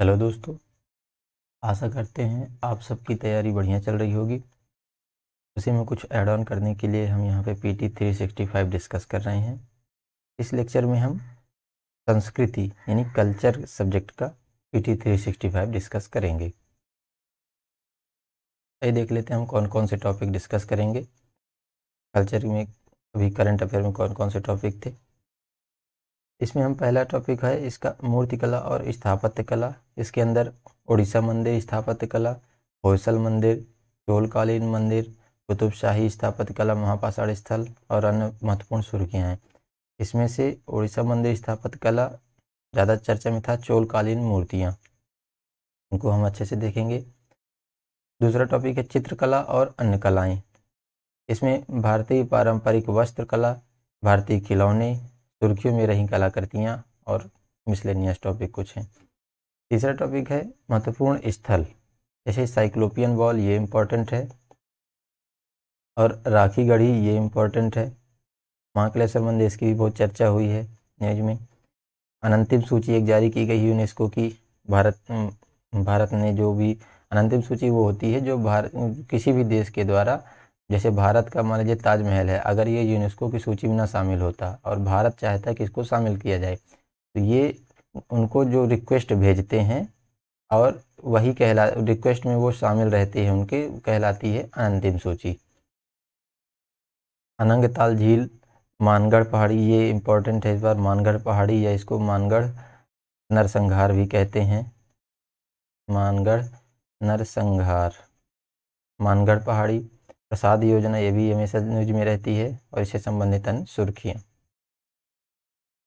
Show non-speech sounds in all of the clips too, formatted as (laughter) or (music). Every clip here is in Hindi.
हेलो दोस्तों आशा करते हैं आप सबकी तैयारी बढ़िया चल रही होगी उसी में कुछ ऐड ऑन करने के लिए हम यहाँ पे P T three sixty five discuss कर रहे हैं इस लेक्चर में हम संस्कृति यानी कल्चर सब्जेक्ट का P T three sixty five discuss करेंगे ये देख लेते हैं हम कौन कौन से टॉपिक डिस्कस करेंगे कल्चर में अभी करंट अफेयर में कौन कौन से टॉपिक थे इसमें हम पहला टॉपिक है इसका मूर्ति कला और स्थापत्य कला इसके अंदर उड़ीसा मंदिर स्थापत्य कला होसल मंदिर चोलकालीन मंदिर कुतुबशाही स्थापत्य कला महापाषाण स्थल और अन्य महत्वपूर्ण सुर्खियाँ हैं इसमें से उड़ीसा मंदिर स्थापत्य कला ज़्यादा चर्चा में था चोलकालीन मूर्तियाँ उनको हम अच्छे से देखेंगे दूसरा टॉपिक है चित्रकला और अन्य कलाएं इसमें भारतीय पारंपरिक वस्त्र कला भारतीय खिलौने सुर्खियों में रही कलाकृतियाँ और मिसलेनियस टॉपिक कुछ हैं तीसरा टॉपिक है महत्वपूर्ण स्थल जैसे साइक्लोपियन वॉल ये इम्पोर्टेंट है और राखी गढ़ी ये इम्पोर्टेंट है महाकलेश्वर मंदिर इसकी भी बहुत चर्चा हुई है न्यूज में अनंतिम सूची एक जारी की गई यूनेस्को की भारत भारत ने जो भी अनंतिम सूची वो होती है जो भारत किसी भी देश के द्वारा जैसे भारत का मान लीजिए ताजमहल है अगर ये यूनेस्को की सूची में ना शामिल होता और भारत चाहता कि इसको शामिल किया जाए तो ये उनको जो रिक्वेस्ट भेजते हैं और वही कहला रिक्वेस्ट में वो शामिल रहते हैं उनके कहलाती है अंतिम सूची अनंगताल झील मानगढ़ पहाड़ी ये इम्पोर्टेंट है इस बार मानगढ़ पहाड़ी या इसको मानगढ़ नरसंहार भी कहते हैं मानगढ़ नरसंहार मानगढ़ पहाड़ी प्रसाद योजना ये भी हमेशा न्यूज में रहती है और इससे संबंधित अन्य सुर्खियाँ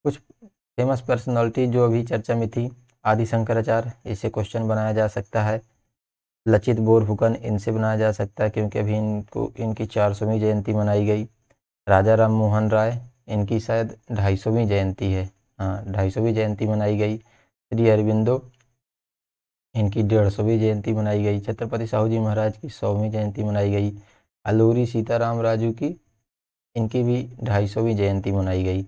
कुछ फेमस पर्सनालिटी जो अभी चर्चा में थी आदि शंकराचार्य इससे क्वेश्चन बनाया जा सकता है लचित बोरफुकन इनसे बनाया जा सकता है क्योंकि अभी इनको इनकी चार सौवीं जयंती मनाई गई राजा राम मोहन राय इनकी शायद ढाई सौवीं जयंती है हाँ ढाई सौवीं जयंती मनाई गई श्री अरविंदो इनकी डेढ़ सौवीं जयंती मनाई गई छत्रपति साहू जी महाराज की सौवीं जयंती मनाई गई अलूरी सीताराम राजू की इनकी भी ढाई सौवीं जयंती मनाई गई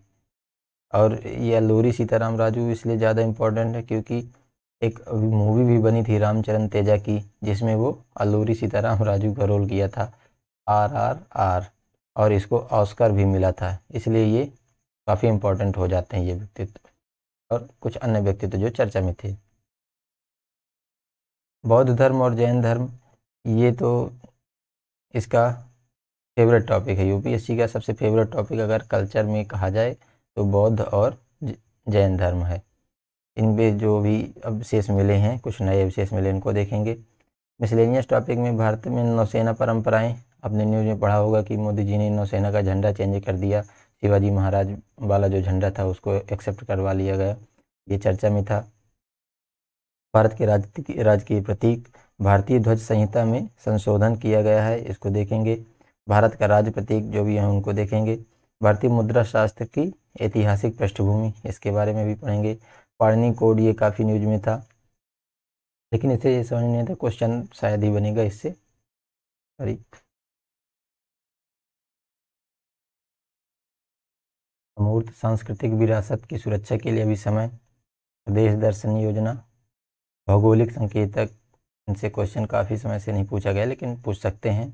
और ये अलूरी सीताराम राजू इसलिए ज़्यादा इम्पोर्टेंट है क्योंकि एक मूवी भी बनी थी रामचरण तेजा की जिसमें वो अलूरी सीताराम राजू का रोल किया था आर आर आर और इसको ऑस्कर भी मिला था इसलिए ये काफ़ी इम्पोर्टेंट हो जाते हैं ये व्यक्तित्व और कुछ अन्य व्यक्तित्व जो चर्चा में थे बौद्ध धर्म और जैन धर्म ये तो किसका फेवरेट टॉपिक है यूपीएससी का सबसे फेवरेट टॉपिक अगर कल्चर में कहा जाए तो बौद्ध और जैन धर्म है इन पे जो भी अवशेष मिले हैं कुछ नए अवशेष मिले इनको देखेंगे मिसलेनियस टॉपिक में भारत में नौसेना परंपराएं आपने न्यूज़ में पढ़ा होगा कि मोदी जी ने नौसेना का झंडा चेंज कर दिया शिवाजी महाराज वाला जो झंडा था उसको एक्सेप्ट करवा लिया गया ये चर्चा में था भारत के राजकीय राजकीय प्रतीक भारतीय ध्वज संहिता में संशोधन किया गया है इसको देखेंगे भारत का राज्य प्रतीक जो भी है उनको देखेंगे भारतीय मुद्रा शास्त्र की ऐतिहासिक पृष्ठभूमि इसके बारे में भी पढ़ेंगे पाणनी कोड ये काफ़ी न्यूज में था लेकिन इसे ये समझ नहीं था क्वेश्चन शायद ही बनेगा इससे सॉरी अमूर्त सांस्कृतिक विरासत की सुरक्षा के लिए अभी समय देश दर्शन योजना भौगोलिक संकेतक इनसे क्वेश्चन काफ़ी समय से नहीं पूछा गया लेकिन पूछ सकते हैं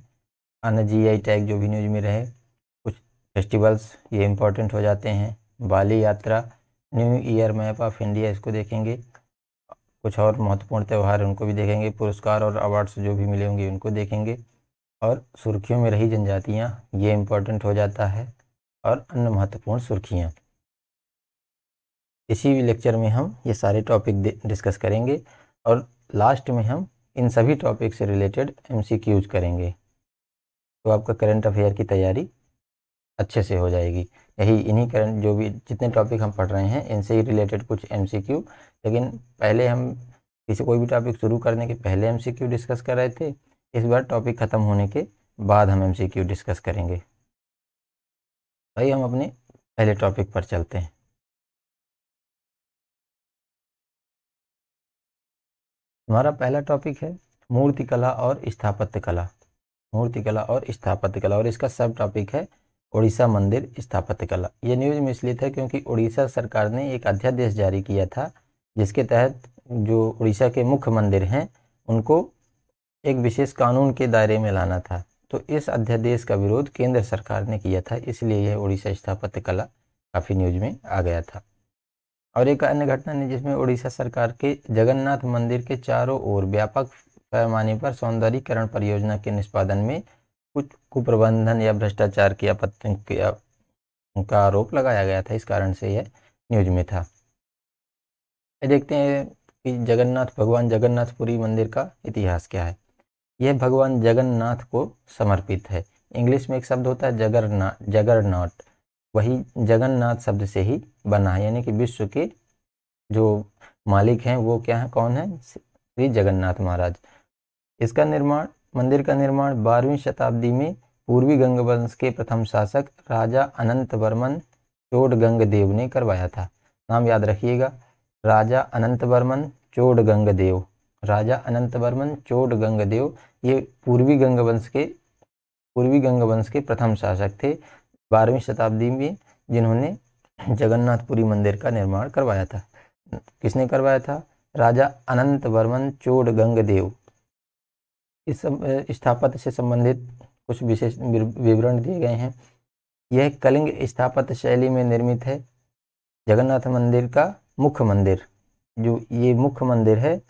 अन्य जीआई टैग जो भी न्यूज में रहे कुछ फेस्टिवल्स ये इम्पोर्टेंट हो जाते हैं Bali Yatra new year map of India इसको देखेंगे कुछ और महत्वपूर्ण त्यौहार उनको भी देखेंगे पुरस्कार और अवार्ड्स जो भी मिले होंगे उनको देखेंगे और सुर्खियों में रही जनजातियाँ ये इम्पोर्टेंट हो जाता है और अन्य महत्वपूर्ण सुर्खियाँ इसी लेक्चर में हम ये सारे टॉपिक डिस्कस करेंगे और लास्ट में हम इन सभी टॉपिक से रिलेटेड एमसीक्यूज करेंगे तो आपका करंट अफेयर की तैयारी अच्छे से हो जाएगी यही इन्हीं करंट जो भी जितने टॉपिक हम पढ़ रहे हैं इनसे ही रिलेटेड कुछ एमसीक्यू लेकिन पहले हम किसी कोई भी टॉपिक शुरू करने के पहले एमसीक्यू डिस्कस कर रहे थे इस बार टॉपिक ख़त्म होने के बाद हम एम डिस्कस करेंगे भाई हम अपने पहले टॉपिक पर चलते हैं हमारा पहला टॉपिक है मूर्ति कला और स्थापत्य कला मूर्ति कला और स्थापत्य कला और इसका सब टॉपिक है उड़ीसा मंदिर स्थापत्य कला ये न्यूज में इसलिए था क्योंकि उड़ीसा सरकार ने एक अध्यादेश जारी किया था जिसके तहत जो उड़ीसा के मुख्य मंदिर हैं उनको एक विशेष कानून के दायरे में लाना था तो इस अध्यादेश का विरोध केंद्र सरकार ने किया था इसलिए यह उड़ीसा स्थापत्य कला काफ़ी न्यूज में आ गया था और एक अन्य घटना ने जिसमें उड़ीसा सरकार के जगन्नाथ मंदिर के चारों ओर व्यापक पैमाने पर सौंदर्यीकरण परियोजना के निष्पादन में कुछ कुप्रबंधन या भ्रष्टाचार की आपत्ति का आरोप लगाया गया था इस कारण से यह न्यूज में था देखते हैं कि जगन्नाथ भगवान जगन्नाथपुरी मंदिर का इतिहास क्या है यह भगवान जगन्नाथ को समर्पित है इंग्लिश में एक शब्द होता है जगरना जगरनाट वही जगन्नाथ शब्द से ही बना है यानी कि विश्व के जो मालिक हैं वो क्या है कौन है श्री जगन्नाथ महाराज इसका निर्माण मंदिर का निर्माण बारहवीं शताब्दी में पूर्वी गंगवंश के प्रथम शासक राजा अनंत वर्मन चोड़ गंगदेव ने करवाया था नाम याद रखिएगा राजा अनंत वर्मन चोड़ गंगदेव राजा अनंत वर्मन चोड़ गंगदेव ये पूर्वी गंगवंश के पूर्वी गंगवंश के प्रथम शासक थे बारहवीं शताब्दी में जिन्होंने जगन्नाथपुरी मंदिर का निर्माण करवाया था किसने करवाया था राजा अनंत वर्मन चोड़ गंगदेव इस स्थापत्य से संबंधित कुछ विशेष विवरण दिए गए हैं यह कलिंग स्थापत्य शैली में निर्मित है जगन्नाथ मंदिर का मुख्य मंदिर जो ये मुख्य मंदिर है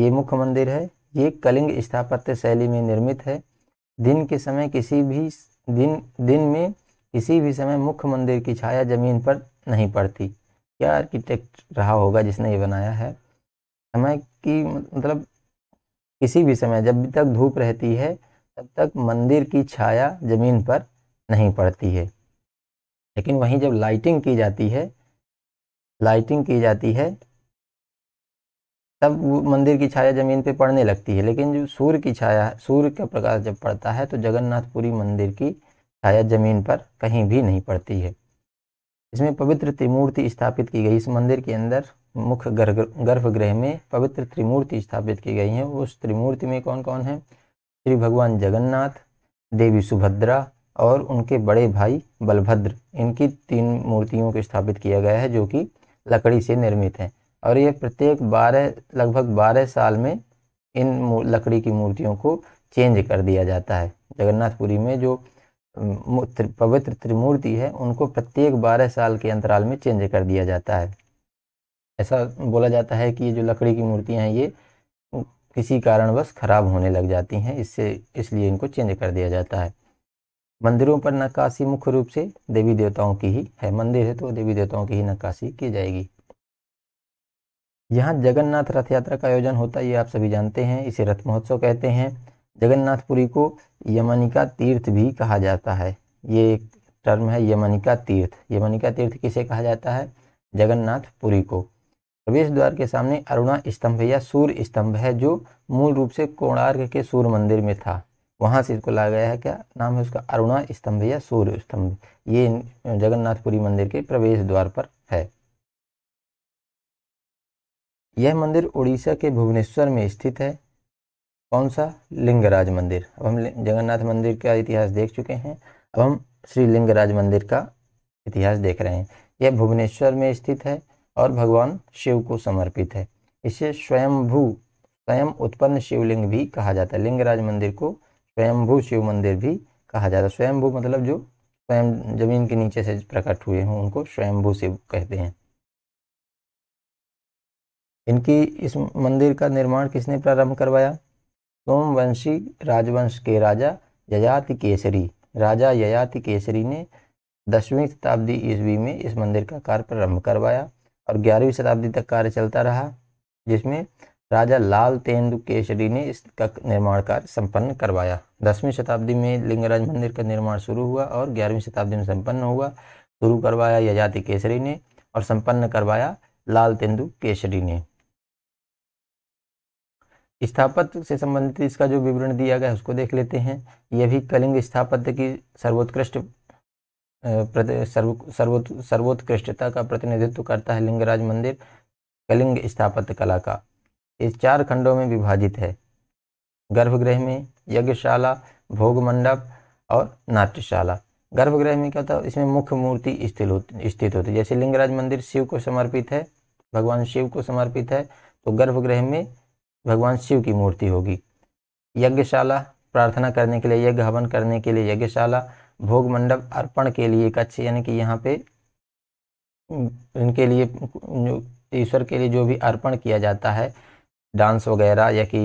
ये मुख्य मंदिर है ये कलिंग स्थापत्य शैली में निर्मित है दिन के समय किसी भी दिन दिन में किसी भी समय मुख्य मंदिर की छाया जमीन पर नहीं पड़ती क्या आर्किटेक्ट रहा होगा जिसने ये बनाया है समय की मतलब किसी भी समय जब तक धूप रहती है तब तक मंदिर की छाया जमीन पर नहीं पड़ती है लेकिन वहीं जब लाइटिंग की जाती है लाइटिंग की जाती है तब मंदिर की छाया जमीन पर पड़ने लगती है लेकिन जो सूर्य की छाया सूर्य का प्रकाश जब पड़ता है तो जगन्नाथपुरी मंदिर की छाया जमीन पर कहीं भी नहीं पड़ती है इसमें पवित्र त्रिमूर्ति स्थापित की गई इस मंदिर के अंदर मुख्य गर्भगृह में पवित्र त्रिमूर्ति स्थापित की गई है उस त्रिमूर्ति में कौन कौन है श्री भगवान जगन्नाथ देवी सुभद्रा और उनके बड़े भाई बलभद्र इनकी तीन मूर्तियों को स्थापित किया गया है जो कि लकड़ी से निर्मित हैं और ये प्रत्येक बारह लगभग बारह साल में इन लकड़ी की मूर्तियों को चेंज कर दिया जाता है जगन्नाथपुरी में जो पवित्र त्रिमूर्ति है उनको प्रत्येक बारह साल के अंतराल में चेंज कर दिया जाता है ऐसा बोला जाता है कि ये जो लकड़ी की मूर्तियाँ हैं ये किसी कारणवश खराब होने लग जाती हैं इससे इसलिए इनको चेंज कर दिया जाता है मंदिरों पर नक्काशी मुख्य रूप से देवी देवताओं की ही है मंदिर है तो देवी देवताओं की ही नक्काशी की जाएगी यहाँ जगन्नाथ रथ यात्रा का आयोजन होता है ये आप सभी जानते हैं इसे रथ महोत्सव कहते हैं जगन्नाथपुरी को यमनिका तीर्थ भी कहा जाता है ये एक टर्म है यमनिका तीर्थ यमनिका तीर्थ किसे कहा जाता है जगन्नाथपुरी को प्रवेश द्वार के सामने अरुणा स्तंभ या सूर्य स्तंभ है जो मूल रूप से कोणार्क के सूर्य मंदिर में था वहाँ से इसको लाया गया है क्या नाम है उसका अरुणा स्तंभ या सूर्य स्तंभ ये जगन्नाथपुरी मंदिर के प्रवेश द्वार पर है यह मंदिर उड़ीसा के भुवनेश्वर में स्थित है कौन सा लिंगराज मंदिर अब हम जगन्नाथ मंदिर का इतिहास देख चुके हैं अब हम श्री लिंगराज मंदिर का इतिहास देख रहे हैं यह भुवनेश्वर में स्थित है और भगवान शिव को समर्पित है इसे स्वयंभू स्वयं उत्पन्न शिवलिंग भी कहा जाता है लिंगराज मंदिर को स्वयंभू शिव मंदिर भी कहा जाता है स्वयंभू मतलब जो स्वयं जमीन के नीचे से प्रकट हुए हों उनको स्वयंभू शिव कहते हैं इनकी इस मंदिर का निर्माण किसने प्रारंभ करवाया सोमवंशी राजवंश के राजा ययाति केसरी राजा ययाति केसरी ने दसवीं शताब्दी ईस्वी में इस मंदिर का कार्य प्रारंभ करवाया और ग्यारहवीं शताब्दी तक कार्य चलता रहा जिसमें राजा लाल तेंदु केसरी ने इसका निर्माण कार्य संपन्न करवाया दसवीं शताब्दी में लिंगराज मंदिर का निर्माण शुरू हुआ और ग्यारहवीं शताब्दी में संपन्न हुआ शुरू करवाया यजाति केसरी ने और संपन्न करवाया लाल तेंदु केसरी ने स्थापत्य से संबंधित इसका जो विवरण दिया गया है उसको देख लेते हैं यह भी कलिंग स्थापत्य की सर्वोत्कृष्ट सर्वोत्कृष्टता सर्वो, सर्वोत्कृष्टता का प्रतिनिधित्व करता है लिंगराज मंदिर कलिंग स्थापत्य कला का इस चार खंडों में विभाजित है गर्भगृह में यज्ञशाला भोग मंडप और नाट्यशाला गर्भगृह में क्या होता है इसमें मुख्य मूर्ति स्थित होती स्थित होती है जैसे लिंगराज मंदिर शिव को समर्पित है भगवान शिव को समर्पित है तो गर्भगृह में भगवान शिव की मूर्ति होगी यज्ञशाला प्रार्थना करने के लिए यज्ञ हवन करने के लिए यज्ञशाला भोग मंडप अर्पण के लिए कच्छ यानी कि यहाँ पे इनके लिए ईश्वर के लिए जो भी अर्पण किया जाता है डांस वगैरह या कि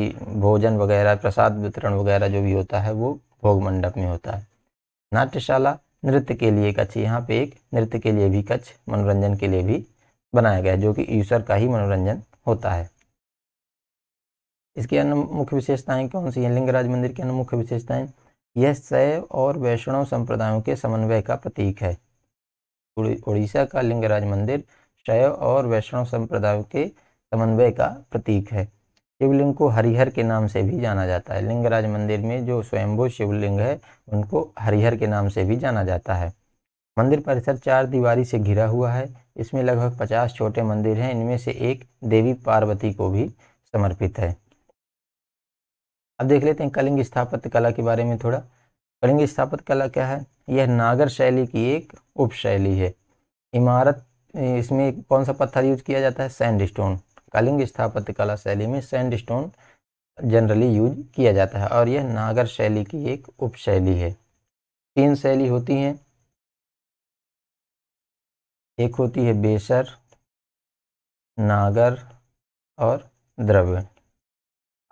भोजन वगैरह प्रसाद वितरण वगैरह जो भी होता है वो भोग मंडप में होता है नाट्यशाला नृत्य के लिए कच्छ यहाँ पे एक नृत्य के लिए भी कच्छ मनोरंजन के लिए भी बनाया गया जो कि ईश्वर का ही मनोरंजन होता है इसकी अन्य मुख्य विशेषताएं कौन सी हैं लिंगराज मंदिर की अन्य मुख्य विशेषताएं यह शैव और वैष्णव संप्रदायों के समन्वय का प्रतीक है उड़ीसा का लिंगराज मंदिर शैव और वैष्णव संप्रदायों के समन्वय का प्रतीक है शिवलिंग को हरिहर के नाम से भी जाना जाता है लिंगराज मंदिर में जो स्वयंभू शिवलिंग है उनको हरिहर के नाम से भी जाना जाता है मंदिर परिसर चार दीवारी से घिरा हुआ है इसमें लगभग पचास छोटे मंदिर हैं इनमें से एक देवी पार्वती को भी समर्पित है अब देख लेते हैं कलिंग स्थापत्य कला के बारे में थोड़ा कलिंग स्थापत्य कला क्या है यह नागर शैली की एक उपशैली है इमारत इसमें कौन सा पत्थर यूज किया जाता है सैंड स्टोन कलिंग स्थापत्य कला शैली में सैंड स्टोन जनरली यूज किया जाता है और यह नागर शैली की एक उपशैली है तीन शैली होती हैं एक होती है बेसर नागर और द्रव्य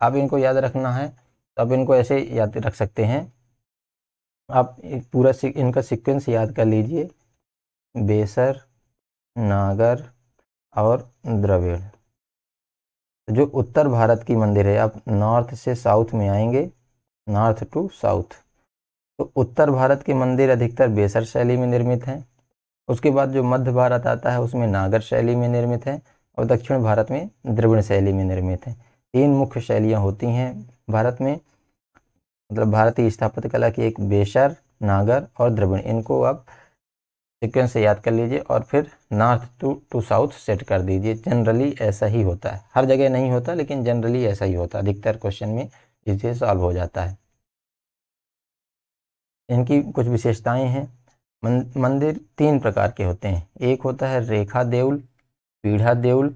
आप इनको याद रखना है तो आप इनको ऐसे याद रख सकते हैं आप पूरा इनका सीक्वेंस याद कर लीजिए बेसर नागर और द्रविड़ तो जो उत्तर भारत की मंदिर है आप नॉर्थ से साउथ में आएंगे नॉर्थ टू साउथ तो उत्तर भारत के मंदिर अधिकतर बेसर शैली में निर्मित हैं उसके बाद जो मध्य भारत आता है उसमें नागर शैली में निर्मित है और दक्षिण भारत में द्रविड़ शैली में निर्मित है तीन मुख्य शैलियाँ होती हैं भारत में मतलब भारतीय स्थापत्य कला की एक बेशर नागर और द्रविण इनको आप सिक्वेंस से याद कर लीजिए और फिर north to to south set कर दीजिए जनरली ऐसा ही होता है हर जगह नहीं होता लेकिन जनरली ऐसा ही होता है अधिकतर क्वेश्चन में इसे सॉल्व हो जाता है इनकी कुछ विशेषताएं हैं मंदिर तीन प्रकार के होते हैं एक होता है रेखा देउल पीढ़ा देउल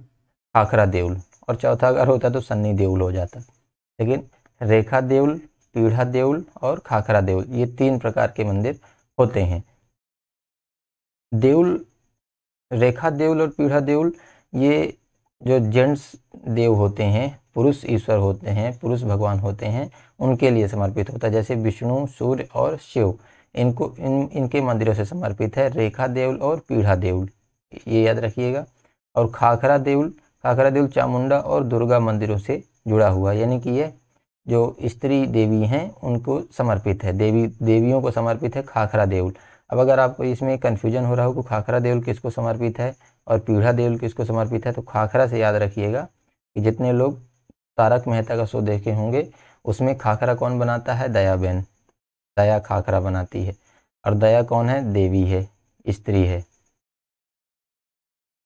आखरा देउल और चौथा अगर होता तो सन्नी देउल हो जाता लेकिन रेखा देउल पीढ़ा देउल और खाखरा देउल ये तीन प्रकार के मंदिर होते हैं देउल रेखा देउल और पीढ़ा देउल ये जो जेंट्स देव होते हैं पुरुष ईश्वर होते हैं पुरुष भगवान होते हैं उनके लिए समर्पित होता है जैसे विष्णु सूर्य और शिव इनको इन इनके मंदिरों से समर्पित है रेखा देउल और पीढ़ा देउल ये याद रखिएगा और खाखरा देउल खाखरा देउल चामुंडा और दुर्गा मंदिरों से जुड़ा हुआ यानी कि ये जो स्त्री देवी हैं उनको समर्पित है देवी देवियों को समर्पित है खाखरा देउल अब अगर आपको इसमें कन्फ्यूजन हो रहा हो कि खाखरा देउल किसको समर्पित है और पीढ़ा देउल किसको समर्पित है तो खाखरा से याद रखिएगा कि जितने लोग तारक मेहता का शो देखे होंगे उसमें खाखरा कौन बनाता है दया बहन दया खाखरा बनाती है और दया कौन है देवी है स्त्री है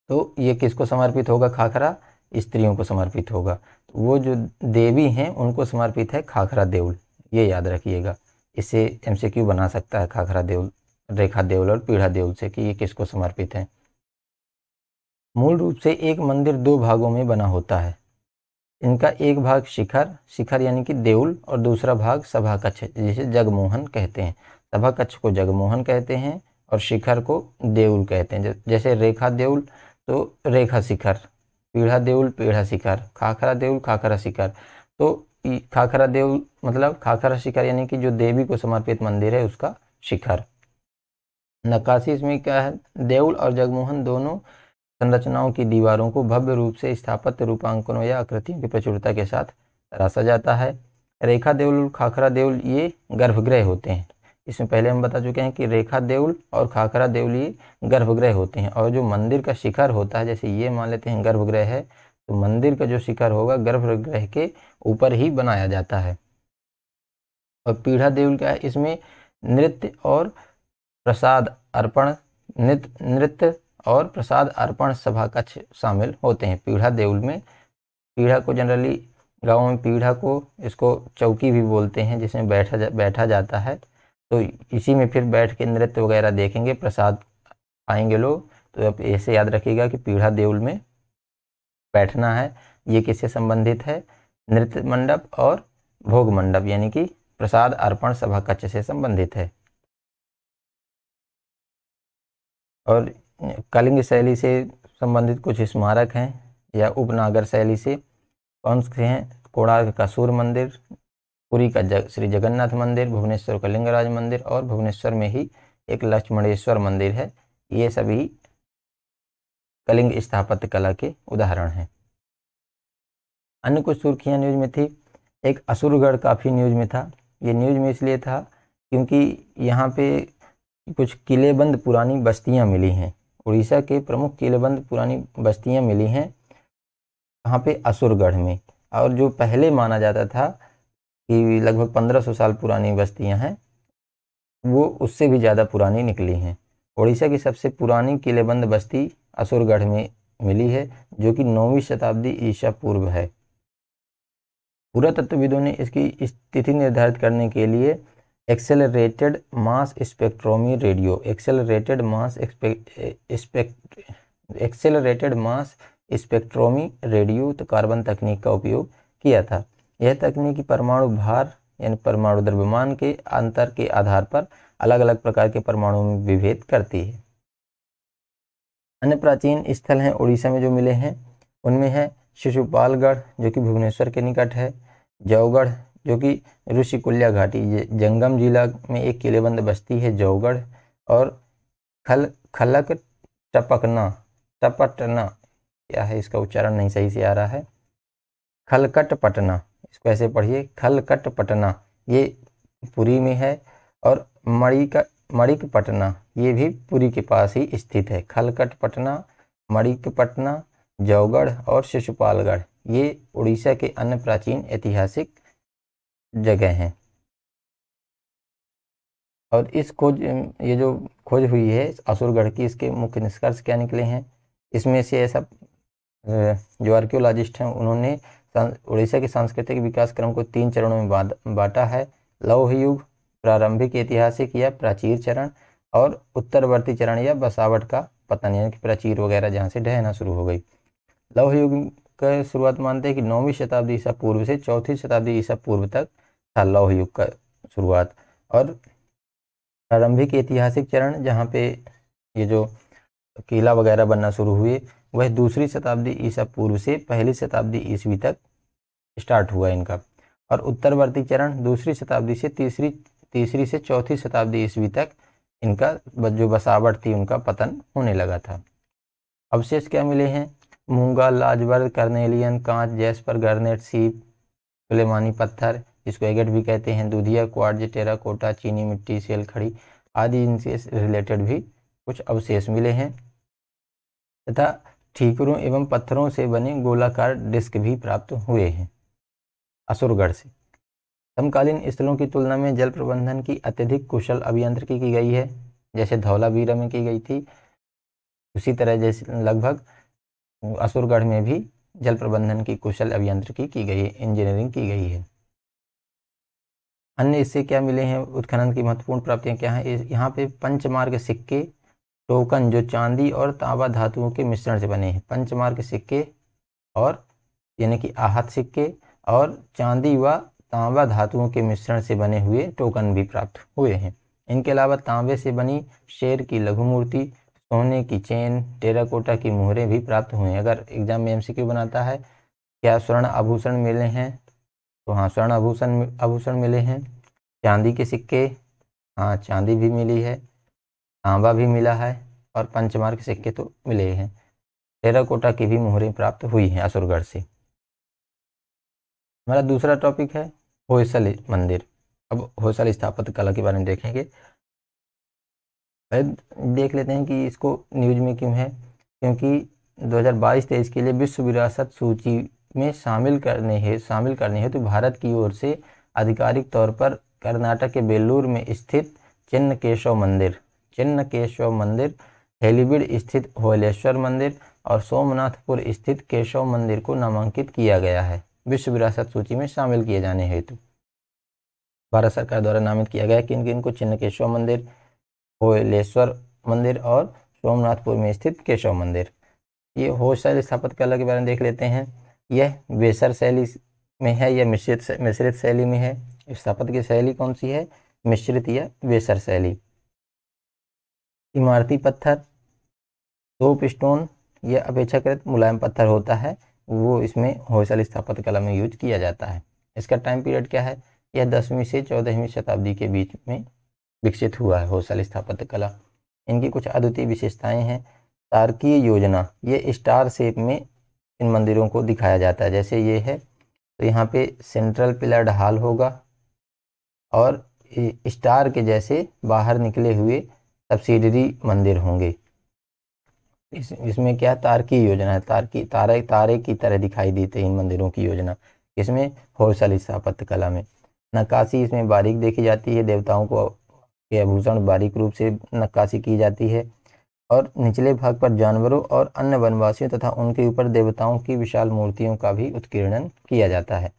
तो ये किसको समर्पित होगा खाखरा स्त्रियों को समर्पित होगा तो वो जो देवी हैं उनको समर्पित है खाखरा देउल ये याद रखिएगा इसे एमसीक्यू बना सकता है खाखरा देउल रेखा देउल और पीढ़ा देउल से कि ये किसको समर्पित है मूल रूप से एक मंदिर दो भागों में बना होता है इनका एक भाग शिखर शिखर यानी कि देउल और दूसरा भाग सभा कक्ष जिसे जगमोहन कहते हैं सभा कक्ष को जगमोहन कहते हैं और शिखर को देउल कहते हैं जैसे रेखा देउल तो रेखा शिखर पीढ़ा देउल पीढ़ा शिकार खाखरा देउल खाखरा शिकार तो खाखरा देउल मतलब खाखरा शिकार यानी कि जो देवी को समर्पित मंदिर है उसका शिखर नक्काशी इसमें क्या है देउल और जगमोहन दोनों संरचनाओं की दीवारों को भव्य रूप से स्थापत्य रूपांकनों या आकृतियों की प्रचुरता के साथ तरासा जाता है रेखा देउल खाखरा देउल ये गर्भगृह होते हैं इसमें पहले हम बता चुके हैं कि रेखा देउल और खाखरा ये गर्भगृह होते हैं और जो मंदिर का शिखर होता है जैसे ये मान लेते हैं गर्भगृह है तो मंदिर का जो शिखर होगा गर्भगृह के ऊपर ही बनाया जाता है और पीढ़ा देउल क्या है इसमें नृत्य और प्रसाद अर्पण नृत्य नृत्य और प्रसाद अर्पण सभा कक्ष शामिल होते हैं पीढ़ा देउल में पीढ़ा को जनरली गाँव में पीढ़ा को इसको चौकी भी बोलते हैं जिसमें बैठा जा बैठा जाता है तो इसी में फिर बैठ के नृत्य वगैरह देखेंगे प्रसाद आएंगे लोग तो आप ऐसे याद रखिएगा कि पीढ़ा देउल में बैठना है ये किससे संबंधित है नृत्य मंडप और भोग मंडप यानी कि प्रसाद अर्पण सभा कक्ष से संबंधित है और कलिंग शैली से संबंधित कुछ स्मारक हैं या उपनागर शैली से कौन से हैं कोणार्क का सूर्य मंदिर पुरी का जग, श्री जगन्नाथ मंदिर भुवनेश्वर का लिंगराज मंदिर और भुवनेश्वर में ही एक लक्ष्मणेश्वर मंदिर है ये सभी कलिंग स्थापत्य कला के उदाहरण हैं अन्य कुछ सुर्खियाँ न्यूज में थी एक असुरगढ़ काफ़ी न्यूज में था ये न्यूज में इसलिए था क्योंकि यहाँ पे कुछ किलेबंद पुरानी बस्तियाँ मिली हैं उड़ीसा के प्रमुख किलेबंद पुरानी बस्तियाँ मिली हैं वहाँ पे असुरगढ़ में और जो पहले माना जाता था की लगभग 1500 साल पुरानी बस्तियां हैं वो उससे भी ज़्यादा पुरानी निकली हैं उड़ीसा की सबसे पुरानी किलेबंद बस्ती असुरगढ़ में मिली है जो कि नौवीं शताब्दी ईसा पूर्व है पुरातत्वविदों ने इसकी स्थिति निर्धारित करने के लिए accelerated mass spectrometry radio accelerated mass spect accelerated mass spectrometry radio तो कार्बन तकनीक का उपयोग किया था यह तकनीकी परमाणु भार यानी परमाणु द्रव्यमान के अंतर के आधार पर अलग अलग प्रकार के परमाणु में विभेद करती है अन्य प्राचीन स्थल हैं उड़ीसा में जो मिले हैं उनमें है शिशुपालगढ़ जो कि भुवनेश्वर के निकट है जौगढ़ जो कि ऋषिकुल्या घाटी जंगम जिला में एक किलेबंद बस्ती है जौगढ़ और खल खलक टपकना टपटना क्या है इसका उच्चारण नहीं सही से आ रहा है खलकट पटना इसको ऐसे पढ़िए खलकट पटना ये पुरी में है और मणिका मणिक पटना ये भी पुरी के पास ही स्थित है खलकट पटना मणिक पटना जौगढ़ और शिशुपालगढ़ ये उड़ीसा के अन्य प्राचीन ऐतिहासिक जगह हैं और इस खोज ये जो खोज हुई है असुरगढ़ की इसके मुख्य निष्कर्ष क्या निकले हैं इसमें से ऐसा जो आर्क्योलॉजिस्ट हैं उन्होंने उड़ीसा के सांस्कृतिक विकास क्रम को तीन चरणों में बांटा है लौह युग प्रारंभिक ऐतिहासिक या प्राचीर चरण और उत्तरवर्ती चरण या बसावट का पतन यानी कि प्राचीर वगैरह जहाँ से ढहना शुरू हो गई लौह युग का शुरुआत मानते हैं कि नौवीं शताब्दी ईसा पूर्व से चौथी शताब्दी ईसा पूर्व तक था लौह युग का शुरुआत और प्रारंभिक ऐतिहासिक चरण जहाँ पे ये जो किला वगैरह बनना शुरू हुए वह दूसरी शताब्दी ईसा पूर्व से पहली शताब्दी ईस्वी तक स्टार्ट हुआ इनका और उत्तरवर्ती चरण दूसरी शताब्दी से तीसरी तीसरी से चौथी शताब्दी ईस्वी तक इनका जो बसावट थी उनका पतन होने लगा था अवशेष क्या मिले हैं मूंगा लाजवर्द कर्नेलियन कांच जैसपर गर्नेट सीप सुलेमानी पत्थर इसको एगेट भी कहते हैं दूधिया क्वार्ज कोटा चीनी मिट्टी सेल खड़ी आदि इनसे रिलेटेड भी कुछ अवशेष मिले हैं तथा ठीकरों एवं पत्थरों से बने गोलाकार डिस्क भी प्राप्त हुए हैं असुरगढ़ से समकालीन स्थलों की तुलना में जल प्रबंधन की अत्यधिक कुशल अभियांत्रिकी की गई है जैसे धौलावीरा में की गई थी उसी तरह जैसे लगभग असुरगढ़ में भी जल प्रबंधन की कुशल अभियांत्रिकी की गई है इंजीनियरिंग की गई है अन्य इससे क्या मिले हैं उत्खनन की महत्वपूर्ण प्राप्तियाँ क्या हैं यहाँ पे पंचमार्ग सिक्के टोकन जो चांदी और तांबा धातुओं के मिश्रण से बने हैं पंचमार्ग सिक्के और यानी कि आहत सिक्के और चांदी व तांबा धातुओं के मिश्रण से बने हुए टोकन भी प्राप्त हुए हैं इनके अलावा तांबे से बनी शेर की लघु मूर्ति सोने की चेन टेराकोटा की मोहरें भी प्राप्त हुए हैं अगर एग्जाम में एमसीक्यू बनाता है क्या स्वर्ण आभूषण मिले हैं तो हाँ स्वर्ण आभूषण आभूषण मिले हैं चांदी के सिक्के हाँ चांदी भी मिली है तांबा भी मिला है और पंचमार्ग सिक्के तो मिले हैं टेराकोटा की भी मोहरें प्राप्त हुई हैं असुरगढ़ से हमारा दूसरा टॉपिक है होयसल मंदिर अब होयसल स्थापत्य कला के बारे में देखेंगे देख लेते हैं कि इसको न्यूज में क्यों है क्योंकि 2022-23 के लिए विश्व विरासत सूची में शामिल करने है शामिल करने हेतु तो भारत की ओर से आधिकारिक तौर पर कर्नाटक के बेलूर में स्थित चिन्ह केशव मंदिर केशव मंदिर हेलीबीड स्थित होलेश्वर मंदिर और सोमनाथपुर स्थित केशव मंदिर को नामांकित किया गया है विश्व विरासत सूची में शामिल किए जाने हेतु भारत सरकार द्वारा नामित किया गया किन किन को केशव मंदिर होलेश्वर मंदिर और सोमनाथपुर में स्थित केशव मंदिर ये होशैल स्थापत्य कला के बारे में देख लेते हैं यह वेसर शैली में है या मिश्रित मिश्रित शैली में है स्थापत्य की शैली कौन सी है मिश्रित या वेसर शैली इमारती पत्थर टोप स्टोन यह अपेक्षाकृत मुलायम पत्थर होता है वो इसमें होयसल स्थापत्य कला में यूज किया जाता है इसका टाइम पीरियड क्या है यह दसवीं से चौदहवीं शताब्दी के बीच में विकसित हुआ है होयसल स्थापत्य कला इनकी कुछ अद्वितीय विशेषताएं हैं तारकीय योजना ये स्टार शेप में इन मंदिरों को दिखाया जाता है जैसे ये है तो यहाँ पे सेंट्रल पिलर हॉल होगा और स्टार के जैसे बाहर निकले हुए सब्सिडरी मंदिर होंगे इस इसमें क्या तारकी योजना है तारकी तारे तारे की तरह दिखाई देते हैं इन मंदिरों की योजना इसमें होसल स्थापत्य कला में नक्काशी इसमें बारीक देखी जाती है देवताओं को के आभूषण बारीक रूप से नक्काशी की जाती है और निचले भाग पर जानवरों और अन्य वनवासियों तथा उनके ऊपर देवताओं की विशाल मूर्तियों का भी उत्कीर्णन किया जाता है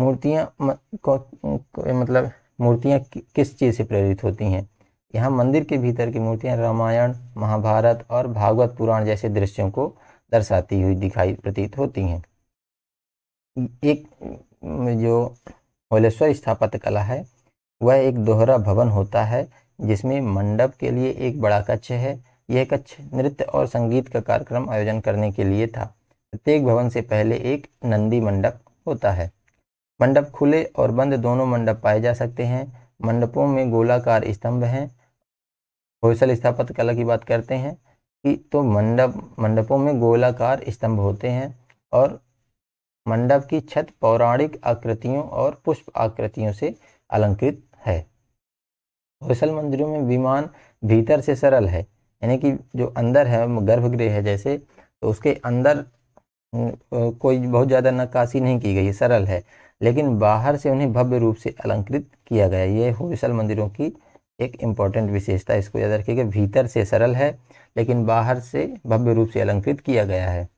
मूर्तियाँ मतलब मूर्तियाँ किस चीज़ से प्रेरित होती हैं यहाँ मंदिर के भीतर की मूर्तियाँ रामायण महाभारत और भागवत पुराण जैसे दृश्यों को दर्शाती हुई दिखाई प्रतीत होती हैं एक जो होलेश्वर स्थापत्य कला है वह एक दोहरा भवन होता है जिसमें मंडप के लिए एक बड़ा कक्ष है यह कक्ष नृत्य और संगीत का कार्यक्रम आयोजन करने के लिए था प्रत्येक भवन से पहले एक नंदी मंडप होता है मंडप खुले और बंद दोनों मंडप पाए जा सकते हैं मंडपों में गोलाकार स्तंभ हैं होयसल स्थापत्य कला की बात करते हैं कि तो मंडप मंडपों में गोलाकार स्तंभ होते हैं और मंडप की छत पौराणिक आकृतियों और पुष्प आकृतियों से अलंकृत है होयसल मंदिरों में विमान भीतर से सरल है यानी कि जो अंदर है गर्भगृह है जैसे तो उसके अंदर कोई बहुत ज़्यादा नक्काशी नहीं की गई सरल है लेकिन बाहर से उन्हें भव्य रूप से अलंकृत किया गया ये होयसल मंदिरों की एक इम्पॉर्टेंट विशेषता इसको याद रखिएगा भीतर से सरल है लेकिन बाहर से भव्य रूप से अलंकृत किया गया है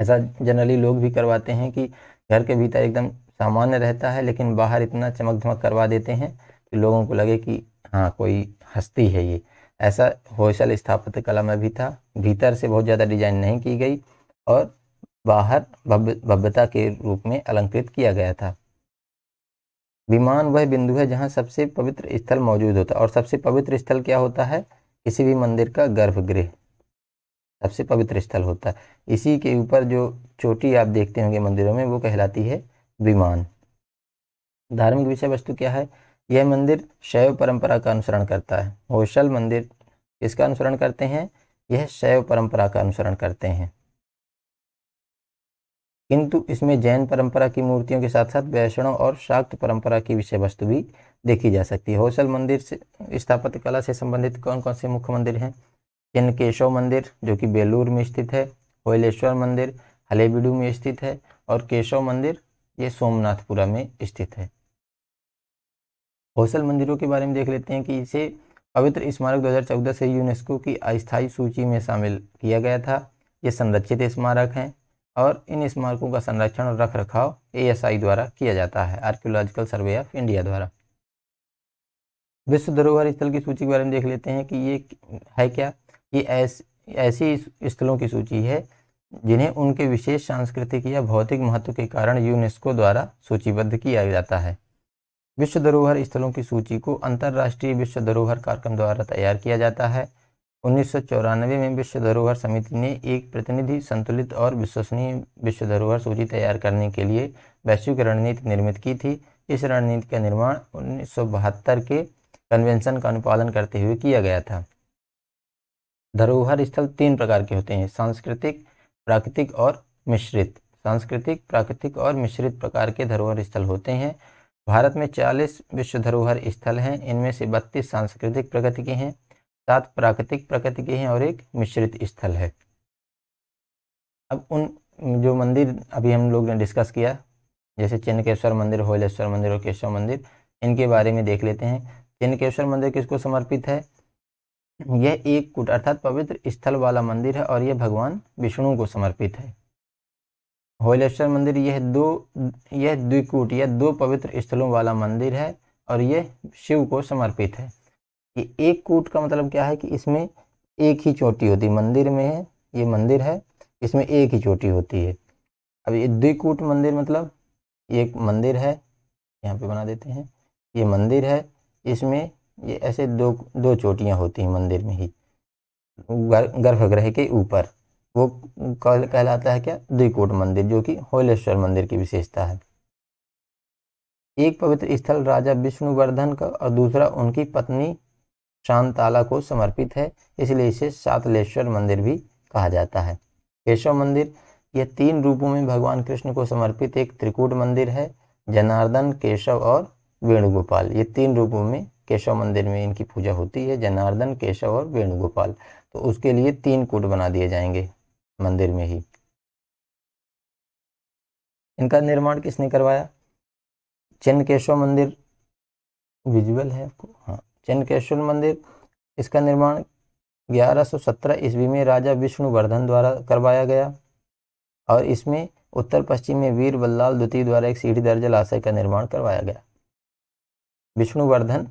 ऐसा जनरली लोग भी करवाते हैं कि घर के भीतर एकदम सामान्य रहता है लेकिन बाहर इतना चमक धमक करवा देते हैं कि लोगों को लगे कि हाँ कोई हस्ती है ये ऐसा होशल स्थापत्य कला में भी था भीतर से बहुत ज़्यादा डिजाइन नहीं की गई और बाहर भव्यता के रूप में अलंकृत किया गया था विमान वह बिंदु है जहाँ सबसे पवित्र स्थल मौजूद होता है और सबसे पवित्र स्थल क्या होता है किसी भी मंदिर का गर्भगृह सबसे पवित्र स्थल होता है इसी के ऊपर जो चोटी आप देखते होंगे मंदिरों में वो कहलाती है विमान धार्मिक विषय वस्तु क्या है यह मंदिर शैव परंपरा का अनुसरण करता है होशल मंदिर किसका अनुसरण करते हैं यह शैव परंपरा का अनुसरण करते हैं किंतु इसमें जैन परंपरा की मूर्तियों के साथ साथ वैष्णव और शाक्त परंपरा की विषय वस्तु भी देखी जा सकती है होसल मंदिर से स्थापत्य कला से संबंधित कौन कौन से मुख्य मंदिर हैं चिन्हकेशव मंदिर जो कि बेलूर में स्थित है होलेश्वर मंदिर हलेबीडू में स्थित है और केशव मंदिर ये सोमनाथपुरा में स्थित है होसल मंदिरों के बारे में देख लेते हैं कि इसे पवित्र स्मारक 2014 से यूनेस्को की अस्थायी सूची में शामिल किया गया था ये संरक्षित स्मारक हैं और इन स्मारकों का संरक्षण और रख रखाव एएसआई द्वारा किया जाता है आर्कियोलॉजिकल सर्वे ऑफ इंडिया द्वारा विश्व धरोहर स्थल की सूची के बारे में देख लेते हैं कि ये है क्या ये ऐस ऐसी स्थलों की सूची है जिन्हें उनके विशेष सांस्कृतिक या भौतिक महत्व के कारण यूनेस्को द्वारा सूचीबद्ध किया जाता है विश्व धरोहर स्थलों की सूची को अंतर्राष्ट्रीय विश्व धरोहर कार्यक्रम द्वारा तैयार किया जाता है उन्नीस में विश्व धरोहर समिति ने एक प्रतिनिधि संतुलित और विश्वसनीय विश्व धरोहर सूची तैयार करने के लिए वैश्विक रणनीति निर्मित की थी इस रणनीति का निर्माण उन्नीस के कन्वेंशन का अनुपालन करते हुए किया गया था धरोहर स्थल तीन प्रकार के होते हैं सांस्कृतिक प्राकृतिक और मिश्रित सांस्कृतिक प्राकृतिक और मिश्रित प्रकार के धरोहर स्थल होते हैं भारत में 40 विश्व धरोहर स्थल हैं इनमें से 32 सांस्कृतिक प्रगति के हैं अर्थात प्राकृतिक प्रकृति के हैं और एक मिश्रित स्थल है अब उन जो मंदिर अभी हम लोग ने डिस्कस किया जैसे चिन्हकेश्वर मंदिर होलेश्वर मंदिर और केशव मंदिर इनके बारे में देख लेते हैं चिन्हकेश्वर मंदिर किसको समर्पित है यह एक कुट अर्थात पवित्र स्थल वाला मंदिर है और यह भगवान विष्णु को समर्पित है होलेश्वर मंदिर यह दो यह द्विकूट यह दो पवित्र स्थलों वाला मंदिर है और यह शिव को समर्पित है ये एक कूट का मतलब क्या है कि इसमें एक ही चोटी होती है मंदिर में है ये मंदिर है इसमें एक ही चोटी होती है अब ये द्विकूट मंदिर मतलब एक मंदिर है यहाँ पे बना देते हैं ये मंदिर है इसमें ये ऐसे दो दो चोटियाँ होती हैं मंदिर में ही गर्भगृह के ऊपर वो कहलाता है क्या द्विकूट मंदिर जो कि होलेश्वर मंदिर की विशेषता है एक पवित्र स्थल राजा विष्णुवर्धन का और दूसरा उनकी पत्नी शांताला को समर्पित है इसलिए इसे सातलेश्वर मंदिर भी कहा जाता है केशव मंदिर यह तीन रूपों में भगवान कृष्ण को समर्पित एक त्रिकूट मंदिर है जनार्दन केशव और वेणुगोपाल ये तीन रूपों में केशव मंदिर में इनकी पूजा होती है जनार्दन केशव और वेणुगोपाल तो उसके लिए तीन कूट बना दिए जाएंगे मंदिर में ही इनका निर्माण किसने करवाया चिन्ह केशव मंदिर विजुअल है आपको हाँ चंद्रकेश्वर मंदिर इसका निर्माण 1117 ईस्वी में राजा विष्णुवर्धन द्वारा करवाया गया और इसमें उत्तर पश्चिम में वीर बल्लाल द्वितीय द्वारा एक सीढ़ीदार जलाशय का निर्माण करवाया गया विष्णुवर्धन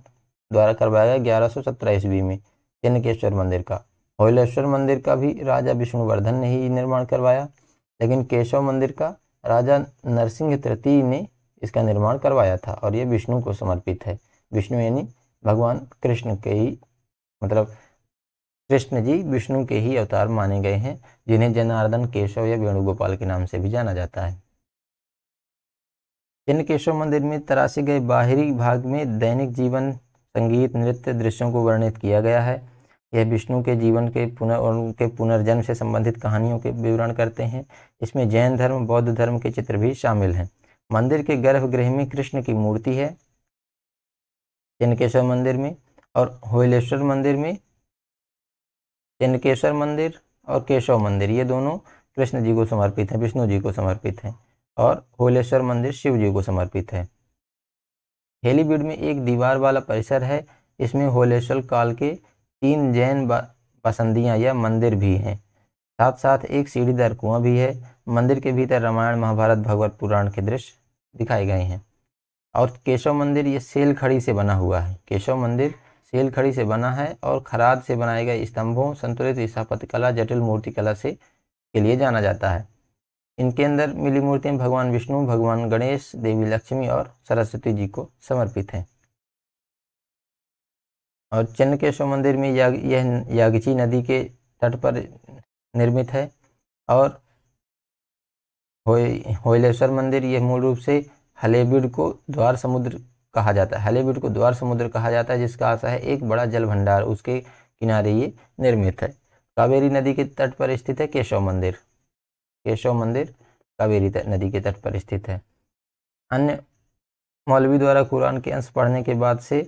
द्वारा करवाया गया ग्यारह सौ सत्रह ईस्वी में चन्नकेश्वर मंदिर का होलेश्वर मंदिर का भी राजा विष्णुवर्धन ने ही निर्माण करवाया लेकिन केशव मंदिर का राजा नरसिंह तृतीय ने इसका निर्माण करवाया था और ये विष्णु को समर्पित है विष्णु यानी भगवान कृष्ण के ही मतलब कृष्ण जी विष्णु के ही अवतार माने गए हैं जिन्हें जनार्दन केशव या वेणुगोपाल के नाम से भी जाना जाता है इन केशव मंदिर में तराशे गए बाहरी भाग में दैनिक जीवन संगीत नृत्य दृश्यों को वर्णित किया गया है यह विष्णु के जीवन के पुनः और उनके पुनर्जन्म से संबंधित कहानियों के विवरण करते हैं इसमें जैन धर्म बौद्ध धर्म के चित्र भी शामिल हैं मंदिर के गर्भगृह में कृष्ण की मूर्ति है चिनकेश्वर मंदिर में और होलेश्वर मंदिर में चिनकेश्वर मंदिर और केशव मंदिर ये दोनों कृष्ण जी को समर्पित हैं विष्णु जी को समर्पित हैं और होलेश्वर मंदिर शिव जी को समर्पित है हेलीबीड में एक दीवार वाला परिसर है इसमें होलेश्वर काल के तीन जैन बसंदियाँ या मंदिर भी हैं साथ साथ एक सीढ़ीदार कुआं भी है मंदिर के भीतर रामायण महाभारत भगवत पुराण के दृश्य दिखाए गए हैं और केशव मंदिर ये सेल खड़ी से बना हुआ है केशव मंदिर सेल खड़ी से बना है और खराद से बनाए गए स्तंभों संतुलित स्थापत्य कला जटिल मूर्ति कला से के लिए जाना जाता है इनके अंदर मिली मूर्तियां भगवान विष्णु भगवान गणेश देवी लक्ष्मी और सरस्वती जी को समर्पित हैं और चन्नकेश्वर मंदिर में याग यह यागची नदी के तट पर निर्मित है और होलेश्वर मंदिर यह मूल रूप से हलेबीड को द्वार समुद्र कहा जाता है हलेबीड को द्वार समुद्र कहा जाता है जिसका आशा है एक बड़ा जल भंडार उसके किनारे ये निर्मित है कावेरी नदी के तट पर स्थित है केशव मंदिर केशव मंदिर कावेरी नदी के तट पर स्थित है अन्य मौलवी द्वारा कुरान के अंश पढ़ने के बाद से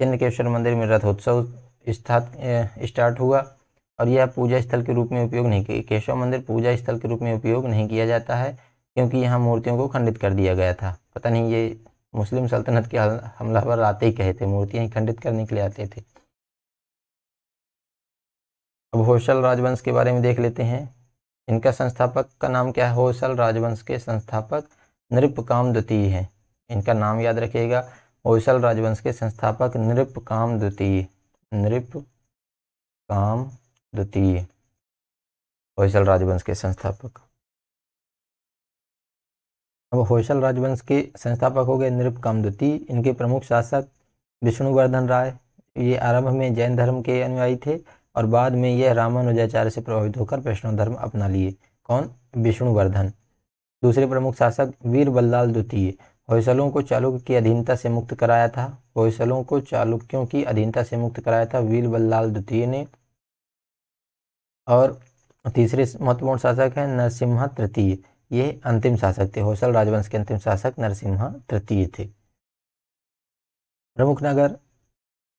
चन्नकेश्वर मंदिर में रथोत्सव स्टार्ट हुआ और यह पूजा स्थल के रूप में उपयोग नहीं किया केशव मंदिर पूजा स्थल के रूप में उपयोग नहीं किया जाता है क्योंकि यहाँ मूर्तियों को खंडित कर दिया गया था पता नहीं ये मुस्लिम सल्तनत के हमलावर आते ही कहे थे मूर्तियाँ ही खंडित करने के लिए आते थे अब होशल राजवंश के बारे में देख लेते हैं इनका संस्थापक का नाम क्या है होशल राजवंश के संस्थापक नृपकाम द्वितीय है इनका नाम याद रखिएगा होशल राजवंश के संस्थापक नृपकाम द्वितीय नृप काम द्वितीय होशल राजवंश के संस्थापक अब होशल राजवंश के संस्थापक हो गए नृप कामदुती इनके प्रमुख शासक विष्णुवर्धन राय ये आरंभ में जैन धर्म के अनुयायी थे और बाद में यह रामानुजाचार्य से प्रभावित होकर वैष्णव धर्म अपना लिए कौन विष्णुवर्धन दूसरे प्रमुख शासक वीर बल्लाल द्वितीय होयसलों को चालुक्य की अधीनता से मुक्त कराया था होयसलों को चालुक्यों की अधीनता से मुक्त कराया था वीर बल्लाल द्वितीय ने और तीसरे महत्वपूर्ण शासक है नरसिम्हा तृतीय ये अंतिम शासक थे होसल राजवंश के अंतिम शासक नरसिम्हा तृतीय थे प्रमुख नगर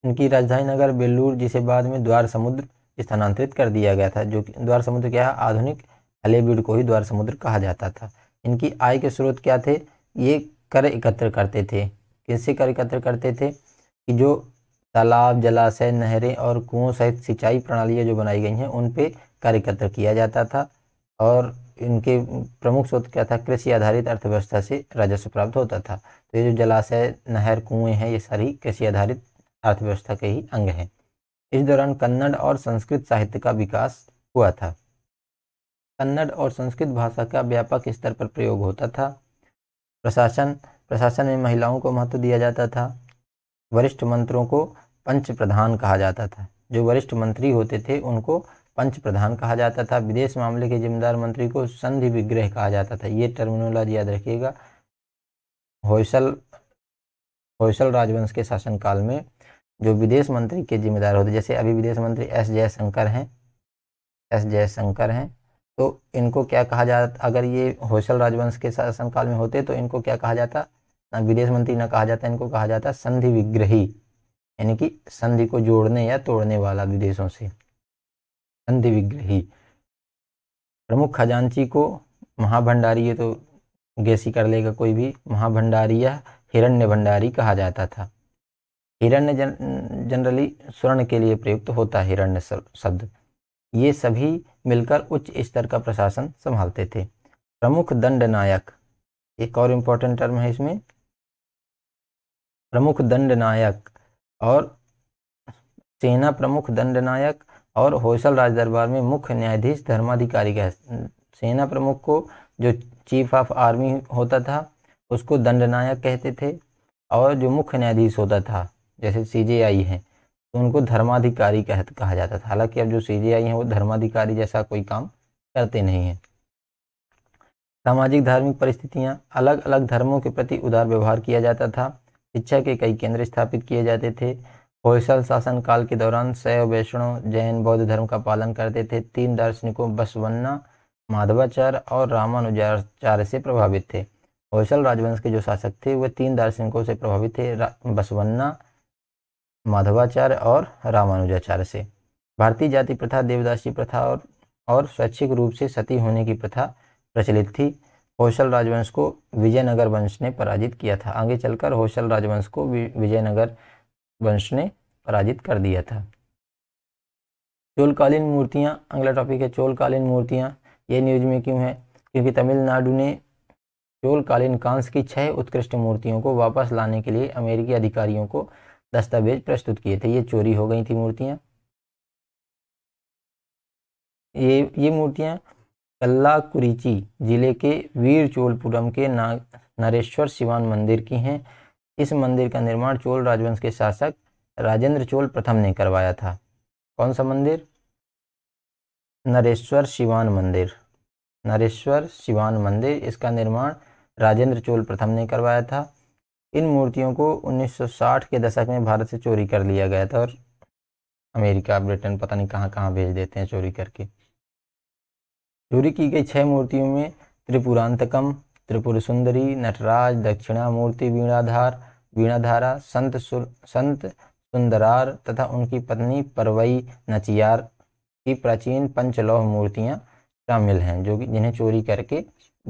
इनकी राजधानी नगर बेल्लूर जिसे बाद में द्वार समुद्र स्थानांतरित कर दिया गया था जो द्वार समुद्र क्या है आधुनिक अलेबीड को ही द्वार समुद्र कहा जाता था इनकी आय के स्रोत क्या थे ये कर एकत्र करते थे किससे कर एकत्र करते थे कि जो तालाब जलाशय नहरें और कुओं सहित सिंचाई प्रणालियाँ जो बनाई गई हैं उन पर कर एकत्र किया जाता था और इनके प्रमुख स्रोत क्या था कृषि आधारित अर्थव्यवस्था से राजस्व प्राप्त होता था तो ये जो जलाशय नहर कुएं हैं ये सारी कृषि आधारित अर्थव्यवस्था के ही अंग हैं इस दौरान कन्नड़ और संस्कृत साहित्य का विकास हुआ था कन्नड़ और संस्कृत भाषा का व्यापक स्तर पर प्रयोग होता था प्रशासन प्रशासन में महिलाओं को महत्व दिया जाता था वरिष्ठ मंत्रों को पंच प्रधान कहा जाता था जो वरिष्ठ मंत्री होते थे उनको पंच प्रधान कहा जाता था विदेश मामले के जिम्मेदार मंत्री को संधि विग्रह कहा जाता था ये टर्मिनोलॉजी याद रखिएगा होयसल होयसल राजवंश के शासनकाल में जो विदेश मंत्री के जिम्मेदार होते जैसे अभी विदेश मंत्री एस जयशंकर हैं एस जयशंकर हैं तो इनको क्या कहा जाता अगर ये होयसल राजवंश के शासनकाल में होते तो इनको क्या कहा जाता ना विदेश मंत्री ना कहा जाता इनको कहा जाता संधि विग्रही यानी कि संधि को जोड़ने या तोड़ने वाला विदेशों से अंधि विग्रही प्रमुख खजांची को महाभंडारी ये तो गैसी कर लेगा कोई भी महाभंडारी या हिरण्य भंडारी कहा जाता था हिरण्य जन जनरली स्वर्ण के लिए प्रयुक्त होता है हिरण्य शब्द ये सभी मिलकर उच्च स्तर का प्रशासन संभालते थे प्रमुख दंड नायक एक और इम्पोर्टेंट टर्म है इसमें प्रमुख दंड नायक और सेना प्रमुख दंड नायक और होयसल राज दरबार में मुख्य न्यायाधीश धर्माधिकारी का सेना प्रमुख को जो चीफ ऑफ आर्मी होता था उसको दंडनायक कहते थे और जो मुख्य न्यायाधीश होता था जैसे सी जे आई है तो उनको धर्माधिकारी कह कहा जाता था हालांकि अब जो सी जे आई हैं वो धर्माधिकारी जैसा कोई काम करते नहीं हैं सामाजिक धार्मिक परिस्थितियां अलग अलग धर्मों के प्रति उदार व्यवहार किया जाता था शिक्षा के कई केंद्र स्थापित किए जाते थे होयसल काल के दौरान शैव वैष्णव जैन बौद्ध धर्म का पालन करते थे तीन दार्शनिकों बसवन्ना माधवाचार्य और रामानुजाचार्य से प्रभावित थे होयसल राजवंश के जो शासक थे वे तीन दार्शनिकों से प्रभावित थे बसवन्ना माधवाचार्य और रामानुजाचार्य से भारतीय जाति प्रथा देवदासी प्रथा और और स्वैच्छिक रूप से सती होने की प्रथा प्रचलित थी होशल राजवंश को विजयनगर वंश ने पराजित किया था आगे चलकर होशल राजवंश को विजयनगर वंश ने पराजित कर दिया था चोलकालीन मूर्तियां अगला टॉपिक है चोलकालीन मूर्तियां ये न्यूज में क्यों है क्योंकि तमिलनाडु ने चोलकालीन कांस की छह उत्कृष्ट मूर्तियों को वापस लाने के लिए अमेरिकी अधिकारियों को दस्तावेज प्रस्तुत किए थे ये चोरी हो गई थी मूर्तियां ये ये मूर्तियां कल्ला कुरीची जिले के वीर चोलपुरम के ना नरेश्वर शिवान मंदिर की हैं इस मंदिर का निर्माण चोल राजवंश के शासक राजेंद्र चोल प्रथम ने करवाया था कौन सा मंदिर नरेश्वर शिवान मंदिर नरेश्वर शिवान मंदिर इसका निर्माण राजेंद्र चोल प्रथम ने करवाया था इन मूर्तियों को 1960 के दशक में भारत से चोरी कर लिया गया था और अमेरिका ब्रिटेन पता नहीं कहाँ कहाँ भेज देते हैं चोरी करके चोरी की गई छह मूर्तियों में त्रिपुरांतकम त्रिपुर सुंदरी नटराज दक्षिणा मूर्ति वीणाधार वीणाधारा संत सुर संत सुंदरार तथा उनकी पत्नी परवई नचियार की प्राचीन पंचलोह मूर्तियां शामिल हैं जो कि जिन्हें चोरी करके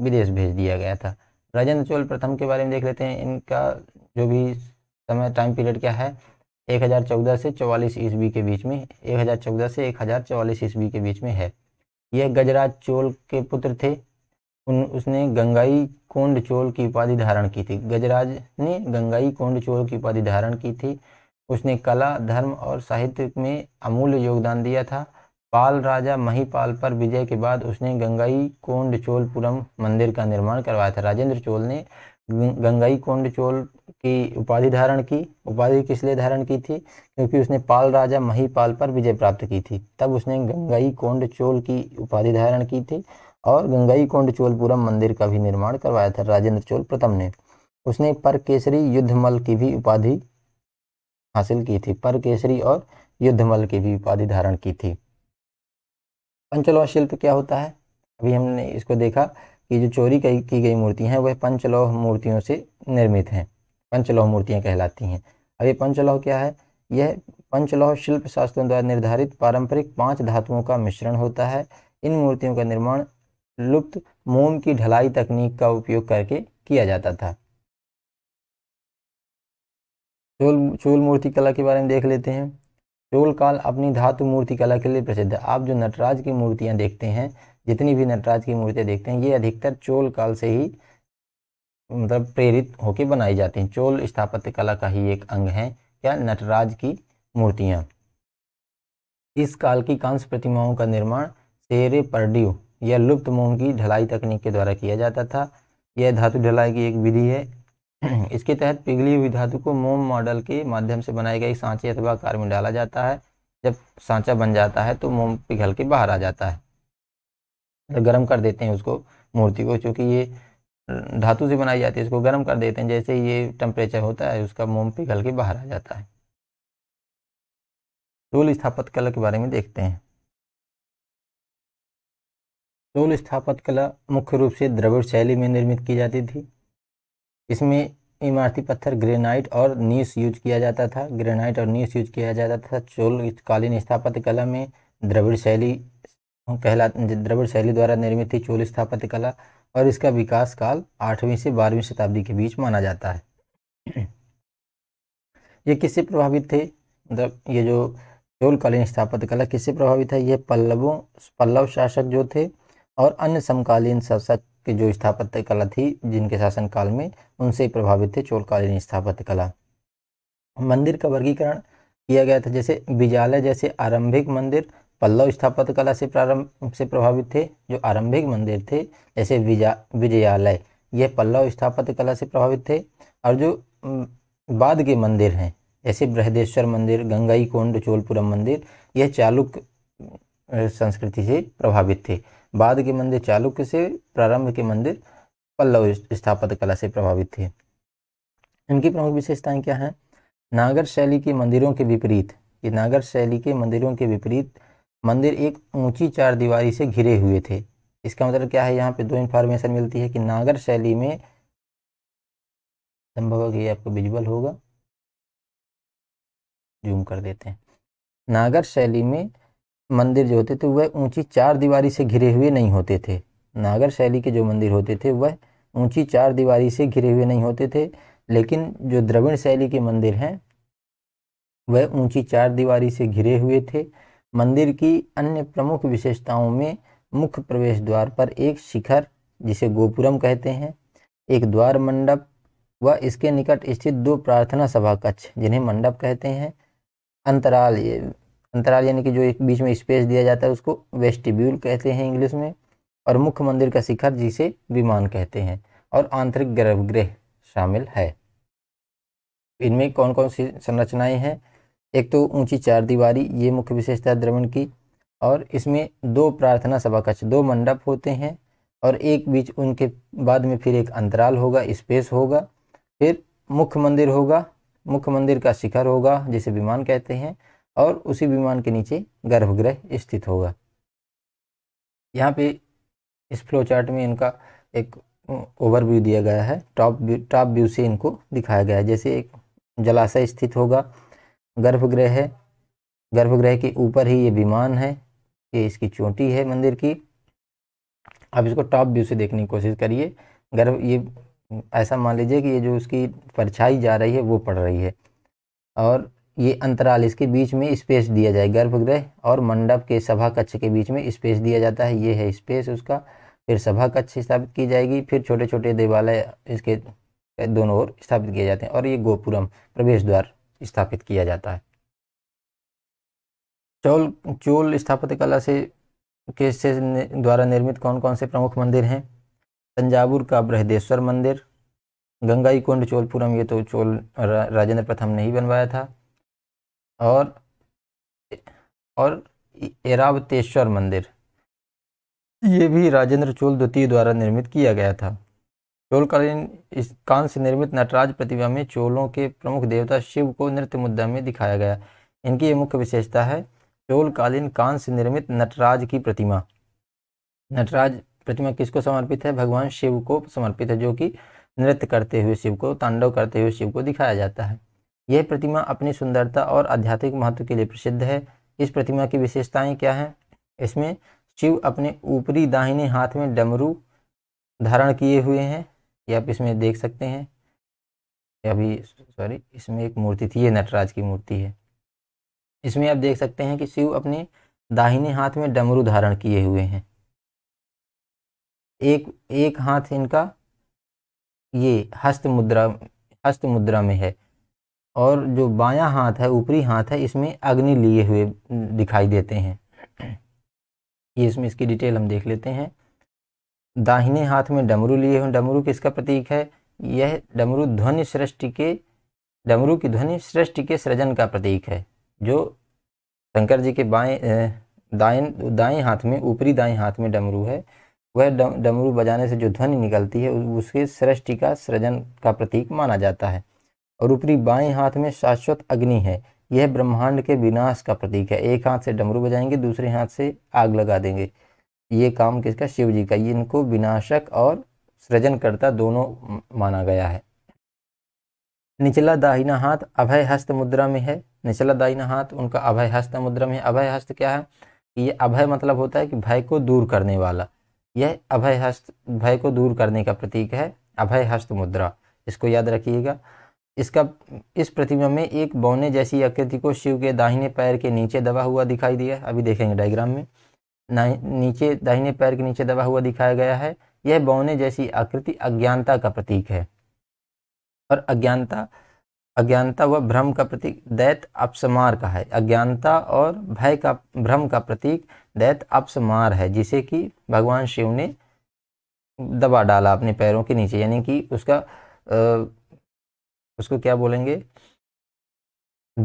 विदेश भेज दिया गया था राजेंद्र चोल प्रथम के बारे में देख लेते हैं इनका जो भी समय टाइम पीरियड क्या है 1014 से 44 ईस्वी के बीच में 1014 से 1044 ईस्वी के बीच में है यह गजराज चोल के पुत्र थे उन उसने गंगाई कोंड चोल की उपाधि धारण की थी गजराज ने गंगाई कोंड चोल की उपाधि धारण की थी उसने कला धर्म और साहित्य में अमूल्य योगदान दिया था पाल राजा महीपाल पर विजय के बाद उसने गंगाई कोंड चोलपुरम मंदिर का निर्माण करवाया था राजेंद्र चोल ने गंगाई कोंड चोल की उपाधि धारण की उपाधि किस लिए धारण की थी क्योंकि उसने पाल राजा महीपाल पर विजय प्राप्त की थी तब उसने गंगाई कोंड चोल की उपाधि धारण की थी और गंगाई कोंड चोलपुरम मंदिर का भी निर्माण करवाया था राजेंद्र चोल प्रथम ने उसने पर केसरी युद्धमल की भी उपाधि हासिल की थी पर केसरी और युद्धमल की भी उपाधि धारण की थी पंचलोह शिल्प क्या होता है अभी हमने इसको देखा कि जो चोरी की गई मूर्तियां हैं वह पंचलोह मूर्तियों से निर्मित हैं पंचलोह मूर्तियां कहलाती हैं अब ये क्या है यह पंचलोह शिल्प शास्त्रों द्वारा निर्धारित पारंपरिक पांच धातुओं का मिश्रण होता है इन मूर्तियों का निर्माण लुप्त मोम की ढलाई तकनीक का उपयोग करके किया जाता था चोल चोल कला के बारे में देख लेते हैं चोल काल अपनी धातु मूर्ति कला के लिए प्रसिद्ध है आप जो नटराज की मूर्तियां देखते हैं जितनी भी नटराज की मूर्तियां देखते हैं ये अधिकतर चोल काल से ही मतलब प्रेरित होकर बनाई जाती हैं चोल स्थापत्य कला का ही एक अंग है या नटराज की मूर्तियां इस काल की कांस्य प्रतिमाओं का निर्माण शेर परड्यू यह लुप्त मोम की ढलाई तकनीक के द्वारा किया जाता था यह धातु ढलाई की एक विधि है (clears throat) इसके तहत पिघली हुई धातु को मोम मॉडल के माध्यम से बनाए गए सांचे अथवा कार में डाला जाता है जब सांचा बन जाता है तो मोम पिघल के बाहर आ जाता है तो गर्म कर देते हैं उसको मूर्ति को क्योंकि ये धातु से बनाई जाती है इसको गर्म कर देते हैं जैसे ये टेम्परेचर होता है उसका मोम पिघल के बाहर आ जाता है टूल स्थापित कला के बारे में देखते हैं चोल स्थापत्य कला मुख्य रूप से द्रविड़ शैली में निर्मित की जाती थी इसमें इमारती पत्थर ग्रेनाइट और नीस यूज किया जाता था ग्रेनाइट और नीस यूज किया जाता था चोल कालीन स्थापत्य कला में द्रविड़ शैली कहला द्रविड़ शैली द्वारा निर्मित थी चोल स्थापत्य कला और इसका विकास काल आठवीं से बारहवीं शताब्दी के बीच माना जाता है ये किससे प्रभावित थे मतलब ये जो चोल कालीन स्थापत्य कला किससे प्रभावित है ये पल्लवों पल्लव शासक जो थे और अन्य समकालीन शासक की जो स्थापत्य कला थी जिनके शासनकाल में उनसे प्रभावित थे चोलकालीन स्थापत्य कला मंदिर का वर्गीकरण किया गया था जैसे विजालय जैसे आरंभिक मंदिर पल्लव स्थापत्य कला से प्रारंभ से प्रभावित थे जो आरंभिक मंदिर थे जैसे विजा विजयालय यह पल्लव स्थापत्य कला से प्रभावित थे और जो बाद के मंदिर हैं जैसे बृहदेश्वर मंदिर गंगाई कोंड चोलपुरम मंदिर यह चालुक संस्कृति से प्रभावित थे बाद के मंदिर चालुक्य से प्रारंभ के मंदिर पल्लव स्थापत कला से प्रभावित थे इनकी प्रमुख विशेषताएं क्या हैं नागर शैली के मंदिरों के विपरीत ये नागर शैली के मंदिरों के विपरीत मंदिर एक ऊंची चार दीवारी से घिरे हुए थे इसका मतलब क्या है यहाँ पे दो इन्फॉर्मेशन मिलती है कि नागर शैली में संभव है ये आपको विजुअल होगा जूम कर देते हैं नागर शैली में मंदिर जो होते थे वह ऊंची चार दीवारी से घिरे हुए नहीं होते थे नागर शैली के जो मंदिर होते थे वह ऊंची चार दीवारी से घिरे हुए नहीं होते थे लेकिन जो द्रविड़ शैली के मंदिर हैं वह ऊंची चार दीवारी से घिरे हुए थे मंदिर की अन्य प्रमुख विशेषताओं में मुख्य प्रवेश द्वार पर एक शिखर जिसे गोपुरम कहते हैं एक द्वार मंडप व इसके निकट स्थित दो प्रार्थना सभा कक्ष जिन्हें मंडप कहते हैं अंतराल अंतराल यानी कि जो एक बीच में स्पेस दिया जाता है उसको वेस्टिब्यूल कहते हैं इंग्लिश में और मुख्य मंदिर का शिखर जिसे विमान कहते हैं और आंतरिक गर्भगृह शामिल है इनमें कौन कौन सी संरचनाएं हैं एक तो ऊंची चार दीवारी ये मुख्य विशेषता द्रवण की और इसमें दो प्रार्थना सभा कक्ष दो मंडप होते हैं और एक बीच उनके बाद में फिर एक अंतराल होगा स्पेस होगा फिर मुख्य मंदिर होगा मुख्य मंदिर का शिखर होगा जिसे विमान कहते हैं और उसी विमान के नीचे गर्भगृह स्थित होगा यहाँ पे इस फ्लो चार्ट में इनका एक ओवरव्यू दिया गया है टॉप व्यू टॉप व्यू से इनको दिखाया गया है जैसे एक जलाशय स्थित होगा गर्भगृह है गर्भगृह के ऊपर ही ये विमान है ये इसकी चोटी है मंदिर की आप इसको टॉप व्यू से देखने की कोशिश करिए गर्भ ये ऐसा मान लीजिए कि ये जो उसकी परछाई जा रही है वो पड़ रही है और ये अंतराल इसके बीच में स्पेस दिया जाए गर्भगृह और मंडप के सभा कक्ष के बीच में स्पेस दिया जाता है ये है स्पेस उसका फिर सभा कक्ष स्थापित की जाएगी फिर छोटे छोटे देवालय इसके दोनों ओर स्थापित किए जाते हैं और ये गोपुरम प्रवेश द्वार स्थापित किया जाता है चोल चोल स्थापत्य कला से के से द्वारा निर्मित कौन कौन से प्रमुख मंदिर हैं तंजावुर का बृहदेश्वर मंदिर गंगाई कुंड चोलपुरम ये तो चोल रा, राजेंद्र प्रथम ने ही बनवाया था और और एरावतेश्वर मंदिर ये भी राजेंद्र चोल द्वितीय द्वारा निर्मित किया गया था चोलकालीन इस कांस से निर्मित नटराज प्रतिमा में चोलों के प्रमुख देवता शिव को नृत्य मुद्रा में दिखाया गया इनकी ये मुख्य विशेषता है चोलकालीन कांस से निर्मित नटराज की प्रतिमा नटराज प्रतिमा किसको समर्पित है भगवान शिव को समर्पित है जो कि नृत्य करते हुए शिव को तांडव करते हुए शिव को दिखाया जाता है यह प्रतिमा अपनी सुंदरता और आध्यात्मिक महत्व के लिए प्रसिद्ध है इस प्रतिमा की विशेषताएं क्या हैं इसमें शिव अपने ऊपरी दाहिने हाथ में डमरू धारण किए हुए हैं ये आप इसमें देख सकते हैं अभी सॉरी इसमें एक मूर्ति थी ये नटराज की मूर्ति है इसमें आप देख सकते हैं कि शिव अपने दाहिने हाथ में डमरू धारण किए हुए हैं एक एक हाथ इनका ये हस्त मुद्रा हस्त मुद्रा में है और जो बायां हाथ है ऊपरी हाथ है इसमें अग्नि लिए हुए दिखाई देते हैं ये इसमें इसकी डिटेल हम देख लेते हैं दाहिने हाथ में डमरू लिए हुए डमरू किसका प्रतीक है यह डमरू ध्वनि सृष्टि के डमरू की ध्वनि सृष्टि के सृजन का प्रतीक है जो शंकर जी के बाएं दाएं दाएं हाथ में ऊपरी दाएं हाथ में डमरू है वह डमरू बजाने से जो ध्वनि निकलती है उसके सृष्टि का सृजन का प्रतीक माना जाता है और ऊपरी बाएं हाथ में शाश्वत अग्नि है यह ब्रह्मांड के विनाश का प्रतीक है एक हाथ से डमरू बजाएंगे दूसरे हाथ से आग लगा देंगे ये काम किसका शिव जी का ये इनको विनाशक और सृजनकर्ता दोनों माना गया है निचला दाहिना हाथ अभय हस्त मुद्रा में है निचला दाहिना हाथ उनका अभय हस्त मुद्रा में अभय हस्त क्या है ये अभय मतलब होता है कि भय को दूर करने वाला यह अभय हस्त भय को दूर करने का प्रतीक है अभय हस्त मुद्रा इसको याद रखिएगा इसका इस प्रतिमा में एक बौने जैसी आकृति को शिव के दाहिने पैर के नीचे दबा हुआ दिखाई दिया अभी देखेंगे डायग्राम में नीचे दाहिने पैर के नीचे दबा हुआ दिखाया गया है यह बौने जैसी आकृति अज्ञानता का प्रतीक है और अज्ञानता अज्ञानता व भ्रम का प्रतीक दैत अपसमार का है अज्ञानता और भय का भ्रम का प्रतीक दैत अपसमार है जिसे कि भगवान शिव ने दबा डाला अपने पैरों के नीचे यानी कि उसका आ, उसको क्या बोलेंगे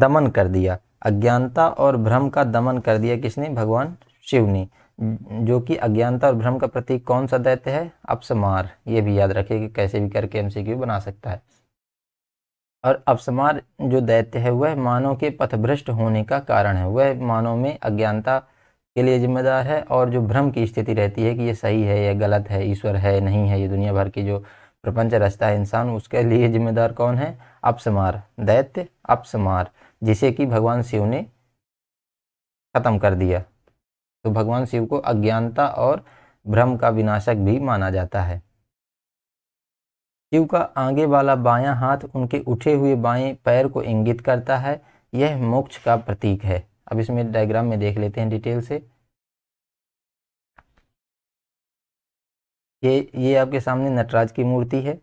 दमन कर दिया अज्ञानता और भ्रम का दमन कर दिया किसने भगवान शिव ने जो कि अज्ञानता और भ्रम का प्रतीक कौन सा दैत्य है अपसमार ये भी याद रखे कि कैसे भी करके एमसीक्यू बना सकता है और अपसमार जो दैत्य है वह मानव के पथभ्रष्ट होने का कारण है वह मानव में अज्ञानता के लिए जिम्मेदार है और जो भ्रम की स्थिति रहती है कि ये सही है या गलत है ईश्वर है नहीं है ये दुनिया भर की जो प्रपंच रचता है इंसान उसके लिए जिम्मेदार कौन है अपसमार दैत्य अपसमार जिसे कि भगवान शिव ने ख़त्म कर दिया तो भगवान शिव को अज्ञानता और भ्रम का विनाशक भी माना जाता है शिव का आगे वाला बायां हाथ उनके उठे हुए बाएं पैर को इंगित करता है यह मोक्ष का प्रतीक है अब इसमें डायग्राम में देख लेते हैं डिटेल से ये ये आपके सामने नटराज की मूर्ति है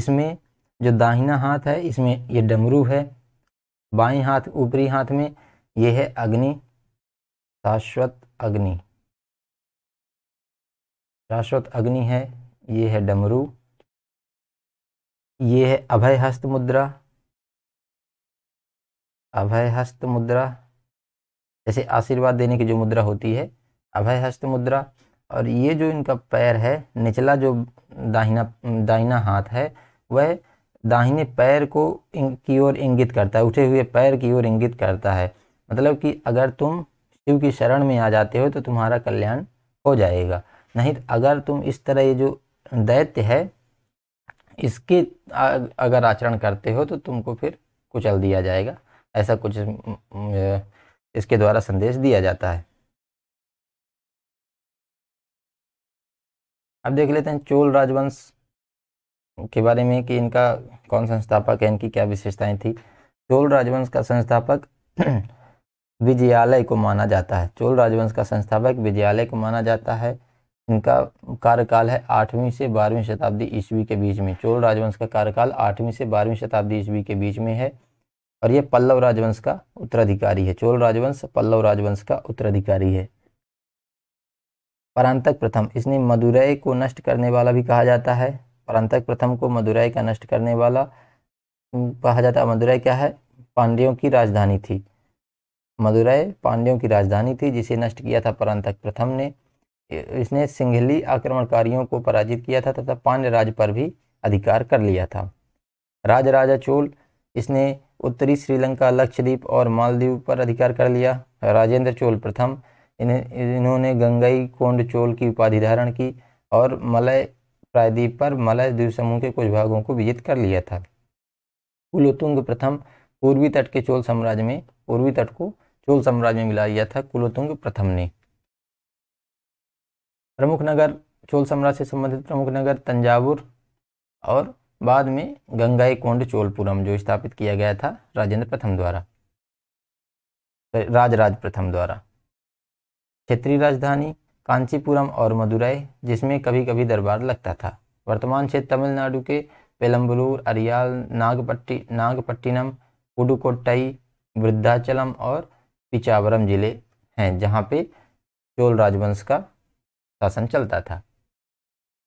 इसमें जो दाहिना हाथ है इसमें ये डमरू है बाई हाथ ऊपरी हाथ में ये है अग्नि शाश्वत अग्नि शाश्वत अग्नि है ये है डमरू ये है अभय हस्त मुद्रा अभय हस्त मुद्रा जैसे आशीर्वाद देने की जो मुद्रा होती है अभय हस्त मुद्रा और ये जो इनका पैर है निचला जो दाहिना दाहिना हाथ है वह दाहिने पैर को की ओर इंगित करता है उठे हुए पैर की ओर इंगित करता है मतलब कि अगर तुम शिव की शरण में आ जाते हो तो तुम्हारा कल्याण हो जाएगा नहीं तो अगर तुम इस तरह ये जो दैत्य है इसके अगर आचरण करते हो तो तुमको फिर कुचल दिया जाएगा ऐसा कुछ इसके द्वारा संदेश दिया जाता है अब देख लेते हैं चोल राजवंश के बारे में कि इनका कौन संस्थापक है इनकी क्या विशेषताएं थी चोल राजवंश का संस्थापक (clears throat) विजयालय को माना जाता है चोल राजवंश का संस्थापक विजयालय को माना जाता है इनका कार्यकाल है आठवीं से बारहवीं शताब्दी ईस्वी के बीच में चोल राजवंश का कार्यकाल आठवीं से बारहवीं शताब्दी ईस्वी के बीच में है और ये पल्लव राजवंश का उत्तराधिकारी है चोल राजवंश पल्लव राजवंश का उत्तराधिकारी है परांतक प्रथम इसने मदुरै को नष्ट करने वाला भी कहा जाता है परांतक प्रथम को मदुरै का नष्ट करने वाला कहा जाता है मदुरै क्या है पांड्यों की राजधानी थी मदुरै पांड्यों की राजधानी थी जिसे नष्ट किया था परांतक प्रथम ने इसने सिंघली आक्रमणकारियों को पराजित किया था तथा पांड्य राज्य पर भी अधिकार कर लिया था राज राजा चोल इसने उत्तरी श्रीलंका लक्षद्वीप और मालदीव पर अधिकार कर लिया राजेंद्र चोल प्रथम इन्हें इन्होंने गंगई कोंड चोल की उपाधि धारण की और मलय प्रायद्वीप पर मलय द्वीप समूह के कुछ भागों को विजित कर लिया था कुलोतुंग प्रथम पूर्वी तट के चोल साम्राज्य में पूर्वी तट को चोल साम्राज्य में मिला लिया था कुलोतुंग प्रथम ने प्रमुख नगर चोल साम्राज्य से संबंधित प्रमुख नगर तंजावुर और बाद में गंगाई कोंड चोलपुरम जो स्थापित किया गया था राजेंद्र प्रथम द्वारा राजराज प्रथम द्वारा क्षेत्रीय राजधानी कांचीपुरम और मदुराई जिसमें कभी कभी दरबार लगता था वर्तमान क्षेत्र तमिलनाडु के पेलम्बलूर अरियाल नागपट्टी नागपट्टिनम पुडुकोट्टई वृद्धाचलम और पिचावरम जिले हैं जहाँ पे चोल राजवंश का शासन चलता था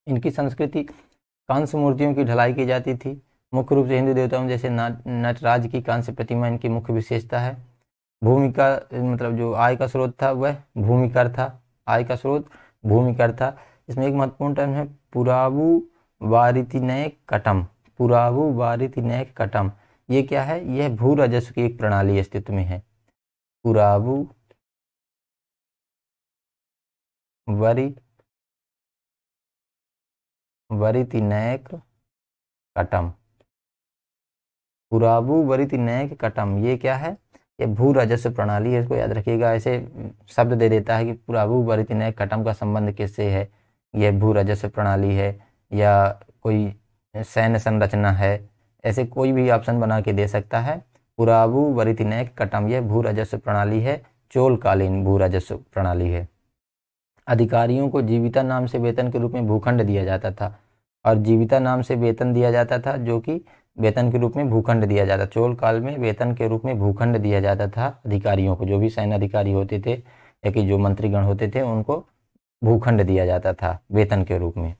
इनकी संस्कृति कांस्य मूर्तियों की ढलाई की जाती थी मुख्य रूप से हिंदू देवताओं जैसे नटराज की कांस्य प्रतिमा इनकी मुख्य विशेषता है भूमि का मतलब जो आय का स्रोत था वह भूमिकर था आय का स्रोत भूमिकर था इसमें एक महत्वपूर्ण टर्म है पुराबु नय कटम पुराबु नय कटम ये क्या है यह भू राजस्व की एक प्रणाली अस्तित्व में है पुराबु वरित नयक कटम पुराबु नयक कटम ये क्या है ये भू राजस्व प्रणाली है इसको याद रखिएगा ऐसे शब्द दे देता है कि पूरा भू वरित नय कटम का संबंध किससे है यह भू राजस्व प्रणाली है या कोई सैन्य संरचना है ऐसे कोई भी ऑप्शन बना के दे सकता है वरित वरितिनय कटम यह भू राजस्व प्रणाली है चोलकालीन भू राजस्व प्रणाली है अधिकारियों को जीविता नाम से वेतन के रूप में भूखंड दिया जाता था और जीविता नाम से वेतन दिया जाता था जो कि वेतन के रूप में भूखंड दिया जाता चोल काल में वेतन के रूप में भूखंड दिया जाता था अधिकारियों को जो भी सैन्य अधिकारी होते थे या कि जो मंत्रीगण होते थे उनको भूखंड दिया जाता था वेतन के रूप में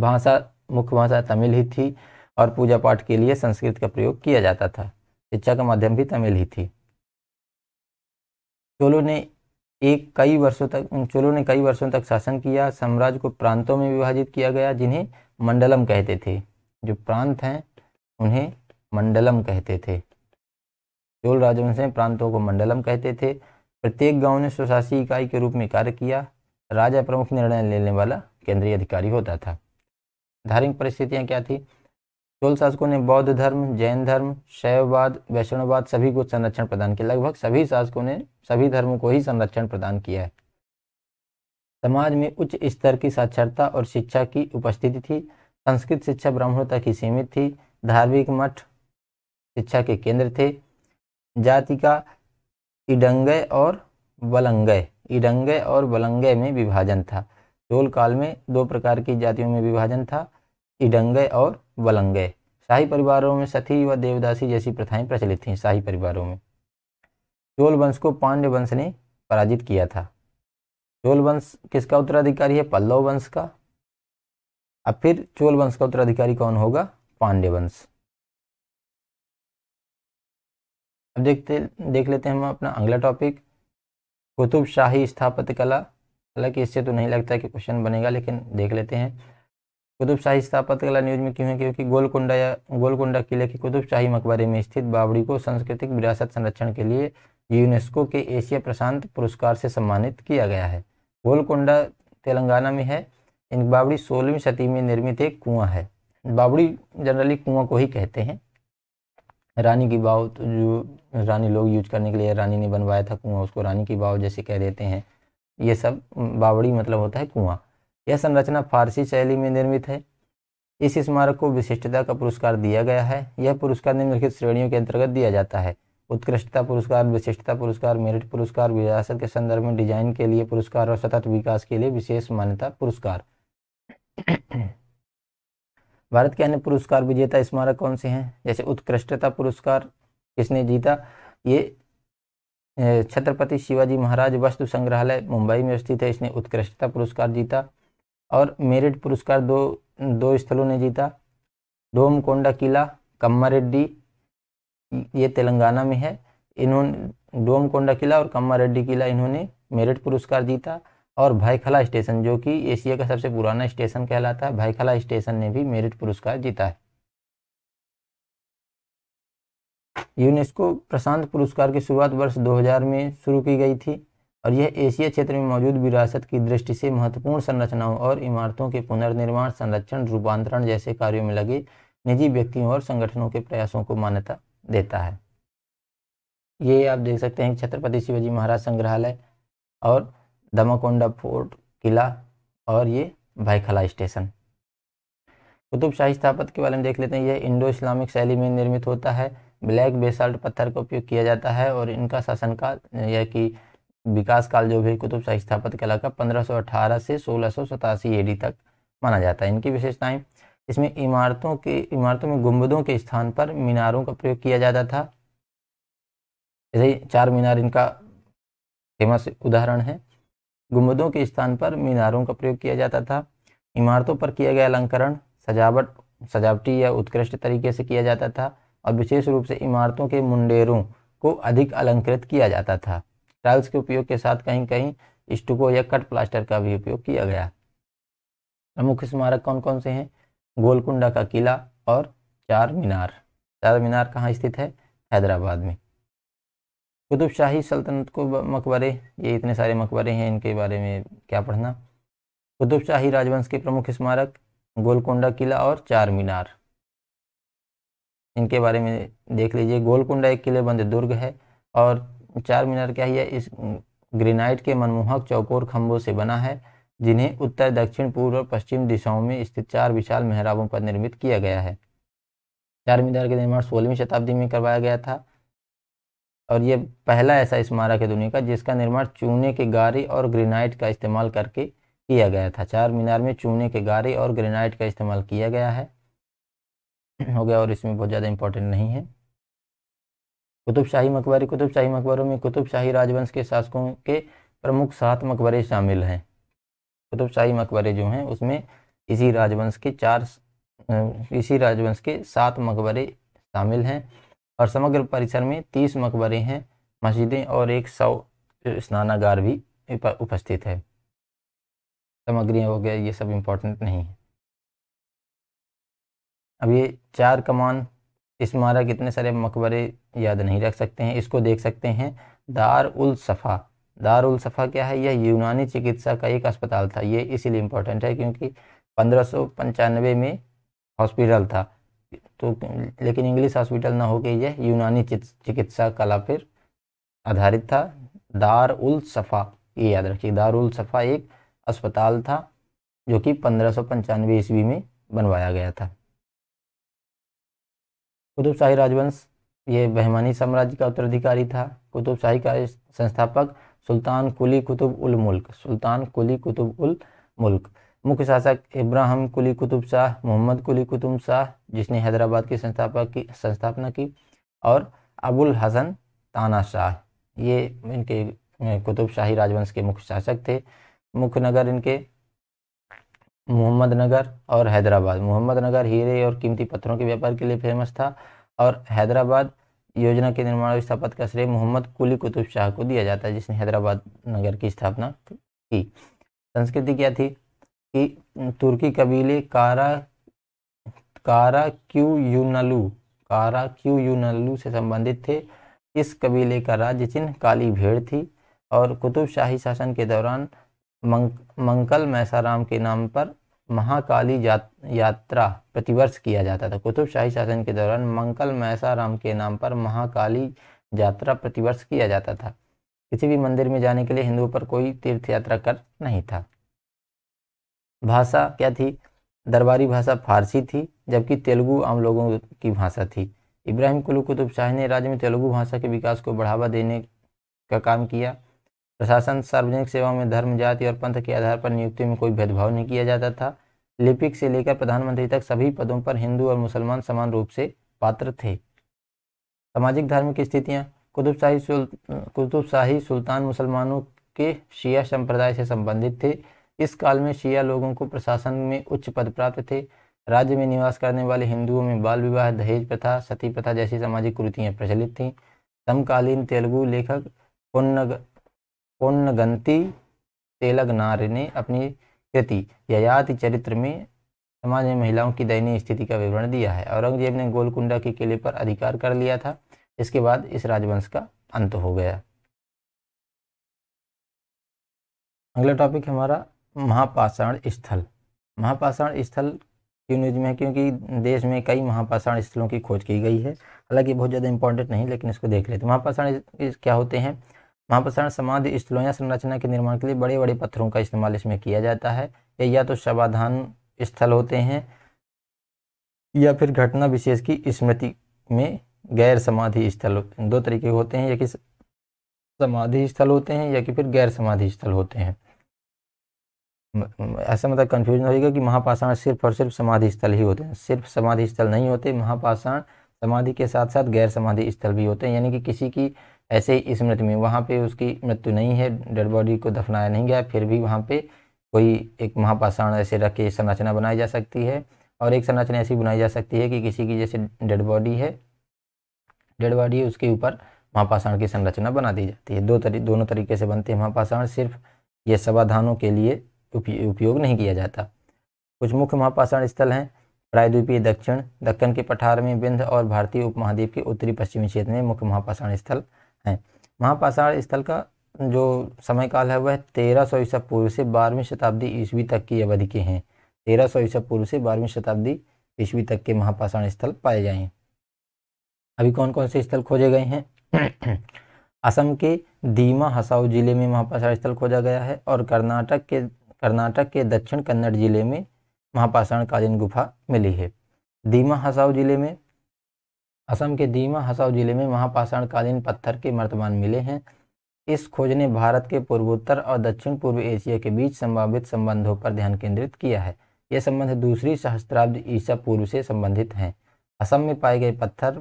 भाषा मुख्य भाषा तमिल ही थी और पूजा पाठ के लिए संस्कृत का प्रयोग किया जाता था शिक्षा का माध्यम भी तमिल ही थी चोलों ने एक कई वर्षों तक चोलों ने कई वर्षों तक शासन किया साम्राज्य को प्रांतों में विभाजित किया गया जिन्हें मंडलम कहते थे जो प्रांत हैं उन्हें मंडलम कहते थे चोल राजवंश में प्रांतों को मंडलम कहते थे प्रत्येक गांव ने स्वशासी इकाई के रूप में कार्य किया राजा प्रमुख निर्णय लेने वाला केंद्रीय अधिकारी होता था धार्मिक परिस्थितियाँ क्या थी चोल शासकों ने बौद्ध धर्म जैन धर्म शैववाद वैष्णववाद सभी को संरक्षण प्रदान किया लगभग सभी शासकों ने सभी धर्मों को ही संरक्षण प्रदान किया है समाज में उच्च स्तर की साक्षरता और शिक्षा की उपस्थिति थी संस्कृत शिक्षा ब्राह्मणों तक ही सीमित थी धार्मिक मठ शिक्षा के केंद्र थे जाति का इडंगय और वलंगय इडंगय और वलंगय में विभाजन था चोल काल में दो प्रकार की जातियों में विभाजन था इडंगय और वलंगय शाही परिवारों में सती व देवदासी जैसी प्रथाएं प्रचलित थीं शाही परिवारों में चोल वंश को पांड्य वंश ने पराजित किया था चोल वंश किसका उत्तराधिकारी है पल्लव वंश का अब फिर चोल वंश का उत्तराधिकारी कौन होगा पांडे वंश अब देखते देख लेते हैं हम अपना अगला टॉपिक कुतुब शाही स्थापत्य कला हालांकि इससे तो नहीं लगता कि क्वेश्चन बनेगा लेकिन देख लेते हैं कुतुब शाही स्थापत्य कला न्यूज में क्यों है क्योंकि गोलकुंडा या गोलकुंडा किले के कुतुब शाही मकबरे में स्थित बावड़ी को सांस्कृतिक विरासत संरक्षण के लिए यूनेस्को के एशिया प्रशांत पुरस्कार से सम्मानित किया गया है गोलकुंडा तेलंगाना में है इन बावड़ी सोलहवीं सदी में निर्मित एक कुआं है बावड़ी जनरली कुआं को ही कहते हैं रानी की बाव तो जो रानी लोग यूज करने के लिए रानी ने बनवाया था कुआं उसको रानी की बाव जैसे कह देते हैं ये सब बावड़ी मतलब होता है कुआं यह संरचना फारसी शैली में निर्मित है इस स्मारक को विशिष्टता का पुरस्कार दिया गया है यह पुरस्कार निम्नलिखित श्रेणियों के अंतर्गत दिया जाता है उत्कृष्टता पुरस्कार विशिष्टता पुरस्कार मेरिट पुरस्कार विरासत के संदर्भ में डिजाइन के लिए पुरस्कार और सतत विकास के लिए विशेष मान्यता पुरस्कार भारत के अन्य पुरस्कार विजेता स्मारक कौन से हैं जैसे उत्कृष्टता पुरस्कार किसने जीता ये छत्रपति शिवाजी महाराज वस्तु संग्रहालय मुंबई में स्थित है इसने उत्कृष्टता पुरस्कार जीता और मेरिट पुरस्कार दो दो स्थलों ने जीता डोमकोंडा किला कम्मारेड्डी ये तेलंगाना में है इन्होंने डोमकोंडा किला और कम्मारेड्डी किला इन्होंने मेरिट पुरस्कार जीता और भाईखला स्टेशन जो कि एशिया का सबसे पुराना स्टेशन कहलाता है भाईखला स्टेशन ने भी मेरिट पुरस्कार जीता है यूनेस्को प्रशांत पुरस्कार की शुरुआत वर्ष 2000 में शुरू की गई थी और यह एशिया क्षेत्र में मौजूद विरासत की दृष्टि से महत्वपूर्ण संरचनाओं और इमारतों के पुनर्निर्माण संरक्षण रूपांतरण जैसे कार्यों में लगे निजी व्यक्तियों और संगठनों के प्रयासों को मान्यता देता है ये आप देख सकते हैं छत्रपति शिवाजी महाराज संग्रहालय और दमाकोंडा फोर्ट किला और ये भाईखला स्टेशन कुतुब शाही स्थापत के बारे में देख लेते हैं यह इंडो इस्लामिक शैली में निर्मित होता है ब्लैक बेसाल्ट पत्थर का उपयोग किया जाता है और इनका शासनकाल यह कि विकास काल जो भी कुतुब शाही स्थापत कला का 1518 से सोलह सौ एडी तक माना जाता है इनकी विशेषताएं इसमें इमारतों की इमारतों में गुम्बदों के स्थान पर मीनारों का प्रयोग किया जाता था जैसे चार मीनार इनका फेमस उदाहरण है गुम्बदों के स्थान पर मीनारों का प्रयोग किया जाता था इमारतों पर किया गया अलंकरण सजावट सजावटी या उत्कृष्ट तरीके से किया जाता था और विशेष रूप से इमारतों के मुंडेरों को अधिक अलंकृत किया जाता था टाइल्स के उपयोग के साथ कहीं कहीं स्टुको या कट प्लास्टर का भी उपयोग किया गया प्रमुख स्मारक कौन कौन से हैं गोलकुंडा का किला और चार मीनार चार मीनार कहाँ स्थित है हैदराबाद में कुतुब शाही सल्तनत को मकबरे ये इतने सारे मकबरे हैं इनके बारे में क्या पढ़ना कुतुब शाही राजवंश के प्रमुख स्मारक गोलकुंडा किला और चार मीनार इनके बारे में देख लीजिए गोलकुंडा एक किलेबंद दुर्ग है और चार मीनार क्या है इस ग्रेनाइट के मनमोहक चौकोर खम्भों से बना है जिन्हें उत्तर दक्षिण पूर्व और पश्चिम दिशाओं में स्थित चार विशाल मेहराबों पर निर्मित किया गया है चार मीनार के निर्माण सोलहवीं शताब्दी में करवाया गया था और ये पहला ऐसा स्मारक है दुनिया का जिसका निर्माण चूने के गारे और ग्रेनाइट का इस्तेमाल करके किया गया था चार मीनार में चूने के गारे और ग्रेनाइट का इस्तेमाल किया गया है हो गया और इसमें बहुत ज़्यादा इंपॉर्टेंट नहीं है कुतुब शाही मकबरे कुतुब शाही मकबरों में कुतुब शाही राजवंश के शासकों के प्रमुख सात मकबरे शामिल हैं शाही मकबरे जो हैं उसमें इसी राजवंश के चार इसी राजवंश के सात मकबरे शामिल हैं और समग्र परिसर में तीस मकबरे हैं मस्जिदें और एक सौ स्नानागार भी उपस्थित है सामग्रियाँ गया ये सब इम्पोर्टेंट नहीं है अब ये चार कमान स्मारक इतने सारे मकबरे याद नहीं रख सकते हैं इसको देख सकते हैं दार उल सफ़ा दार उल सफ़ा क्या है यह यूनानी चिकित्सा का एक अस्पताल था ये इसीलिए इम्पोर्टेंट है क्योंकि पंद्रह में हॉस्पिटल था तो लेकिन इंग्लिश हॉस्पिटल ना होकर यह यूनानी चिकित्सा कला पर आधारित था दार उल सफ़ा ये याद रखिए दार उल सफ़ा एक अस्पताल था जो कि पंद्रह ईस्वी में बनवाया गया था कुतुबशाही राजवंश ये बहमानी साम्राज्य का उत्तराधिकारी था कुतुबशाही का संस्थापक सुल्तान कुली कुतुब उल मुल्क सुल्तान कुली कुतुब उल मुल्क मुख्य शासक इब्राहिम कुली कुतुब शाह मोहम्मद कुली कुतुब शाह जिसने हैदराबाद की संस्थापक की संस्थापना की और अबुल हसन ताना शाह ये इनके कुतुब शाही राजवंश के मुख्य शासक थे मुख्य नगर इनके मोहम्मद नगर और हैदराबाद मोहम्मद नगर हीरे और कीमती पत्थरों के व्यापार के लिए फेमस था और हैदराबाद योजना के निर्माण और स्थापत का श्रेय मोहम्मद कुली कुतुब शाह को दिया जाता है जिसने हैदराबाद नगर की स्थापना की संस्कृति क्या थी कि तुर्की कबीले कारा कारा क्यू यूनलू कारा क्यू यूनलू से संबंधित थे इस कबीले का राज्य चिन्ह काली भेड़ थी और कुतुब शाही शासन के दौरान मंक, मंकल मैसाराम के नाम पर महाकाली यात्रा प्रतिवर्ष किया जाता था कुतुब शाही शासन के दौरान मंकल मैसाराम के नाम पर महाकाली यात्रा प्रतिवर्ष किया जाता था किसी भी मंदिर में जाने के लिए हिंदुओं पर कोई तीर्थ यात्रा कर नहीं था भाषा क्या थी दरबारी भाषा फारसी थी जबकि तेलुगु आम लोगों की भाषा थी इब्राहिम कुलू कुतुब शाह ने राज्य में तेलुगु भाषा के विकास को बढ़ावा देने का काम किया प्रशासन सार्वजनिक सेवाओं में धर्म जाति और पंथ के आधार पर नियुक्ति में कोई भेदभाव नहीं किया जाता था लिपिक से लेकर प्रधानमंत्री तक सभी पदों पर हिंदू और मुसलमान समान रूप से पात्र थे सामाजिक धार्मिक स्थितियाँ कुतुबशाही कुतुबशाही सुल्तान मुसलमानों के शिया संप्रदाय से संबंधित थे इस काल में शिया लोगों को प्रशासन में उच्च पद प्राप्त थे राज्य में निवास करने वाले हिंदुओं में बाल विवाह दहेज प्रथा सती प्रथा जैसी सामाजिक कृतियाँ प्रचलित थीं समकालीन तेलुगु लेखक पुन्न पुन्नगंती तेलगनार ने अपनी कृति ययाति चरित्र में समाज में महिलाओं की दयनीय स्थिति का विवरण दिया है औरंगजेब ने गोलकुंडा के किले पर अधिकार कर लिया था इसके बाद इस राजवंश का अंत हो गया अगला टॉपिक हमारा महापाषाण स्थल महापाषाण स्थल क्यों न्यूज में है क्योंकि देश में कई महापाषाण स्थलों की खोज की गई है हालांकि बहुत ज़्यादा इंपॉर्टेंट नहीं लेकिन इसको देख लेते महापाषाण क्या होते हैं महापाषाण समाधि स्थलों या संरचना के निर्माण के लिए बड़े बड़े पत्थरों का इस्तेमाल इसमें किया जाता है या, तो शवाधान स्थल होते हैं या फिर घटना विशेष की स्मृति में गैर समाधि स्थल दो तरीके होते हैं या कि समाधि स्थल होते हैं या कि फिर गैर समाधि स्थल होते हैं ऐसा मतलब कन्फ्यूजन होगा कि महापाषाण सिर्फ और सिर्फ समाधि स्थल ही होते हैं सिर्फ समाधि स्थल नहीं होते महापाषाण समाधि के साथ साथ गैर समाधि स्थल भी होते हैं यानी कि किसी की ऐसे ही स्मृति में वहाँ पे उसकी मृत्यु नहीं है डेड बॉडी को दफनाया नहीं गया फिर भी वहाँ पे कोई एक महापाषाण ऐसे रख के संरचना बनाई जा सकती है और एक संरचना ऐसी बनाई जा सकती है कि किसी की जैसे डेड बॉडी है डेड बॉडी है उसके ऊपर महापाषाण की संरचना बना दी जाती है दो तरी दोनों तरीके से बनते हैं महापाषाण सिर्फ ये सभाधानों के लिए उपयोग नहीं किया जाता कुछ मुख्य महापाषाण स्थल हैं प्रायद्वीपीय दक्षिण दक्कन के पठार में विंध्य और भारतीय उपमहाद्वीप के उत्तरी पश्चिमी क्षेत्र में मुख्य महापाषाण स्थल हैं महापाषाण स्थल का जो समय काल है वह तेरह सौ ईसा पूर्व से बारहवीं शताब्दी ईस्वी तक की अवधि के हैं तेरह सौ ईसा पूर्व से बारहवीं शताब्दी ईस्वी तक के महापाषाण स्थल पाए जाए अभी कौन कौन से स्थल खोजे गए हैं (clears throat) असम के दीमा हसाऊ जिले में महापाषाण स्थल खोजा गया है और कर्नाटक के कर्नाटक के दक्षिण कन्नड़ जिले में महापाषाणकालीन गुफा मिली है दीमा हसाव जिले में असम के दीमा हसाव जिले में महापाषाणकालीन पत्थर के मर्तमान मिले हैं इस खोज ने भारत के पूर्वोत्तर और दक्षिण पूर्व एशिया के बीच संभावित संबंधों पर ध्यान केंद्रित किया है यह संबंध दूसरी सहस्त्राब्द ईसा पूर्व से संबंधित हैं असम में पाए गए पत्थर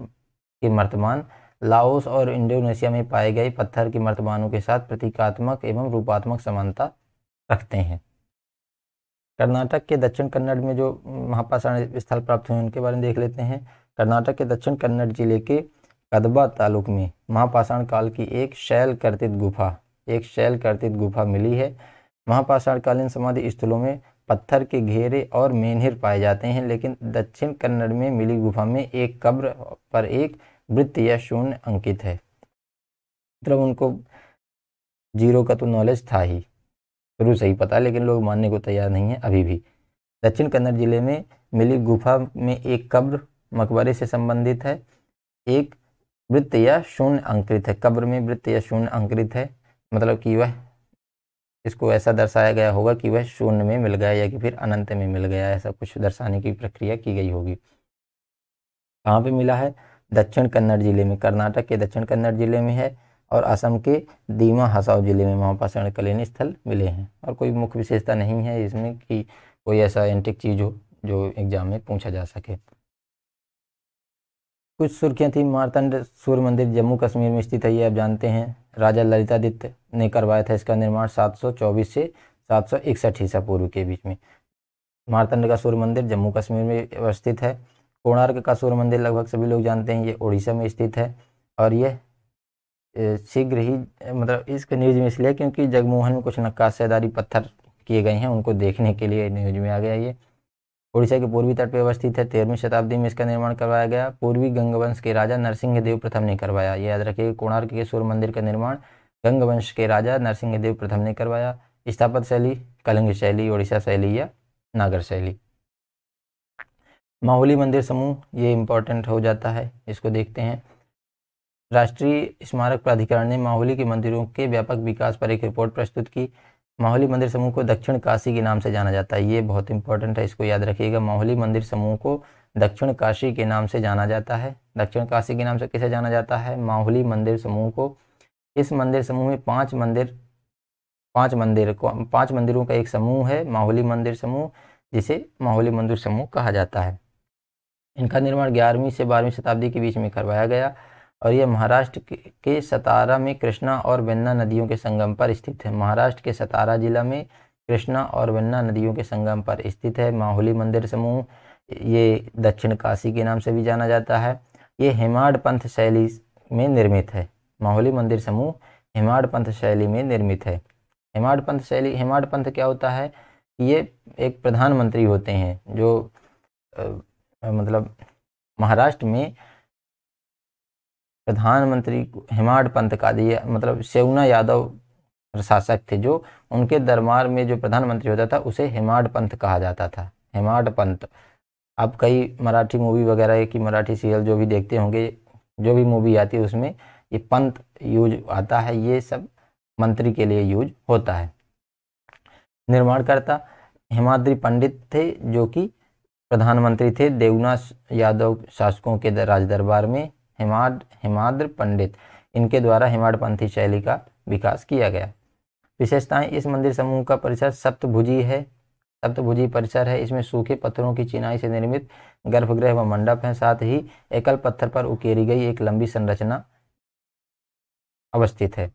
के मर्तमान लाओस और इंडोनेशिया में पाए गए पत्थर के मर्तमानों के साथ प्रतीकात्मक एवं रूपात्मक समानता रखते हैं कर्नाटक के दक्षिण कन्नड़ में जो महापाषाण स्थल प्राप्त हुए उनके बारे में देख लेते हैं कर्नाटक के दक्षिण कन्नड़ जिले के कदबा तालुक में महापाषाण काल की एक शैल कर्तित गुफा एक शैल कर्तित गुफा मिली है महापाषाणकालीन समाधि स्थलों में पत्थर के घेरे और मेनहिर पाए जाते हैं लेकिन दक्षिण कन्नड़ में मिली गुफा में एक कब्र पर एक वृत्त या शून्य अंकित है मतलब उनको जीरो का तो नॉलेज था ही शुरू से ही पता है लेकिन लोग मानने को तैयार नहीं है अभी भी दक्षिण कन्नड़ जिले में मिली गुफा में एक कब्र मकबरे से संबंधित है एक वृत्त या शून्य अंकृत है कब्र में वृत्त या शून्य अंकृत है मतलब कि वह इसको ऐसा दर्शाया गया होगा कि वह शून्य में मिल गया या कि फिर अनंत में मिल गया ऐसा कुछ दर्शाने की प्रक्रिया की गई होगी कहाँ पे मिला है दक्षिण कन्नड़ जिले में कर्नाटक के दक्षिण कन्नड़ जिले में है और असम के दीमा हसाव जिले में महापाषाण कलीन स्थल मिले हैं और कोई मुख्य विशेषता नहीं है इसमें कि कोई ऐसा एंटिक चीज़ हो जो एग्जाम में पूछा जा सके कुछ सुर्खियाँ थी मारतंड सूर्य मंदिर जम्मू कश्मीर में स्थित है ये आप जानते हैं राजा ललितादित्य ने करवाया था इसका निर्माण 724 से 761 ईसा पूर्व के बीच में मारतंड का सूर्य मंदिर जम्मू कश्मीर में अवस्थित है कोणार्क का सूर्य मंदिर लगभग सभी लोग जानते हैं ये उड़ीसा में स्थित है और यह शीघ्र ही मतलब इस न्यूज़ में इसलिए क्योंकि जगमोहन में कुछ नक्काशेदारी पत्थर किए गए हैं उनको देखने के लिए न्यूज में आ गया ये उड़ीसा के पूर्वी तट पर अवस्थित है तेरहवीं शताब्दी में इसका निर्माण करवाया गया पूर्वी गंगवंश के राजा नरसिंह देव प्रथम ने करवाया ये याद रखिए कोणार्क के सूर्य मंदिर का निर्माण गंगवंश के राजा नरसिंह देव प्रथम ने करवाया स्थापत शैली कलंग शैली उड़ीसा शैली या नागर शैली माहौली मंदिर समूह ये इम्पोर्टेंट हो जाता है इसको देखते हैं राष्ट्रीय स्मारक प्राधिकरण ने माहौली के मंदिरों के व्यापक विकास पर एक रिपोर्ट प्रस्तुत की माहौली मंदिर समूह को दक्षिण काशी के नाम से जाना जाता है ये बहुत इंपॉर्टेंट है इसको याद रखिएगा माहौली मंदिर समूह को दक्षिण काशी के नाम से जाना जाता है दक्षिण काशी के नाम से किसे जाना जाता है माहौली मंदिर समूह को इस मंदिर समूह में पांच मंदिर पांच मंदिर पांच मंदिरों का एक समूह है माहौली मंदिर समूह जिसे माहौली मंदिर समूह कहा जाता है इनका निर्माण ग्यारहवीं से बारहवीं शताब्दी के बीच में करवाया गया और ये महाराष्ट्र के सतारा में कृष्णा और वेन्ना नदियों के संगम पर स्थित है महाराष्ट्र के सतारा जिला में कृष्णा और वेन्ना नदियों के संगम पर स्थित है माहौली मंदिर समूह ये दक्षिण काशी के नाम से भी जाना जाता है ये हिमाड पंथ शैली में निर्मित है माहौली मंदिर समूह हिमाड पंथ शैली में निर्मित है हिमाड पंथ शैली हिमाड पंथ क्या होता है ये एक प्रधानमंत्री होते हैं जो आ, मतलब महाराष्ट्र में प्रधानमंत्री हिमाड पंत का दिया मतलब सेवना यादव प्रशासक थे जो उनके दरबार में जो प्रधानमंत्री होता था उसे हिमाड पंत कहा जाता था हिमाड पंत अब कई मराठी मूवी वगैरह की मराठी सीरियल जो भी देखते होंगे जो भी मूवी आती है उसमें ये पंत यूज आता है ये सब मंत्री के लिए यूज होता है निर्माणकर्ता हिमाद्री पंडित थे जो कि प्रधानमंत्री थे देवनाथ यादव शासकों के राज दरबार में हिमाद हिमाद्र पंडित इनके द्वारा हिमाड पंथी शैली का विकास किया गया विशेषताएं इस मंदिर समूह का परिसर सप्तभुजी है सप्तभुजी परिसर है इसमें सूखे पत्थरों की चिनाई से निर्मित गर्भगृह व मंडप है साथ ही एकल पत्थर पर उकेरी गई एक लंबी संरचना अवस्थित है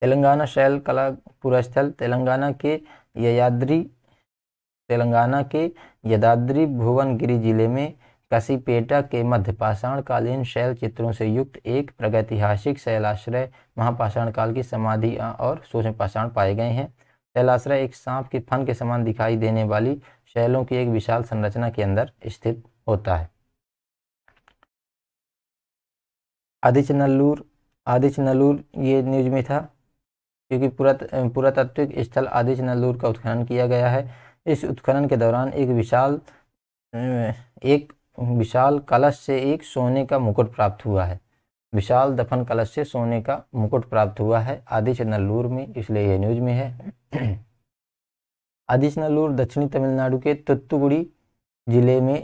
तेलंगाना शैल कला पुरस्थल तेलंगाना के यद्री तेलंगाना के यदाद्री भुवनगिरी जिले में कसीपेटा के कालीन शैल चित्रों से युक्त एक प्रगतिहासिक शैलाश्रय महापाषाण काल की समाधि और सूक्ष्म पाषाण पाए गए हैं शैलाश्रय एक सांप के फन के समान दिखाई देने वाली शैलों की एक विशाल संरचना के अंदर स्थित होता है आदिचनल्लूर आदिचनल्लूर ये न्यूज में था क्योंकि पुरात पुरातात्विक स्थल आदिचनल्लूर का उत्खनन किया गया है इस उत्खनन के दौरान एक विशाल एक विशाल कलश से एक सोने का मुकुट प्राप्त हुआ है विशाल दफन कलश से सोने का मुकुट प्राप्त हुआ है आदिश नल्लूर में इसलिए यह न्यूज में है (clears throat) आदिश नल्लूर दक्षिणी तमिलनाडु के तुत्तुगुड़ी जिले में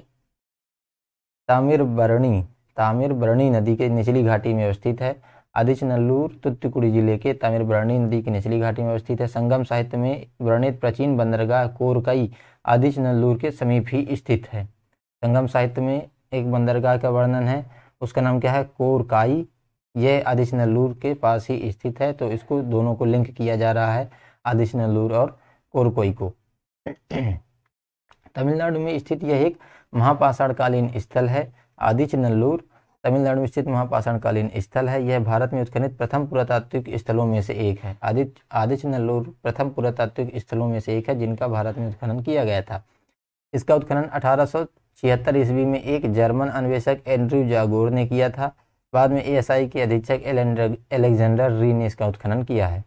तामिरबरणी तामिरबरणी नदी के निचली घाटी में अवस्थित है आदिश नल्लूर तुत्तुकुड़ी जिले के तामिरबरणी नदी के निचली घाटी में अवस्थित है संगम साहित्य में वर्णित प्राचीन बंदरगाह कोरकई आदिश नल्लूर के समीप ही स्थित है संगम साहित्य में एक बंदरगाह का वर्णन है उसका नाम क्या है कोरकाई यह आदिश नल्लूर के पास ही स्थित है तो इसको दोनों को लिंक किया जा रहा है आदिश नल्लूर और कोरकोई को तमिलनाडु में स्थित यह एक महापाषाणकालीन स्थल है आदिच नल्लूर तमिलनाडु में स्थित महापाषाणकालीन स्थल है यह भारत में उत्खनित प्रथम पुरातात्विक स्थलों में से एक है आदिच आदिच नल्लूर प्रथम पुरातात्विक स्थलों में से एक है जिनका भारत में उत्खनन किया गया था इसका उत्खनन अठारह छिहत्तर ईस्वी में एक जर्मन अन्वेषक एंड्रू जागोर ने किया था बाद में एएसआई के अधीक्षक एलेक्जेंडर री ने इसका उत्खनन किया है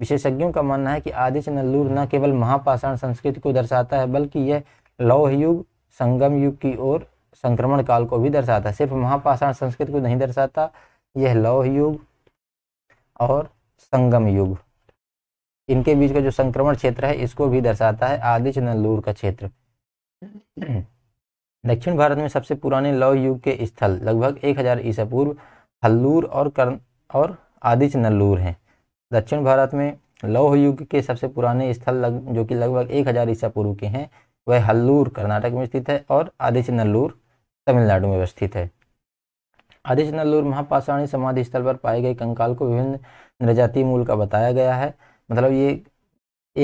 विशेषज्ञों का मानना है कि आदिश नल्लूर न केवल महापाषाण संस्कृति को दर्शाता है बल्कि यह लौह युग संगम युग की ओर संक्रमण काल को भी दर्शाता है सिर्फ महापाषाण संस्कृति को नहीं दर्शाता यह लौह युग और संगम युग इनके बीच का जो संक्रमण क्षेत्र है इसको भी दर्शाता है आदिच नल्लूर का क्षेत्र दक्षिण भारत में सबसे पुराने लौह युग के स्थल लगभग 1000 ईसा पूर्व हल्लूर और कर्ण और आदिच नल्लूर हैं दक्षिण भारत में लौह युग के सबसे पुराने स्थल लग जो कि लगभग 1000 ईसा पूर्व के हैं वह हल्लूर कर्नाटक में स्थित है और आदिच नल्लूर तमिलनाडु में अवस्थित है आदिच नल्लूर महापाषाणी समाधि स्थल पर पाए गए कंकाल को विभिन्न निर्जातीय मूल का बताया गया है मतलब ये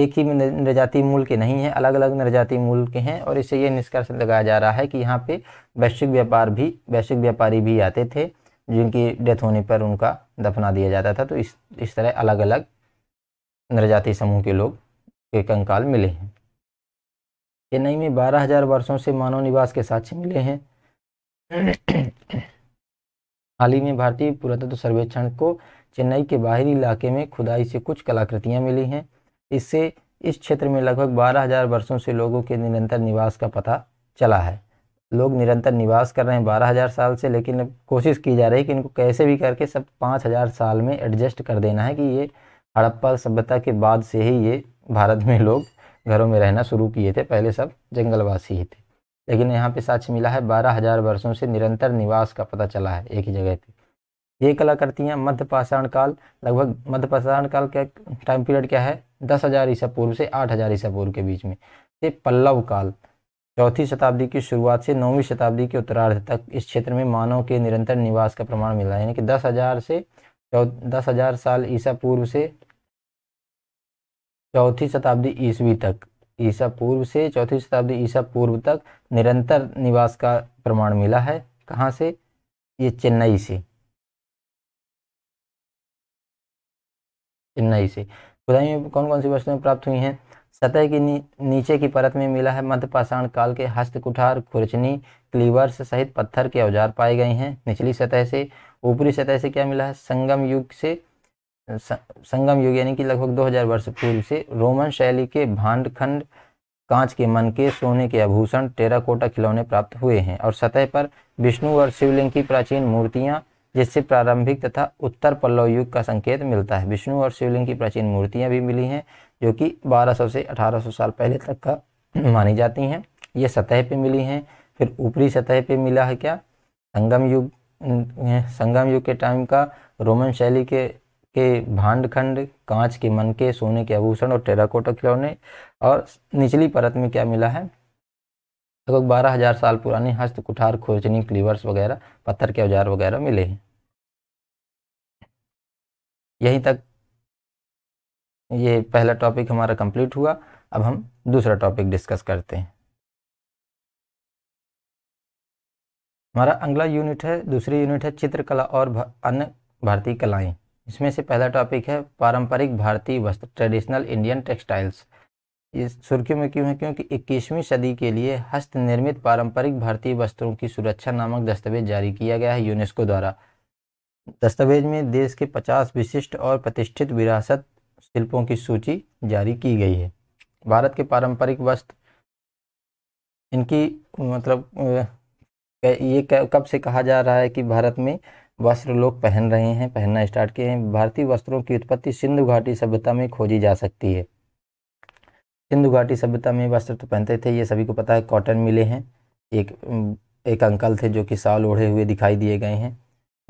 एक ही नरजाति मूल के नहीं हैं अलग अलग नरजाति मूल के हैं और इससे ये निष्कर्ष लगाया जा रहा है कि यहाँ पे वैश्विक व्यापार भी वैश्विक व्यापारी भी आते थे जिनकी डेथ होने पर उनका दफना दिया जाता था तो इस इस तरह अलग अलग नरजाति समूह के लोग के कंकाल मिले हैं चेन्नई में बारह हजार वर्षों से मानव निवास के साक्ष्य मिले हैं (clears throat) हाल ही में भारतीय पुरातत्व सर्वेक्षण को चेन्नई के बाहरी इलाके में खुदाई से कुछ कलाकृतियाँ मिली हैं इससे इस क्षेत्र में लगभग बारह हज़ार वर्षों से लोगों के निरंतर निवास का पता चला है लोग निरंतर निवास कर रहे हैं बारह हज़ार साल से लेकिन अब कोशिश की जा रही है कि इनको कैसे भी करके सब पाँच हज़ार साल में एडजस्ट कर देना है कि ये हड़प्पा सभ्यता के बाद से ही ये भारत में लोग घरों में रहना शुरू किए थे पहले सब जंगलवासी ही थे लेकिन यहाँ पे साक्ष मिला है बारह हज़ार वर्षों से निरंतर निवास का पता चला है एक ही जगह पर ये कलाकृतियाँ मध्य पाषाण काल लगभग मध्य पाषाण काल का टाइम पीरियड क्या है दस हज़ार ईसा पूर्व से आठ हज़ार ईसा पूर्व के बीच में से पल्लव काल चौथी शताब्दी की शुरुआत से नौवीं शताब्दी के उत्तरार्ध तक इस क्षेत्र में मानव के निरंतर निवास का प्रमाण मिला है यानी कि दस हज़ार से दस हज़ार साल ईसा पूर्व से चौथी शताब्दी ईसवी तक ईसा पूर्व से चौथी शताब्दी ईसा पूर्व तक निरंतर निवास का प्रमाण मिला है कहाँ से ये चेन्नई से चेन्नई से में कौन कौन सी वस्तुएं प्राप्त हुई हैं सतह की नी, नीचे की परत में मिला है मध्य पाषाण काल के हस्त कुठार खुरचनी क्लीवर्स सहित पत्थर के औजार पाए गए हैं निचली सतह से ऊपरी सतह से क्या मिला है संगम युग से संगम युग यानी कि लगभग 2000 वर्ष पूर्व से रोमन शैली के भांड खंड कांच के मन के सोने के आभूषण टेराकोटा खिलौने प्राप्त हुए हैं और सतह पर विष्णु और शिवलिंग की प्राचीन मूर्तियां जिससे प्रारंभिक तथा उत्तर पल्लव युग का संकेत मिलता है विष्णु और शिवलिंग की प्राचीन मूर्तियाँ भी मिली हैं जो कि 1200 से 1800 साल पहले तक का (clears throat) मानी जाती हैं ये सतह पे मिली हैं फिर ऊपरी सतह पे मिला है क्या संगम युग संगम युग के टाइम का रोमन शैली के के भांड खंड कांच के मन के सोने के आभूषण और टेराकोटा खिलौने और निचली परत में क्या मिला है लगभग तो बारह हजार साल पुरानी हस्त कुठार खोजनी क्लीवर्स वगैरह पत्थर के औजार वगैरह मिले हैं यहीं तक ये पहला टॉपिक हमारा कंप्लीट हुआ अब हम दूसरा टॉपिक डिस्कस करते हैं हमारा अगला यूनिट है दूसरी यूनिट है चित्रकला और भा, अन्य भारतीय कलाएं इसमें से पहला टॉपिक है पारंपरिक भारतीय वस्त्र ट्रेडिशनल इंडियन टेक्सटाइल्स इस सुर्खियों में क्यों है क्योंकि 21वीं सदी के लिए हस्त निर्मित पारंपरिक भारतीय वस्त्रों की सुरक्षा नामक दस्तावेज जारी किया गया है यूनेस्को द्वारा दस्तावेज में देश के 50 विशिष्ट और प्रतिष्ठित विरासत शिल्पों की सूची जारी की गई है भारत के पारंपरिक वस्त्र इनकी मतलब ये कब से कहा जा रहा है कि भारत में वस्त्र लोग पहन रहे हैं पहनना स्टार्ट किए हैं भारतीय वस्त्रों की उत्पत्ति सिंधु घाटी सभ्यता में खोजी जा सकती है सिंधु घाटी सभ्यता में वस्त्र तो पहनते थे ये सभी को पता है कॉटन मिले हैं एक एक अंकल थे जो कि साल ओढ़े हुए दिखाई दिए गए हैं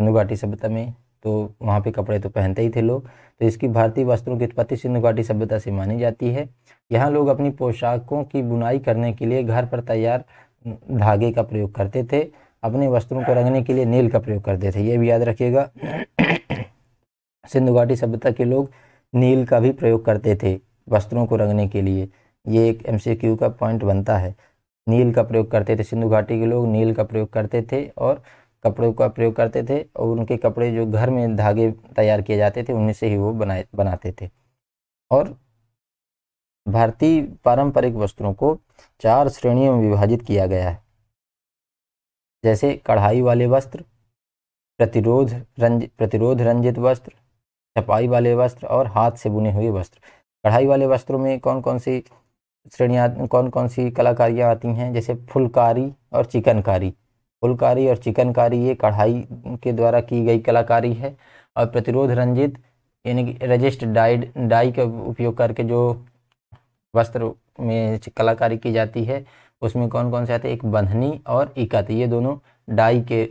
सिंधु घाटी सभ्यता में तो वहाँ पे कपड़े तो पहनते ही थे लोग तो इसकी भारतीय वस्त्रों की उत्पत्ति सिंधु घाटी सभ्यता से मानी जाती है यहाँ लोग अपनी पोशाकों की बुनाई करने के लिए घर पर तैयार धागे का प्रयोग करते थे अपने वस्त्रों को रंगने के लिए नील का प्रयोग करते थे ये भी याद रखिएगा (coughs) सिंधु घाटी सभ्यता के लोग नील का भी प्रयोग करते थे वस्त्रों को रंगने के लिए ये एक क्यू का पॉइंट बनता है नील का प्रयोग करते थे सिंधु घाटी के लोग नील का प्रयोग करते थे और कपड़ों का प्रयोग करते थे और उनके कपड़े जो घर में धागे तैयार किए जाते थे उनमें से ही वो बनाए बनाते थे और भारतीय पारंपरिक वस्त्रों को चार श्रेणियों में विभाजित किया गया है जैसे कढ़ाई वाले वस्त्र प्रतिरोध रंज प्रतिरोध रंजित वस्त्र छपाई वाले वस्त्र और हाथ से बुने हुए वस्त्र कढ़ाई वाले वस्त्रों में कौन कौन सी श्रेणियाँ कौन कौन सी कलाकारियाँ आती हैं जैसे फुलकारी और चिकनकारी फुलकारी और चिकनकारी ये कढ़ाई के द्वारा की गई कलाकारी है और प्रतिरोध रंजित यानी कि रजिस्ट डाई डाई का उपयोग करके जो वस्त्र में कलाकारी की जाती है उसमें कौन कौन से आते हैं एक बंधनी और इकत ये दोनों डाई के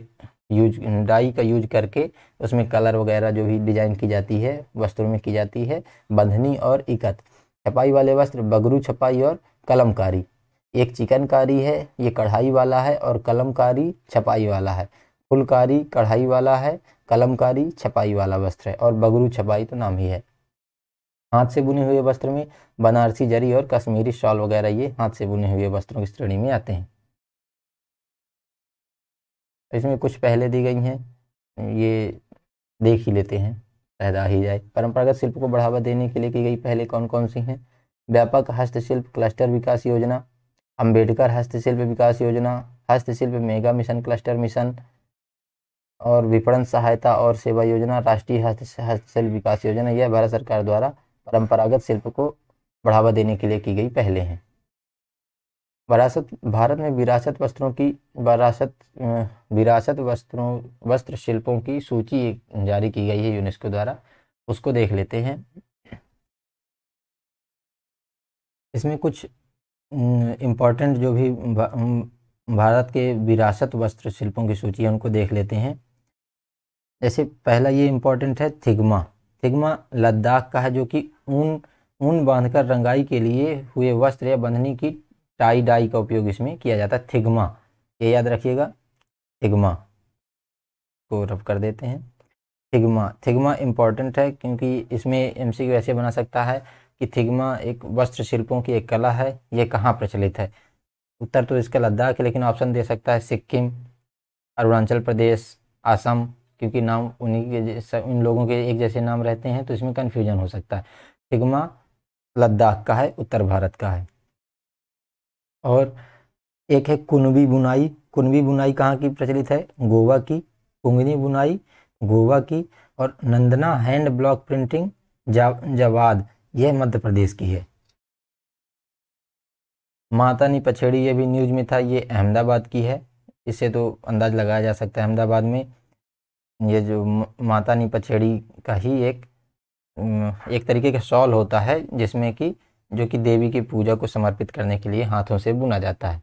यूज डाई का यूज करके उसमें कलर वगैरह जो भी डिजाइन की जाती है वस्त्रों में की जाती है बंधनी और इकत छपाई वाले वस्त्र बगरू छपाई और कलमकारी एक चिकनकारी है ये कढ़ाई वाला है और कलमकारी छपाई वाला है फुलकारी कढ़ाई वाला है कलमकारी छपाई वाला वस्त्र है और बगरू छपाई तो नाम ही है हाथ से बुने हुए वस्त्र में बनारसी जरी और कश्मीरी शॉल वगैरह ये हाथ से बुने हुए वस्त्रों की श्रेणी में आते हैं इसमें कुछ पहले दी गई हैं ये देख ही लेते हैं पैदा ही जाए परंपरागत शिल्प को बढ़ावा देने के लिए की गई पहले कौन कौन सी हैं व्यापक हस्तशिल्प क्लस्टर विकास योजना अंबेडकर हस्तशिल्प विकास योजना हस्तशिल्प मेगा मिशन क्लस्टर मिशन और विपणन सहायता और सेवा योजना राष्ट्रीय हस्तशिल्प विकास योजना यह भारत सरकार द्वारा परंपरागत शिल्प को बढ़ावा देने के लिए की गई पहले हैं विरासत भारत में विरासत वस्त्रों की विरासत विरासत वस्त्रों वस्त्र शिल्पों की सूची जारी की गई है यूनेस्को द्वारा उसको देख लेते हैं इसमें कुछ इम्पोर्टेंट जो भी भारत के विरासत वस्त्र शिल्पों की सूची है उनको देख लेते हैं जैसे पहला ये इम्पोर्टेंट है थिगमा थिग्मा लद्दाख का है जो कि ऊन ऊन बांधकर रंगाई के लिए हुए वस्त्र या बंधनी की टाई डाई का उपयोग इसमें किया जाता है थिग्मा ये याद रखिएगा थिग्मा को रब कर देते हैं थिग्मा थिग्मा इम्पॉर्टेंट है क्योंकि इसमें सी ऐसे बना सकता है कि थिग्मा एक वस्त्र शिल्पों की एक कला है ये कहाँ प्रचलित है उत्तर तो इसका लद्दाख है लेकिन ऑप्शन दे सकता है सिक्किम अरुणाचल प्रदेश असम क्योंकि नाम उन्हीं के उन लोगों के एक जैसे नाम रहते हैं तो इसमें कन्फ्यूजन हो सकता है थिग्मा लद्दाख का है उत्तर भारत का है और एक है कुनबी बुनाई कुनबी बुनाई कहाँ की प्रचलित है गोवा की कुंगनी बुनाई गोवा की और नंदना हैंड ब्लॉक प्रिंटिंग जा जवाद यह मध्य प्रदेश की है माता नी पछेड़ी ये भी न्यूज में था ये अहमदाबाद की है इससे तो अंदाज लगाया जा सकता है अहमदाबाद में ये जो माता नी पछेड़ी का ही एक एक तरीके का शॉल होता है जिसमें कि जो कि देवी की पूजा को समर्पित करने के लिए हाथों से बुना जाता है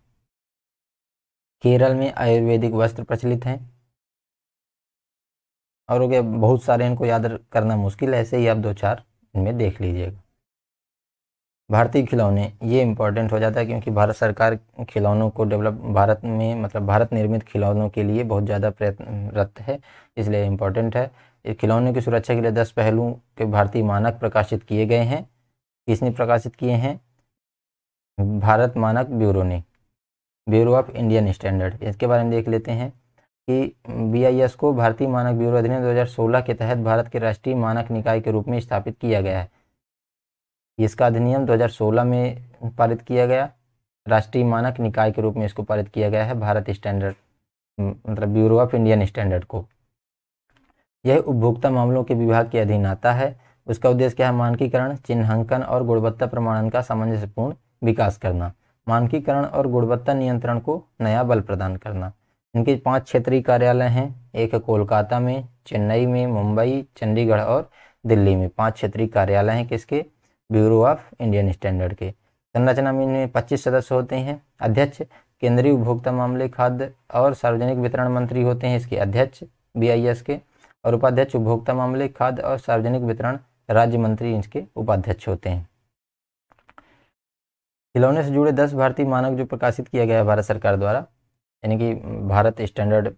केरल में आयुर्वेदिक वस्त्र प्रचलित हैं और हो गया बहुत सारे इनको याद करना मुश्किल है ऐसे ही आप दो चार इनमें देख लीजिएगा भारतीय खिलौने ये इम्पोर्टेंट हो जाता है क्योंकि भारत सरकार खिलौनों को डेवलप भारत में मतलब भारत निर्मित खिलौनों के लिए बहुत ज़्यादा प्रयत्नरत है इसलिए इम्पोर्टेंट है खिलौनों की सुरक्षा के लिए दस पहलुओं के भारतीय मानक प्रकाशित किए गए हैं किसने प्रकाशित किए हैं भारत मानक ब्यूरो ने ब्यूरो ऑफ इंडियन स्टैंडर्ड इसके बारे में देख लेते हैं कि बी को भारतीय मानक ब्यूरो अधिनियम 2016 के तहत भारत के राष्ट्रीय मानक निकाय के रूप में स्थापित किया गया है इसका अधिनियम 2016 में पारित किया गया राष्ट्रीय मानक निकाय के रूप में इसको पारित किया गया है भारत स्टैंडर्ड मतलब ब्यूरो ऑफ इंडियन स्टैंडर्ड को यह उपभोक्ता मामलों के विभाग के अधीन आता है उसका उद्देश्य क्या है मानकीकरण चिन्हांकन और गुणवत्ता प्रमाणन का सामंजस्यपूर्ण विकास करना मानकीकरण और गुणवत्ता नियंत्रण को नया बल प्रदान करना इनके पांच क्षेत्रीय कार्यालय हैं एक है कोलकाता में चेन्नई में मुंबई चंडीगढ़ और दिल्ली में पांच क्षेत्रीय कार्यालय हैं किसके ब्यूरो ऑफ इंडियन स्टैंडर्ड के संरचना में इनमें पच्चीस सदस्य होते हैं अध्यक्ष केंद्रीय उपभोक्ता मामले खाद्य और सार्वजनिक वितरण मंत्री होते हैं इसके अध्यक्ष बी के और उपाध्यक्ष उपभोक्ता मामले खाद्य और सार्वजनिक वितरण राज्य मंत्री इसके उपाध्यक्ष होते हैं खिलौने से जुड़े दस भारतीय मानक जो प्रकाशित किया गया है भारत सरकार द्वारा यानी कि Bharat standard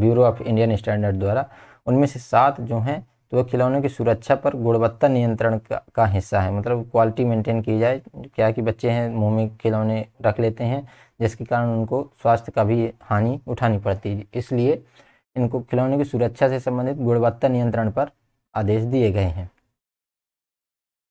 bureau of Indian standard द्वारा उनमें से सात जो हैं तो वह खिलौने की सुरक्षा पर गुणवत्ता नियंत्रण का, का हिस्सा है मतलब क्वालिटी मेंटेन की जाए क्या कि बच्चे हैं मुँह में खिलौने रख लेते हैं जिसके कारण उनको स्वास्थ्य का भी हानि उठानी पड़ती है इसलिए इनको खिलौने की सुरक्षा से संबंधित गुणवत्ता नियंत्रण पर आदेश दिए गए हैं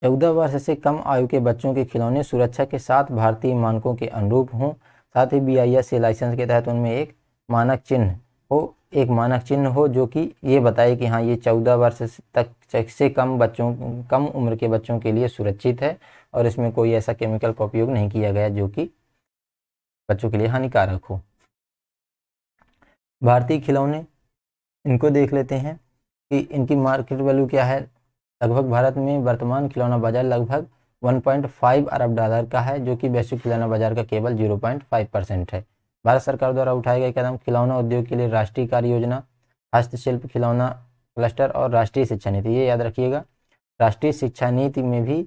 चौदह वर्ष से कम आयु के बच्चों के खिलौने सुरक्षा के साथ भारतीय मानकों के अनुरूप हों साथ ही बी आई एस लाइसेंस के तहत उनमें एक मानक चिन्ह हो एक मानक चिन्ह हो जो कि ये बताए कि हाँ ये चौदह वर्ष तक से कम बच्चों कम उम्र के बच्चों के लिए सुरक्षित है और इसमें कोई ऐसा केमिकल का उपयोग नहीं किया गया जो कि बच्चों के लिए हानिकारक हो भारतीय खिलौने इनको देख लेते हैं कि इनकी मार्केट वैल्यू क्या है लगभग भारत में वर्तमान खिलौना बाजार लगभग 1.5 अरब डॉलर का है जो कि वैश्विक खिलौना बाजार का केवल 0.5 परसेंट है भारत सरकार द्वारा उठाए गए कदम खिलौना उद्योग के लिए राष्ट्रीय कार्य योजना हस्तशिल्प खिलौना क्लस्टर और राष्ट्रीय शिक्षा नीति ये याद रखिएगा राष्ट्रीय शिक्षा नीति में भी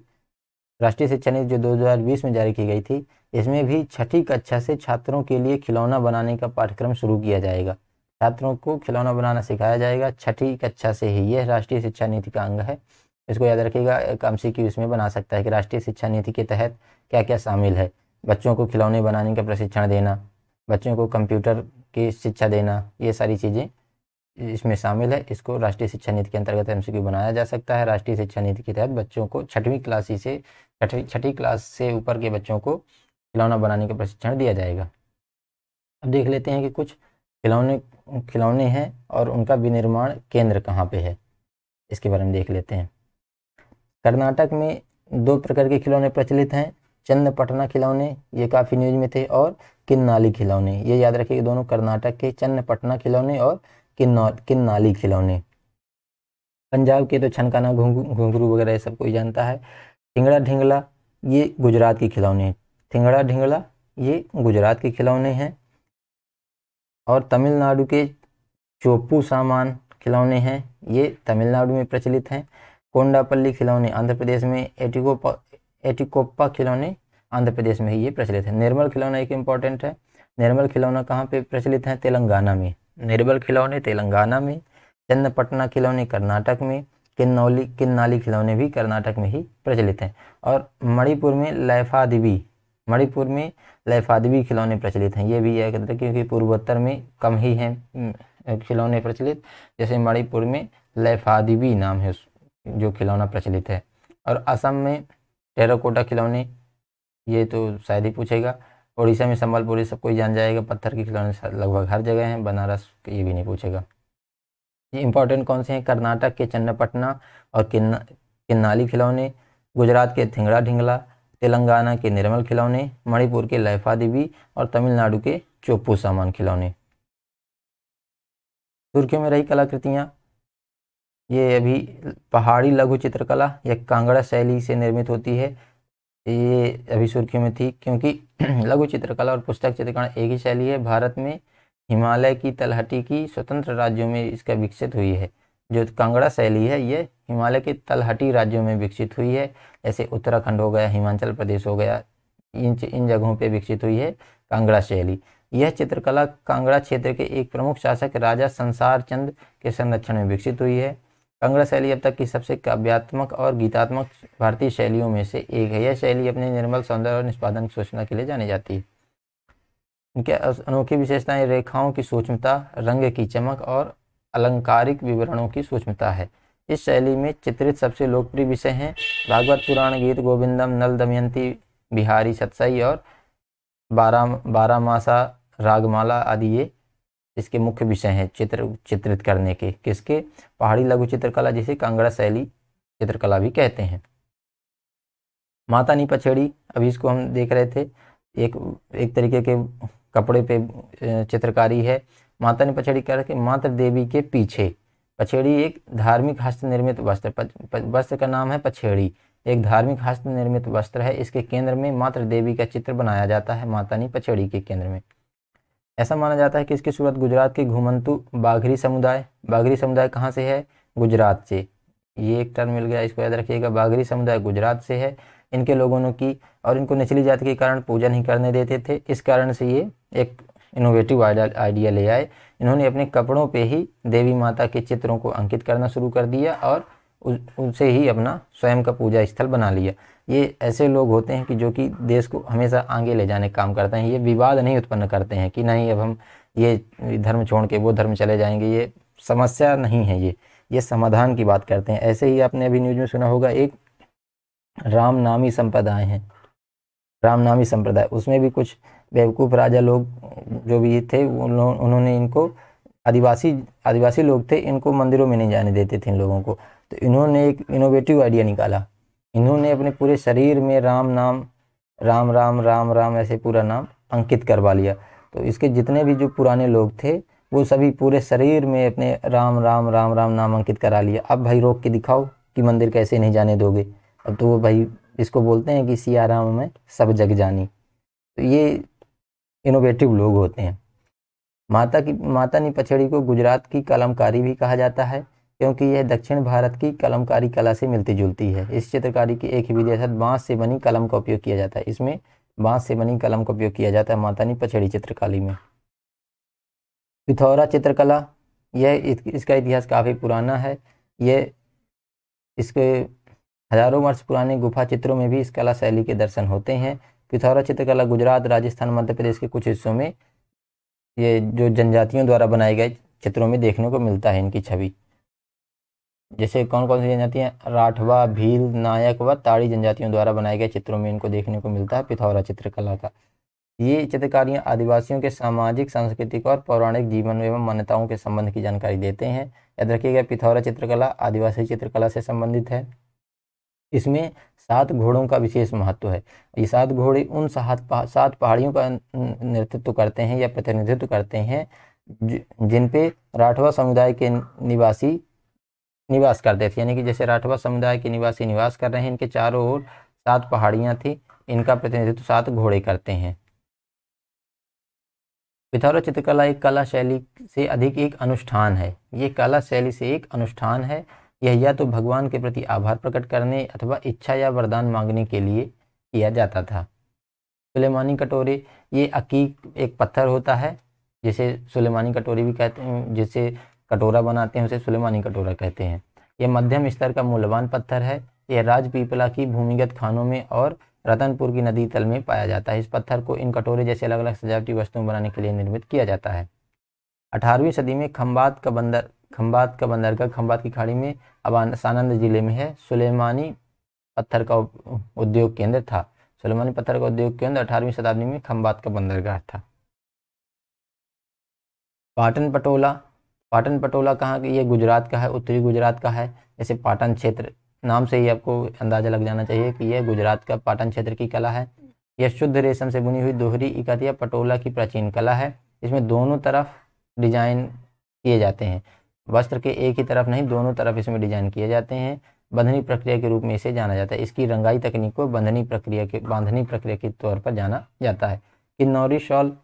राष्ट्रीय शिक्षा नीति जो 2020 में जारी की गई थी इसमें भी छठी कक्षा से छात्रों के लिए खिलौना बनाने का पाठ्यक्रम शुरू किया जाएगा छात्रों को खिलौना बनाना सिखाया जाएगा छठी कक्षा से ही यह राष्ट्रीय शिक्षा नीति का अंग है इसको याद रखिएगा एक एम सी इसमें बना सकता है कि राष्ट्रीय शिक्षा नीति के तहत क्या क्या शामिल है बच्चों को खिलौने बनाने का प्रशिक्षण देना बच्चों को कंप्यूटर की शिक्षा देना ये सारी चीज़ें इसमें शामिल है इसको राष्ट्रीय शिक्षा नीति के अंतर्गत एम बनाया जा सकता है राष्ट्रीय शिक्षा नीति के तहत बच्चों को छठवीं क्लास से छठवीं छठी क्लास से ऊपर के बच्चों को खिलौना बनाने का प्रशिक्षण दिया जाएगा अब देख लेते हैं कि कुछ खिलौने खिलौने हैं और उनका विनिर्माण केंद्र कहाँ पे है इसके बारे में देख लेते हैं कर्नाटक में दो प्रकार के खिलौने प्रचलित हैं चंद्रपटना खिलौने ये काफ़ी न्यूज में थे और किन्नाली खिलौने ये याद रखिए दोनों कर्नाटक के चन्नपटना खिलौने और किन्नौ किन्नाली खिलौने पंजाब के तो छनकाना घुंघरू वगैरह ये सब कोई जानता है ठिंगड़ा ढिंगला ये गुजरात के खिलौने हैं ठिंगड़ा ढिंगला ये गुजरात के खिलौने हैं और तमिलनाडु के चोपू सामान खिलौने हैं ये तमिलनाडु में प्रचलित हैं कोंडापल्ली खिलौने आंध्र प्रदेश में एटिकोपा एटिकोप्पा खिलौने आंध्र प्रदेश में ही ये प्रचलित है निर्मल खिलौना एक इम्पॉर्टेंट है निर्मल खिलौना कहाँ पे प्रचलित है तेलंगाना में निर्मल खिलौने तेलंगाना में चन्नपटना खिलौने कर्नाटक में किन्नौली किन्नाली खिलौने भी कर्नाटक में ही प्रचलित हैं और मणिपुर में लैफादिवी मणिपुर में लैफादवी खिलौने प्रचलित हैं ये भी कहते क्योंकि पूर्वोत्तर में कम ही हैं खिलौने प्रचलित जैसे मणिपुर में लैफादवी नाम है जो खिलौना प्रचलित है और असम में टेराकोटा खिलौने ये तो शायद ही पूछेगा उड़ीसा में संबलपुरी सब कोई जान जाएगा पत्थर के खिलौने लगभग हर जगह हैं बनारस ये भी नहीं पूछेगा ये इंपॉर्टेंट कौन से हैं कर्नाटक के चन्नापटना और किन्ना किन्नाली खिलौने गुजरात के थिंगड़ा ढिंगला तेलंगाना के निर्मल खिलौने मणिपुर के लैफा देवी और तमिलनाडु के चोपू सामान खिलौने तुर्कियों में रही कलाकृतियाँ ये अभी पहाड़ी लघु चित्रकला या कांगड़ा शैली से निर्मित होती है ये अभी सुर्खियों में थी क्योंकि (clears throat) लघु चित्रकला और पुस्तक चित्रकला एक ही शैली है भारत में हिमालय की तलहटी की स्वतंत्र राज्यों में इसका विकसित हुई है जो कांगड़ा शैली है ये हिमालय के तलहटी राज्यों में विकसित हुई है जैसे उत्तराखंड हो गया हिमाचल प्रदेश हो गया इन इन जगहों पे विकसित हुई है कांगड़ा शैली यह चित्रकला कांगड़ा क्षेत्र के एक प्रमुख शासक राजा संसार चंद के संरक्षण में विकसित हुई है कांगड़ा शैली अब तक की सबसे काव्यात्मक और गीतात्मक भारतीय शैलियों में से एक है यह शैली अपने निर्मल सौंदर्य और निष्पादन की सूचना के लिए जानी जाती है उनके अनोखी विशेषताएं रेखाओं की सूक्ष्मता रंग की चमक और अलंकारिक विवरणों की सूक्ष्मता है इस शैली में चित्रित सबसे लोकप्रिय विषय हैं भागवत पुराण गीत गोविंदम नल दमयंती बिहारी सतसई और बारा बारामासा रागमाला आदि ये इसके मुख्य विषय हैं चित्र चित्रित करने के किसके पहाड़ी लघु चित्रकला जिसे कांगड़ा शैली चित्रकला भी कहते हैं माता नी पछेड़ी अभी इसको हम देख रहे थे एक एक तरीके के कपड़े पे चित्रकारी है माता नी पछेड़ी करके मातृ देवी के पीछे पछेड़ी एक धार्मिक हस्त निर्मित वस्त्र वस्त्र का नाम है पछेड़ी एक धार्मिक हस्त निर्मित वस्त्र है इसके केंद्र में मातृ देवी का चित्र बनाया जाता है माता नी पछेड़ी के केंद्र में ऐसा माना जाता है कि इसकी शुरुआत गुजरात के घुमंतु बाघरी समुदाय बाघरी समुदाय कहाँ से है गुजरात से ये एक टर्म मिल गया इसको याद रखिएगा बाघरी समुदाय गुजरात से है इनके लोगों ने की और इनको निचली जाति के कारण पूजा नहीं करने देते थे इस कारण से ये एक इनोवेटिव आइडिया ले आए इन्होंने अपने कपड़ों पे ही देवी माता के चित्रों को अंकित करना शुरू कर दिया और उनसे ही अपना स्वयं का पूजा स्थल बना लिया ये ऐसे लोग होते हैं कि जो कि देश को हमेशा आगे ले जाने का काम करते हैं ये विवाद नहीं उत्पन्न करते हैं कि नहीं अब हम ये धर्म छोड़ के वो धर्म चले जाएंगे ये समस्या नहीं है ये ये समाधान की बात करते हैं ऐसे ही आपने अभी न्यूज में सुना होगा एक राम नामी संप्रदाय है नामी संप्रदाय उसमें भी कुछ बेवकूफ़ राजा लोग जो भी थे उन्होंने इनको आदिवासी आदिवासी लोग थे इनको मंदिरों में नहीं जाने देते थे इन लोगों को तो इन्होंने एक इनोवेटिव आइडिया निकाला इन्होंने अपने पूरे शरीर में राम नाम राम राम राम राम ऐसे पूरा नाम अंकित करवा लिया तो इसके जितने भी जो पुराने लोग थे वो सभी पूरे शरीर में अपने राम राम राम राम नाम अंकित करा लिया अब भाई रोक के दिखाओ कि मंदिर कैसे नहीं जाने दोगे अब तो वो भाई इसको बोलते हैं कि सिया राम में सब जग जानी तो ये इनोवेटिव लोग होते हैं माता की माता नी पछड़ी को गुजरात की कलमकारी भी कहा जाता है क्योंकि यह दक्षिण भारत की कलमकारी कला से मिलती जुलती है इस चित्रकारी की एक ही विधि अर्थात बांस से बनी कलम का उपयोग किया जाता है इसमें बांस से बनी कलम का उपयोग किया जाता है मातानी पछेड़ी चित्रकारी में पिथौरा चित्रकला यह इसका इतिहास काफ़ी पुराना है यह इसके हजारों वर्ष पुराने गुफा चित्रों में भी इस कला शैली के दर्शन होते हैं पिथौरा चित्रकला गुजरात राजस्थान मध्य प्रदेश के कुछ हिस्सों में ये जो जनजातियों द्वारा बनाए गए चित्रों में देखने को मिलता है इनकी छवि जैसे कौन कौन सी जनजातियाँ राठवा भील नायक व ताड़ी जनजातियों द्वारा बनाए गए चित्रों में इनको देखने को मिलता है पिथौरा चित्रकला का ये चित्रकारियाँ आदिवासियों के सामाजिक सांस्कृतिक और पौराणिक जीवन एवं मान्यताओं के संबंध की जानकारी देते हैं याद रखिएगा पिथौरा चित्रकला आदिवासी चित्रकला से संबंधित है इसमें सात घोड़ों का विशेष महत्व है ये सात घोड़े उन सात सात पहाड़ियों का नेतृत्व करते हैं या प्रतिनिधित्व करते हैं जिन पे राठवा समुदाय के निवासी निवास करते थे यानी कि जैसे राठवा समुदाय के निवासी निवास कर रहे हैं इनके चारों ओर सात पहाड़ियाँ थी इनका प्रतिनिधित्व सात घोड़े करते हैं पिथौरा चित्रकला एक कला शैली से अधिक एक अनुष्ठान है ये कला शैली से एक अनुष्ठान है यह या तो भगवान के प्रति आभार प्रकट करने अथवा इच्छा या वरदान मांगने के लिए किया जाता था सुलेमानी कटोरे ये अकीक एक पत्थर होता है जिसे सुलेमानी कटोरी भी कहते हैं जिसे कटोरा बनाते हैं उसे सुलेमानी कटोरा कहते हैं यह मध्यम स्तर का मूल्यवान पत्थर है यह राजपीपला की भूमिगत खानों में और रतनपुर की नदी तल में पाया जाता है इस पत्थर को इन कटोरे जैसे अलग अलग सजावटी वस्तुओं बनाने के लिए निर्मित किया जाता है अठारहवीं सदी में खम्बात का बंदर खम्बात का बंदरगाह खम्बात की खाड़ी में अब सानंद जिले में है सुलेमानी पत्थर का उद्योग केंद्र था सुलेमानी पत्थर का उद्योग केंद्र अठारहवीं शताब्दी में खम्बात का बंदरगाह था पाटन पटोला पाटन पटोला कहाँ ये गुजरात का है उत्तरी गुजरात का है जैसे पाटन क्षेत्र नाम से ही आपको अंदाज़ा लग जाना चाहिए कि यह गुजरात का पाटन क्षेत्र की कला है यह शुद्ध रेशम से बुनी हुई दोहरी इकतिया पटोला की प्राचीन कला है इसमें दोनों तरफ डिजाइन किए जाते हैं वस्त्र के एक ही तरफ नहीं दोनों तरफ इसमें डिजाइन किए जाते हैं बंधनी प्रक्रिया के रूप में इसे जाना जाता है इसकी रंगाई तकनीक को बंधनी प्रक्रिया के बांधनी प्रक्रिया के तौर पर जाना जाता है किन्नौरी शॉल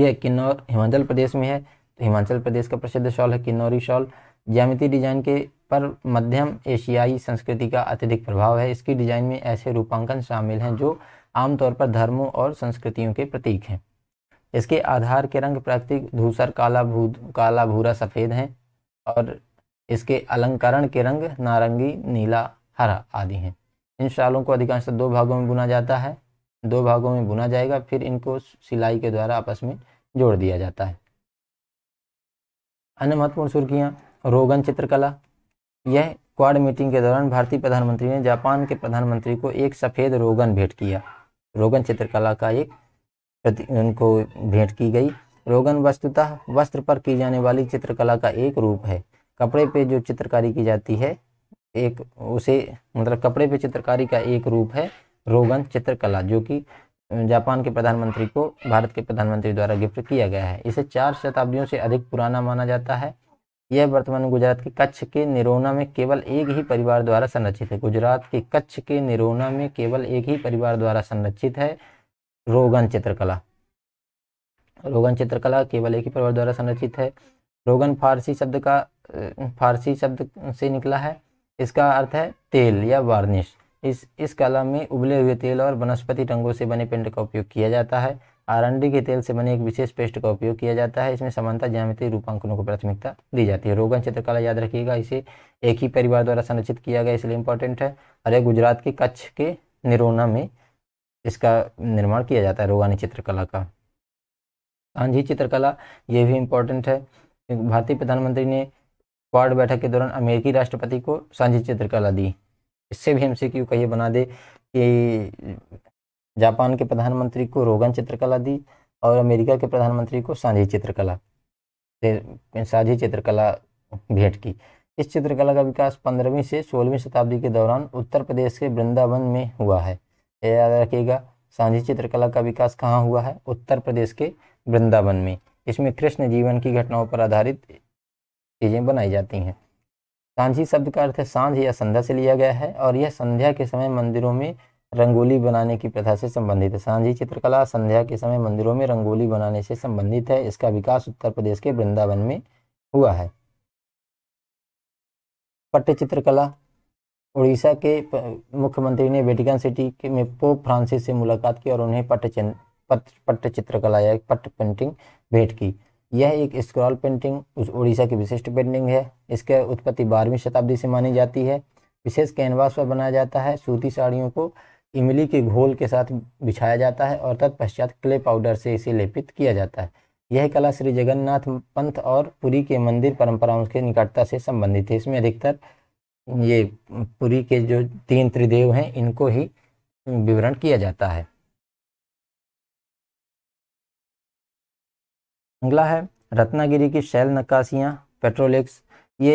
यह किन्नौर हिमाचल प्रदेश में है हिमाचल प्रदेश का प्रसिद्ध शॉल है किन्नौरी शॉल ज्यामिति डिजाइन के पर मध्यम एशियाई संस्कृति का अत्यधिक प्रभाव है इसकी डिजाइन में ऐसे रूपांकन शामिल हैं जो आमतौर पर धर्मों और संस्कृतियों के प्रतीक हैं इसके आधार के रंग प्राकृतिक धूसर काला भू काला भूरा सफ़ेद हैं और इसके अलंकरण के रंग नारंगी नीला हरा आदि हैं इन शालों को अधिकांशतः दो भागों में बुना जाता है दो भागों में बुना जाएगा फिर इनको सिलाई के द्वारा आपस में जोड़ दिया जाता है अन्य महत्वपूर्ण सुर्खियाँ रोगन चित्रकला यह क्वाड मीटिंग के दौरान भारतीय प्रधानमंत्री ने जापान के प्रधानमंत्री को एक सफ़ेद रोगन भेंट किया रोगन चित्रकला का एक प्रति उनको भेंट की गई रोगन वस्तुतः वस्त्र पर की जाने वाली चित्रकला का एक रूप है कपड़े पे जो चित्रकारी की जाती है एक उसे मतलब कपड़े पे चित्रकारी का एक रूप है रोगन चित्रकला जो कि जापान के प्रधानमंत्री को भारत के प्रधानमंत्री द्वारा गिफ्ट किया गया है इसे चार शताब्दियों से अधिक पुराना माना जाता है यह वर्तमान गुजरात के कच्छ के निरोना में केवल एक ही परिवार द्वारा संरक्षित है गुजरात के कच्छ के निरोना में केवल एक ही परिवार द्वारा संरक्षित है रोगन चित्रकला रोगन चित्रकला केवल एक ही परिवार द्वारा संरक्षित है रोगन फारसी शब्द का फारसी शब्द से निकला है इसका अर्थ है तेल या वार्निश इस इस कला में उबले हुए तेल और वनस्पति रंगों से बने पेंट का उपयोग किया जाता है आरंडी के तेल से बने एक विशेष पेस्ट का उपयोग किया जाता है इसमें समानता ज्यामिति रूपांकनों को प्राथमिकता दी जाती है रोगन चित्रकला याद रखिएगा इसे एक ही परिवार द्वारा संरक्षित किया गया इसलिए इंपॉर्टेंट है और यह गुजरात के कच्छ के निरोना में इसका निर्माण किया जाता है रोगानी चित्रकला का आंझी चित्रकला ये भी इम्पोर्टेंट है भारतीय प्रधानमंत्री ने क्वाड बैठक के दौरान अमेरिकी राष्ट्रपति को सांझी चित्रकला दी इससे भी हमसे का ये बना दे कि जापान के प्रधानमंत्री को रोगन चित्रकला दी और अमेरिका के प्रधानमंत्री को साझी चित्रकला साझी चित्रकला भेंट की इस चित्रकला का विकास पंद्रहवीं से सोलहवीं शताब्दी के दौरान उत्तर प्रदेश के वृंदावन में हुआ है याद रखिएगा साझी चित्रकला का विकास कहाँ हुआ है उत्तर प्रदेश के वृंदावन में इसमें कृष्ण जीवन की घटनाओं पर आधारित चीज़ें बनाई जाती हैं सांझी शब्द का अर्थ सांझ या संध्या से लिया गया है और यह संध्या के समय मंदिरों में रंगोली बनाने की प्रथा से संबंधित है सांझी चित्रकला संध्या के समय मंदिरों में रंगोली बनाने से संबंधित है इसका विकास उत्तर प्रदेश के वृंदावन में हुआ है पट्ट चित्रकला उड़ीसा के मुख्यमंत्री ने वेटिकन सिटी में पोप फ्रांसिस से मुलाकात की और उन्हें पट्ट पट्ट चित्रकला या पट्ट पेंटिंग भेंट की यह एक स्क्रॉल पेंटिंग उस उड़ीसा की विशिष्ट पेंटिंग है इसके उत्पत्ति बारहवीं शताब्दी से मानी जाती है विशेष कैनवास पर बनाया जाता है सूती साड़ियों को इमली के घोल के साथ बिछाया जाता है और तत्पश्चात क्ले पाउडर से इसे लेपित किया जाता है यह कला श्री जगन्नाथ पंथ और पुरी के मंदिर परंपराओं के निकटता से संबंधित है इसमें अधिकतर ये पुरी के जो तीन त्रिदेव हैं इनको ही विवरण किया जाता है अगला है रत्नागिरी की शैल नक्काशियाँ पेट्रोलिक्स ये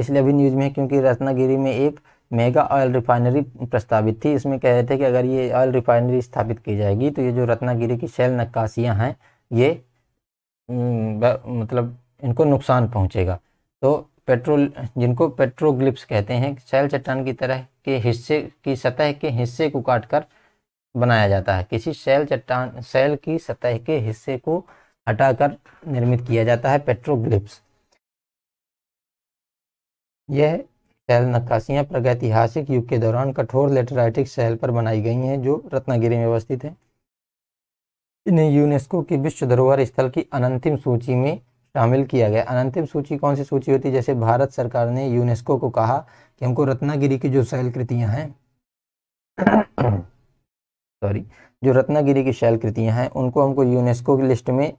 इसलिए भी न्यूज़ में है क्योंकि रत्नागिरी में एक मेगा ऑयल रिफाइनरी प्रस्तावित थी इसमें कह रहे थे कि अगर ये ऑयल रिफाइनरी स्थापित की जाएगी तो ये जो रत्नागिरी की शैल नक्काशियाँ हैं ये मतलब इनको नुकसान पहुँचेगा तो पेट्रोल जिनको पेट्रोग्लिप्स कहते हैं शैल चट्टान की तरह के हिस्से की सतह के हिस्से को काट कर बनाया जाता है किसी शैल चट्टान शैल की सतह के हिस्से को हटाकर निर्मित किया जाता है पेट्रोग्लिप्स यह शैल नक्काशियाँ प्रागैतिहासिक युग के दौरान कठोर लेटराइटिक शैल पर बनाई गई हैं जो रत्नागिरी में अवस्थित हैं इन्हें यूनेस्को की विश्व धरोहर स्थल की अनंतिम सूची में शामिल किया गया अनंतिम सूची कौन सी सूची होती है जैसे भारत सरकार ने यूनेस्को को कहा कि हमको रत्नागिरी की जो शैल कृतियाँ हैं (coughs) सॉरी जो रत्नागिरी की शैल कृतियाँ हैं उनको हमको यूनेस्को की लिस्ट में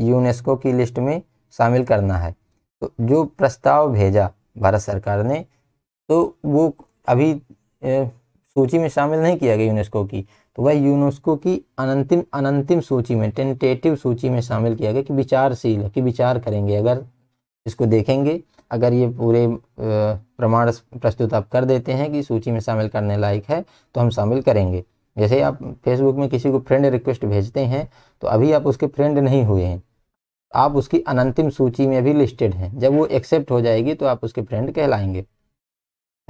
यूनेस्को की लिस्ट में शामिल करना है तो जो प्रस्ताव भेजा भारत सरकार ने तो वो अभी ए, सूची में शामिल नहीं किया गया यूनेस्को की तो वह यूनेस्को की अनंतिम अनंतिम सूची में टेंटेटिव सूची में शामिल किया गया कि विचारशील कि विचार करेंगे अगर इसको देखेंगे अगर ये पूरे प्रमाण प्रस्तुत आप कर देते हैं कि सूची में शामिल करने लायक है तो हम शामिल करेंगे जैसे आप फेसबुक में किसी को फ्रेंड रिक्वेस्ट भेजते हैं तो अभी आप उसके फ्रेंड नहीं हुए हैं आप उसकी अनंतिम सूची में भी लिस्टेड हैं जब वो एक्सेप्ट हो जाएगी तो आप उसके फ्रेंड कहलाएंगे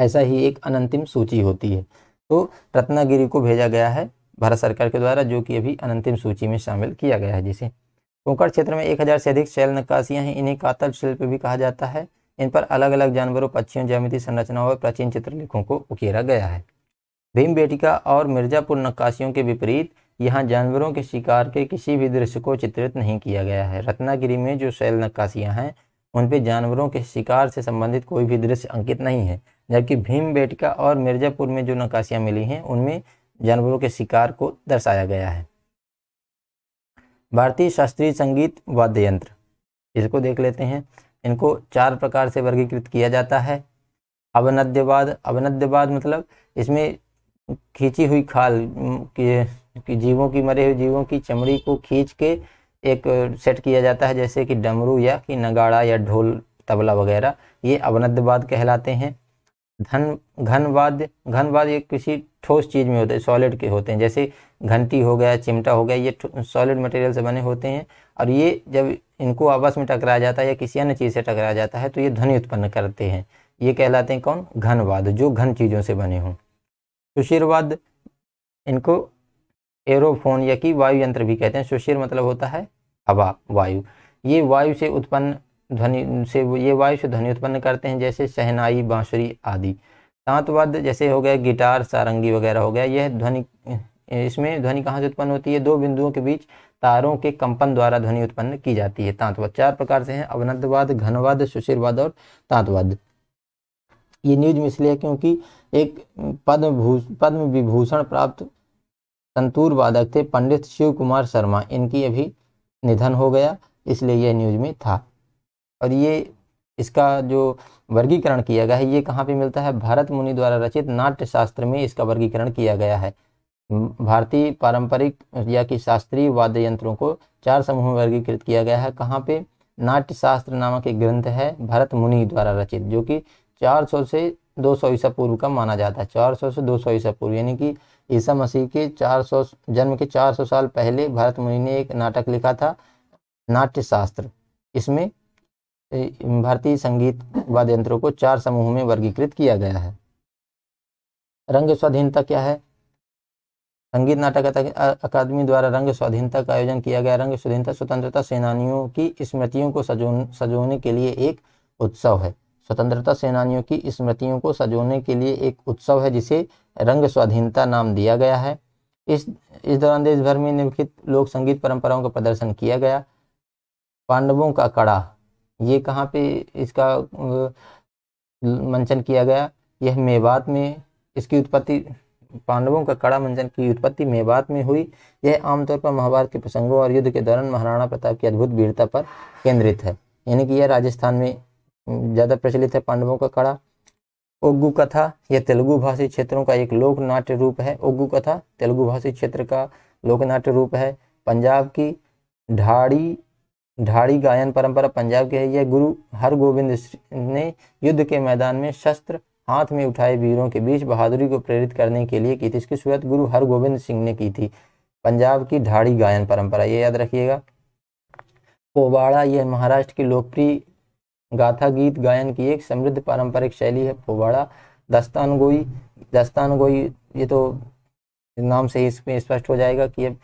ऐसा ही एक अनंतिम सूची होती है तो रत्नागिरी को भेजा गया है भारत सरकार के द्वारा जो कि अभी अनंतिम सूची में शामिल किया गया है जिसे कोंकण क्षेत्र में एक हज़ार से अधिक शैल नक्काशियाँ हैं इन्हें कातल शिल्प भी कहा जाता है इन पर अलग अलग जानवरों पक्षियों ज्यामिति संरचनाओं और प्राचीन चित्रलेखों को उकेरा गया है भीम बेटिका और मिर्ज़ापुर नक्काशियों के विपरीत यहाँ जानवरों के शिकार के किसी भी दृश्य को चित्रित नहीं किया गया है रत्नागिरी में जो शैल नक्काशियाँ हैं उन पर जानवरों के शिकार से संबंधित कोई भी दृश्य अंकित नहीं है जबकि बेटिका और मिर्ज़ापुर में जो नक्काशियाँ मिली हैं उनमें जानवरों के शिकार को दर्शाया गया है भारतीय शास्त्रीय संगीत वाद्य यंत्र इसको देख लेते हैं इनको चार प्रकार से वर्गीकृत किया जाता है अवनद्यवाद अवनद्यवाद मतलब इसमें खींची हुई खाल के, जीवों की मरे हुए जीवों की चमड़ी को खींच के एक सेट किया जाता है जैसे कि डमरू या कि नगाड़ा या ढोल तबला वगैरह ये अवनद्यवाद कहलाते हैं धन घनवाद घनवाद ये किसी ठोस चीज़ में होते हैं सॉलिड के होते हैं जैसे घंटी हो गया चिमटा हो गया ये सॉलिड मटेरियल से बने होते हैं और ये जब इनको आपस में टकराया जाता है या किसी अन्य चीज़ से टकराया जाता है तो ये ध्वनि उत्पन्न करते हैं ये कहलाते हैं कौन घनवाद जो घन चीज़ों से बने हों सुशीरवाद इनको एरोफोन या कि वायु यंत्र भी कहते हैं सुशीर मतलब होता है हवा वायु ये वायु से उत्पन्न ध्वनि से ये वायु से ध्वनि उत्पन्न करते हैं जैसे शहनाई बांसुरी आदि सांतवाद जैसे हो गया गिटार सारंगी वगैरह हो गया यह ध्वनि इसमें ध्वनि कहाँ से उत्पन्न होती है दो बिंदुओं के बीच तारों के कंपन द्वारा ध्वनि उत्पन्न की जाती है तांतवाद चार प्रकार से हैं अवनदवाद घनवाद सुशीरवाद और तांतवाद ये न्यूज में इसलिए क्योंकि एक पद्म पद्म विभूषण प्राप्त संतूर वादक थे पंडित शिव कुमार शर्मा इनकी अभी निधन हो गया इसलिए यह न्यूज में था और ये इसका जो वर्गीकरण किया गया है ये कहाँ पे मिलता है भारत मुनि द्वारा रचित नाट्य शास्त्र में इसका वर्गीकरण किया गया है भारतीय पारंपरिक या कि शास्त्रीय वाद्य यंत्रों को चार समूह में वर्गीकृत किया गया है कहाँ पे नाट्य शास्त्र नामक एक ग्रंथ है भरत मुनि द्वारा रचित जो कि 400 से दो सौ ईसा पूर्व का माना जाता है चार सौ से दो सौ ईसा पूर्व यानी कि ईसा मसीह के चार सौ जन्म के चार सौ साल पहले भारत मुनि ने एक नाटक लिखा था शास्त्र इसमें भारतीय संगीत वाद्य यंत्रों को चार समूह में वर्गीकृत किया गया है रंग स्वाधीनता क्या है संगीत नाटक अकादमी द्वारा रंग स्वाधीनता का आयोजन किया गया रंग स्वाधीनता स्वतंत्रता सेनानियों की स्मृतियों को सजो सजोने के लिए एक उत्सव है स्वतंत्रता सेनानियों की स्मृतियों को सजोने के लिए एक उत्सव है जिसे रंग स्वाधीनता नाम दिया गया है इस इस दौरान देश भर में निम्नलिखित लोक संगीत परंपराओं का प्रदर्शन किया गया पांडवों का कड़ा ये कहाँ पे इसका मंचन किया गया यह मेवात में इसकी उत्पत्ति पांडवों का कड़ा मंचन की उत्पत्ति मेवात में हुई यह आमतौर पर महाभारत के प्रसंगों और युद्ध के दौरान महाराणा प्रताप की अद्भुत वीरता पर केंद्रित है यानी कि यह राजस्थान में ज़्यादा प्रचलित है पांडवों का कड़ा ओग्गू कथा यह तेलुगु भाषी क्षेत्रों का एक लोकनाट्य रूप है ओग्गु कथा तेलुगु भाषी क्षेत्र का लोकनाट्य रूप है पंजाब की ढाड़ी ढाड़ी गायन परंपरा पंजाब की है यह गुरु हर गोविंद ने युद्ध के मैदान में शस्त्र हाथ में उठाए वीरों के बीच बहादुरी को प्रेरित करने के लिए की थी इसकी शुरुआत गुरु हर गोविंद सिंह ने की थी पंजाब की ढाड़ी गायन परंपरा ये याद रखिएगा कोबाड़ा यह महाराष्ट्र की लोकप्रिय गाथा गीत गायन की एक समृद्ध पारंपरिक शैली है पोवाड़ा दस्तान गोई दस्तान गोई ये तो नाम से ही इसमें स्पष्ट हो जाएगा कि ये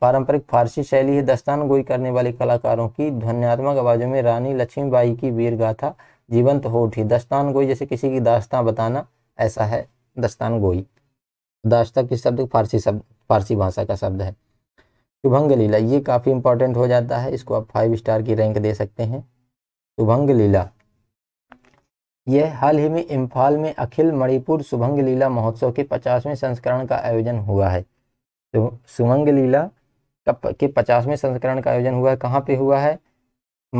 पारंपरिक फारसी शैली है दस्तान गोई करने वाले कलाकारों की ध्वन्यात्मक आवाज़ों में रानी लक्ष्मीबाई की वीर गाथा जीवंत हो उठी दस्तान गोई जैसे किसी की दास्तां बताना ऐसा है दस्तान गोई दास्ता किस शब्द फारसी शब्द फारसी भाषा का शब्द है शुभंग लीला ये काफ़ी इंपॉर्टेंट हो जाता है इसको आप फाइव स्टार की रैंक दे सकते हैं शुभंग लीला यह हाल ही में इम्फाल में अखिल मणिपुर शुभंग लीला महोत्सव के पचासवें संस्करण का आयोजन हुआ है तो सुमंग लीला के पचासवें संस्करण का आयोजन हुआ है कहाँ पे हुआ है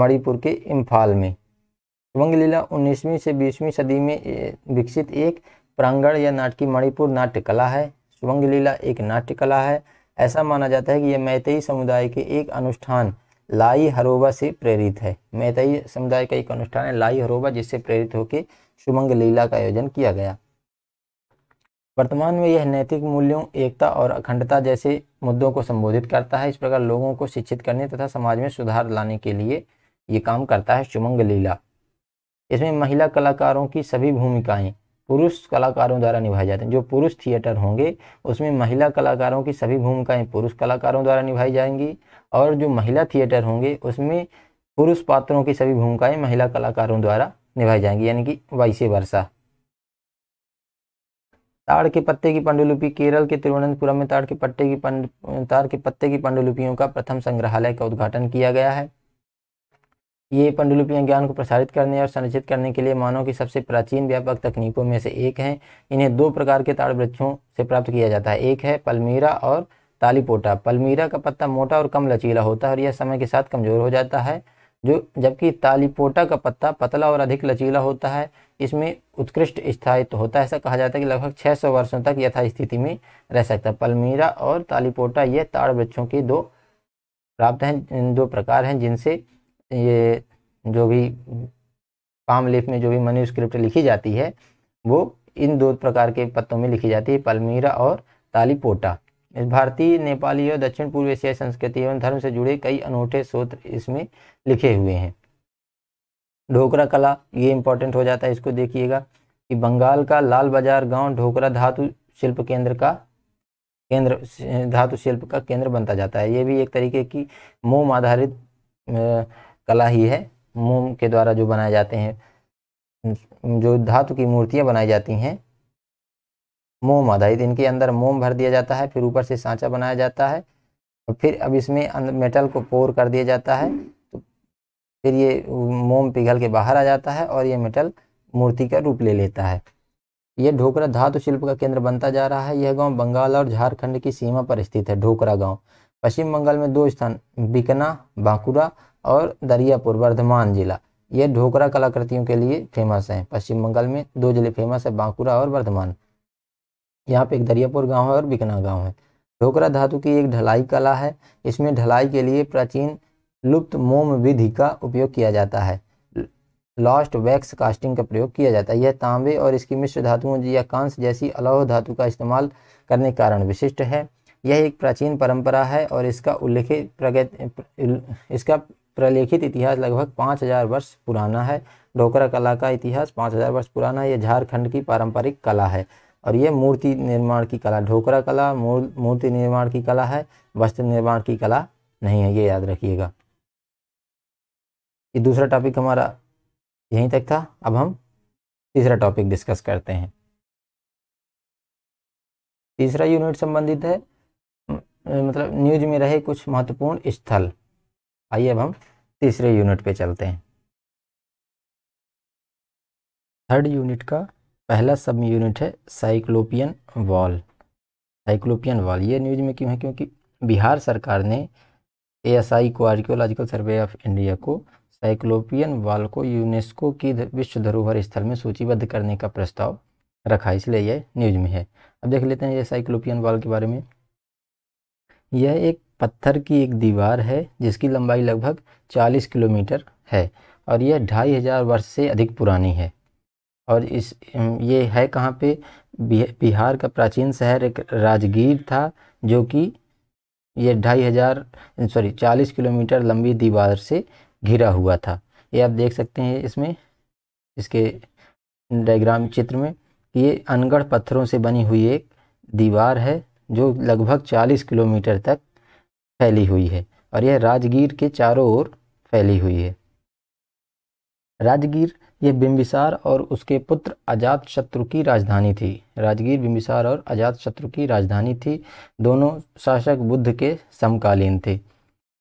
मणिपुर के इम्फाल में सुमंग लीला उन्नीसवीं से बीसवीं सदी में विकसित एक प्रांगण या नाटकी मणिपुर नाट्य कला है सुमंग लीला एक नाट्य कला है ऐसा माना जाता है कि यह मैतई समुदाय के एक अनुष्ठान लाई हरोबा से प्रेरित है मेहताई समुदाय का एक अनुष्ठान है लाई हरोबा जिससे प्रेरित होकर सुमंग लीला का आयोजन किया गया वर्तमान में यह नैतिक मूल्यों एकता और अखंडता जैसे मुद्दों को संबोधित करता है इस प्रकार लोगों को शिक्षित करने तथा समाज में सुधार लाने के लिए ये काम करता है सुमंग लीला इसमें महिला कलाकारों की सभी भूमिकाएं पुरुष कलाकारों द्वारा निभाए जाते हैं जो पुरुष थिएटर होंगे उसमें महिला कलाकारों की सभी भूमिकाएं पुरुष कलाकारों द्वारा निभाई जाएंगी और जो महिला थिएटर होंगे उसमें पुरुष पात्रों की सभी भूमिकाएं महिला कलाकारों द्वारा निभाई जाएंगी यानी कि वैसे वर्षा ताड़ के पत्ते की पंडुलिपि केरल के तिरुवनंतपुरम में ताड़ के पत्ते की पंड ताड़ के पत्ते की पंडुलिपियों का प्रथम संग्रहालय का उद्घाटन किया गया है ये पंडुलिपियाँ ज्ञान को प्रसारित करने और संरक्षित करने के लिए मानव की सबसे प्राचीन व्यापक तकनीकों में से एक हैं इन्हें दो प्रकार के ताड़ वृक्षों से प्राप्त किया जाता है एक है पलमीरा और तालीपोटा पलमीरा का पत्ता मोटा और कम लचीला होता है और यह समय के साथ कमजोर हो जाता है जो जबकि तालीपोटा का पत्ता पतला और अधिक लचीला होता है इसमें उत्कृष्ट स्थायित्व होता है ऐसा कहा जाता है कि लगभग 600 वर्षों तक यथास्थिति में रह सकता है पलमीरा और तालीपोटा ये ताड़ वृक्षों के दो प्राप्त हैं दो प्रकार हैं जिनसे ये जो भी पाम लीफ में जो भी मनुस्क्रिप्ट लिखी जाती है वो इन दो प्रकार के पत्तों में लिखी जाती है पलमीरा और तालीपोटा भारतीय नेपाली और दक्षिण पूर्व एशियाई संस्कृति एवं धर्म से जुड़े कई अनूठे सूत्र इसमें लिखे हुए हैं ढोकरा कला ये इंपॉर्टेंट हो जाता है इसको देखिएगा कि बंगाल का लाल बाजार गांव ढोकरा धातु शिल्प केंद्र का केंद्र धातु शिल्प का केंद्र बनता जाता है ये भी एक तरीके की मोम आधारित कला ही है मोम के द्वारा जो बनाए जाते हैं जो धातु की मूर्तियां बनाई जाती हैं मोम आधारित इनके अंदर मोम भर दिया जाता है फिर ऊपर से सांचा बनाया जाता है और फिर अब इसमें मेटल को पोर कर दिया जाता है तो फिर ये मोम पिघल के बाहर आ जाता है और ये मेटल मूर्ति का रूप ले लेता है ये ढोकरा धातु शिल्प का केंद्र बनता जा रहा है यह गांव बंगाल और झारखंड की सीमा पर स्थित है ढोकरा गांव पश्चिम बंगाल में दो स्थान बिकना बांकुरा और दरियापुर वर्धमान जिला ये ढोकरा कलाकृतियों के लिए फेमस हैं पश्चिम बंगाल में दो जिले फेमस है बांकुरा और वर्धमान यहाँ पे एक दरियापुर गांव है और बिकना गांव है ढोकरा धातु की एक ढलाई कला है इसमें ढलाई के लिए प्राचीन लुप्त मोम विधि का उपयोग किया जाता है लॉस्ट वैक्स कास्टिंग का प्रयोग किया जाता है यह तांबे और इसकी मिश्र धातुओं या कांस जैसी अलौह धातु का इस्तेमाल करने के कारण विशिष्ट है यह एक प्राचीन परंपरा है और इसका उल्लेखित प्रगति इसका प्रलेखित इतिहास लगभग 5000 वर्ष पुराना है ढोकरा कला का इतिहास 5000 वर्ष पुराना है यह झारखंड की पारंपरिक कला है और यह मूर्ति निर्माण की कला ढोकरा कला मूर्ति निर्माण की कला है वस्त्र निर्माण की कला नहीं है ये याद रखिएगा ये दूसरा टॉपिक हमारा यहीं तक था अब हम तीसरा टॉपिक डिस्कस करते हैं तीसरा यूनिट संबंधित है मतलब न्यूज में रहे कुछ महत्वपूर्ण स्थल आइए अब हम तीसरे यूनिट पे चलते हैं थर्ड यूनिट का पहला सब यूनिट है साइक्लोपियन वॉल साइक्लोपियन वॉल ये न्यूज में क्यों है क्योंकि बिहार सरकार ने एएसआई को आर्कियोलॉजिकल सर्वे ऑफ इंडिया को साइक्लोपियन वॉल को यूनेस्को की विश्व धरोहर स्थल में सूचीबद्ध करने का प्रस्ताव रखा इसलिए यह न्यूज में है अब देख लेते हैं ये साइक्लोपियन वॉल के बारे में यह एक पत्थर की एक दीवार है जिसकी लंबाई लगभग 40 किलोमीटर है और यह ढाई हज़ार वर्ष से अधिक पुरानी है और इस ये है कहाँ पे बिहार का प्राचीन शहर एक राजगीर था जो कि ये ढाई हज़ार सॉरी चालीस किलोमीटर लंबी दीवार से घिरा हुआ था ये आप देख सकते हैं इसमें इसके डायग्राम चित्र में ये अनगढ़ पत्थरों से बनी हुई एक दीवार है जो लगभग चालीस किलोमीटर तक फैली हुई है और यह राजगीर के चारों ओर फैली हुई है राजगीर यह बिम्बिसार और उसके पुत्र अजात शत्रु की राजधानी थी राजगीर बिम्बिसार और अजात शत्रु की राजधानी थी दोनों शासक बुद्ध के समकालीन थे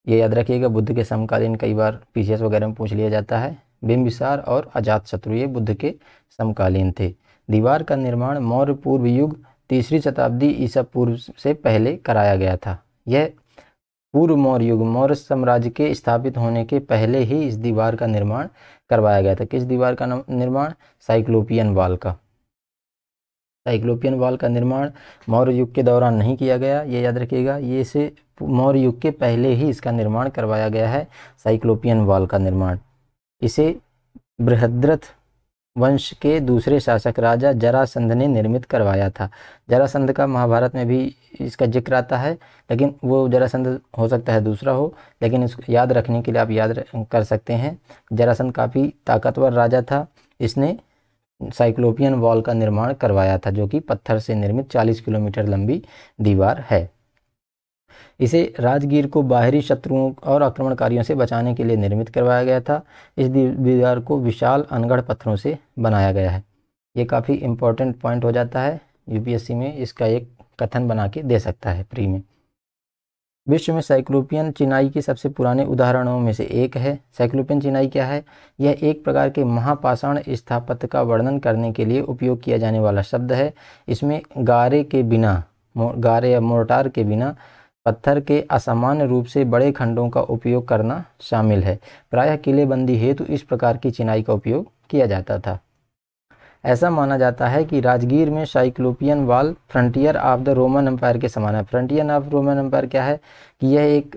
ये याद रखिएगा बुद्ध के समकालीन कई बार पीसीएस वगैरह में पूछ लिया जाता है बिम्बिसार और अजात शत्रु ये बुद्ध के समकालीन थे दीवार का निर्माण मौर्य पूर्व युग तीसरी शताब्दी ईसा पूर्व से पहले कराया गया था यह पूर्व मौर्य युग मौर्य साम्राज्य के स्थापित होने के पहले ही इस दीवार का निर्माण करवाया गया था किस दीवार का निर्माण साइक्लोपियन वाल का साइक्लोपियन वाल का निर्माण मौर्य युग के दौरान नहीं किया गया ये याद रखिएगा ये से मौर्य युग के पहले ही इसका निर्माण करवाया गया है साइक्लोपियन वाल का निर्माण इसे बृहद्रथ वंश के दूसरे शासक राजा जरासंध ने निर्मित करवाया था जरासंध का महाभारत में भी इसका जिक्र आता है लेकिन वो जरासंध हो सकता है दूसरा हो लेकिन इसको याद रखने के लिए आप याद कर सकते हैं जरासंध काफ़ी ताकतवर राजा था इसने साइक्लोपियन वॉल का निर्माण करवाया था जो कि पत्थर से निर्मित 40 किलोमीटर लंबी दीवार है इसे राजगीर को बाहरी शत्रुओं और आक्रमणकारियों से बचाने के लिए निर्मित करवाया गया था इस दीवार को विशाल अनगढ़ पत्थरों से बनाया गया है ये काफ़ी इम्पोर्टेंट पॉइंट हो जाता है यूपीएससी में इसका एक कथन बना के दे सकता है प्री में विश्व में साइक्लोपियन चिनाई के सबसे पुराने उदाहरणों में से एक है साइक्लोपियन चिनाई क्या है यह एक प्रकार के महापाषाण स्थापत्य का वर्णन करने के लिए उपयोग किया जाने वाला शब्द है इसमें गारे के बिना गारे या मोर्टार के बिना पत्थर के असामान्य रूप से बड़े खंडों का उपयोग करना शामिल है प्रायः किलेबंदी हेतु इस प्रकार की चिनाई का उपयोग किया जाता था ऐसा माना जाता है कि राजगीर में cyclopean wall frontier of the Roman empire के समान है फ्रंटियर ऑफ रोमन एम्पायर क्या है कि यह एक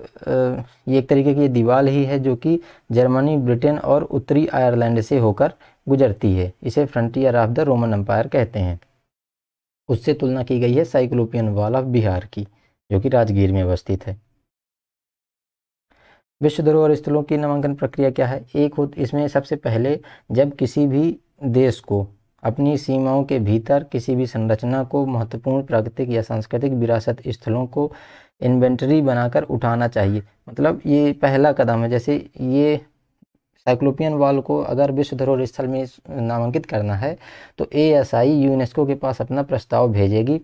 ये एक तरीके की दीवार ही है जो कि जर्मनी ब्रिटेन और उत्तरी आयरलैंड से होकर गुजरती है इसे frontier of the Roman empire कहते हैं उससे तुलना की गई है साइक्लोपियन वाल ऑफ बिहार की जो कि राजगीर में अवस्थित है विश्व धरोहर स्थलों की नामांकन प्रक्रिया क्या है एक हो इसमें सबसे पहले जब किसी भी देश को अपनी सीमाओं के भीतर किसी भी संरचना को महत्वपूर्ण प्राकृतिक या सांस्कृतिक विरासत स्थलों को इन्वेंटरी बनाकर उठाना चाहिए मतलब ये पहला कदम है जैसे ये साइक्लोपियन वाल को अगर विश्व धरोहर स्थल में नामांकित करना है तो ए एस आई यूनेस्को के पास अपना प्रस्ताव भेजेगी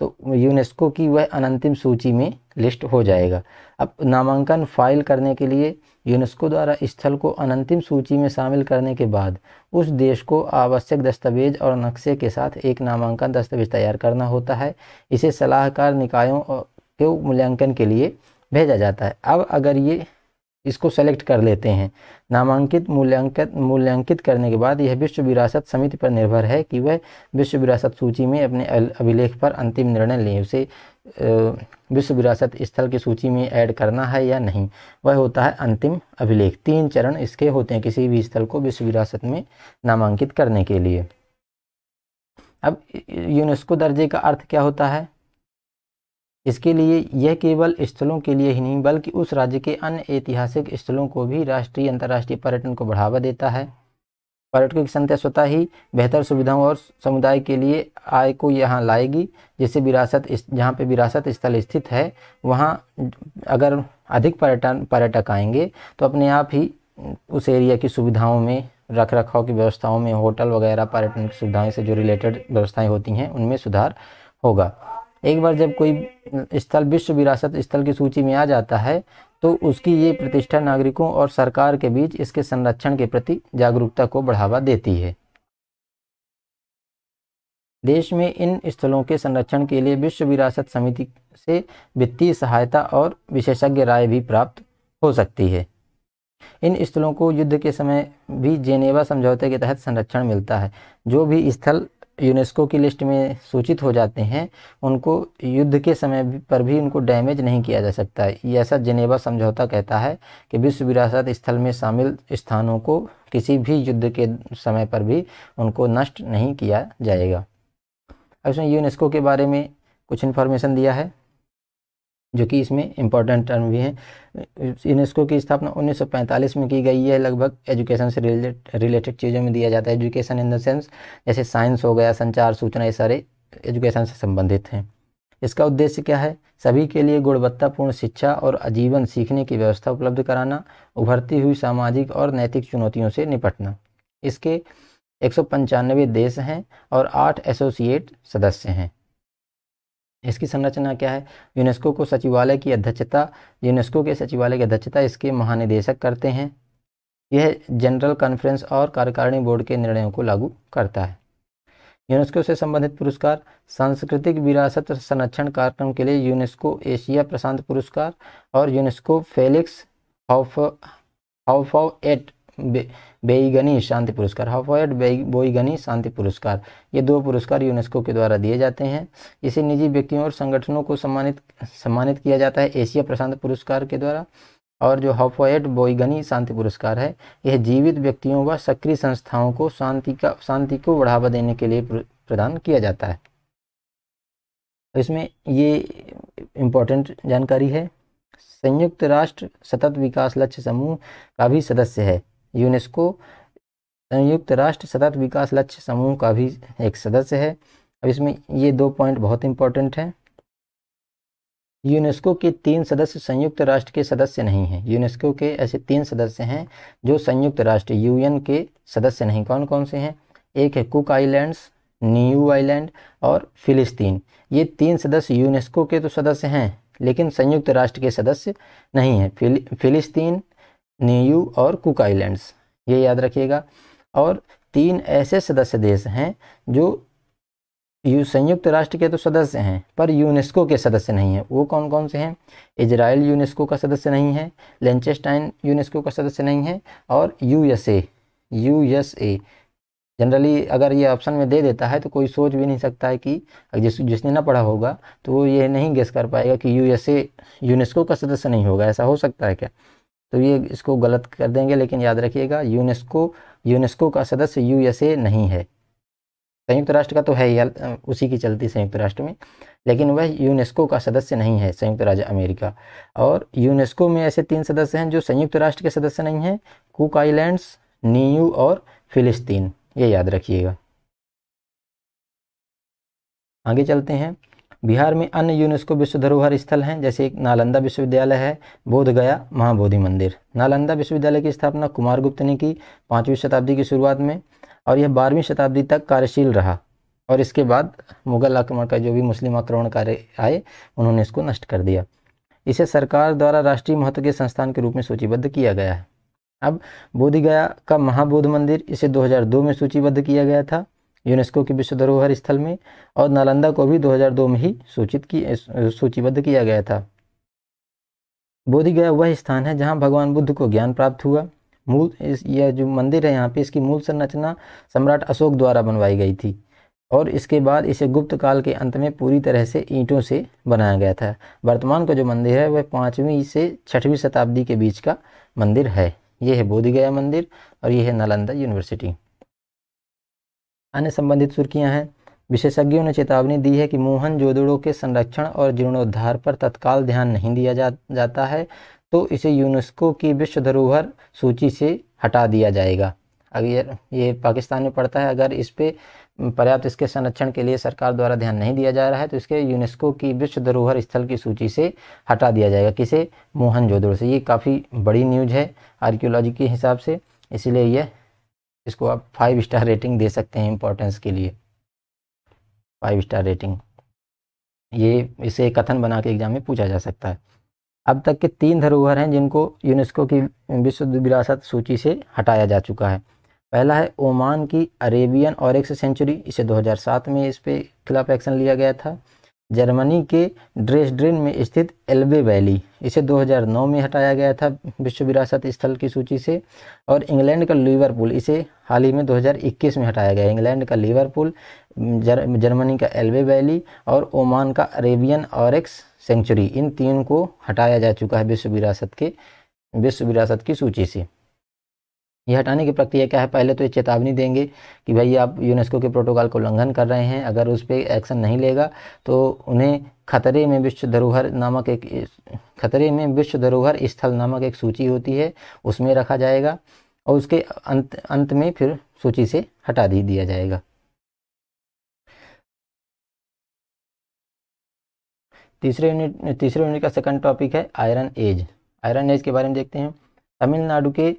तो यूनेस्को की वह अनंतिम सूची में लिस्ट हो जाएगा अब नामांकन फाइल करने के लिए यूनेस्को द्वारा स्थल को अनंतिम सूची में शामिल करने के बाद उस देश को आवश्यक दस्तावेज और नक्शे के साथ एक नामांकन दस्तावेज तैयार करना होता है इसे सलाहकार निकायों के मूल्यांकन के लिए भेजा जाता है अब अगर ये इसको सेलेक्ट कर लेते हैं नामांकित मूल्यांकित मूल्यांकित करने के बाद यह विश्व विरासत समिति पर निर्भर है कि वह विश्व विरासत सूची में अपने अभिलेख पर अंतिम निर्णय लें उसे विश्व विरासत स्थल की सूची में ऐड करना है या नहीं वह होता है अंतिम अभिलेख तीन चरण इसके होते हैं किसी भी स्थल को विश्व विरासत में नामांकित करने के लिए अब यूनेस्को दर्जे का अर्थ क्या होता है इसके लिए यह केवल स्थलों के लिए ही नहीं बल्कि उस राज्य के अन्य ऐतिहासिक स्थलों को भी राष्ट्रीय अंतर्राष्ट्रीय पर्यटन को बढ़ावा देता है पर्यटकों की संख्या स्वतः ही बेहतर सुविधाओं और समुदाय के लिए आय को यहाँ लाएगी जैसे विरासत जहाँ पे विरासत स्थल स्थित है वहाँ अगर अधिक पर्यटन पर्यटक आएंगे तो अपने आप ही उस एरिया की सुविधाओं में रख रखाव की व्यवस्थाओं में होटल वगैरह पर्यटन की से जो रिलेटेड व्यवस्थाएँ होती हैं उनमें सुधार होगा एक बार जब कोई स्थल विश्व विरासत स्थल की सूची में आ जाता है तो उसकी ये प्रतिष्ठा नागरिकों और सरकार के बीच इसके संरक्षण के प्रति जागरूकता को बढ़ावा देती है देश में इन स्थलों के संरक्षण के लिए विश्व विरासत समिति से वित्तीय सहायता और विशेषज्ञ राय भी प्राप्त हो सकती है इन स्थलों को युद्ध के समय भी जेनेवा समझौते के तहत संरक्षण मिलता है जो भी स्थल यूनेस्को की लिस्ट में सूचित हो जाते हैं उनको युद्ध के समय पर भी उनको डैमेज नहीं किया जा सकता है ऐसा जनेवा समझौता कहता है कि विश्व विरासत स्थल में शामिल स्थानों को किसी भी युद्ध के समय पर भी उनको नष्ट नहीं किया जाएगा अब इसमें यूनेस्को के बारे में कुछ इन्फॉर्मेशन दिया है जो कि इसमें इम्पोर्टेंट टर्म भी हैं यूनेस्को की स्थापना 1945 में की गई है लगभग एजुकेशन से रिलेटेड रिलेटेड चीज़ों में दिया जाता है एजुकेशन इन द सेंस जैसे साइंस हो गया संचार सूचना ये सारे एजुकेशन से संबंधित हैं इसका उद्देश्य क्या है सभी के लिए गुणवत्तापूर्ण शिक्षा और आजीवन सीखने की व्यवस्था उपलब्ध कराना उभरती हुई सामाजिक और नैतिक चुनौतियों से निपटना इसके एक देश हैं और आठ एसोसिएट सदस्य हैं इसकी संरचना क्या है यूनेस्को को सचिवालय की अध्यक्षता यूनेस्को के सचिवालय की अध्यक्षता इसके महानिदेशक करते हैं यह जनरल कॉन्फ्रेंस और कार्यकारिणी बोर्ड के निर्णयों को लागू करता है यूनेस्को से संबंधित पुरस्कार सांस्कृतिक विरासत संरक्षण कार्यक्रम के लिए यूनेस्को एशिया प्रशांत पुरस्कार और UNESCO Felix Houphouet Houphouet Boigny शांति पुरस्कार हफायट बोईगनी शांति पुरस्कार ये दो पुरस्कार यूनेस्को के द्वारा दिए जाते हैं इसे निजी व्यक्तियों और संगठनों को सम्मानित सम्मानित किया जाता है एशिया प्रशांत पुरस्कार के द्वारा और जो हफोएट बोईगनी शांति पुरस्कार है यह जीवित व्यक्तियों व सक्रिय संस्थाओं को शांति का शांति को बढ़ावा देने के लिए प्रदान किया जाता है इसमें ये इम्पोर्टेंट जानकारी है संयुक्त राष्ट्र सतत विकास लक्ष्य समूह का भी सदस्य है यूनेस्को संयुक्त राष्ट्र सतत विकास लक्ष्य समूह का भी एक सदस्य है अब इसमें ये दो पॉइंट बहुत इंपॉर्टेंट हैं यूनेस्को के तीन सदस्य संयुक्त राष्ट्र के सदस्य नहीं हैं यूनेस्को के ऐसे तीन सदस्य हैं जो संयुक्त राष्ट्र यूएन के सदस्य नहीं कौन कौन से हैं एक है कुक आइलैंड्स न्यू आइलैंड और फिलिस्तीन ये तीन सदस्य यूनेस्को के तो सदस्य हैं लेकिन संयुक्त राष्ट्र के सदस्य नहीं हैं फिल, फिलिस्तीन न्यू और कुक आइलैंड्स ये याद रखिएगा और तीन ऐसे सदस्य देश हैं जो यू संयुक्त राष्ट्र के तो सदस्य हैं पर यूनेस्को के सदस्य नहीं हैं वो कौन कौन से हैं इजराइल यूनेस्को का सदस्य नहीं है लेंचेस्टाइन यूनेस्को का सदस्य नहीं है और यूएसए यूएसए जनरली अगर ये ऑप्शन में दे देता है तो कोई सोच भी नहीं सकता है कि जिस जिसने ना पढ़ा होगा तो वो ये नहीं गेस कर पाएगा कि यूएसए यूनेस्को का सदस्य नहीं होगा ऐसा हो सकता है क्या तो ये इसको गलत कर देंगे लेकिन याद रखिएगा यूनेस्को यूनेस्को का सदस्य यूएसए नहीं है संयुक्त राष्ट्र का तो है उसी की चलती संयुक्त राष्ट्र में लेकिन वह यूनेस्को का सदस्य नहीं है संयुक्त राज्य अमेरिका और यूनेस्को में ऐसे तीन सदस्य हैं जो संयुक्त राष्ट्र के सदस्य नहीं हैं कुक आइलैंड्स नीयू और फिलिस्तीन ये याद रखिएगा आगे चलते हैं बिहार में अन्य यूनेस्को विश्व धरोहर स्थल हैं जैसे एक नालंदा विश्वविद्यालय है बोधगया महाबोधि मंदिर नालंदा विश्वविद्यालय की स्थापना कुमार गुप्त ने की पाँचवीं शताब्दी की शुरुआत में और यह बारहवीं शताब्दी तक कार्यशील रहा और इसके बाद मुगल आक्रमण का जो भी मुस्लिम आक्रमणकारी आए उन्होंने इसको नष्ट कर दिया इसे सरकार द्वारा राष्ट्रीय महत्व के संस्थान के रूप में सूचीबद्ध किया गया है अब बोधगया का महाबोध मंदिर इसे 2002 में सूचीबद्ध किया गया था यूनेस्को के विश्व धरोहर स्थल में और नालंदा को भी 2002 में ही सूचित की सूचीबद्ध किया गया था बोधिगया वह स्थान है जहाँ भगवान बुद्ध को ज्ञान प्राप्त हुआ मूल यह जो मंदिर है यहाँ पे इसकी मूल संरचना सम्राट अशोक द्वारा बनवाई गई थी और इसके बाद इसे गुप्त काल के अंत में पूरी तरह से ईंटों से बनाया गया था वर्तमान का जो मंदिर है वह पाँचवीं से छठवीं शताब्दी के बीच का मंदिर है यह है बोधगया मंदिर और यह है नालंदा यूनिवर्सिटी अन्य संबंधित सुर्खियां हैं विशेषज्ञों ने चेतावनी दी है कि मोहन जोदड़ों के संरक्षण और जीर्णोद्धार पर तत्काल ध्यान नहीं दिया जा, जाता है तो इसे यूनेस्को की विश्व धरोहर सूची से हटा दिया जाएगा अगर ये पाकिस्तान में पड़ता है अगर इस पर पर्याप्त इसके संरक्षण के लिए सरकार द्वारा ध्यान नहीं दिया जा रहा है तो इसके यूनेस्को की विश्व धरोहर स्थल की सूची से हटा दिया जाएगा किसे मोहन से ये काफ़ी बड़ी न्यूज है आर्क्योलॉजी के हिसाब से इसीलिए यह इसको आप फाइव स्टार रेटिंग दे सकते हैं इम्पोर्टेंस के लिए फाइव स्टार रेटिंग ये इसे कथन बना के एग्जाम में पूछा जा सकता है अब तक के तीन धरोहर हैं जिनको यूनेस्को की विश्व विरासत सूची से हटाया जा चुका है पहला है ओमान की अरेबियन और सेंचुरी इसे 2007 में इस पर खिलाफ एक्शन लिया गया था जर्मनी के ड्रेसड्रेन में स्थित एल्बे वैली इसे 2009 में हटाया गया था विश्व विरासत स्थल की सूची से और इंग्लैंड का लिवरपूल इसे हाल ही में 2021 में हटाया गया इंग्लैंड का लिवरपूल जर, जर्मनी का एल्बे वैली और ओमान का अरेबियन ऑरेक्स सेंचुरी इन तीन को हटाया जा चुका है विश्व विरासत के विश्व विरासत की सूची से ये हटाने की प्रक्रिया क्या है पहले तो ये चेतावनी देंगे कि भाई आप यूनेस्को के प्रोटोकॉल का उल्लंघन कर रहे हैं अगर उस पर एक्शन नहीं लेगा तो उन्हें खतरे में विश्व धरोहर नामक एक खतरे में विश्व धरोहर स्थल नामक एक सूची होती है उसमें रखा जाएगा और उसके अंत अंत में फिर सूची से हटा दी दिया जाएगा तीसरे यूनिट तीसरे यूनिट का सेकंड टॉपिक है आयरन एज आयरन एज के बारे में देखते हैं तमिलनाडु के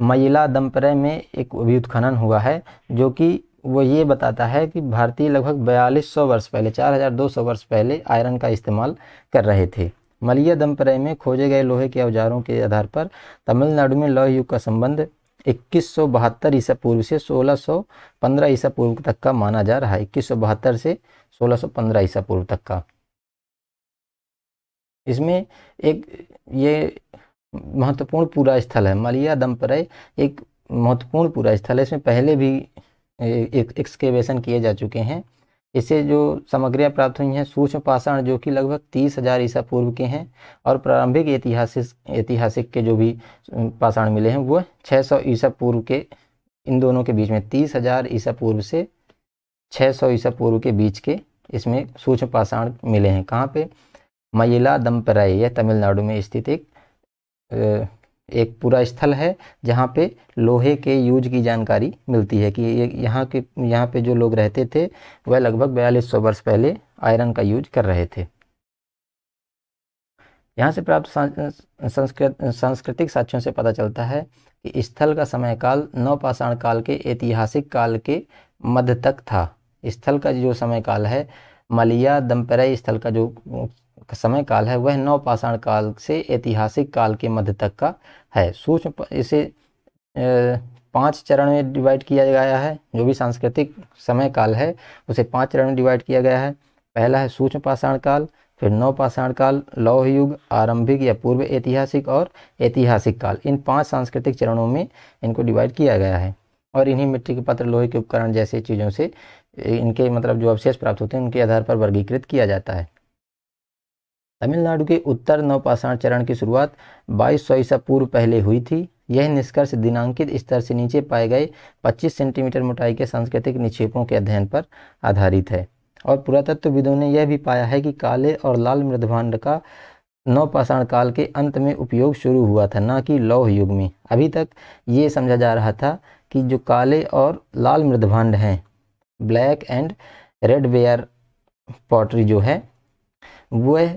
मयिला दम्परे में एक अभियुत हुआ है जो कि वो ये बताता है कि भारतीय लगभग बयालीस सौ वर्ष पहले 4200 वर्ष पहले आयरन का इस्तेमाल कर रहे थे मलिया दम्परे में खोजे गए लोहे के औजारों के आधार पर तमिलनाडु में लौह युग का संबंध इक्कीस सौ बहत्तर ईसा पूर्व से सोलह सौ पंद्रह ईसा पूर्व तक का माना जा रहा है इक्कीस सौ बहत्तर से सोलह सौ पंद्रह ईसा पूर्व तक का इसमें एक ये महत्वपूर्ण पूरा स्थल है मलिया दम्परय एक महत्वपूर्ण पूरा स्थल है इसमें पहले भी एक एक्सकेवेशन किए जा चुके हैं इससे जो सामग्रियाँ प्राप्त हुई हैं सूक्ष्म पाषाण जो कि लगभग तीस हजार ईसा पूर्व के हैं और प्रारंभिक ऐतिहासिक ऐतिहासिक के जो भी पाषाण मिले हैं वो 600 ईसा पूर्व के इन दोनों के बीच में तीस हजार ईसा पूर्व से 600 ईसा पूर्व के बीच के इसमें सूक्ष्म पाषाण मिले हैं कहाँ पे मयिला दमपराई यह तमिलनाडु में स्थित एक एक पूरा स्थल है जहाँ पे लोहे के यूज की जानकारी मिलती है कि ये यहाँ के यहाँ पे जो लोग रहते थे वह लगभग बयालीस सौ वर्ष पहले आयरन का यूज कर रहे थे यहाँ से प्राप्त संस्कृत सांस्कृतिक साक्ष्यों से पता चलता है कि स्थल का समय काल नवपाषाण काल के ऐतिहासिक काल के मध्य तक था स्थल का जो समय काल है मलिया दम्परय स्थल का जो समय काल है वह नवपाषाण काल से ऐतिहासिक काल के मध्य तक का है सूक्ष्म इसे पांच चरण में डिवाइड किया गया है जो भी सांस्कृतिक समय काल है उसे पांच चरण में डिवाइड किया गया है पहला है सूक्ष्म पाषाण काल फिर नवपाषाण काल लौह युग आरंभिक या पूर्व ऐतिहासिक और ऐतिहासिक काल इन पांच सांस्कृतिक चरणों में इनको डिवाइड किया गया है और इन्हीं मिट्टी के पात्र लोहे के उपकरण जैसे चीज़ों से इनके मतलब जो अवशेष प्राप्त होते हैं उनके आधार पर वर्गीकृत किया जाता है तमिलनाडु के उत्तर नवपाषाण चरण की शुरुआत बाईस सौ ईसा पूर्व पहले हुई थी यह निष्कर्ष दिनांकित स्तर से नीचे पाए गए 25 सेंटीमीटर मोटाई के सांस्कृतिक निक्षेपों के अध्ययन पर आधारित है और पुरातत्वविदों ने यह भी पाया है कि काले और लाल मृदभांड का नवपाषाण काल के अंत में उपयोग शुरू हुआ था न कि लौह युग में अभी तक ये समझा जा रहा था कि जो काले और लाल मृदभांड हैं black and red ware pottery जो है वह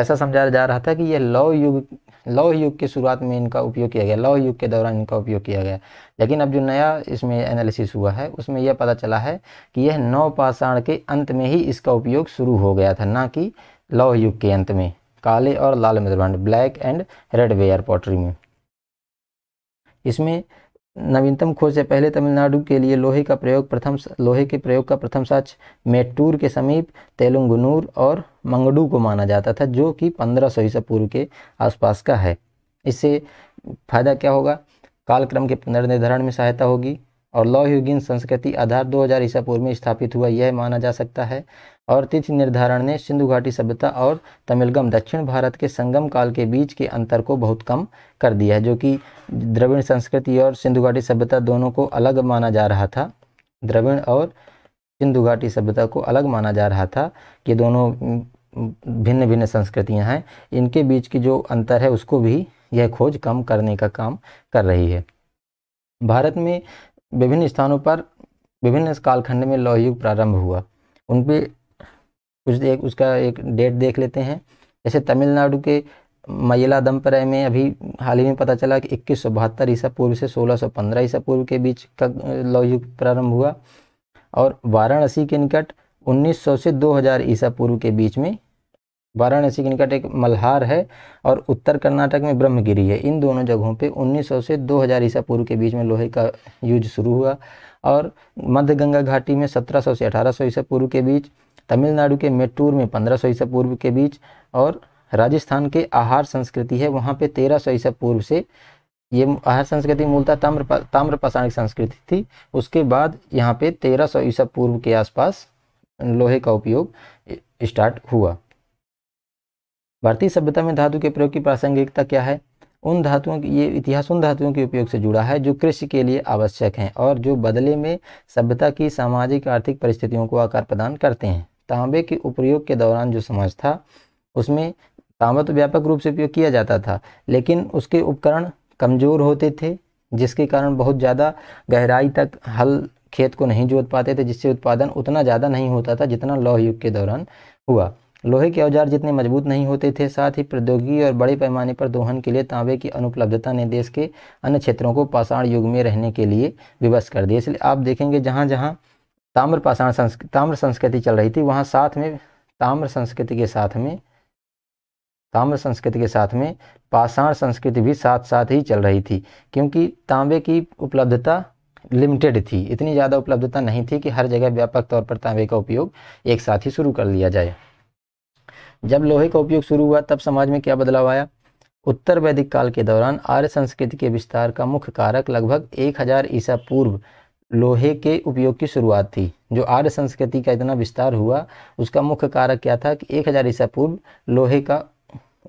ऐसा समझा जा रहा था कि यह लौ युग लौह युग की शुरुआत में इनका उपयोग किया गया लौह युग के दौरान इनका उपयोग किया गया लेकिन अब जो नया इसमें एनालिसिस हुआ है उसमें यह पता चला है कि यह पाषाण के अंत में ही इसका उपयोग शुरू हो गया था ना कि लौह युग के अंत में काले और लाल मृदभांड black and red ware pottery में इसमें नवीनतम खोज से पहले तमिलनाडु के लिए लोहे का प्रयोग प्रथम लोहे के प्रयोग का प्रथम साक्ष मेट्टूर के समीप तेलुंगनूर और मंगडू को माना जाता था जो कि 1500 ईसा पूर्व के आसपास का है इससे फायदा क्या होगा कालक्रम के पुनर्निर्धारण में सहायता होगी और लौहयुगीन संस्कृति आधार 2000 ईसा पूर्व में स्थापित हुआ यह माना जा सकता है और तिथि निर्धारण ने सिंधु घाटी सभ्यता और तमिलगम दक्षिण भारत के संगम काल के बीच के अंतर को बहुत कम कर दिया है जो कि द्रविड़ संस्कृति और सिंधु घाटी सभ्यता दोनों को अलग माना जा रहा था द्रविड़ और सिंधु घाटी सभ्यता को अलग माना जा रहा था कि दोनों भिन्न भिन्न संस्कृतियां हैं इनके बीच की जो अंतर है उसको भी यह खोज कम करने का काम कर रही है भारत में विभिन्न स्थानों पर विभिन्न कालखंड में लौह युग प्रारंभ हुआ उनपे कुछ देख उसका एक डेट देख लेते हैं जैसे तमिलनाडु के मयला मयलादम्परय में अभी हाल ही में पता चला कि इक्कीस सौ बहत्तर ईसा पूर्व से सोलह सौ पंद्रह ईसा पूर्व के बीच का युग प्रारंभ हुआ और वाराणसी के निकट 1900 से 2000 ईसा पूर्व के बीच में वाराणसी के निकट एक मल्हार है और उत्तर कर्नाटक में ब्रह्मगिरी है इन दोनों जगहों पे 1900 से 2000 ईसा पूर्व के बीच में लोहे का युद्ध शुरू हुआ और मध्य गंगा घाटी में 1700 से 1800 ईसा पूर्व के बीच तमिलनाडु के मेट्टूर में 1500 ईसा पूर्व के बीच और राजस्थान के आहार संस्कृति है वहाँ पे 1300 ईसा पूर्व से ये आहार संस्कृति मूलतः ताम्र ताम्र पाषाणिक संस्कृति थी उसके बाद यहाँ पे 1300 ईसा पूर्व के आसपास लोहे का उपयोग स्टार्ट हुआ भारतीय सभ्यता में धातु के प्रयोग की प्रासंगिकता क्या है उन धातुओं की ये इतिहास उन धातुओं के उपयोग से जुड़ा है जो कृषि के लिए आवश्यक हैं और जो बदले में सभ्यता की सामाजिक आर्थिक परिस्थितियों को आकार प्रदान करते हैं तांबे के उपयोग के दौरान जो समाज था उसमें तांबा तो व्यापक रूप से उपयोग किया जाता था लेकिन उसके उपकरण कमज़ोर होते थे जिसके कारण बहुत ज़्यादा गहराई तक हल खेत को नहीं जोत पाते थे जिससे उत्पादन उतना ज़्यादा नहीं होता था जितना लौह युग के दौरान हुआ लोहे के औजार जितने मजबूत नहीं होते थे साथ ही प्रौद्योगिकी और बड़े पैमाने पर दोहन के लिए तांबे की अनुपलब्धता ने देश के अन्य क्षेत्रों को पाषाण युग में रहने के लिए विवश कर दिया इसलिए आप देखेंगे जहाँ जहाँ ताम्र पाषाण संस्कृति ताम्र संस्कृति चल रही थी वहाँ साथ में ताम्र संस्कृति के साथ में ताम्र संस्कृति के साथ में पाषाण संस्कृति भी साथ साथ ही चल रही थी क्योंकि तांबे की उपलब्धता लिमिटेड थी इतनी ज़्यादा उपलब्धता नहीं थी कि हर जगह व्यापक तौर पर तांबे का उपयोग एक साथ ही शुरू कर लिया जाए जब लोहे का उपयोग शुरू हुआ तब समाज में क्या बदलाव आया उत्तर वैदिक काल के दौरान आर्य संस्कृति के विस्तार का मुख्य कारक लगभग एक ईसा पूर्व लोहे के उपयोग की शुरुआत थी जो आर्य संस्कृति का इतना विस्तार हुआ उसका मुख्य कारक क्या था कि एक हज़ार ईसा पूर्व लोहे का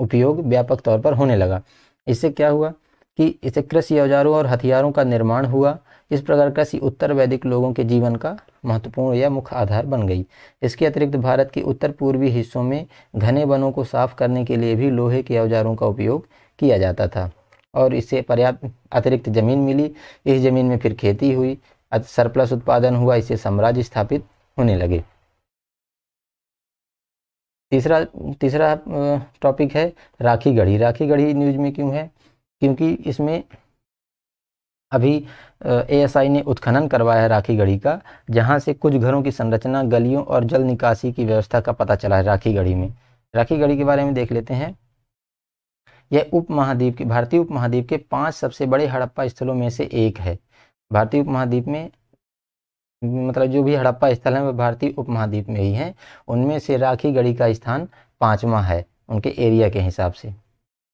उपयोग व्यापक तौर पर होने लगा इससे क्या हुआ कि इससे कृषि औजारों और हथियारों का निर्माण हुआ इस प्रकार कृषि उत्तर वैदिक लोगों के जीवन का महत्वपूर्ण या मुख्य आधार बन गई इसके अतिरिक्त भारत के उत्तर पूर्वी हिस्सों में घने वनों को साफ करने के लिए भी लोहे के औजारों का उपयोग किया जाता था और इससे पर्याप्त अतिरिक्त ज़मीन मिली इस ज़मीन में फिर खेती हुई सरप्लस उत्पादन हुआ इससे साम्राज्य स्थापित होने लगे तीसरा तीसरा टॉपिक है राखी गढ़ी राखी गढ़ी न्यूज में क्यों है क्योंकि इसमें अभी एएसआई ने उत्खनन करवाया है राखी गढ़ी का जहां से कुछ घरों की संरचना गलियों और जल निकासी की व्यवस्था का पता चला है राखी गढ़ी में राखी गढ़ी के बारे में देख लेते हैं यह उप महाद्वीप के भारतीय उप महाद्वीप के पांच सबसे बड़े हड़प्पा स्थलों में से एक है भारतीय उपमहाद्वीप में मतलब जो भी हड़प्पा स्थल हैं वह भारतीय उपमहाद्वीप में ही हैं उनमें से राखी गढ़ी का स्थान पाँचवा है उनके एरिया के हिसाब से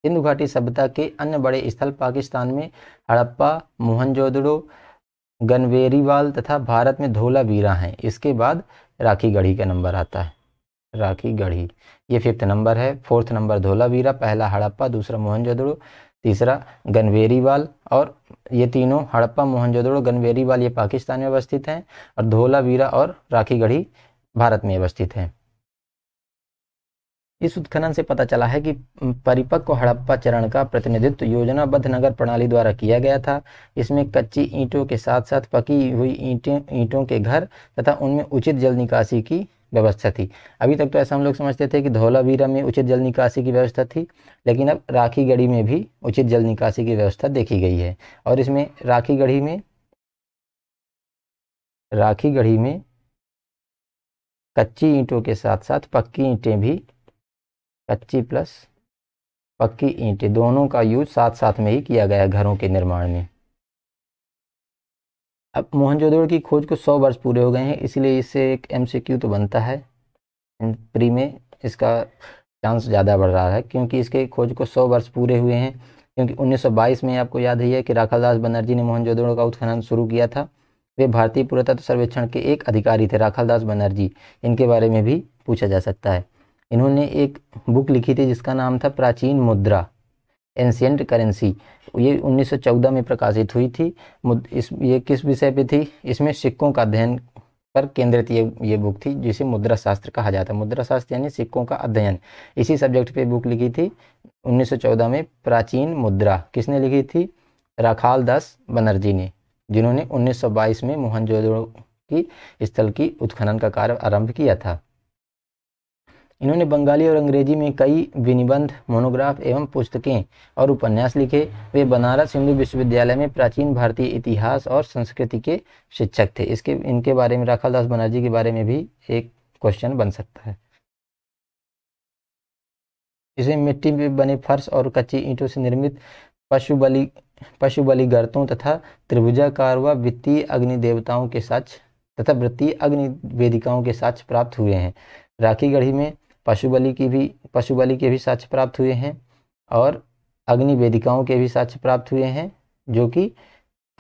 सिंधु घाटी सभ्यता के अन्य बड़े स्थल पाकिस्तान में हड़प्पा मोहनजोदड़ो गनवेरीवाल तथा भारत में धोला वीरा हैं इसके बाद राखी गढ़ी का नंबर आता है राखी गढ़ी ये फिफ्थ नंबर है फोर्थ नंबर धोला वीरा पहला हड़प्पा दूसरा मोहनजोदड़ो तीसरा गनवेरीवाल और ये तीनों हड़प्पा मोहनजोदड़ो गनवेरीवाल ये पाकिस्तान में अवस्थित हैं और धोलावीरा और राखीगढ़ी भारत में अवस्थित हैं इस उत्खनन से पता चला है कि परिपक्व हड़प्पा चरण का प्रतिनिधित्व योजनाबद्ध नगर प्रणाली द्वारा किया गया था इसमें कच्ची ईंटों के साथ साथ पकी हुई ईंटें ईंटों के घर तथा उनमें उचित जल निकासी की व्यवस्था थी अभी तक तो ऐसा हम लोग समझते थे कि धौलावीरा में उचित जल निकासी की व्यवस्था थी लेकिन अब राखी गढ़ी में भी उचित जल निकासी की व्यवस्था देखी गई है और इसमें राखी गढ़ी में राखी गढ़ी में कच्ची ईंटों के साथ साथ पक्की ईंटें भी कच्ची प्लस पक्की ईंटें दोनों का यूज साथ साथ में ही किया गया घरों के निर्माण में अब मोहनजोदड़ो की खोज को 100 वर्ष पूरे हो गए हैं इसलिए इससे एक एमसीक्यू तो बनता है प्री में इसका चांस ज़्यादा बढ़ रहा है क्योंकि इसके खोज को 100 वर्ष पूरे हुए हैं क्योंकि 1922 में आपको याद ही है कि दास बनर्जी ने मोहनजोदड़ो का उत्खनन शुरू किया था वे भारतीय पुरातत्व सर्वेक्षण के एक अधिकारी थे दास बनर्जी इनके बारे में भी पूछा जा सकता है इन्होंने एक बुक लिखी थी जिसका नाम था प्राचीन मुद्रा एंशियंट करेंसी ये 1914 में प्रकाशित हुई थी इस ये किस विषय पे थी इसमें सिक्कों का अध्ययन पर केंद्रित ये ये बुक थी जिसे मुद्रा शास्त्र कहा जाता है मुद्रा शास्त्र यानी सिक्कों का अध्ययन इसी सब्जेक्ट पे बुक लिखी थी 1914 में प्राचीन मुद्रा किसने लिखी थी राखाल दास बनर्जी ने जिन्होंने 1922 में मोहनजोदड़ो की स्थल की उत्खनन का कार्य आरंभ किया था इन्होंने बंगाली और अंग्रेजी में कई विनिबंध मोनोग्राफ एवं पुस्तकें और उपन्यास लिखे वे बनारस हिंदू विश्वविद्यालय में प्राचीन भारतीय इतिहास और संस्कृति के शिक्षक थे इसके इनके बारे में राखल दास बनर्जी के बारे में भी एक क्वेश्चन बन सकता है इसे मिट्टी में बने फर्श और कच्ची ईंटों से निर्मित पशु बलि पशु बलि गर्तों तथा त्रिभुजाकार व वित्तीय अग्नि देवताओं के साक्ष तथा वृत्तीय अग्नि वेदिकाओं के साथ प्राप्त हुए हैं राखी गढ़ी में पशु बलि की भी पशु बलि के भी साक्ष्य प्राप्त हुए हैं और अग्नि वेदिकाओं के भी साक्ष्य प्राप्त हुए हैं जो कि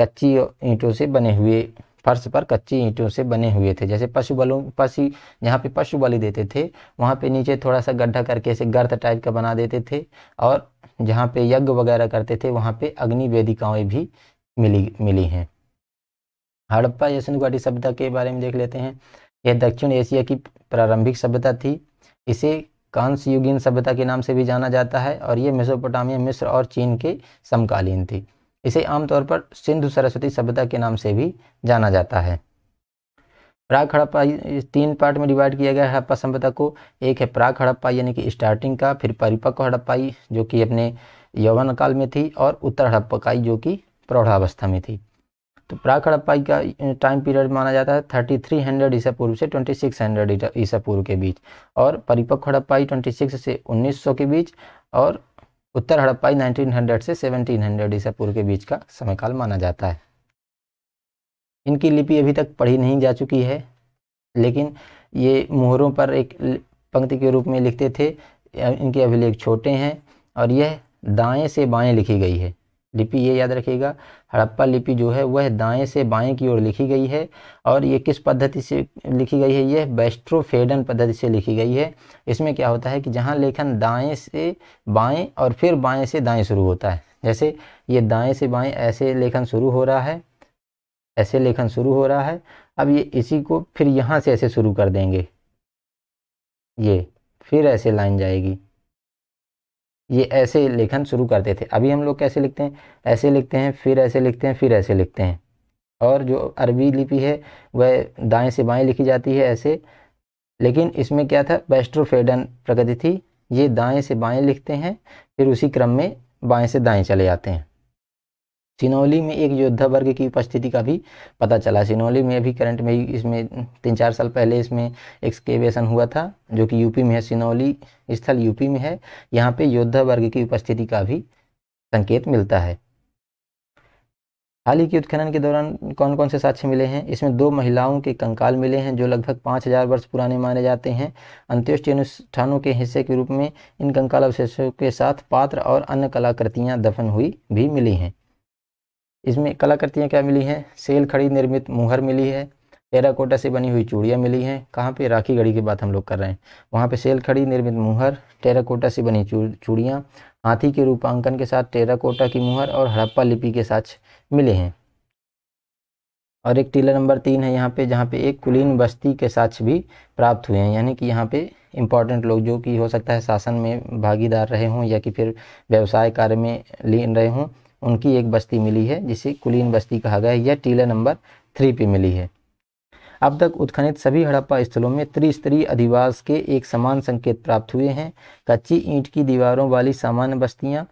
कच्ची ईंटों से बने हुए फर्श पर कच्ची ईंटों से बने हुए थे जैसे पशु बलों पशु जहाँ पे पशु बलि देते थे वहाँ पे नीचे थोड़ा सा गड्ढा करके ऐसे गर्त टाइप का बना देते थे और जहाँ पे यज्ञ वगैरह करते थे वहाँ पे अग्नि वेदिकाएँ भी मिली मिली हैं हड़प्पा यशनगढ़ी सभ्यता के बारे में देख लेते हैं यह दक्षिण एशिया की प्रारंभिक सभ्यता थी इसे कांस युगीन सभ्यता के नाम से भी जाना जाता है और ये मेसोपोटामिया मिस्र और चीन के समकालीन थी इसे आमतौर पर सिंधु सरस्वती सभ्यता के नाम से भी जाना जाता है प्राग हड़प्पा तीन पार्ट में डिवाइड किया गया है हड़प्पा सभ्यता को एक है प्राग हड़प्पा यानी कि स्टार्टिंग का फिर परिपक्व हड़प्पाई जो कि अपने यौवन काल में थी और उत्तर हड़प्पाई जो कि प्रौढ़ावस्था में थी तो प्राक हड़प्पा का टाइम पीरियड माना जाता है थर्टी थ्री हंड्रेड ईसा पूर्व से ट्वेंटी सिक्स हंड्रेड ईसा पूर्व के बीच और परिपक्व हड़प्पाई ट्वेंटी सिक्स से उन्नीस सौ के बीच और उत्तर हड़प्पाई नाइनटीन हंड्रेड से सेवनटीन हंड्रेड ईसा पूर्व के बीच का समयकाल माना जाता है इनकी लिपि अभी तक पढ़ी नहीं जा चुकी है लेकिन ये मोहरों पर एक पंक्ति के रूप में लिखते थे इनके अभिलेख छोटे हैं और यह दाएं से बाएं लिखी गई है लिपि ये याद रखिएगा हड़प्पा लिपि जो है वह दाएं से बाएं की ओर लिखी गई है और ये किस पद्धति से लिखी गई है यह बेस्ट्रोफेडन पद्धति से लिखी गई है इसमें क्या होता है कि जहाँ लेखन दाएं से बाएं और फिर बाएं से दाएं शुरू होता है जैसे ये दाएं से बाएं ऐसे लेखन शुरू हो रहा है ऐसे लेखन शुरू हो रहा है अब ये इसी को फिर यहाँ से ऐसे शुरू कर देंगे ये फिर ऐसे लाइन जाएगी ये ऐसे लेखन शुरू करते थे अभी हम लोग कैसे लिखते हैं ऐसे लिखते हैं फिर ऐसे लिखते हैं फिर ऐसे लिखते हैं और जो अरबी लिपि है वह दाएं से बाएं लिखी जाती है ऐसे लेकिन इसमें क्या था बेस्ट्रोफेडन प्रगति थी ये दाएं से बाएं लिखते हैं फिर उसी क्रम में बाएं से दाएं चले जाते हैं सिनौली में एक योद्धा वर्ग की उपस्थिति का भी पता चला सिनौली में अभी करंट में इसमें तीन चार साल पहले इसमें एक्सकेवेशन हुआ था जो कि यूपी में है सिनौली स्थल यूपी में है यहाँ पे योद्धा वर्ग की उपस्थिति का भी संकेत मिलता है हाल ही के उत्खनन के दौरान कौन कौन से साक्ष्य मिले हैं इसमें दो महिलाओं के कंकाल मिले हैं जो लगभग पाँच हजार वर्ष पुराने माने जाते हैं अंत्योष्ट अनुष्ठानों के हिस्से के रूप में इन कंकाल अवशेषों के साथ पात्र और अन्य कलाकृतियाँ दफन हुई भी मिली हैं इसमें कलाकृतियाँ क्या मिली हैं सेल खड़ी निर्मित मुहर मिली है टेराकोटा से बनी हुई चूड़ियाँ मिली हैं कहाँ पे राखी गढ़ी की बात हम लोग कर रहे हैं वहाँ पे सेल खड़ी निर्मित मुहर टेराकोटा से बनी चूड़ियाँ हाथी के रूपांकन के साथ टेराकोटा की मुहर और हड़प्पा लिपि के साथ मिले हैं और एक टीला नंबर तीन है यहाँ पे जहाँ पे एक कुलीन बस्ती के साक्ष भी प्राप्त हुए हैं यानी कि यहाँ पे इम्पॉर्टेंट लोग जो कि हो सकता है शासन में भागीदार रहे हों या कि फिर व्यवसाय कार्य में लीन रहे हों उनकी एक बस्ती मिली है जिसे कुलीन बस्ती कहा गया है यह टीला नंबर थ्री पे मिली है अब तक उत्खनित सभी हड़प्पा स्थलों में त्रिस्तरीय अधिवास के एक समान संकेत प्राप्त हुए हैं कच्ची ईंट की दीवारों वाली सामान्य बस्तियां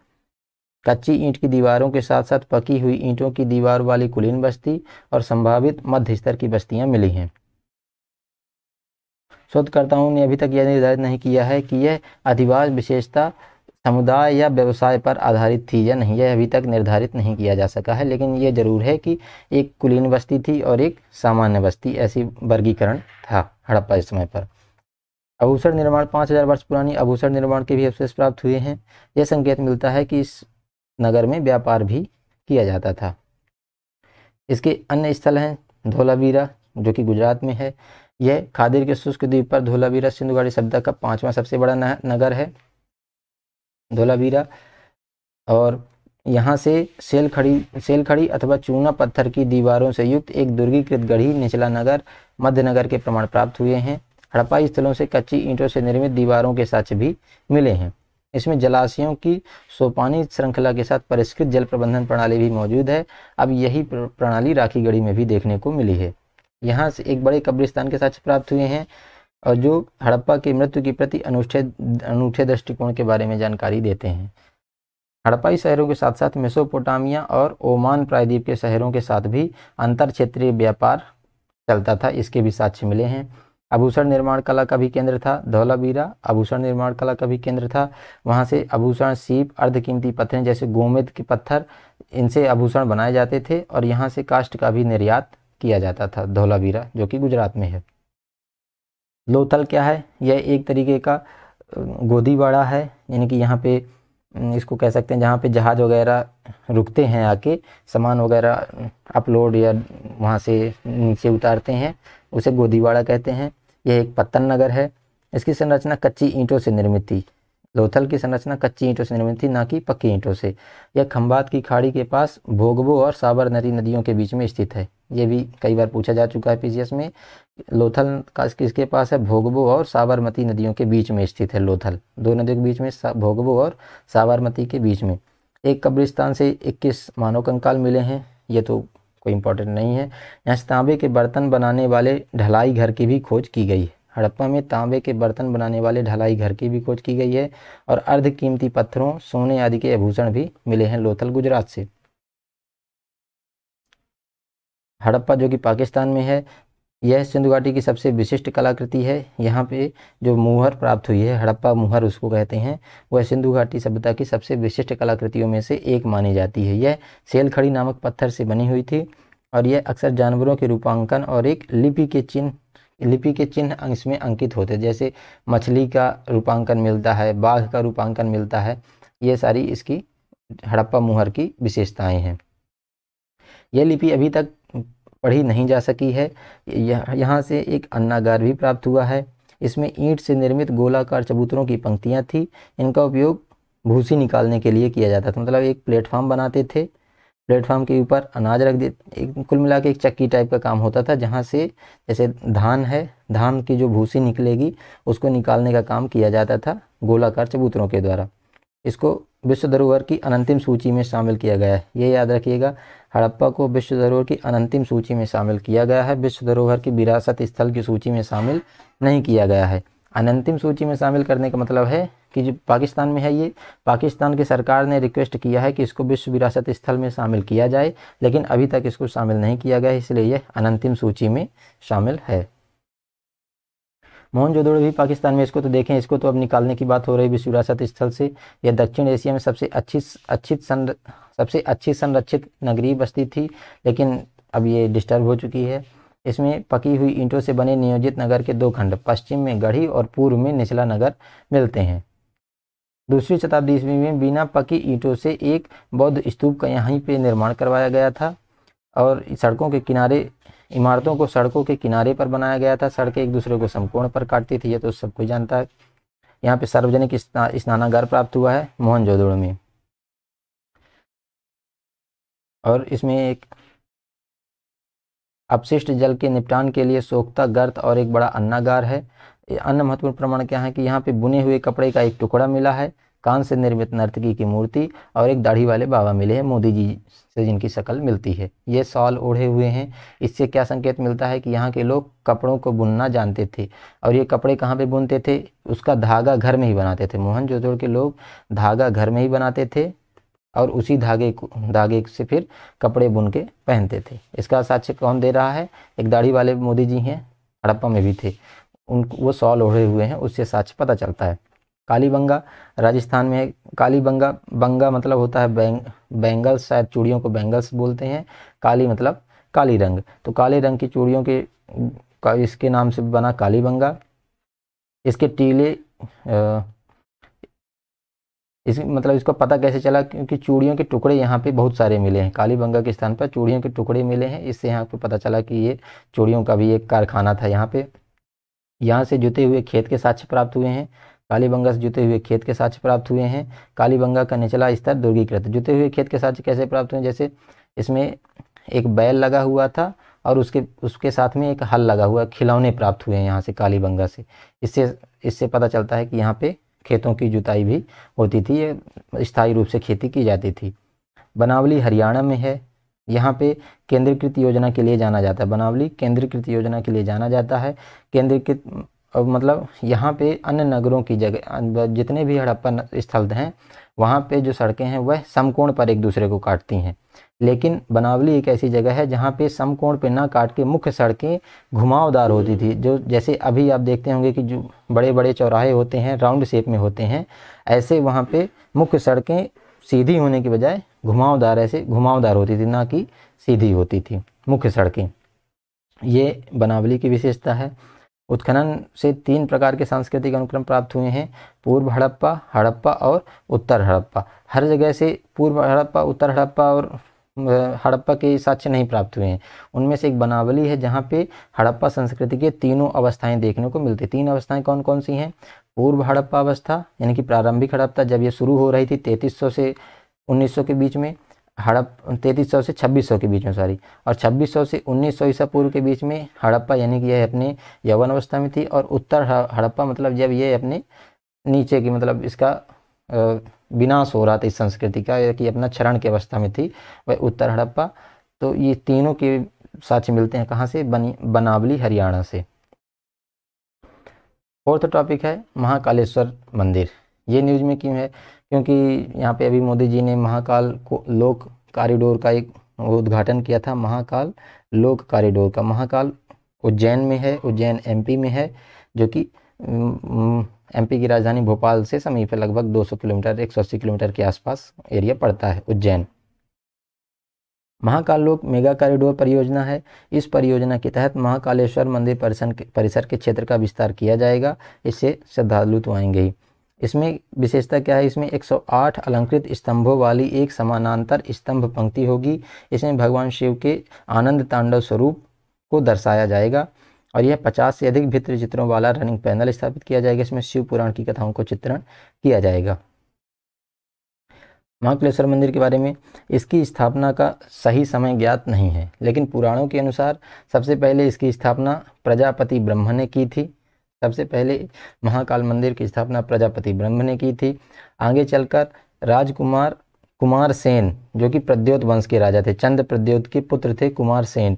कच्ची ईंट की दीवारों के साथ साथ पकी हुई ईंटों की दीवार वाली कुलीन बस्ती और संभावित मध्य स्तर की बस्तियां मिली हैं शोधकर्ताओं ने अभी तक यह निर्धारित नहीं किया है कि यह अधिवास विशेषता समुदाय या व्यवसाय पर आधारित थी या नहीं यह अभी तक निर्धारित नहीं किया जा सका है लेकिन ये ज़रूर है कि एक कुलीन बस्ती थी और एक सामान्य बस्ती ऐसी वर्गीकरण था हड़प्पा इस समय पर आभूषण निर्माण 5000 वर्ष पुरानी आभूषण निर्माण के भी अवशेष प्राप्त हुए हैं यह संकेत मिलता है कि इस नगर में व्यापार भी किया जाता था इसके अन्य स्थल हैं धोलावीरा जो कि गुजरात में है यह खादिर के शुष्क द्वीप पर धोलावीरा सिंधुगाड़ी सभ्यता का पांचवा सबसे बड़ा नगर है धोलावीरा और यहाँ से सेल खड़ी सेल खड़ी अथवा चूना पत्थर की दीवारों से युक्त एक दुर्गीकृत गढ़ी निचला नगर मध्य नगर के प्रमाण प्राप्त हुए हैं हड़प्पा स्थलों से कच्ची ईंटों से निर्मित दीवारों के साक्ष भी मिले हैं इसमें जलाशयों की सोपानी श्रृंखला के साथ परिष्कृत जल प्रबंधन प्रणाली भी मौजूद है अब यही प्रणाली गढ़ी में भी देखने को मिली है यहाँ से एक बड़े कब्रिस्तान के साक्ष प्राप्त हुए हैं और जो हड़प्पा की मृत्यु के प्रति अनुच्छेद अनूठे दृष्टिकोण के बारे में जानकारी देते हैं हड़प्पाई शहरों के साथ साथ मेसोपोटामिया और ओमान प्रायद्वीप के शहरों के साथ भी अंतर क्षेत्रीय व्यापार चलता था इसके भी साक्ष्य मिले हैं आभूषण निर्माण कला का भी केंद्र था धौलावीरा आभूषण निर्माण कला का भी केंद्र था वहाँ से आभूषण सीप अर्धकीमती पत्थरें पत्थर जैसे गोमेद के पत्थर इनसे आभूषण बनाए जाते थे और यहाँ से काष्ट का भी निर्यात किया जाता था धौलावीरा जो कि गुजरात में है लोथल क्या है यह एक तरीके का गोदीवाड़ा है यानी कि यहाँ पे इसको कह सकते हैं जहाँ पे जहाज़ वगैरह रुकते हैं आके सामान वगैरह अपलोड या वहाँ से नीचे उतारते हैं उसे गोदीवाड़ा कहते हैं यह एक पत्तन नगर है इसकी संरचना कच्ची ईंटों से निर्मित थी लोथल की संरचना कच्ची ईंटों से निर्मित थी ना कि पक्की ईंटों से यह खम्बात की खाड़ी के पास भोगबो और साबर नदी नदियों के बीच में स्थित है ये भी कई बार पूछा जा चुका है पीजीएस में लोथल का किसके पास है भोगबो और साबरमती नदियों के बीच में स्थित है लोथल दो नदियों के बीच में भोगबो और साबरमती के बीच में एक कब्रिस्तान से 21 मानव कंकाल मिले हैं ये तो कोई इंपॉर्टेंट नहीं है यहाँ से तांबे के बर्तन बनाने वाले ढलाई घर की भी खोज की गई है हड़प्पा में तांबे के बर्तन बनाने वाले ढलाई घर की भी खोज की गई है और अर्ध कीमती पत्थरों सोने आदि के आभूषण भी मिले हैं लोथल गुजरात से हड़प्पा जो कि पाकिस्तान में है यह सिंधु घाटी की सबसे विशिष्ट कलाकृति है यहाँ पे जो मुहर प्राप्त हुई है हड़प्पा मुहर उसको कहते हैं वह सिंधु घाटी सभ्यता की सबसे विशिष्ट कलाकृतियों में से एक मानी जाती है यह सेलखड़ी नामक पत्थर से बनी हुई थी और यह अक्सर जानवरों के रूपांकन और एक लिपि के चिन्ह लिपि के चिन्ह इसमें अंकित होते जैसे मछली का रूपांकन मिलता है बाघ का रूपांकन मिलता है ये सारी इसकी हड़प्पा मुहर की विशेषताएँ हैं यह लिपि अभी तक पढ़ी नहीं जा सकी है यहाँ से एक अन्नागार भी प्राप्त हुआ है इसमें ईंट से निर्मित गोलाकार चबूतरों की पंक्तियाँ थी इनका उपयोग भूसी निकालने के लिए किया जाता था मतलब एक प्लेटफार्म बनाते थे प्लेटफार्म के ऊपर अनाज रख देते एक कुल मिला के एक चक्की टाइप का काम होता था जहाँ से जैसे धान है धान की जो भूसी निकलेगी उसको निकालने का काम किया जाता था गोलाकार चबूतरों के द्वारा इसको विश्व धरोहर की अनंतिम सूची में शामिल किया गया है ये याद रखिएगा हड़प्पा को विश्व धरोहर की अनंतिम सूची में शामिल किया गया है विश्व धरोहर की विरासत स्थल की सूची में शामिल नहीं किया गया है अनंतिम सूची में शामिल करने का मतलब है कि जो पाकिस्तान में है ये पाकिस्तान की सरकार ने रिक्वेस्ट किया है कि इसको विश्व विरासत स्थल में शामिल किया जाए लेकिन अभी तक इसको शामिल नहीं किया गया इसलिए यह अनंतिम सूची में शामिल है मोहन जोदड़ो भी पाकिस्तान में इसको तो देखें इसको तो अब निकालने की बात हो रही विश्व विरासत स्थल से यह दक्षिण एशिया में सबसे अच्छी अच्छी संर सबसे अच्छी संरक्षित नगरीय बस्ती थी लेकिन अब ये डिस्टर्ब हो चुकी है इसमें पकी हुई ईंटों से बने नियोजित नगर के दो खंड पश्चिम में गढ़ी और पूर्व में निचला नगर मिलते हैं दूसरी शताब्दी ईस्वी में बिना पकी ईंटों से एक बौद्ध स्तूप का यहीं पे निर्माण करवाया गया था और सड़कों के किनारे इमारतों को सड़कों के किनारे पर बनाया गया था सड़कें एक दूसरे को समकोण पर काटती थी यह तो सबको जानता है यहाँ पे सार्वजनिक स्ना, स्नानागार प्राप्त हुआ है मोहनजोदड़ो में और इसमें एक अपशिष्ट जल के निपटान के लिए सोखता गर्त और एक बड़ा अन्नागार है अन्य महत्वपूर्ण प्रमाण क्या है कि यहाँ पे बुने हुए कपड़े का एक टुकड़ा मिला है कान से निर्मित नर्तकी की मूर्ति और एक दाढ़ी वाले बाबा मिले हैं मोदी जी से जिनकी शक्ल मिलती है ये सॉल ओढ़े हुए हैं इससे क्या संकेत मिलता है कि यहाँ के लोग कपड़ों को बुनना जानते थे और ये कपड़े कहाँ पे बुनते थे उसका धागा घर में ही बनाते थे मोहन जोधोड़ के लोग धागा घर में ही बनाते थे और उसी धागे को धागे से फिर कपड़े बुन के पहनते थे इसका साक्ष्य कौन दे रहा है एक दाढ़ी वाले मोदी जी हैं हड़प्पा में भी थे उन वो सॉल ओढ़े हुए हैं उससे साक्ष्य पता चलता है कालीबंगा राजस्थान में काली बंगा बंगा मतलब होता है बैंग बैंगल्स शायद चूड़ियों को बैंगल्स बोलते हैं काली मतलब काली रंग तो काले रंग की चूड़ियों के का इसके नाम से बना कालीबंगा इसके टीले आ, इस मतलब इसको पता कैसे चला क्योंकि चूड़ियों के टुकड़े यहाँ पे बहुत सारे मिले हैं कालीबंगा के स्थान पर चूड़ियों के टुकड़े मिले हैं इससे यहाँ पे पता चला कि ये चूड़ियों का भी एक कारखाना था यहाँ पे यहाँ से जुते हुए खेत के साक्ष्य प्राप्त हुए हैं कालीबंगा से जुते हुए खेत के साक्ष्य प्राप्त हुए हैं कालीबंगा का निचला स्तर दुर्गीकृत जुते हुए खेत के साक्ष्य कैसे प्राप्त हुए जैसे इसमें एक बैल लगा हुआ था और उसके उसके साथ में एक हल लगा हुआ खिलौने प्राप्त हुए हैं यहाँ से कालीबंगा से इससे इससे पता चलता है कि यहाँ पे खेतों की जुताई भी होती थी ये स्थायी रूप से खेती की जाती थी बनावली हरियाणा में है यहाँ पे केंद्रीकृत योजना के लिए जाना जाता है बनावली केंद्रीकृत योजना के लिए जाना जाता है केंद्रीकृत मतलब यहाँ पे अन्य नगरों की जगह जितने भी हड़प्पा स्थल हैं वहाँ पे जो सड़कें हैं वह समकोण पर एक दूसरे को काटती हैं लेकिन बनावली एक ऐसी जगह है जहाँ पे समकोण पे ना काट के मुख्य सड़कें घुमावदार होती थी जो जैसे अभी आप देखते होंगे कि जो बड़े बड़े चौराहे होते हैं राउंड शेप में होते हैं ऐसे वहाँ पे मुख्य सड़कें सीधी होने के बजाय घुमावदार ऐसे घुमावदार होती थी ना कि सीधी होती थी मुख्य सड़कें ये बनावली की विशेषता है उत्खनन से तीन प्रकार के सांस्कृतिक अनुक्रम प्राप्त हुए हैं पूर्व हड़प्पा हड़प्पा और उत्तर हड़प्पा हर जगह से पूर्व हड़प्पा उत्तर हड़प्पा और हड़प्पा के साक्ष्य नहीं प्राप्त हुए हैं उनमें से एक बनावली है जहाँ पे हड़प्पा संस्कृति के तीनों अवस्थाएं देखने को मिलती तीन अवस्थाएं कौन कौन सी हैं पूर्व हड़प्पा अवस्था यानी कि प्रारंभिक हड़प्पा जब ये शुरू हो रही थी 3300 से 1900 के बीच में हड़प सौ से सौ के बीच में सॉरी और सौ से सौ ईसा पूर्व के बीच में हड़प्पा यानी कि यह अपने यवन अवस्था में थी और उत्तर हड़प्पा मतलब जब ये अपने नीचे की मतलब इसका विनाश हो रहा था इस संस्कृति का या कि अपना क्षरण की अवस्था में थी वह उत्तर हड़प्पा तो ये तीनों के साक्ष्य मिलते हैं कहाँ से बनी बनावली हरियाणा से फोर्थ टॉपिक है महाकालेश्वर मंदिर ये न्यूज़ में क्यों है क्योंकि यहाँ पे अभी मोदी जी ने महाकाल को लोक कॉरिडोर का एक उद्घाटन किया था महाकाल लोक कॉरिडोर का महाकाल उज्जैन में है उज्जैन एमपी में है जो कि एमपी की राजधानी भोपाल से समीप लगभग 200 किलोमीटर 180 किलोमीटर के आसपास एरिया पड़ता है उज्जैन महाकाल लोक मेगा कॉरिडोर परियोजना है इस परियोजना के तहत महाकालेश्वर मंदिर परिसर परिसर के क्षेत्र का विस्तार किया जाएगा इससे श्रद्धालु तो आएंगे ही इसमें विशेषता क्या है इसमें 108 अलंकृत स्तंभों वाली एक समानांतर स्तंभ पंक्ति होगी इसमें भगवान शिव के आनंद तांडव स्वरूप को दर्शाया जाएगा और यह 50 से अधिक भित्र चित्रों वाला रनिंग पैनल स्थापित किया जाएगा इसमें शिव पुराण की कथाओं को चित्रण किया जाएगा महाकलेश्वर मंदिर के बारे में इसकी स्थापना का सही समय ज्ञात नहीं है लेकिन पुराणों के अनुसार सबसे पहले इसकी स्थापना प्रजापति ब्रह्म ने की थी सबसे पहले महाकाल मंदिर की स्थापना प्रजापति ब्रह्म ने की थी आगे चलकर राजकुमार कुमार सेन जो कि प्रद्योत वंश के राजा थे चंद्र प्रद्योत के पुत्र थे कुमार सेन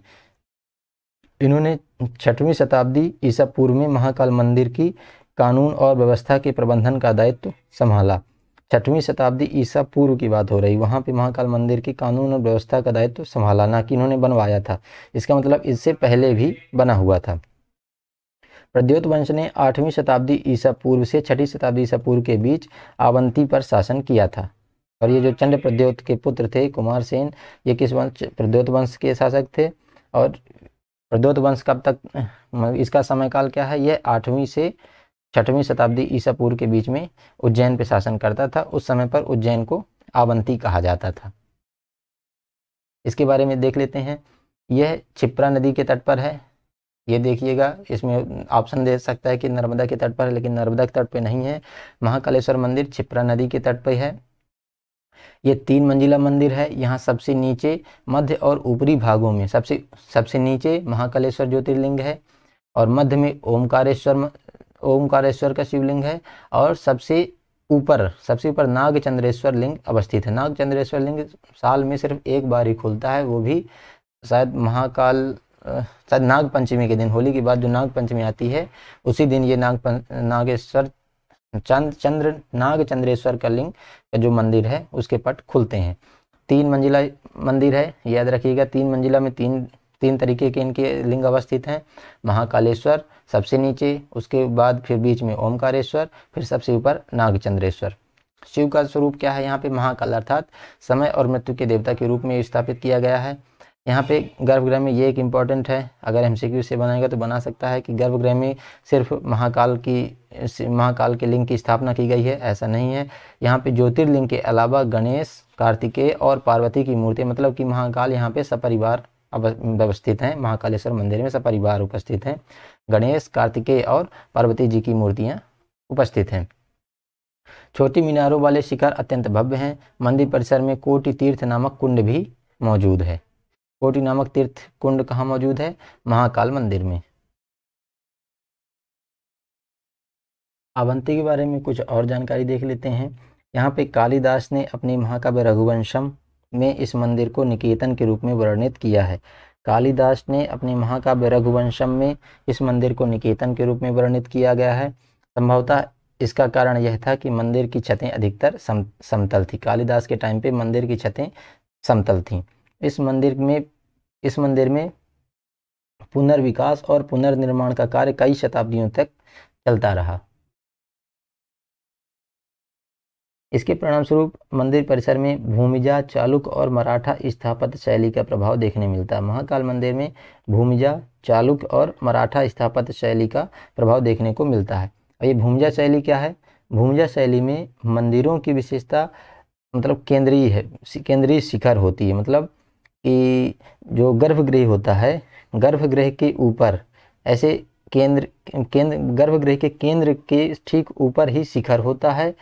इन्होंने छठवीं शताब्दी ईसा पूर्व में महाकाल मंदिर की कानून और व्यवस्था के प्रबंधन का दायित्व संभाला छठवीं शताब्दी ईसा पूर्व की बात हो रही वहाँ पे महाकाल मंदिर की कानून और व्यवस्था का दायित्व संभाला ना कि इन्होंने बनवाया था इसका मतलब इससे पहले भी बना हुआ था प्रद्योत वंश ने आठवीं शताब्दी ईसा पूर्व से छठी शताब्दी ईसा पूर्व के बीच आवंती पर शासन किया था और ये जो चंड प्रद्योत के पुत्र थे कुमार सेन ये किस वंश प्रद्योत वंश के शासक थे और प्रद्योत वंश कब तक इसका समयकाल क्या है यह आठवीं से छठवीं शताब्दी ईसा पूर्व के बीच में उज्जैन पर शासन करता था उस समय पर उज्जैन को आवंती कहा जाता था इसके बारे में देख लेते हैं यह छिप्रा नदी के तट पर है ये देखिएगा इसमें ऑप्शन दे सकता है कि नर्मदा के तट पर है लेकिन नर्मदा के तट पर नहीं है महाकालेश्वर मंदिर छिप्रा नदी के तट पर है ये तीन मंजिला मंदिर है यहाँ सबसे नीचे मध्य और ऊपरी भागों में सबसे सबसे नीचे महाकालेश्वर ज्योतिर्लिंग है और मध्य में ओमकारेश्वर ओमकारेश्वर का शिवलिंग है और सबसे ऊपर सबसे ऊपर नागचंद्रेश्वर लिंग अवस्थित है नागचंद्रेश्वर लिंग साल में सिर्फ एक बार ही खुलता है वो भी शायद महाकाल शायद नाग पंचमी के दिन होली के बाद जो नाग पंचमी आती है उसी दिन ये नाग नागेश्वर चंद चंद्र नाग चंद्रेश्वर का लिंग का जो मंदिर है उसके पट खुलते हैं तीन मंजिला मंदिर है याद रखिएगा तीन मंजिला में तीन तीन तरीके के इनके लिंग अवस्थित हैं महाकालेश्वर सबसे नीचे उसके बाद फिर बीच में ओमकारेश्वर फिर सबसे ऊपर नागचंद्रेश्वर शिव का स्वरूप क्या है यहाँ पे महाकाल अर्थात समय और मृत्यु के देवता के रूप में स्थापित किया गया है यहाँ पे गर्भगृह में ये एक इम्पॉर्टेंट है अगर एम से बनाएगा तो बना सकता है कि गर्भगृह में सिर्फ महाकाल की महाकाल के लिंग की स्थापना की गई है ऐसा नहीं है यहाँ पे ज्योतिर्लिंग के अलावा गणेश कार्तिकेय और पार्वती की मूर्ति मतलब कि महाकाल यहाँ पे सपरिवार व्यवस्थित हैं महाकालेश्वर मंदिर में सपरिवार उपस्थित हैं गणेश कार्तिकेय और पार्वती जी की मूर्तियाँ उपस्थित हैं छोटी मीनारों वाले शिखर अत्यंत भव्य हैं मंदिर परिसर में कोटि तीर्थ नामक कुंड भी मौजूद है कोटी नामक तीर्थ कुंड कहाँ मौजूद है महाकाल मंदिर में आवंती के बारे में कुछ और जानकारी देख लेते हैं यहाँ पे कालिदास ने अपनी महाकाव्य रघुवंशम में इस मंदिर को निकेतन के रूप में वर्णित किया है कालिदास ने अपने महाकाव्य रघुवंशम में इस मंदिर को निकेतन के रूप में वर्णित किया गया है संभवतः इसका कारण यह था कि मंदिर की छतें अधिकतर सम समतल थी कालिदास के टाइम पे मंदिर की छतें समतल थीं इस मंदिर में इस मंदिर में पुनर्विकास और पुनर्निर्माण का कार्य कई शताब्दियों तक चलता रहा इसके स्वरूप मंदिर परिसर में भूमिजा चालुक और मराठा स्थापत्य शैली का प्रभाव देखने मिलता है महाकाल मंदिर में भूमिजा चालुक और मराठा स्थापत्य शैली का प्रभाव देखने को मिलता है और ये भूमिजा शैली क्या है भूमिजा शैली में मंदिरों की विशेषता मतलब केंद्रीय है केंद्रीय शिखर होती है मतलब कि जो गर्भगृह होता है गर्भगृह के ऊपर ऐसे केंद्र केंद्र गर्भगृह के केंद्र के ठीक ऊपर ही शिखर होता है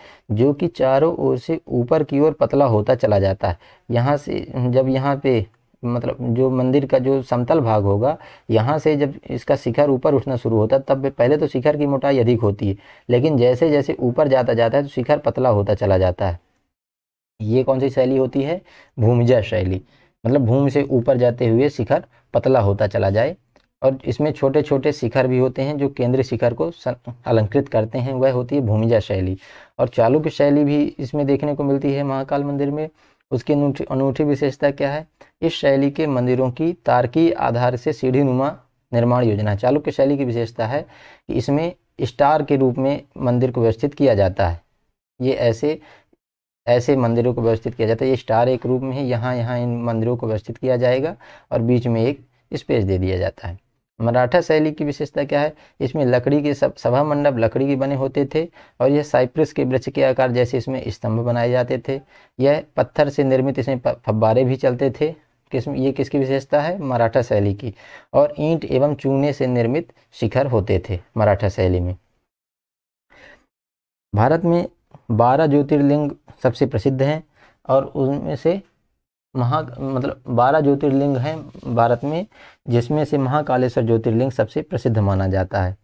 जो कि चारों ओर से ऊपर की ओर पतला होता चला जाता है यहाँ से जब यहाँ पे मतलब जो मंदिर का जो समतल भाग होगा यहाँ से जब इसका शिखर ऊपर उठना शुरू होता है तब पहले तो शिखर की मोटाई अधिक होती है लेकिन जैसे जैसे ऊपर जाता जाता है तो शिखर पतला होता चला जाता है ये कौन सी शैली होती है भूमिजा शैली मतलब भूमि से ऊपर जाते हुए शिखर पतला होता चला जाए और इसमें छोटे छोटे शिखर भी होते हैं जो केंद्रीय शिखर को अलंकृत करते हैं वह होती है भूमिजा शैली और चालुक्य शैली भी इसमें देखने को मिलती है महाकाल मंदिर में उसकी अनूठी विशेषता क्या है इस शैली के मंदिरों की तारकी आधार से सीढ़ी नुमा निर्माण योजना चालुक्य शैली की विशेषता है कि इसमें स्टार के रूप में मंदिर को व्यवस्थित किया जाता है ये ऐसे ऐसे मंदिरों को व्यवस्थित किया जाता है ये स्टार एक रूप में है यहाँ यहाँ इन मंदिरों को व्यवस्थित किया जाएगा और बीच में एक स्पेस दे दिया जाता है मराठा शैली की विशेषता क्या है इसमें लकड़ी के सब सभा मंडप लकड़ी के बने होते थे और यह साइप्रस के वृक्ष के आकार जैसे इसमें स्तंभ बनाए जाते थे यह पत्थर से निर्मित इसमें फब्बारे भी चलते थे किस ये किसकी विशेषता है मराठा शैली की और ईंट एवं चूने से निर्मित शिखर होते थे मराठा शैली में भारत में बारह ज्योतिर्लिंग सबसे प्रसिद्ध हैं और उनमें से महा मतलब बारह ज्योतिर्लिंग हैं भारत में जिसमें से महाकालेश्वर ज्योतिर्लिंग सबसे प्रसिद्ध माना जाता है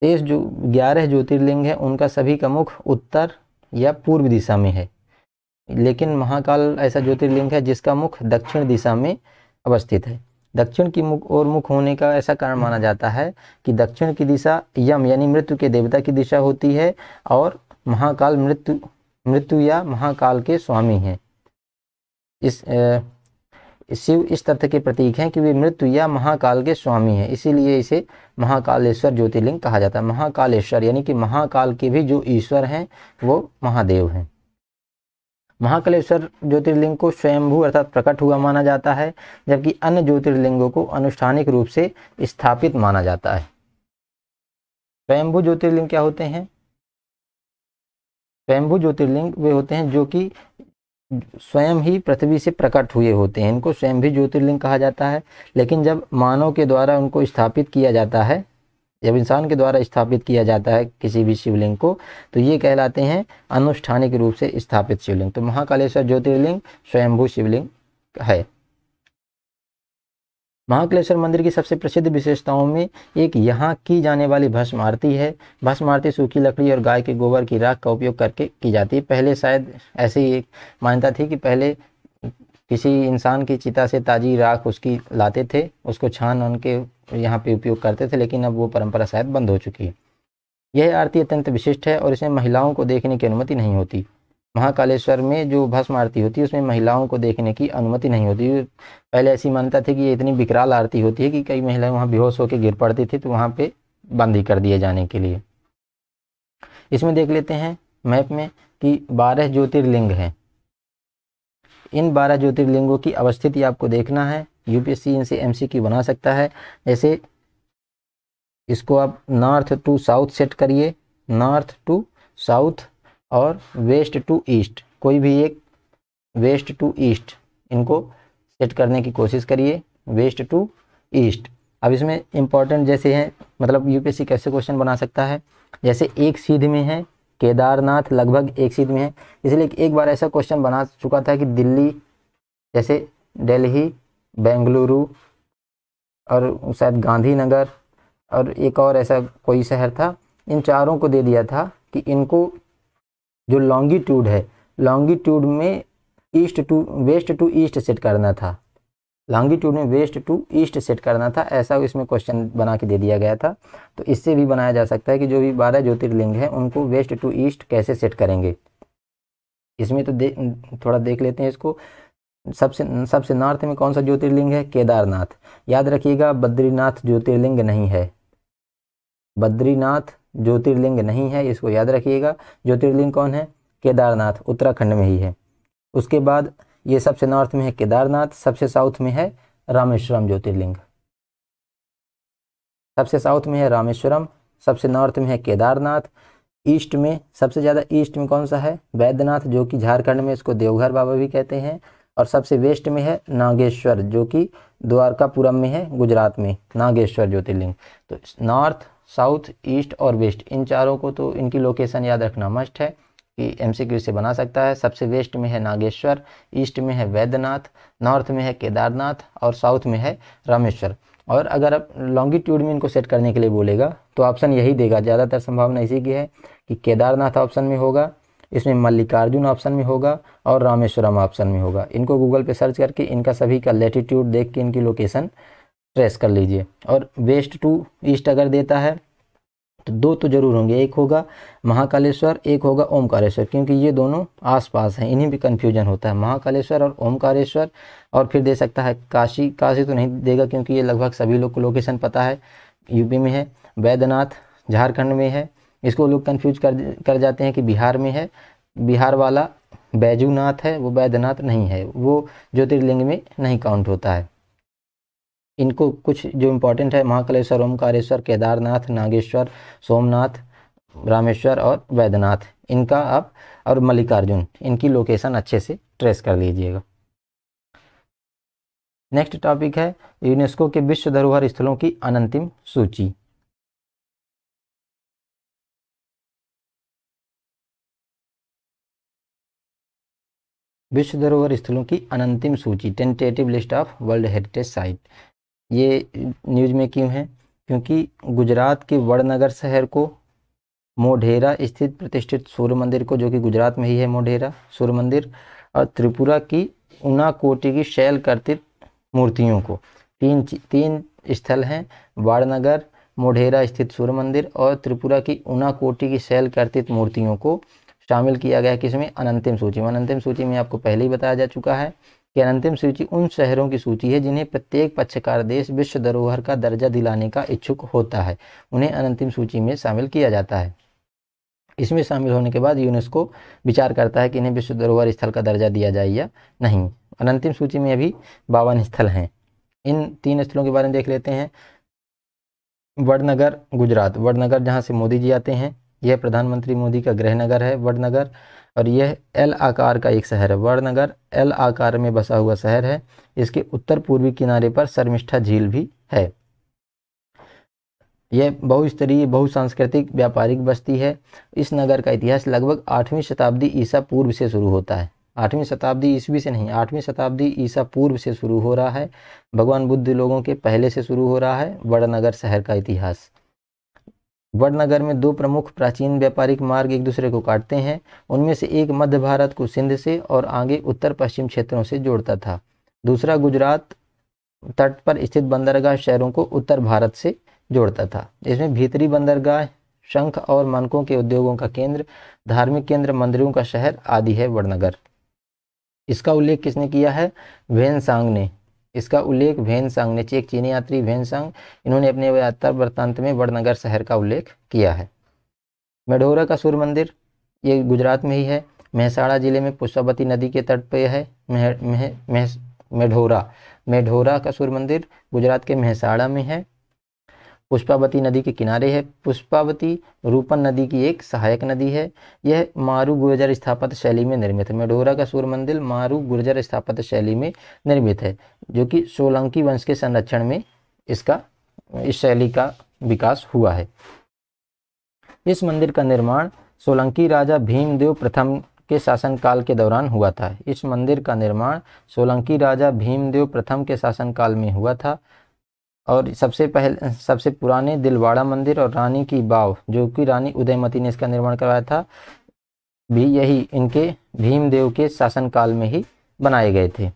तेईस जो ग्यारह ज्योतिर्लिंग हैं उनका सभी का मुख उत्तर या पूर्व दिशा में है लेकिन महाकाल ऐसा ज्योतिर्लिंग है जिसका मुख दक्षिण दिशा में अवस्थित है दक्षिण की मुख और मुख होने का ऐसा कारण माना जाता है कि दक्षिण की दिशा यम यानी मृत्यु के देवता की दिशा होती है और महाकाल मृत्यु मृत्यु या महाकाल के स्वामी हैं इस ए, शिव इस तथ्य के प्रतीक हैं कि वे मृत्यु या महाकाल के स्वामी हैं इसीलिए इसे महाकालेश्वर ज्योतिर्लिंग कहा जाता है महाकालेश्वर यानी कि महाकाल के भी जो ईश्वर हैं वो महादेव हैं महाकालेश्वर ज्योतिर्लिंग को स्वयंभू अर्थात प्रकट हुआ माना जाता है जबकि अन्य ज्योतिर्लिंगों को अनुष्ठानिक रूप से स्थापित माना जाता है स्वयंभू ज्योतिर्लिंग क्या होते हैं स्वयंभु ज्योतिर्लिंग वे होते हैं जो कि स्वयं ही पृथ्वी से प्रकट हुए होते हैं इनको स्वयं भी ज्योतिर्लिंग कहा जाता है लेकिन जब मानव के द्वारा उनको स्थापित किया जाता है जब इंसान के द्वारा स्थापित किया जाता है किसी भी शिवलिंग को तो ये कहलाते हैं अनुष्ठानिक रूप से स्थापित शिवलिंग तो महाकालेश्वर ज्योतिर्लिंग स्वयंभू शिवलिंग है महाकलेश्वर मंदिर की सबसे प्रसिद्ध विशेषताओं में एक यहाँ की जाने वाली भस्म आरती है भस्म आरती सूखी लकड़ी और गाय के गोबर की राख का उपयोग करके की जाती है पहले शायद ऐसी एक मान्यता थी कि पहले किसी इंसान की चिता से ताज़ी राख उसकी लाते थे उसको छान उनके यहाँ पे उपयोग करते थे लेकिन अब वो परंपरा शायद बंद हो चुकी है यह आरती अत्यंत विशिष्ट है और इसमें महिलाओं को देखने की अनुमति नहीं होती महाकालेश्वर में जो भस्म आरती होती है उसमें महिलाओं को देखने की अनुमति नहीं होती पहले ऐसी मान्यता थी कि ये इतनी विकराल आरती होती है कि कई महिलाएं वहाँ बेहोश होकर गिर पड़ती थी तो वहाँ पे बंदी कर दिए जाने के लिए इसमें देख लेते हैं मैप में कि बारह ज्योतिर्लिंग हैं इन बारह ज्योतिर्लिंगों की अवस्थिति आपको देखना है यूपीएससी इनसे एमसीक्यू बना सकता है जैसे इसको आप नॉर्थ टू साउथ सेट करिए नॉर्थ टू साउथ और वेस्ट टू ईस्ट कोई भी एक वेस्ट टू ईस्ट इनको सेट करने की कोशिश करिए वेस्ट टू ईस्ट अब इसमें इम्पॉर्टेंट जैसे हैं मतलब यूपीएससी कैसे क्वेश्चन बना सकता है जैसे एक सीध में है केदारनाथ लगभग एक सीध में है इसलिए एक बार ऐसा क्वेश्चन बना चुका था कि दिल्ली जैसे दिल्ली बेंगलुरु और शायद गांधीनगर और एक और ऐसा कोई शहर था इन चारों को दे दिया था कि इनको जो लॉन्गीट्यूड है लॉन्गीट्यूड में east to west to east set करना था लॉन्गीट्यूड में वेस्ट टू ईस्ट सेट करना था ऐसा इसमें क्वेश्चन बना के दे दिया गया था तो इससे भी बनाया जा सकता है कि जो भी बारह ज्योतिर्लिंग हैं उनको वेस्ट टू ईस्ट कैसे सेट करेंगे इसमें तो दे, थोड़ा देख लेते हैं इसको सबसे सबसे नॉर्थ में कौन सा ज्योतिर्लिंग है केदारनाथ याद रखिएगा बद्रीनाथ ज्योतिर्लिंग नहीं है बद्रीनाथ ज्योतिर्लिंग नहीं है इसको याद रखिएगा ज्योतिर्लिंग कौन है केदारनाथ उत्तराखंड में ही है उसके बाद ये सबसे नॉर्थ में है केदारनाथ सबसे साउथ में है रामेश्वरम ज्योतिर्लिंग सबसे साउथ में है रामेश्वरम सबसे नॉर्थ में है केदारनाथ ईस्ट में सबसे ज़्यादा ईस्ट में कौन सा है वैद्यनाथ जो कि झारखंड में इसको देवघर बाबा भी कहते हैं और सबसे वेस्ट में है नागेश्वर जो कि द्वारकापुरम में है गुजरात में नागेश्वर ज्योतिर्लिंग तो नॉर्थ साउथ ईस्ट और वेस्ट इन चारों को तो इनकी लोकेशन याद रखना मस्ट है कि एमसीक्यू से बना सकता है सबसे वेस्ट में है नागेश्वर ईस्ट में है वैद्यनाथ नॉर्थ में है केदारनाथ और साउथ में है रामेश्वर और अगर आप लॉन्गिट्यूड में इनको सेट करने के लिए बोलेगा तो ऑप्शन यही देगा ज़्यादातर संभावना इसी की है कि केदारनाथ ऑप्शन में होगा इसमें मल्लिकार्जुन ऑप्शन में होगा और रामेश्वरम ऑप्शन में होगा इनको गूगल पे सर्च करके इनका सभी का लेटीट्यूड देख के इनकी लोकेशन ट्रेस कर लीजिए और वेस्ट टू ईस्ट अगर देता है तो दो तो जरूर होंगे एक होगा महाकालेश्वर एक होगा ओमकारेश्वर क्योंकि ये दोनों आसपास हैं इन्हीं भी कन्फ्यूजन होता है महाकालेश्वर और ओमकारेश्वर और फिर दे सकता है काशी काशी तो नहीं देगा क्योंकि ये लगभग सभी लोग को लोकेशन पता है यूपी में है वैद्यनाथ झारखंड में है इसको लोग कन्फ्यूज कर कर जाते हैं कि बिहार में है बिहार वाला बैजूनाथ है वो बैद्यनाथ नहीं है वो ज्योतिर्लिंग में नहीं काउंट होता है इनको कुछ जो इम्पोर्टेंट है महाकालेश्वर ओमकारेश्वर केदारनाथ नागेश्वर सोमनाथ रामेश्वर और वैद्यनाथ इनका आप और मल्लिकार्जुन इनकी लोकेशन अच्छे से ट्रेस कर लीजिएगा नेक्स्ट टॉपिक है यूनेस्को के विश्व धरोहर स्थलों की अनंतिम सूची विश्व धरोहर स्थलों की अनंतिम सूची tentative list of world heritage site ये न्यूज में क्यों है क्योंकि गुजरात के वड़नगर शहर को मोढेरा स्थित प्रतिष्ठित सूर्य मंदिर को जो कि गुजरात में ही है मोढेरा सूर्य मंदिर और त्रिपुरा की उनाकोटी की शैल कर्तित मूर्तियों को तीन तीन स्थल हैं वाड़नगर मोढेरा स्थित सूर्य मंदिर और त्रिपुरा की उनाकोटी की शैल करतित मूर्तियों को शामिल किया गया है किसमें अनंतिम सूची में अनंतिम सूची में आपको पहले ही बताया जा चुका है कि अंतिम सूची उन शहरों की सूची है जिन्हें प्रत्येक पक्षकार देश विश्व धरोहर का दर्जा दिलाने का इच्छुक होता है उन्हें अनंतिम सूची में शामिल किया जाता है इसमें शामिल होने के बाद यूनेस्को विचार करता है कि इन्हें विश्व धरोहर स्थल का दर्जा दिया जाए या नहीं अनंतिम सूची में अभी बावन स्थल हैं इन तीन स्थलों के बारे में देख लेते हैं वडनगर गुजरात वडनगर जहाँ से मोदी जी आते हैं यह प्रधानमंत्री मोदी का गृहनगर है वडनगर और यह एल आकार का एक शहर है वड़नगर एल आकार में बसा हुआ शहर है इसके उत्तर पूर्वी किनारे पर शर्मिष्ठा झील भी है यह बहुस्तरीय बहुसांस्कृतिक व्यापारिक बस्ती है इस नगर का इतिहास लगभग आठवीं शताब्दी ईसा पूर्व से शुरू होता है आठवीं शताब्दी ईस्वी से नहीं आठवीं शताब्दी ईसा पूर्व से शुरू हो रहा है भगवान बुद्ध लोगों के पहले से शुरू हो रहा है वड़नगर शहर का इतिहास वडनगर में दो प्रमुख प्राचीन व्यापारिक मार्ग एक दूसरे को काटते हैं उनमें से एक मध्य भारत को सिंध से और आगे उत्तर पश्चिम क्षेत्रों से जोड़ता था दूसरा गुजरात तट पर स्थित बंदरगाह शहरों को उत्तर भारत से जोड़ता था इसमें भीतरी बंदरगाह शंख और मनकों के उद्योगों का केंद्र धार्मिक केंद्र मंदिरों का शहर आदि है वडनगर इसका उल्लेख किसने किया है वेनसांग ने इसका उल्लेख भेनसंग ने एक चीनी यात्री भेनसंग इन्होंने अपने यात्रा वृत्तांत में बड़नगर शहर का उल्लेख किया है मेढोरा का सूर्य मंदिर ये गुजरात में ही है महसाड़ा जिले में पुष्पावती नदी के तट पर है मेढोरा मेढोरा का सूर्य मंदिर गुजरात के महसाणा में है पुष्पावती नदी के किनारे है पुष्पावती रूपन नदी की एक सहायक नदी है यह मारू गुर्जर स्थापत्य शैली में निर्मित है मेढोरा का सूर्य मंदिर मारू गुर्जर स्थापत्य शैली में निर्मित है जो कि सोलंकी वंश के संरक्षण में इसका इस शैली का विकास हुआ है इस मंदिर का निर्माण सोलंकी राजा भीमदेव प्रथम के शासनकाल के दौरान हुआ था इस मंदिर का निर्माण सोलंकी राजा भीमदेव प्रथम के शासनकाल में हुआ था और सबसे पहले सबसे पुराने दिलवाड़ा मंदिर और रानी की बाव जो कि रानी उदयमती ने इसका निर्माण करवाया था भी यही इनके भीमदेव के शासनकाल में ही बनाए गए थे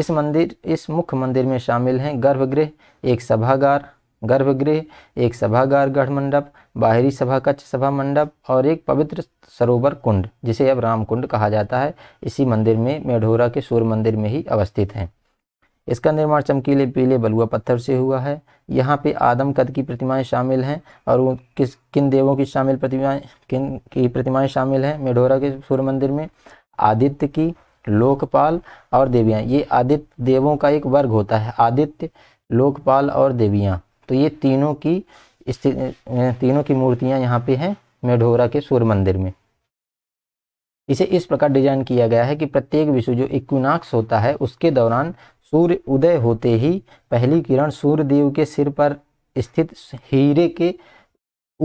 इस मंदिर इस मुख्य मंदिर में शामिल हैं गर्भगृह एक सभागार गर्भगृह एक सभागार गढ़ मंडप बाहरी सभा कक्ष सभा मंडप और एक पवित्र सरोवर कुंड जिसे अब राम कुंड कहा जाता है इसी मंदिर में मेढोरा के सूर्य मंदिर में ही अवस्थित हैं इसका निर्माण चमकीले पीले बलुआ पत्थर से हुआ है यहाँ पे आदम कद की प्रतिमाएं शामिल हैं और वो किस किन देवों की शामिल प्रतिमाएं किन की प्रतिमाएं शामिल हैं मेढोरा के सूर्य मंदिर में आदित्य की लोकपाल और देवियाँ ये आदित्य देवों का एक वर्ग होता है आदित्य लोकपाल और देवियाँ तो ये तीनों की तीनों की मूर्तियाँ यहाँ पे हैं मेढोरा के सूर्य मंदिर में इसे इस प्रकार डिजाइन किया गया है कि प्रत्येक विश्व जो इक्विनाक्स होता है उसके दौरान सूर्य उदय होते ही पहली किरण सूर्यदेव के सिर पर स्थित हीरे के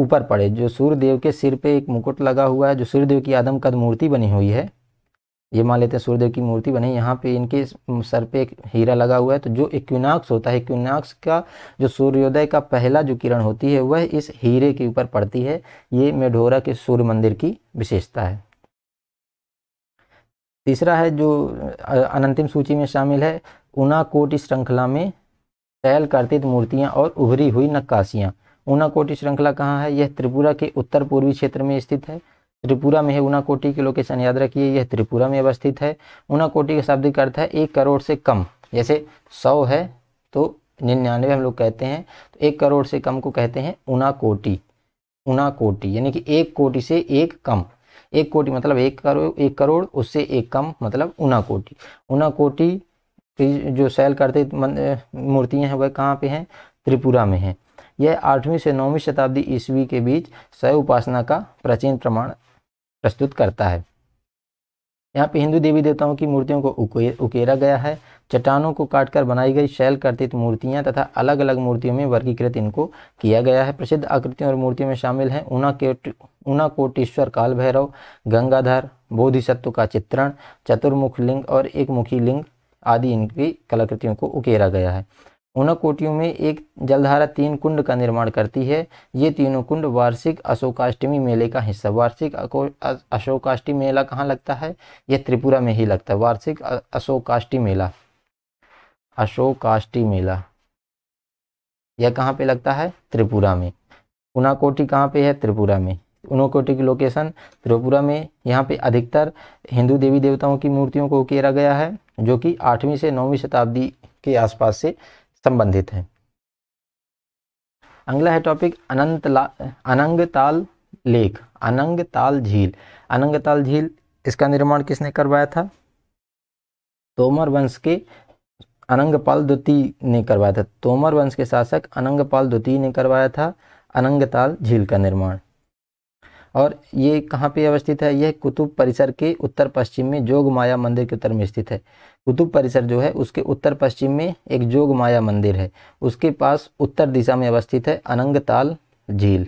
ऊपर पड़े जो सूर्यदेव के सिर पे एक मुकुट लगा हुआ है जो सूर्यदेव की आदम कद मूर्ति बनी हुई है ये मान लेते हैं सूर्यदेव की मूर्ति बनी यहाँ पे इनके सर पे एक हीरा लगा हुआ है तो जो इक्विनाक्स होता है इक्विनाक्स का जो सूर्योदय का पहला जो किरण होती है वह इस हीरे के ऊपर पड़ती है ये मेढोरा के सूर्य मंदिर की विशेषता है तीसरा है जो अनंतिम सूची में शामिल है ऊनाकोट श्रृंखला में शैल कार्तित मूर्तियाँ और उभरी हुई नक्काशियाँ ऊनाकोटी श्रृंखला कहाँ है यह त्रिपुरा के उत्तर पूर्वी क्षेत्र में स्थित है त्रिपुरा में है ऊनाकोटी की लोकेशन याद रखिए यह त्रिपुरा में अवस्थित है ऊनाकोटी का शाब्दिक अर्थ है एक करोड़ से कम जैसे सौ है तो निन्यानवे हम लोग कहते हैं तो एक करोड़ से कम को कहते हैं ऊनाकोटी ऊनाकोटी यानी कि एक कोटि से एक कम एक कोटि मतलब एक करोड़ एक करोड़ उससे एक कम मतलब ऊनाकोटी ऊनाकोटी की जो सेल करते मूर्तियां हैं वह कहाँ पे हैं त्रिपुरा में हैं यह आठवीं से नौवीं शताब्दी ईस्वी के बीच शैव उपासना का प्राचीन प्रमाण प्रस्तुत करता है यहाँ पे हिंदू देवी देवताओं की मूर्तियों को उकेरा गया है चट्टानों को काटकर बनाई गई शैल कर्तित मूर्तियाँ तथा अलग अलग मूर्तियों में वर्गीकृत इनको किया गया है प्रसिद्ध आकृतियों और मूर्तियों में शामिल हैं ऊना के ऊना कोटेश्वर काल भैरव गंगाधर बोधिसत्व का चित्रण चतुर्मुख लिंग और एक मुखी लिंग आदि इनकी कलाकृतियों को उकेरा गया है कोटियों में एक जलधारा तीन कुंड का निर्माण करती है ये तीनों कुंड वार्षिक अशोकाष्टमी मेले का हिस्सा वार्षिक अशोकाष्टी मेला कहाँ लगता है यह त्रिपुरा में ही लगता है वार्षिक अशोकाष्टी मेला अशोकाष्टी मेला यह कहाँ पे लगता है त्रिपुरा में ऊनाकोटी कहाँ पे है त्रिपुरा में उनकोटे की लोकेशन त्रिपुरा में यहाँ पे अधिकतर हिंदू देवी देवताओं की मूर्तियों को उकेरा गया है जो कि आठवीं से नौवीं शताब्दी के आसपास से संबंधित है अगला है टॉपिक अनंत अनंग ताल लेक अनंग ताल झील अनंग ताल झील इसका निर्माण किसने करवाया था तोमर वंश के अनंगपाल द्वितीय ने करवाया था तोमर वंश के शासक अनंगपाल द्वितीय ने करवाया था अनंगताल झील का निर्माण और ये कहाँ पे अवस्थित है यह कुतुब परिसर के उत्तर पश्चिम में जोग माया मंदिर के उत्तर में स्थित है कुतुब परिसर जो है उसके उत्तर पश्चिम में एक जोग माया मंदिर है उसके पास उत्तर दिशा में अवस्थित है अनंगताल झील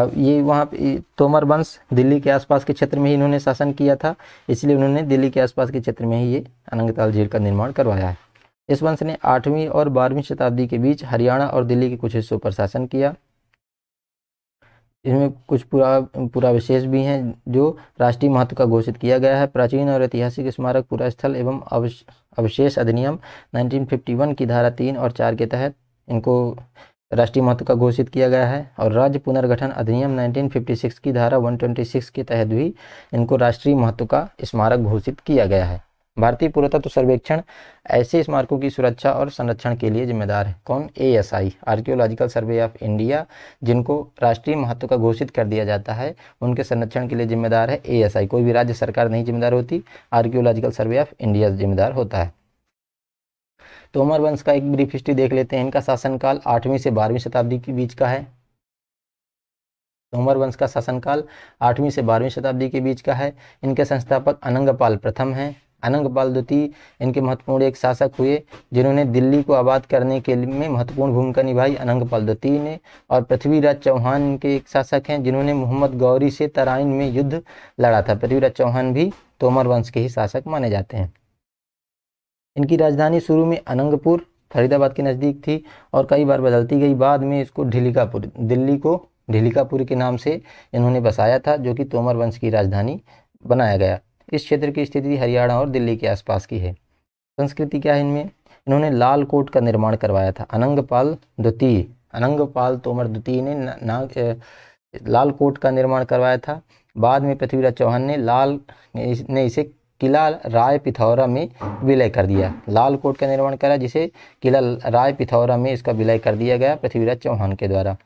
अब ये वहाँ पे तोमर वंश दिल्ली के आसपास के क्षेत्र में ही इन्होंने शासन किया था इसलिए उन्होंने दिल्ली के आसपास के क्षेत्र में ही ये अनंगताल झील का निर्माण करवाया है इस वंश ने आठवीं और बारहवीं शताब्दी के बीच हरियाणा और दिल्ली के कुछ हिस्सों पर शासन किया इसमें कुछ पुरा पुराविशेष भी हैं जो राष्ट्रीय महत्व का घोषित किया गया है प्राचीन और ऐतिहासिक स्मारक पुरास्थल एवं अवशेष अधिनियम 1951 की धारा तीन और चार के तहत इनको राष्ट्रीय महत्व का घोषित किया गया है और राज्य पुनर्गठन अधिनियम 1956 की धारा 126 के तहत भी इनको राष्ट्रीय महत्व का स्मारक घोषित किया गया है भारतीय पुरातत्व सर्वेक्षण ऐसे स्मारकों की सुरक्षा और संरक्षण के लिए जिम्मेदार है कौन A S I archaeological survey of India जिनको राष्ट्रीय महत्व का घोषित कर दिया जाता है उनके संरक्षण के लिए जिम्मेदार है ए एस आई कोई भी राज्य सरकार नहीं जिम्मेदार होती आर्कियोलॉजिकल सर्वे ऑफ इंडिया जिम्मेदार होता है तोमर वंश का एक ब्रीफ हिस्ट्री देख लेते हैं इनका शासनकाल आठवीं से बारहवीं शताब्दी के बीच का है तोमर वंश का शासनकाल आठवीं से बारहवीं शताब्दी के बीच का है इनके संस्थापक अनंगपाल प्रथम हैं अनंग पाल द्वितीय इनके महत्वपूर्ण एक शासक हुए जिन्होंने दिल्ली को आबाद करने के लिए में महत्वपूर्ण भूमिका निभाई अनंग पाल द्वितीय ने और पृथ्वीराज चौहान इनके एक शासक हैं जिन्होंने मोहम्मद गौरी से तराइन में युद्ध लड़ा था पृथ्वीराज चौहान भी तोमर वंश के ही शासक माने जाते हैं इनकी राजधानी शुरू में अनंगपुर फरीदाबाद के नज़दीक थी और कई बार बदलती गई बाद में इसको ढिलिकापुर दिल्ली को ढिलिकापुर के नाम से इन्होंने बसाया था जो कि तोमर वंश की राजधानी बनाया गया इस क्षेत्र की स्थिति हरियाणा और दिल्ली के आसपास की है संस्कृति क्या है इनमें इन्होंने लाल कोट का निर्माण करवाया था अनंगपाल द्वितीय अनंगपाल तोमर द्वितीय ने ना, ना लाल कोट का निर्माण करवाया था बाद में पृथ्वीराज चौहान ने लाल ने इसे किला राय पिथौरा में विलय कर दिया लाल कोट का निर्माण करा जिसे किला राय पिथौरा में इसका विलय कर दिया गया पृथ्वीराज चौहान के द्वारा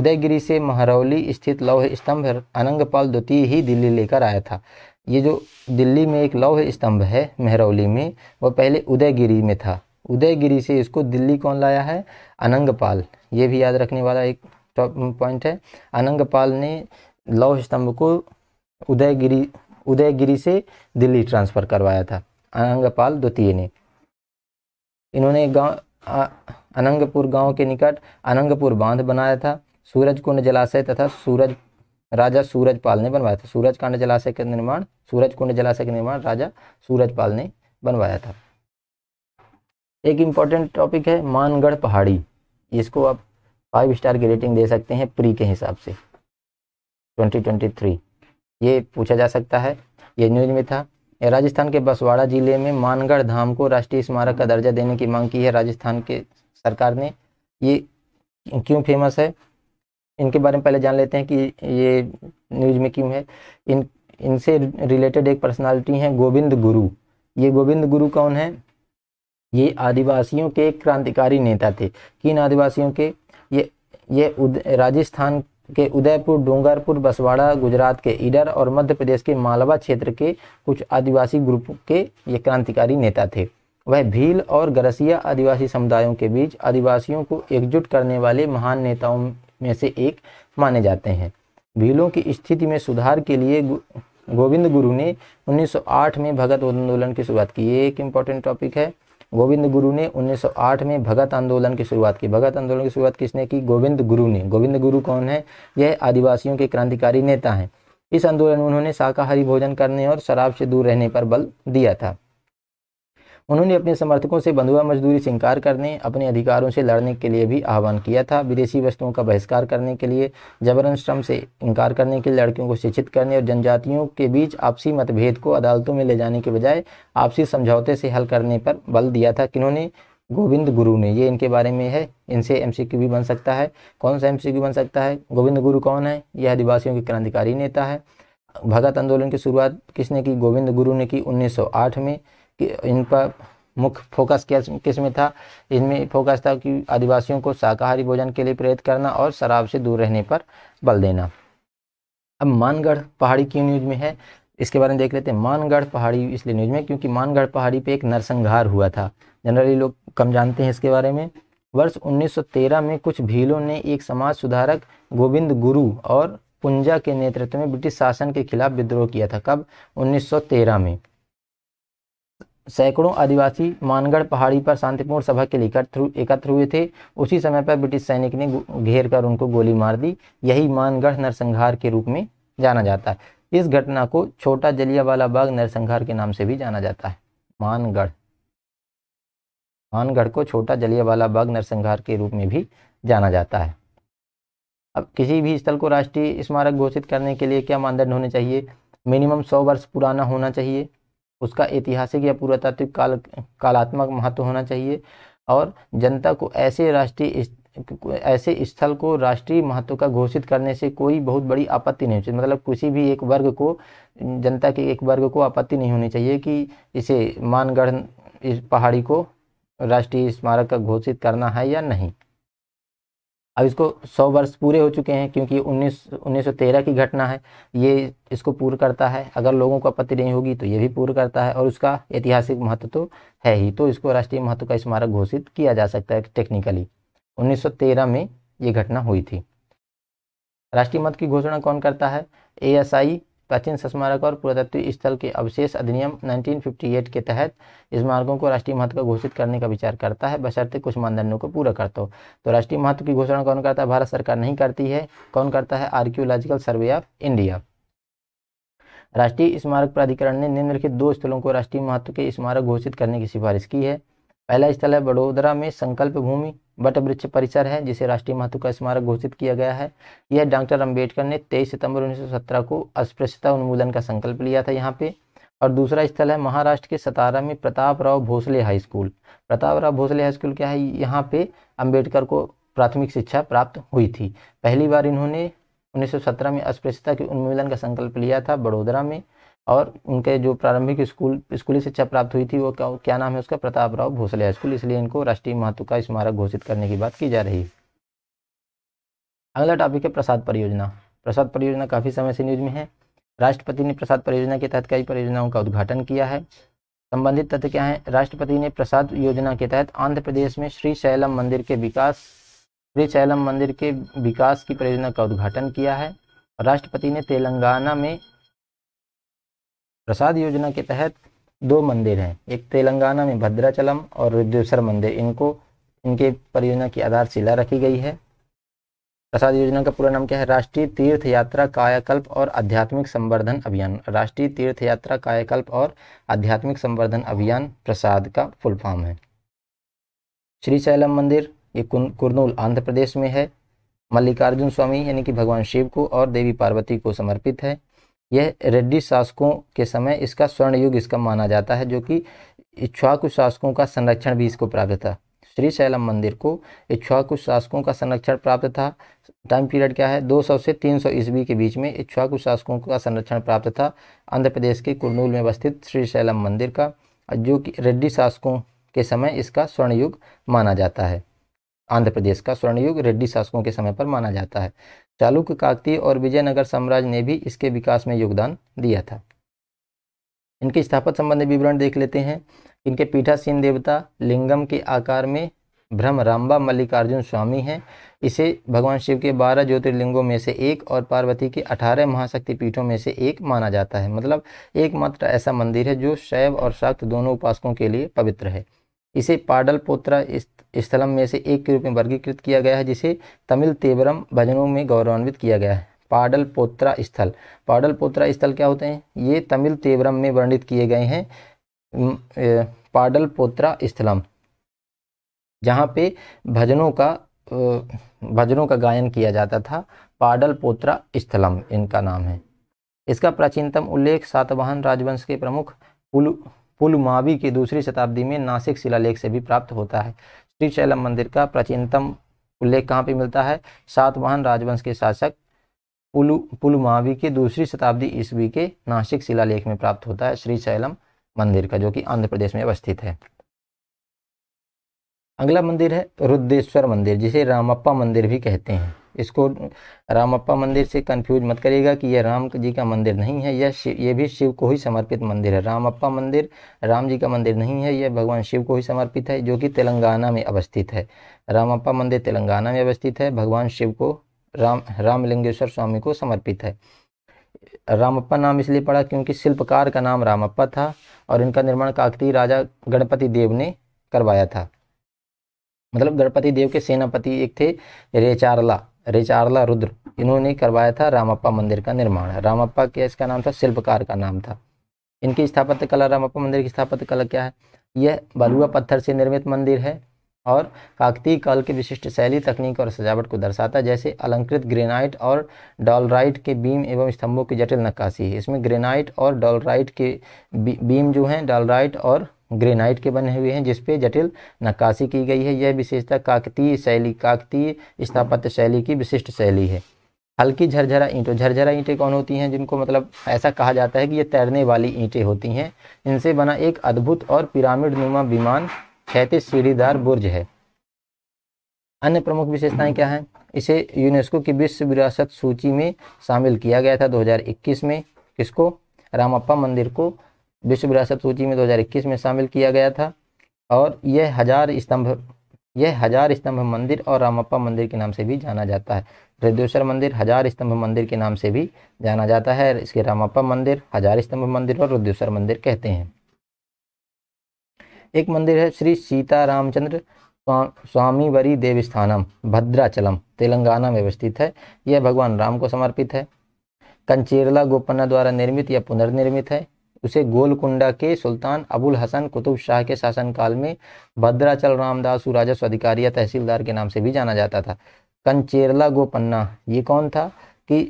उदयगिरी से महरौली स्थित लौह स्तंभ अनंगपाल द्वितीय ही दिल्ली लेकर आया था ये जो दिल्ली में एक लौह स्तंभ है मेहरौली में वह पहले उदयगिरी में था उदयगिरी से इसको दिल्ली कौन लाया है अनंगपाल ये भी याद रखने वाला एक पॉइंट है अनंगपाल ने लौह स्तंभ को उदयगिरी उदयगिरी से दिल्ली ट्रांसफ़र करवाया था अनंगपाल द्वितीय ने इन्होंने गांव अनंगपुर गांव के निकट अनंगपुर बांध बनाया था सूरज कुंड जलाशय तथा सूरज राजा सूरजपाल ने बनवाया था सूरज कांड जलाशय का निर्माण सूरज कुंड जलाशय का निर्माण राजा सूरजपाल ने बनवाया था एक इम्पॉर्टेंट टॉपिक है मानगढ़ पहाड़ी इसको आप फाइव स्टार की रेटिंग दे सकते हैं प्री के हिसाब से 2023 ये पूछा जा सकता है ये न्यूज में था राजस्थान के बसवाड़ा जिले में मानगढ़ धाम को राष्ट्रीय स्मारक का दर्जा देने की मांग की है राजस्थान के सरकार ने ये क्यों फेमस है इनके बारे में पहले जान लेते हैं कि ये न्यूज में क्यों है इन इनसे रिलेटेड एक पर्सनालिटी हैं गोविंद गुरु ये गोविंद गुरु कौन है ये आदिवासियों के क्रांतिकारी नेता थे किन आदिवासियों के ये ये उद, राजस्थान के उदयपुर डूंगरपुर बसवाड़ा गुजरात के इडर और मध्य प्रदेश के मालवा क्षेत्र के कुछ आदिवासी ग्रुप के ये क्रांतिकारी नेता थे वह भील और गरसिया आदिवासी समुदायों के बीच आदिवासियों को एकजुट करने वाले महान नेताओं में से एक माने जाते हैं भीलों की स्थिति में सुधार के लिए गोविंद गुरु ने 1908 में भगत आंदोलन की शुरुआत की ये एक इम्पॉर्टेंट टॉपिक है गोविंद गुरु ने 1908 में भगत आंदोलन की शुरुआत की भगत आंदोलन की शुरुआत किसने की गोविंद गुरु ने गोविंद गुरु कौन है यह आदिवासियों के क्रांतिकारी नेता हैं इस आंदोलन में उन्होंने शाकाहारी भोजन करने और शराब से दूर रहने पर बल दिया था उन्होंने अपने समर्थकों से बंधुआ मजदूरी से इनकार करने अपने अधिकारों से लड़ने के लिए भी आह्वान किया था विदेशी वस्तुओं का बहिष्कार करने के लिए जबरन श्रम से इनकार करने के लिए लड़कियों को शिक्षित करने और जनजातियों के बीच आपसी मतभेद को अदालतों में ले जाने के बजाय आपसी समझौते से हल करने पर बल दिया था किन्होंने गोविंद गुरु ने ये इनके बारे में है इनसे क्यू भी बन सकता है कौन सा क्यू बन सकता है गोविंद गुरु कौन है यह आदिवासियों के क्रांतिकारी नेता है भगत आंदोलन की शुरुआत किसने की गोविंद गुरु ने की 1908 में इन पर मुख्य फोकस किस में था इनमें फोकस था कि आदिवासियों को शाकाहारी भोजन के लिए प्रेरित करना और शराब से दूर रहने पर बल देना अब मानगढ़ पहाड़ी क्यों न्यूज में है इसके बारे में देख लेते हैं मानगढ़ पहाड़ी इसलिए न्यूज में क्योंकि मानगढ़ पहाड़ी पे एक नरसंहार हुआ था जनरली लोग कम जानते हैं इसके बारे में वर्ष 1913 में कुछ भीलों ने एक समाज सुधारक गोविंद गुरु और पुंजा के नेतृत्व में ब्रिटिश शासन के खिलाफ विद्रोह किया था कब 1913 में सैकड़ों आदिवासी मानगढ़ पहाड़ी पर शांतिपूर्ण सभा के लिए एकत्र हुए थे उसी समय पर ब्रिटिश सैनिक ने घेर कर उनको गोली मार दी यही मानगढ़ नरसंहार के रूप में जाना जाता है इस घटना को छोटा जलियावाला बाग नरसंहार के नाम से भी जाना जाता है मानगढ़ मानगढ़ को छोटा जलियावाला बाग नरसंहार के रूप में भी जाना जाता है अब किसी भी स्थल को राष्ट्रीय स्मारक घोषित करने के लिए क्या मानदंड होने चाहिए मिनिमम सौ वर्ष पुराना होना चाहिए उसका ऐतिहासिक या पुरातात्विक काल कालात्मक महत्व होना चाहिए और जनता को ऐसे राष्ट्रीय ऐसे स्थल को राष्ट्रीय महत्व का घोषित करने से कोई बहुत बड़ी आपत्ति नहीं होती मतलब किसी भी एक वर्ग को जनता के एक वर्ग को आपत्ति नहीं होनी चाहिए कि इसे मानगढ़ इस पहाड़ी को राष्ट्रीय स्मारक का घोषित करना है या नहीं अब इसको सौ वर्ष पूरे हो चुके हैं क्योंकि उन्नीस 1913 की घटना है ये इसको पूर्ण करता है अगर लोगों को आपत्ति नहीं होगी तो ये भी पूर्ण करता है और उसका ऐतिहासिक महत्व तो है ही तो इसको राष्ट्रीय महत्व का स्मारक घोषित किया जा सकता है टेक्निकली 1913 में ये घटना हुई थी राष्ट्रीय महत्व की घोषणा कौन करता है एएसआई प्राचीन स्मारक और पुरातत्व स्थल के अवशेष अधिनियम 1958 के तहत स्मारकों को राष्ट्रीय महत्व का घोषित करने का विचार करता है बशर्ते कुछ मानदंडों को पूरा करता हो तो राष्ट्रीय महत्व की घोषणा कौन करता है भारत सरकार नहीं करती है कौन करता है आर्क्योलॉजिकल सर्वे ऑफ इंडिया राष्ट्रीय स्मारक प्राधिकरण ने निम्नलिखित दो स्थलों को राष्ट्रीय महत्व के स्मारक घोषित करने की सिफारिश की है पहला स्थल है बड़ोदरा में संकल्प भूमि वट वृक्ष परिसर है जिसे राष्ट्रीय महत्व का स्मारक घोषित किया गया है यह डॉक्टर अंबेडकर ने 23 सितंबर 1917 को अस्पृश्यता उन्मूलन का संकल्प लिया था यहाँ पे और दूसरा स्थल है महाराष्ट्र के सतारा में Pratap Rao Bhosale high school Pratap Rao Bhosale high school क्या है यहाँ पे अम्बेडकर को प्राथमिक शिक्षा प्राप्त हुई थी पहली बार इन्होंने 1917 में अस्पृश्यता के उन्मूलन का संकल्प लिया था बड़ोदरा में और उनके जो प्रारंभिक स्कूल स्कूली शिक्षा प्राप्त हुई थी वो क्या, क्या नाम है उसका प्रताप राव भोसले स्कूल इसलिए इनको राष्ट्रीय महत्व का स्मारक घोषित करने की बात की जा रही है अगला टॉपिक है प्रसाद परियोजना प्रसाद परियोजना काफ़ी समय से न्यूज में है राष्ट्रपति ने प्रसाद परियोजना के तहत कई परियोजनाओं का उद्घाटन किया है संबंधित तथ्य क्या है राष्ट्रपति ने प्रसाद योजना के तहत आंध्र प्रदेश में श्री शैलम मंदिर के विकास श्री शैलम मंदिर के विकास की परियोजना का उद्घाटन किया है राष्ट्रपति ने तेलंगाना में प्रसाद योजना के तहत दो मंदिर हैं एक तेलंगाना में भद्राचलम और रुद्रेश्वर मंदिर इनको इनके परियोजना की आधारशिला रखी गई है प्रसाद योजना का पूरा नाम क्या है राष्ट्रीय तीर्थ यात्रा कायाकल्प और आध्यात्मिक संवर्धन अभियान राष्ट्रीय तीर्थ यात्रा कायाकल्प और आध्यात्मिक संवर्धन अभियान प्रसाद का फुल फॉर्म है श्री शैलम मंदिर ये कुरनूल आंध्र प्रदेश में है मल्लिकार्जुन स्वामी यानी कि भगवान शिव को और देवी पार्वती को समर्पित है यह रेड्डी शासकों के समय इसका स्वर्ण युग इसका माना जाता है जो कि इच्छुआकु शासकों का संरक्षण भी इसको प्राप्त था श्री शैलम मंदिर को इच्छुआकु शासकों का संरक्षण प्राप्त था टाइम पीरियड क्या है 200 से 300 सौ ईस्वी के बीच में इच्छुआकु शासकों का संरक्षण प्राप्त था आंध्र प्रदेश के कुरनूल में अवस्थित श्री शैलम मंदिर का जो कि रेड्डी शासकों के समय इसका स्वर्णयुग माना जाता है आंध्र प्रदेश का स्वर्णयुग रेड्डी शासकों के समय पर माना जाता है चालुक्य काकतीय और विजयनगर साम्राज्य ने भी इसके विकास में योगदान दिया था इनकी स्थापना संबंधी विवरण देख लेते हैं इनके पीठासीन देवता लिंगम के आकार में ब्रह्म रामबा मल्लिकार्जुन स्वामी हैं इसे भगवान शिव के बारह ज्योतिर्लिंगों में से एक और पार्वती के अठारह महाशक्ति पीठों में से एक माना जाता है मतलब एकमात्र ऐसा मंदिर है जो शैव और शाक्त दोनों उपासकों के लिए पवित्र है इसे पाडल पोत्रा स्थलम में से एक के रूप में वर्गीकृत किया गया है जिसे तमिल तेवरम भजनों में गौरवान्वित किया गया है पाडल पोत्रा स्थल पाडल पोत्रा स्थल क्या होते हैं ये तमिल तेवरम में वर्णित किए गए हैं पाडल पोत्रा स्थलम जहाँ पे भजनों का भजनों का गायन किया जाता था पाडल पोत्रा स्थलम इनका नाम है इसका प्राचीनतम उल्लेख सातवाहन राजवंश के प्रमुख पुलमावी की दूसरी शताब्दी में नासिक शिलालेख से भी प्राप्त होता है श्री शैलम मंदिर का प्राचीनतम उल्लेख कहाँ पे मिलता है सातवाहन राजवंश के शासक पुलु पुलमावी के दूसरी शताब्दी ईस्वी के नासिक शिलालेख में प्राप्त होता है श्री शैलम मंदिर का जो कि आंध्र प्रदेश में अवस्थित है अगला मंदिर है रुद्रेश्वर मंदिर जिसे रामप्पा मंदिर भी कहते हैं इसको रामप्पा मंदिर से कंफ्यूज मत करिएगा कि यह राम जी का मंदिर नहीं है यह ये भी शिव को ही समर्पित मंदिर है रामप्पा मंदिर राम जी का मंदिर नहीं है यह भगवान शिव को ही समर्पित है जो कि तेलंगाना में अवस्थित है रामप्पा मंदिर तेलंगाना में अवस्थित है भगवान शिव को राम रामलिंगेश्वर स्वामी को समर्पित है रामप्पा नाम इसलिए पड़ा क्योंकि शिल्पकार का नाम रामप्पा था और इनका निर्माण काकतीय राजा गणपति देव ने करवाया था मतलब गणपति देव के सेनापति एक थे रेचारला रिचारला रुद्र इन्होंने करवाया था रामप्पा मंदिर का निर्माण रामप्पा क्या इसका नाम था शिल्पकार का नाम था इनकी स्थापत्य कला रामप्पा मंदिर की स्थापत्य कला क्या है यह बलुआ पत्थर से निर्मित मंदिर है और काकतीय काल की विशिष्ट शैली तकनीक और सजावट को दर्शाता है जैसे अलंकृत ग्रेनाइट और डॉलराइट के बीम एवं स्तंभों की जटिल नक्काशी है इसमें ग्रेनाइट और डॉलराइट के बीम जो हैं डॉलराइट और ग्रेनाइट के बने हुए हैं जिसपे जटिल नक्काशी की गई है यह विशेषता काकतीय शैली काकतीय स्थापत्य शैली की विशिष्ट शैली है हल्की झरझरा ईंटों झरझरा ईंटें कौन होती हैं जिनको मतलब ऐसा कहा जाता है कि ये तैरने वाली ईंटें होती हैं इनसे बना एक अद्भुत और पिरामिड नुमा विमान क्षैतिज सीढ़ीदार बुर्ज है अन्य प्रमुख विशेषताएं क्या हैं इसे यूनेस्को की विश्व विरासत सूची में शामिल किया गया था 2021 में किसको रामप्पा मंदिर को विश्व विरासत सूची में 2021 में शामिल किया गया था और यह हजार स्तंभ यह हजार स्तंभ मंदिर और रामप्पा मंदिर के नाम से भी जाना जाता है बृहदेश्वर मंदिर हजार स्तंभ मंदिर के नाम से भी जाना जाता है इसके रामप्पा मंदिर हजार स्तंभ मंदिर और रुद्रेश्वर मंदिर कहते हैं एक मंदिर है श्री सीता रामचंद्र स्वामीवरी देवस्थानम भद्राचलम तेलंगाना में अवस्थित है यह भगवान राम को समर्पित है कंचेरला गोपन्ना द्वारा निर्मित या पुनर्निर्मित है उसे गोलकुंडा के सुल्तान अबुल हसन कुतुब शाह के शासनकाल में भद्राचल रामदास राजस्व अधिकारी या तहसीलदार के नाम से भी जाना जाता था कंचेरला गोपन्ना ये कौन था कि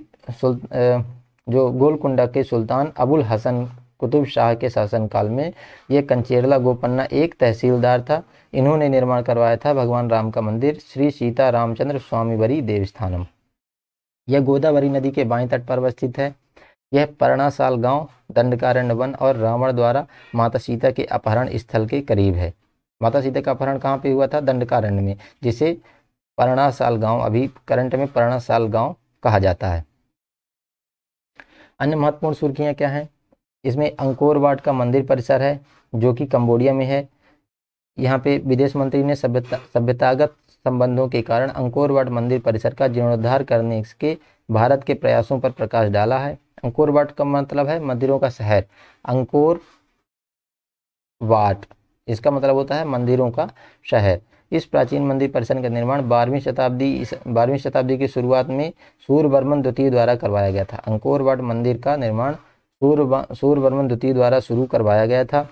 जो गोलकुंडा के सुल्तान अबुल हसन कुतुब शाह के शासनकाल में ये कंचेरला गोपन्ना एक तहसीलदार था इन्होंने निर्माण करवाया था भगवान राम का मंदिर श्री सीता रामचंद्र स्वामीवरी देवस्थानम यह गोदावरी नदी के बाएं तट पर अवस्थित है यह परणासाल गांव दंडकारण्य वन और रावण द्वारा माता सीता के अपहरण स्थल के करीब है माता सीता का अपहरण कहाँ पे हुआ था दंडकारण्य में जिसे परणासाल गांव अभी करंट में परणासाल गांव कहा जाता है अन्य महत्वपूर्ण सुर्खियाँ क्या हैं इसमें अंकोर वाट का मंदिर परिसर है जो कि कंबोडिया में है यहाँ पे विदेश मंत्री ने सभ्यता सभ्यतागत संबंधों के कारण अंकोर मंदिर परिसर का जीर्णोद्धार करने के भारत के प्रयासों पर प्रकाश डाला है अंकुर वाट का मतलब है मंदिरों का शहर अंकुर वाट इसका मतलब होता है मंदिरों का शहर इस प्राचीन मंदिर परिसर का निर्माण बारहवीं शताब्दी इस बारहवीं शताब्दी की शुरुआत में सूर्यवर्मन द्वितीय द्वारा करवाया गया था वाट मंदिर का निर्माण सूर्य सूर्यवर्मन द्वितीय द्वारा शुरू करवाया गया था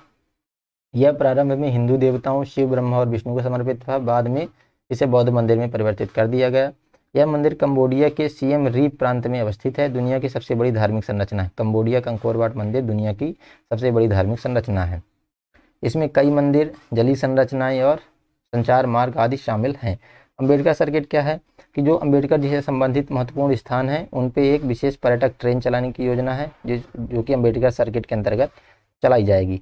यह प्रारंभ में हिंदू देवताओं शिव ब्रह्मा और विष्णु को समर्पित था बाद में इसे बौद्ध मंदिर में परिवर्तित कर दिया गया यह मंदिर कंबोडिया के सीएम रीप प्रांत में अवस्थित है दुनिया की सबसे बड़ी धार्मिक संरचना है कंबोडिया का अंकोरवाट मंदिर दुनिया की सबसे बड़ी धार्मिक संरचना है इसमें कई मंदिर जली संरचनाएं और संचार मार्ग आदि शामिल हैं अंबेडकर सर्किट क्या है कि जो अंबेडकर जी से संबंधित महत्वपूर्ण स्थान हैं उन पर एक विशेष पर्यटक ट्रेन चलाने की योजना है जो जो कि अम्बेडकर सर्किट के अंतर्गत चलाई जाएगी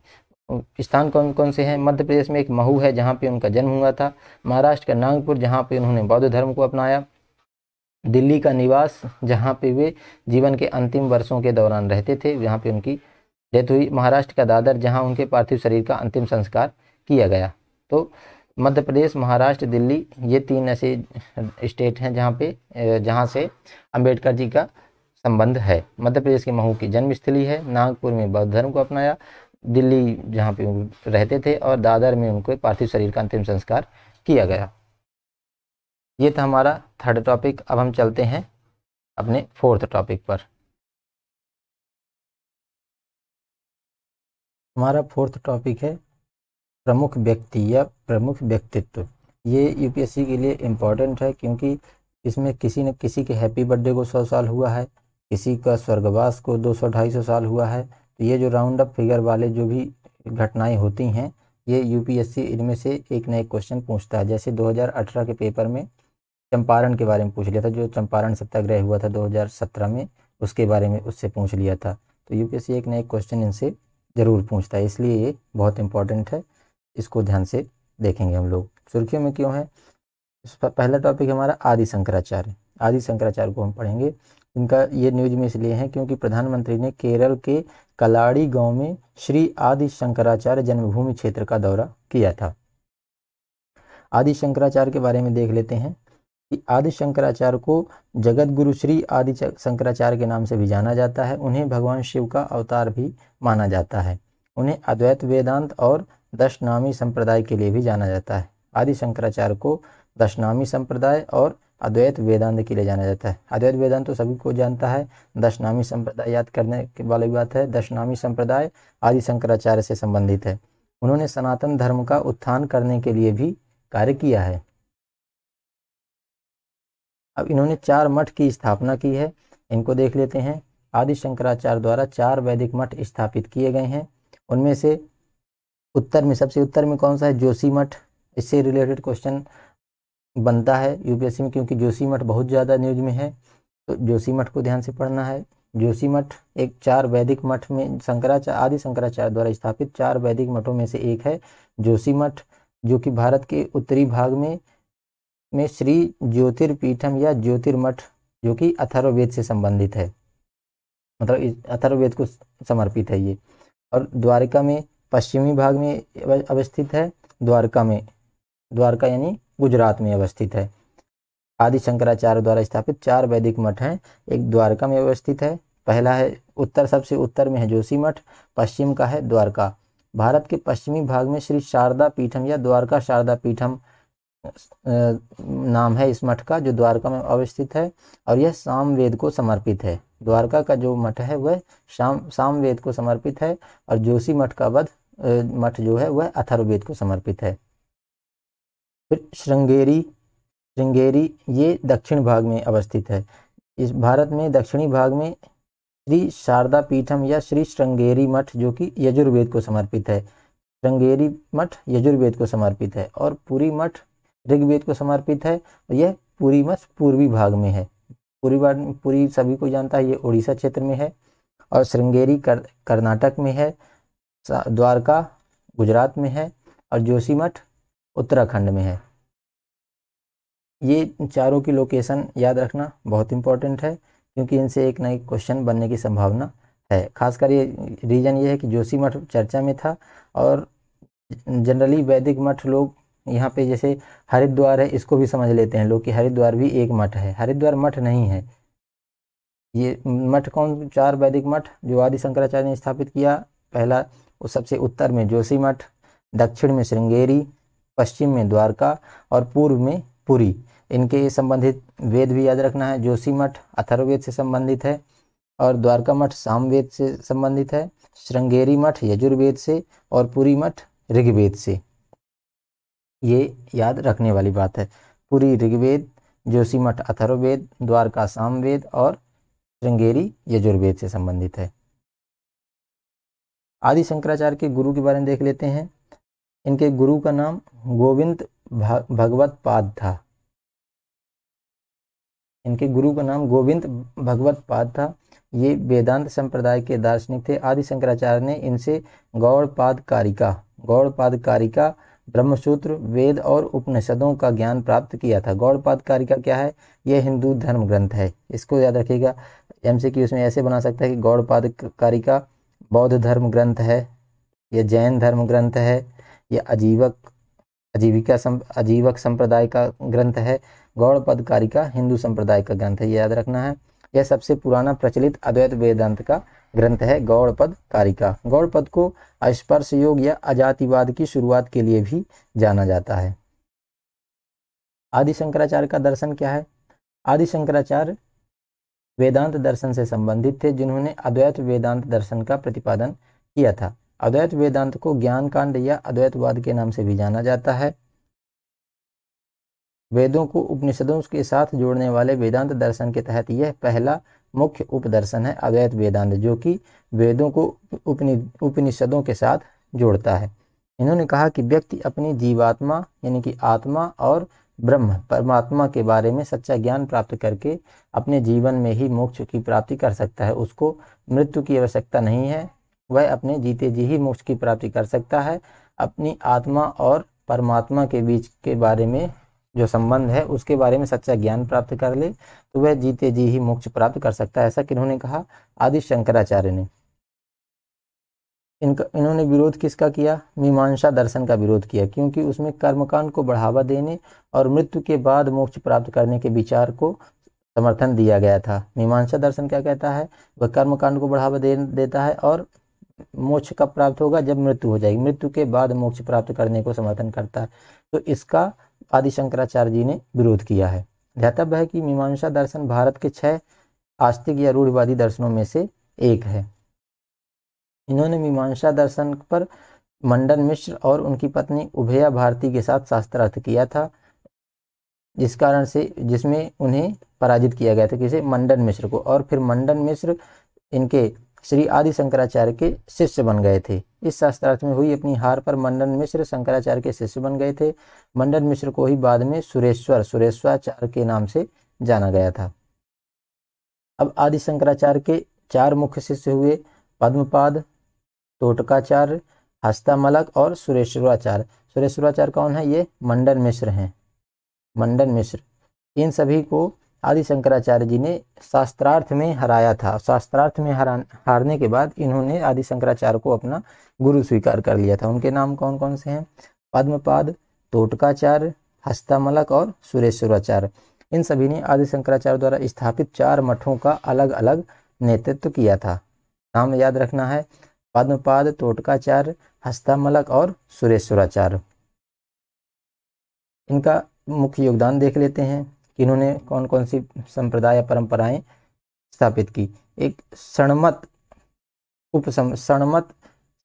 स्थान कौन कौन से हैं मध्य प्रदेश में एक महू है जहाँ पे उनका जन्म हुआ था महाराष्ट्र का नागपुर जहाँ पे उन्होंने बौद्ध धर्म को अपनाया दिल्ली का निवास जहाँ पे वे जीवन के अंतिम वर्षों के दौरान रहते थे यहाँ पे उनकी डेथ हुई महाराष्ट्र का दादर जहाँ उनके पार्थिव शरीर का अंतिम संस्कार किया गया तो मध्य प्रदेश महाराष्ट्र दिल्ली ये तीन ऐसे स्टेट हैं जहाँ पे जहाँ से अंबेडकर जी का संबंध है मध्य प्रदेश के महू की जन्मस्थली है नागपुर में बौद्ध धर्म को अपनाया दिल्ली जहाँ पे रहते थे और दादर में उनके पार्थिव शरीर का अंतिम संस्कार किया गया ये था हमारा थर्ड टॉपिक अब हम चलते हैं अपने फोर्थ टॉपिक पर हमारा फोर्थ टॉपिक है प्रमुख व्यक्ति या प्रमुख व्यक्तित्व ये यूपीएससी के लिए इम्पॉर्टेंट है क्योंकि इसमें किसी न किसी के हैप्पी बर्थडे को सौ साल हुआ है किसी का स्वर्गवास को दो सौ ढाई सौ साल हुआ है तो ये जो राउंड अप फिगर वाले जो भी घटनाएं होती हैं ये यूपीएससी इनमें से एक नए क्वेश्चन पूछता है जैसे 2018 के पेपर में चंपारण के बारे में पूछ लिया था जो चंपारण सत्याग्रह हुआ था 2017 में उसके बारे में उससे पूछ लिया था तो यूपीएससी एक नए क्वेश्चन इनसे ज़रूर पूछता है इसलिए ये बहुत इंपॉर्टेंट है इसको ध्यान से देखेंगे हम लोग सुर्खियों में क्यों है पहला टॉपिक हमारा आदि शंकराचार्य आदि शंकराचार्य को हम पढ़ेंगे इनका ये न्यूज में इसलिए है क्योंकि प्रधानमंत्री ने केरल के कलाड़ी गांव में श्री आदि शंकराचार्य जन्मभूमि क्षेत्र का दौरा किया था आदि शंकराचार्य के बारे में देख लेते हैं कि आदि शंकराचार्य को जगत गुरु श्री आदि शंकराचार्य के नाम से भी जाना जाता है उन्हें भगवान शिव का अवतार भी माना जाता है उन्हें अद्वैत वेदांत और दशनामी संप्रदाय के लिए भी जाना जाता है आदि शंकराचार्य को दशनामी संप्रदाय और अद्वैत वेदांत के लिए जाना जाता है अद्वैत वेदांत तो सभी को जानता है दशनामी संप्रदाय याद करने वाली बात है दशनामी संप्रदाय आदि शंकराचार्य से संबंधित है उन्होंने सनातन धर्म का उत्थान करने के लिए भी कार्य किया है अब इन्होंने चार मठ की स्थापना की है इनको देख लेते हैं आदि शंकराचार्य द्वारा चार वैदिक मठ स्थापित किए गए हैं उनमें से उत्तर में सबसे उत्तर में कौन सा है जोशी मठ इससे रिलेटेड क्वेश्चन बनता है यूपीएससी में क्योंकि जोशी मठ बहुत ज़्यादा न्यूज में है तो जोशी मठ को ध्यान से पढ़ना है जोशी मठ एक चार वैदिक मठ में शंकराचार्य आदि शंकराचार्य द्वारा स्थापित चार वैदिक मठों में से एक है जोशी मठ जो कि भारत के उत्तरी भाग में में श्री ज्योतिर्पीठम या ज्योतिर्मठ जो कि अथर्ववेद से संबंधित है मतलब अथर्ववेद को समर्पित है ये और द्वारका में पश्चिमी भाग में अवस्थित है द्वारका में द्वारका यानी गुजरात में अवस्थित है आदि शंकराचार्य द्वारा स्थापित चार वैदिक मठ हैं एक द्वारका में अवस्थित है पहला है उत्तर सबसे उत्तर में है जोशी मठ पश्चिम का है द्वारका भारत के पश्चिमी भाग में श्री शारदा पीठम या द्वारका शारदा पीठम नाम है इस मठ का जो द्वारका में अवस्थित है और यह सामवेद को समर्पित है द्वारका का जो मठ है वह शाम सामवेद को समर्पित है और जोशी मठ का वध मठ जो है वह अथर्वेद को समर्पित है फिर श्रृंगेरी श्रृंगेरी ये दक्षिण भाग में अवस्थित है इस भारत में दक्षिणी भाग में श्री शारदा पीठम या श्री श्रृंगेरी मठ जो कि यजुर्वेद को समर्पित है श्रृंगेरी मठ यजुर्वेद को समर्पित है और पूरी मठ ऋग्वेद को समर्पित है और यह पूरी मत पूर्वी भाग में है पूरी पूरी सभी को जानता है ये उड़ीसा क्षेत्र में है और श्रृंगेरी कर, कर्नाटक में है द्वारका गुजरात में है और जोशीमठ उत्तराखंड में है ये चारों की लोकेशन याद रखना बहुत इंपॉर्टेंट है क्योंकि इनसे एक नए क्वेश्चन बनने की संभावना है खासकर ये रीज़न ये है कि जोशी मठ चर्चा में था और जनरली वैदिक मठ लोग यहाँ पे जैसे हरिद्वार है इसको भी समझ लेते हैं लोग कि हरिद्वार भी एक मठ है हरिद्वार मठ नहीं है ये मठ कौन चार वैदिक मठ जो आदि शंकराचार्य ने स्थापित किया पहला वो सबसे उत्तर में जोशी मठ दक्षिण में श्रृंगेरी पश्चिम में द्वारका और पूर्व में पुरी इनके संबंधित वेद भी याद रखना है जोशी मठ अथर्वेद से संबंधित है और द्वारका मठ सामवेद से संबंधित है श्रृंगेरी मठ यजुर्वेद से और पुरी मठ ऋग्वेद से ये याद रखने वाली बात है पूरी ऋग्वेद जोशीमठ अथर्ववेद द्वारका सामवेद और श्रृंगेरी यजुर्वेद से संबंधित है आदि शंकराचार्य के गुरु के बारे में देख लेते हैं इनके गुरु का नाम गोविंद भगवत पाद था इनके गुरु का नाम गोविंद भगवत पाद था ये वेदांत संप्रदाय के दार्शनिक थे आदि शंकराचार्य ने इनसे गौड़पाद कारिका गौड़पाद कारिका ब्रह्मसूत्र वेद और उपनिषदों का ज्ञान प्राप्त किया था गौड़पाद कारिका क्या है यह हिंदू धर्म ग्रंथ है इसको याद रखिएगा एम सी उसमें ऐसे बना सकता है कि गौड़पाद कारिका बौद्ध धर्म ग्रंथ है यह जैन धर्म ग्रंथ है यह अजीवक आजीविका सं, अजीवक संप्रदाय का ग्रंथ है गौड़पद कारिका हिंदू संप्रदाय का ग्रंथ है यह याद रखना है यह सबसे पुराना प्रचलित अद्वैत वेदांत का ग्रंथ है गौड़पद कारिका गौड़पद को स्पर्श योग या अजातिवाद की शुरुआत के लिए भी जाना जाता है आदि शंकराचार्य का दर्शन क्या है आदि शंकराचार्य वेदांत दर्शन से संबंधित थे जिन्होंने अद्वैत वेदांत दर्शन का प्रतिपादन किया था अद्वैत वेदांत को ज्ञान कांड या अद्वैतवाद के नाम से भी जाना जाता है वेदों को उपनिषदों के साथ जोड़ने वाले वेदांत दर्शन के तहत यह पहला मुख्य उपदर्शन है अद्वैत वेदांत जो कि वेदों को उपनिषदों के साथ जोड़ता है इन्होंने कहा कि व्यक्ति अपनी जीवात्मा यानी कि आत्मा और ब्रह्म परमात्मा के बारे में सच्चा ज्ञान प्राप्त करके अपने जीवन में ही मोक्ष की प्राप्ति कर सकता है उसको मृत्यु की आवश्यकता नहीं है वह अपने जीते जी ही मोक्ष की प्राप्ति कर सकता है अपनी आत्मा और परमात्मा के बीच के बारे में जो संबंध है उसके बारे में सच्चा ज्ञान प्राप्त कर ले तो वह जीते जी ही मोक्ष प्राप्त कर सकता है ऐसा किन्होंने कहा आदि शंकराचार्य ने इनका इन्होंने विरोध किसका किया मीमांसा दर्शन का विरोध किया क्योंकि उसमें कर्मकांड को बढ़ावा देने और मृत्यु के बाद मोक्ष प्राप्त करने के विचार को समर्थन दिया गया था मीमांसा दर्शन क्या कहता है वह कर्मकांड को बढ़ावा दे देता है और मोक्ष कब प्राप्त होगा जब मृत्यु हो जाएगी मृत्यु के बाद मोक्ष प्राप्त करने को समर्थन करता है तो इसका आदि शंकराचार्य जी ने विरोध किया है ध्यातव्य है कि मीमांसा दर्शन भारत के छह आस्तिक या रूढ़वादी दर्शनों में से एक है इन्होंने मीमांसा दर्शन पर मंडन मिश्र और उनकी पत्नी उभया भारती के साथ शास्त्रार्थ किया था जिस कारण से जिसमें उन्हें पराजित किया गया था किसे मंडन मिश्र को और फिर मंडन मिश्र इनके श्री आदि शंकराचार्य के शिष्य बन गए थे इस शास्त्रार्थ में हुई अपनी हार पर मंडन मिश्र शंकराचार्य के शिष्य बन गए थे मंडन मिश्र को ही बाद में सुरेश्वर सुरेश्वराचार्य के नाम से जाना गया था अब आदि शंकराचार्य के चार मुख्य शिष्य हुए पद्मपाद तोटकाचार्य हस्तामलक और सुरेश्वराचार्य सुरेश्वराचार्य कौन है ये मंडन मिश्र हैं मंडन मिश्र इन सभी को आदि शंकराचार्य जी ने शास्त्रार्थ में हराया था शास्त्रार्थ में हरा हारने के बाद इन्होंने आदि शंकराचार्य को अपना गुरु स्वीकार कर लिया था उनके नाम कौन कौन से हैं पद्मपाद तोटकाचार्य हस्तामलक और सुरेश्वराचार्य इन सभी ने आदि शंकराचार्य द्वारा स्थापित चार मठों का अलग अलग नेतृत्व किया था नाम याद रखना है पद्मपाद तोटकाचार्य हस्तामलक और सुरेश्वराचार्य इनका मुख्य योगदान देख लेते हैं कि इन्होंने कौन कौन सी संप्रदाय परंपराएं स्थापित की एक सणमत उप सणमत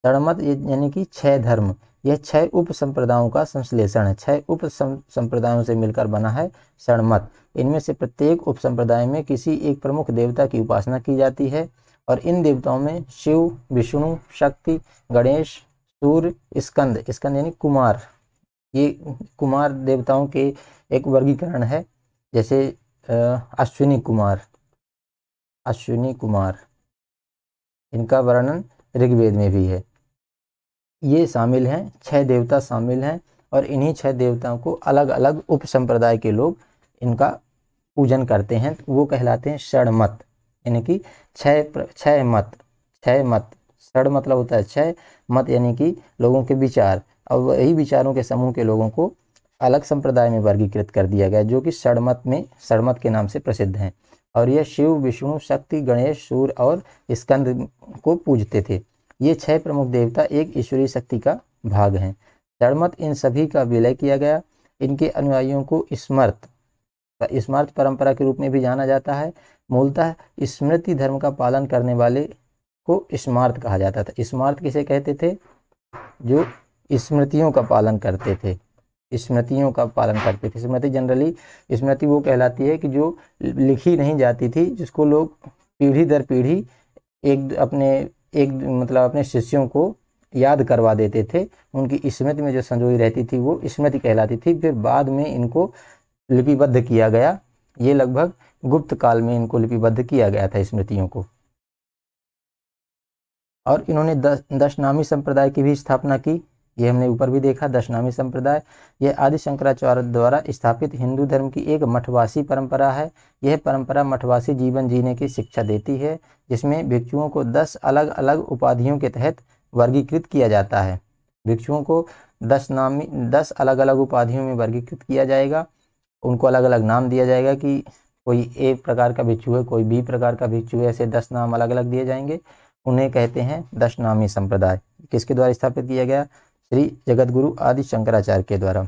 सणमत यानी कि छह धर्म यह छह उप संप्रदायों का संश्लेषण है छह उप संप्रदायों से मिलकर बना है सणमत इनमें से प्रत्येक उप संप्रदाय में किसी एक प्रमुख देवता की उपासना की जाती है और इन देवताओं में शिव विष्णु शक्ति गणेश सूर्य स्कंद स्कंद यानी कुमार ये कुमार देवताओं के एक वर्गीकरण है जैसे अश्विनी कुमार अश्विनी कुमार इनका वर्णन ऋग्वेद में भी है ये शामिल हैं छह देवता शामिल हैं और इन्हीं छह देवताओं को अलग अलग उप संप्रदाय के लोग इनका पूजन करते हैं तो वो कहलाते हैं मत यानी कि छह छह मत छह मत षण मतलब होता है छह मत यानी कि लोगों के विचार और यही विचारों के समूह के लोगों को अलग संप्रदाय में वर्गीकृत कर दिया गया जो कि सड़मत में सड़मत के नाम से प्रसिद्ध हैं और यह शिव विष्णु शक्ति गणेश सूर्य और स्कंद को पूजते थे ये छह प्रमुख देवता एक ईश्वरीय शक्ति का भाग हैं सड़मत इन सभी का विलय किया गया इनके अनुयायियों को स्मर्त स्मर्त परंपरा के रूप में भी जाना जाता है मूलतः स्मृति धर्म का पालन करने वाले को स्मार्त कहा जाता था स्मार्त किसे कहते थे जो स्मृतियों का पालन करते थे स्मृतियों का पालन करते थे स्मृति जनरली स्मृति वो कहलाती है कि जो लिखी नहीं जाती थी जिसको लोग पीढ़ी दर पीढ़ी एक अपने एक मतलब अपने शिष्यों को याद करवा देते थे उनकी स्मृति में जो संजोई रहती थी वो स्मृति कहलाती थी फिर बाद में इनको लिपिबद्ध किया गया ये लगभग गुप्त काल में इनको लिपिबद्ध किया गया था स्मृतियों को और इन्होंने दस दशनामी संप्रदाय की भी स्थापना की ये हमने ऊपर भी देखा दशनामी संप्रदाय यह आदि शंकराचार्य द्वारा स्थापित हिंदू धर्म की एक मठवासी परंपरा है यह परंपरा मठवासी जीवन जीने की शिक्षा देती है जिसमें भिक्षुओं को दस अलग अलग उपाधियों के तहत वर्गीकृत किया जाता है भिक्षुओं को दस नामी दस अलग अलग उपाधियों में वर्गीकृत किया जाएगा उनको अलग अलग नाम दिया जाएगा कि कोई ए प्रकार का भिक्षु है कोई बी प्रकार का भिक्षु है ऐसे दस नाम अलग अलग दिए जाएंगे उन्हें कहते हैं दशनामी संप्रदाय किसके द्वारा स्थापित किया गया श्री जगतगुरु आदि शंकराचार्य के द्वारा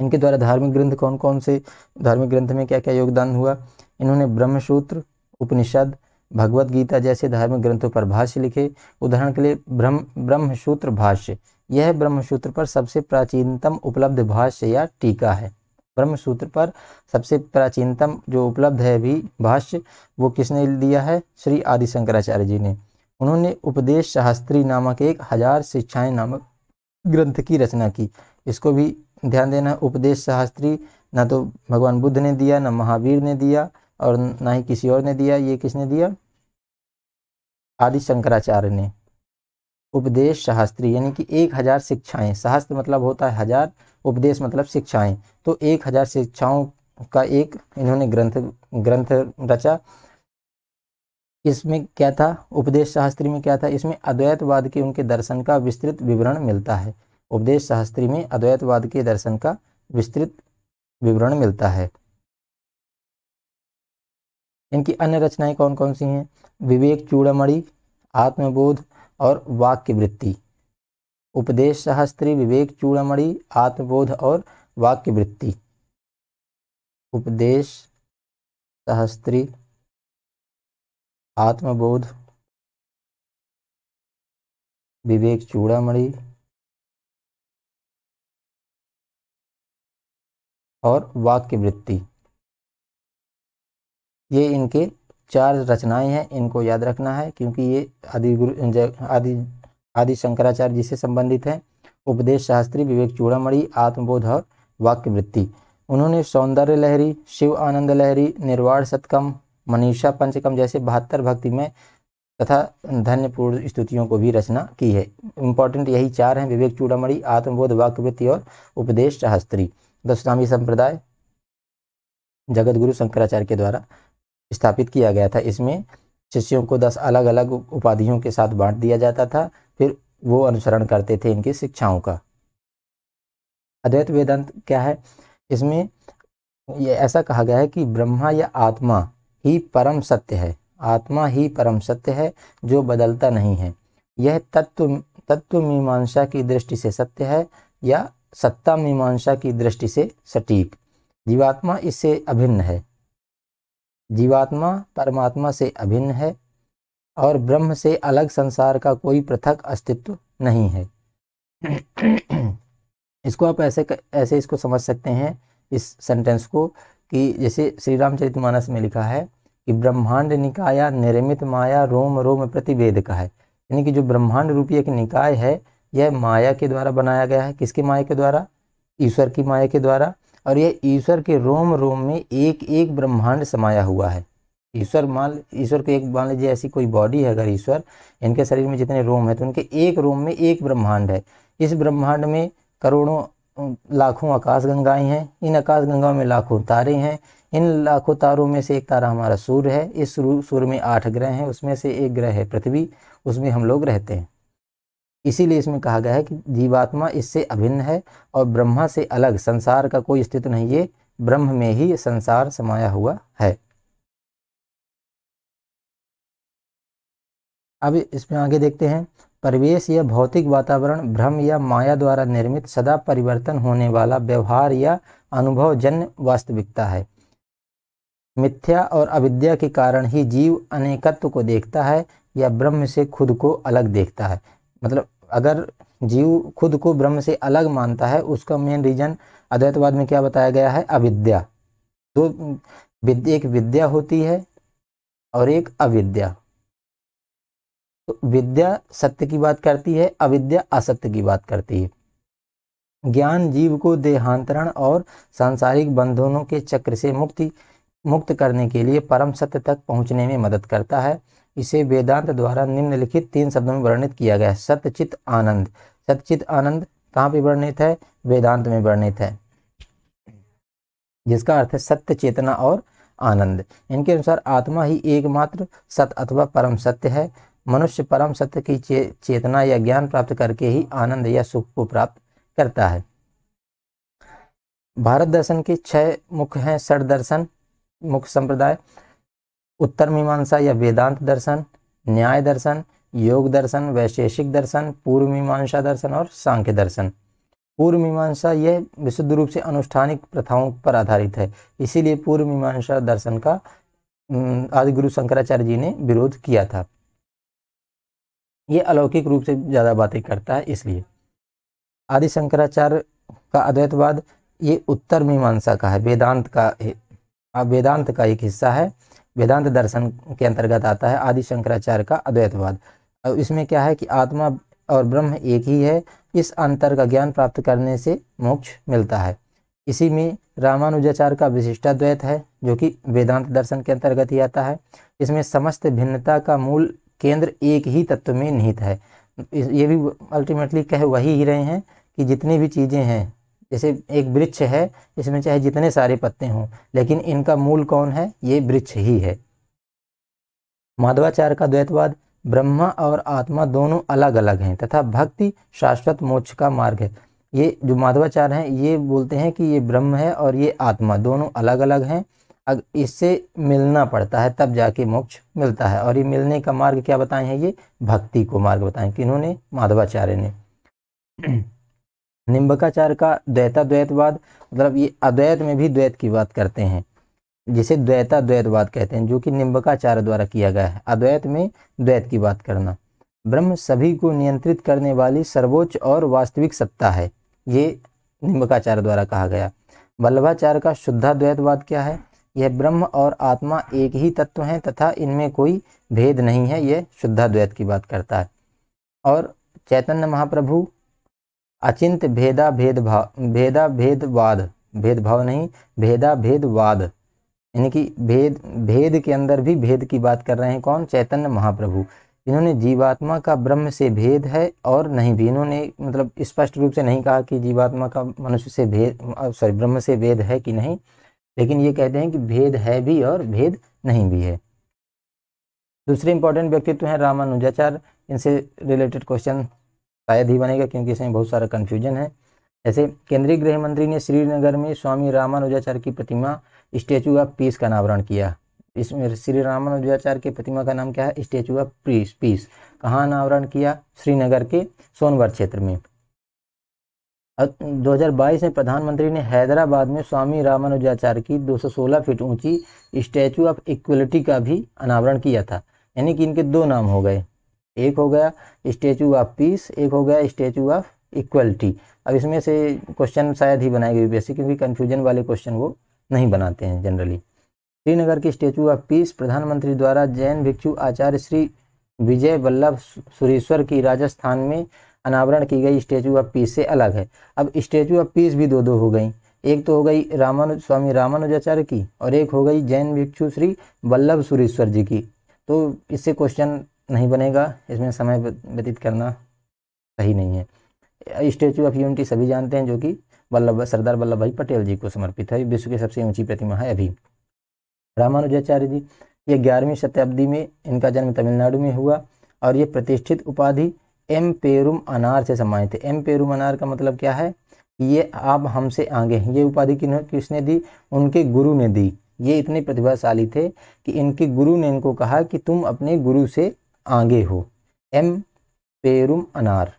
इनके द्वारा धार्मिक ग्रंथ कौन कौन से धार्मिक ग्रंथ में क्या क्या योगदान हुआ इन्होंने ब्रह्मसूत्र उपनिषद भगवत गीता जैसे धार्मिक ग्रंथों पर भाष्य लिखे उदाहरण के लिए ब्रह्म ब्रह्मसूत्र भाष्य यह ब्रह्मसूत्र पर सबसे प्राचीनतम उपलब्ध भाष्य या टीका है ब्रह्मसूत्र पर सबसे प्राचीनतम जो उपलब्ध है भी भाष्य वो किसने दिया है श्री आदि शंकराचार्य जी ने उन्होंने उपदेश शास्त्री नामक एक हजार शिक्षाएं नामक ग्रंथ की रचना की इसको भी ध्यान देना उपदेश शास्त्री ना तो भगवान बुद्ध ने दिया ना महावीर ने दिया और ना ही किसी और ने दिया ये किसने दिया आदि शंकराचार्य ने उपदेश शास्त्री यानी कि एक हज़ार शिक्षाएं शास्त्र मतलब होता है हज़ार उपदेश मतलब शिक्षाएं तो एक हज़ार शिक्षाओं का एक इन्होंने ग्रंथ ग्रंथ रचा इसमें क्या था उपदेश शास्त्री में क्या था इसमें अद्वैतवाद के उनके दर्शन का विस्तृत विवरण मिलता है उपदेश शास्त्री में अद्वैतवाद के दर्शन का विस्तृत विवरण मिलता है इनकी अन्य रचनाएं कौन कौन सी हैं विवेक चूड़मणि आत्मबोध और वाक्य वृत्ति उपदेश शास्त्री विवेक चूड़मणि आत्मबोध और वाक्य वृत्ति उपदेश शास्त्री आत्मबोध विवेक चूड़ामी और वाक्य वृत्ति ये इनके चार रचनाएं हैं इनको याद रखना है क्योंकि ये आदि गुरु आदि आदि शंकराचार्य जी से संबंधित हैं उपदेश शास्त्री विवेक चूड़ामी आत्मबोध और वाक्य वृत्ति उन्होंने सौंदर्य लहरी शिव आनंद लहरी निर्वाण सतकम मनीषा पंचकम जैसे बहत्तर भक्ति में तथा धन्यपूर्ण स्तुतियों को भी रचना की है इंपॉर्टेंट यही चार हैं विवेक चूड़ामणि आत्मबोध वाक्यवृत्ति और उपदेश सहस्त्री दसनामी संप्रदाय जगत गुरु शंकराचार्य के द्वारा स्थापित किया गया था इसमें शिष्यों को दस अलग अलग उपाधियों के साथ बांट दिया जाता था फिर वो अनुसरण करते थे इनकी शिक्षाओं का अद्वैत वेदांत क्या है इसमें ये ऐसा कहा गया है कि ब्रह्मा या आत्मा ही परम सत्य है आत्मा ही परम सत्य है जो बदलता नहीं है यह तत्व तत्व मीमांसा की दृष्टि से सत्य है या सत्ता मीमांसा की दृष्टि से सटीक जीवात्मा इससे अभिन्न है जीवात्मा परमात्मा से अभिन्न है और ब्रह्म से अलग संसार का कोई पृथक अस्तित्व नहीं है इसको आप ऐसे ऐसे इसको समझ सकते हैं इस सेंटेंस को कि जैसे श्री रामचरितमानस में लिखा है कि ब्रह्मांड निकाय निर्मित माया रोम रोम प्रतिवेद का है यानी कि जो ब्रह्मांड रूपी एक निकाय है यह माया के द्वारा बनाया गया है किसके माया के द्वारा ईश्वर की माया के द्वारा और यह ईश्वर के रोम रोम में एक एक ब्रह्मांड समाया हुआ है ईश्वर मान ईश्वर के एक मान लीजिए ऐसी कोई बॉडी है अगर ईश्वर इनके शरीर में जितने रोम है तो उनके एक रोम में एक ब्रह्मांड है इस ब्रह्मांड में करोड़ों लाखों आकाश गंगाएं हैं इन आकाश गंगाओं में लाखों तारे हैं इन लाखों तारों में से एक तारा हमारा सूर्य है इस सूर्य में आठ ग्रह हैं उसमें से एक ग्रह है पृथ्वी उसमें हम लोग रहते हैं इसीलिए इसमें कहा गया है कि जीवात्मा इससे अभिन्न है और ब्रह्मा से अलग संसार का कोई अस्तित्व नहीं है ब्रह्म में ही संसार समाया हुआ है अब इसमें आगे देखते हैं परिवेश या भौतिक वातावरण भ्रम या माया द्वारा निर्मित सदा परिवर्तन होने वाला व्यवहार या अनुभव जन्य वास्तविकता है मिथ्या और अविद्या के कारण ही जीव अनेकत्व को देखता है या ब्रह्म से खुद को अलग देखता है मतलब अगर जीव खुद को ब्रह्म से अलग मानता है उसका मेन रीजन अद्वैतवाद में क्या बताया गया है अविद्या दो एक विद्या होती है और एक अविद्या तो विद्या सत्य की बात करती है अविद्या असत्य की बात करती है ज्ञान जीव को देहांतरण और सांसारिक बंधनों के चक्र से मुक्ति मुक्त करने के लिए परम सत्य तक पहुंचने में मदद करता है इसे वेदांत द्वारा निम्नलिखित तीन शब्दों में वर्णित किया गया है सत्यचित आनंद सत्यचित आनंद कहाँ पे वर्णित है वेदांत में वर्णित है जिसका अर्थ है सत्य चेतना और आनंद इनके अनुसार आत्मा ही एकमात्र सत अथवा परम सत्य है मनुष्य परम सत्य की चे, चेतना या ज्ञान प्राप्त करके ही आनंद या सुख को प्राप्त करता है भारत दर्शन के छह मुख हैं षड दर्शन मुख्य संप्रदाय उत्तर मीमांसा या वेदांत दर्शन न्याय दर्शन योग दर्शन वैशेषिक दर्शन पूर्व मीमांसा दर्शन और सांख्य दर्शन पूर्व मीमांसा यह विशुद्ध रूप से अनुष्ठानिक प्रथाओं पर आधारित है इसीलिए पूर्व मीमांसा दर्शन का आदि गुरु शंकराचार्य जी ने विरोध किया था ये अलौकिक रूप से ज़्यादा बातें करता है इसलिए आदि शंकराचार्य का अद्वैतवाद ये उत्तर मीमांसा का है वेदांत का वेदांत का एक हिस्सा है वेदांत दर्शन के अंतर्गत आता है आदि शंकराचार्य का अद्वैतवाद इसमें क्या है कि आत्मा और ब्रह्म एक ही है इस अंतर का ज्ञान प्राप्त करने से मोक्ष मिलता है इसी में रामानुजाचार्य का विशिष्टाद्वैत है जो कि वेदांत दर्शन के अंतर्गत ही आता है इसमें समस्त भिन्नता का मूल केंद्र एक ही तत्व में निहित है ये भी अल्टीमेटली कह वही ही रहे हैं कि जितनी भी चीज़ें हैं जैसे एक वृक्ष है इसमें चाहे जितने सारे पत्ते हों लेकिन इनका मूल कौन है ये वृक्ष ही है माधवाचार्य का द्वैतवाद ब्रह्मा और आत्मा दोनों अलग अलग हैं तथा भक्ति शाश्वत मोक्ष का मार्ग है ये जो माधवाचार्य हैं ये बोलते हैं कि ये ब्रह्म है और ये आत्मा दोनों अलग अलग हैं इससे मिलना पड़ता है तब जाके मोक्ष मिलता है और ये मिलने का मार्ग क्या बताए हैं ये भक्ति को मार्ग बताए किन्होंने माधवाचार्य ने निम्बकाचार्य का द्वैता द्वैतवाद मतलब ये अद्वैत में भी द्वैत की बात करते हैं जिसे द्वैता द्वैतवाद कहते हैं जो कि निम्बकाचार्य द्वारा किया गया है अद्वैत में द्वैत की बात करना ब्रह्म सभी को नियंत्रित करने वाली सर्वोच्च और वास्तविक सत्ता है ये निम्बकाचार्य द्वारा कहा गया वल्लभाचार्य का शुद्धा द्वैतवाद क्या है यह ब्रह्म और आत्मा एक ही तत्व हैं तथा इनमें कोई भेद नहीं है यह शुद्धाद्वैत की बात करता है और चैतन्य महाप्रभु अचिंत भेदा भेदभाव भेदा भेदवाद भेदभाव नहीं भेदा भेदवाद यानी कि भेद भेद के अंदर भी भेद की बात कर रहे हैं कौन चैतन्य महाप्रभु इन्होंने जीवात्मा का ब्रह्म से भेद है और नहीं भी इन्होंने मतलब स्पष्ट रूप से नहीं कहा कि जीवात्मा का मनुष्य से भेद सॉरी ब्रह्म से भेद है कि नहीं लेकिन ये कहते हैं कि भेद है भी और भेद नहीं भी है दूसरे इंपॉर्टेंट व्यक्तित्व हैं रामानुजाचार्य इनसे रिलेटेड क्वेश्चन शायद ही बनेगा क्योंकि इसमें बहुत सारा कन्फ्यूजन है जैसे केंद्रीय गृह मंत्री ने श्रीनगर में स्वामी रामानुजाचार्य की प्रतिमा स्टेचू ऑफ पीस का अनावरण किया इसमें श्री रामानुजाचार्य की प्रतिमा का नाम क्या है स्टेचू ऑफ पीस पीस कहाँ अनावरण किया श्रीनगर के सोनवर क्षेत्र में 2022 में प्रधानमंत्री ने हैदराबाद में स्वामी रामानुजाचार्य की 216 फीट ऊंची स्टैचू ऑफ इक्वलिटी का भी अनावरण किया था यानी कि इनके दो नाम हो गए एक हो गया स्टैचू ऑफ पीस एक हो गया स्टैचू ऑफ इक्वलिटी अब इसमें से क्वेश्चन शायद ही बनाए गए यूपीएससी क्योंकि कन्फ्यूजन वाले क्वेश्चन वो नहीं बनाते हैं जनरली श्रीनगर की स्टैचू ऑफ पीस प्रधानमंत्री द्वारा जैन भिक्षु आचार्य श्री विजय वल्लभ सुरेश्वर की राजस्थान में अनावरण की गई स्टेचू ऑफ पीस से अलग है अब स्टेचू ऑफ पीस भी दो दो हो गई एक तो हो गई रामानु स्वामी रामानुजाचार्य की और एक हो गई जैन भिक्षु श्री वल्लभ सुरेश्वर जी की तो इससे क्वेश्चन नहीं बनेगा इसमें समय व्यतीत करना सही नहीं है स्टेचू ऑफ यूनिटी सभी जानते हैं जो कि वल्लभ सरदार वल्लभ भाई पटेल जी को समर्पित है विश्व की सबसे ऊंची प्रतिमा है अभी रामानुजाचार्य जी ये ग्यारहवीं शताब्दी में इनका जन्म तमिलनाडु में हुआ और ये प्रतिष्ठित उपाधि एम पेरुम अनार से सम्मानित है एम पेरुम अनार का मतलब क्या है ये आप हमसे आगे हैं ये उपाधि किसने दी उनके गुरु ने दी ये इतने प्रतिभाशाली थे कि इनके गुरु ने इनको कहा कि तुम अपने गुरु से आगे हो एम पेरुम अनार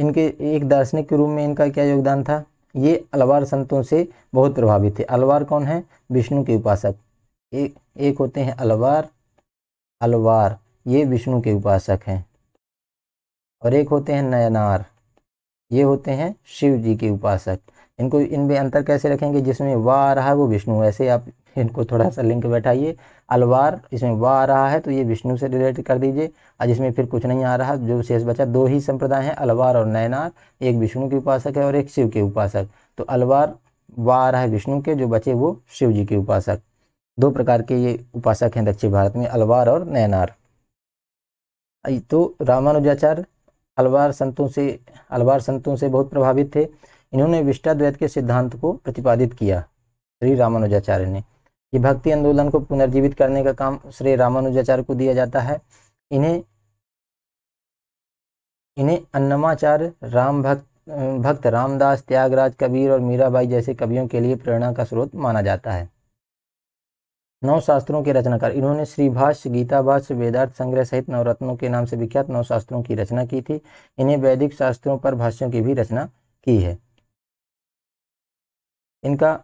इनके एक दार्शनिक के रूप में इनका क्या योगदान था ये अलवार संतों से बहुत प्रभावित थे अलवार कौन है विष्णु के उपासक एक एक होते हैं अलवार अलवार ये विष्णु के उपासक हैं और एक होते हैं नयनार ये होते हैं शिव जी के उपासक इनको इनमें अंतर कैसे रखेंगे जिसमें वा आ रहा है वो विष्णु ऐसे आप इनको थोड़ा सा लिंक बैठाइए अलवार इसमें वा आ रहा है तो ये विष्णु से रिलेट कर दीजिए और जिसमें फिर कुछ नहीं आ रहा जो शेष बचा दो ही संप्रदाय हैं अलवार और नयनार एक विष्णु के उपासक है और एक शिव के उपासक तो अलवार वा आ रहा है विष्णु के जो बचे वो शिव जी के उपासक दो प्रकार के ये उपासक हैं दक्षिण भारत में अलवार और नयनार तो रामानुजाचार्य अलवार संतों से अलवार संतों से बहुत प्रभावित थे इन्होंने विष्टाद्वैत के सिद्धांत को प्रतिपादित किया श्री रामानुजाचार्य ने ये भक्ति आंदोलन को पुनर्जीवित करने का काम श्री रामानुजाचार्य को दिया जाता है इन्हें इन्हें अन्नमाचार्य राम भक्त भक्त रामदास त्यागराज कबीर और मीराबाई जैसे कवियों के लिए प्रेरणा का स्रोत माना जाता है नौ शास्त्रों के रचनाकार इन्होंने श्रीभाष गीताभाष वेदार्थ संग्रह सहित नवरत्नों के नाम से विख्यात नौ शास्त्रों की रचना की थी इन्हें वैदिक शास्त्रों पर भाष्यों की भी रचना की है इनका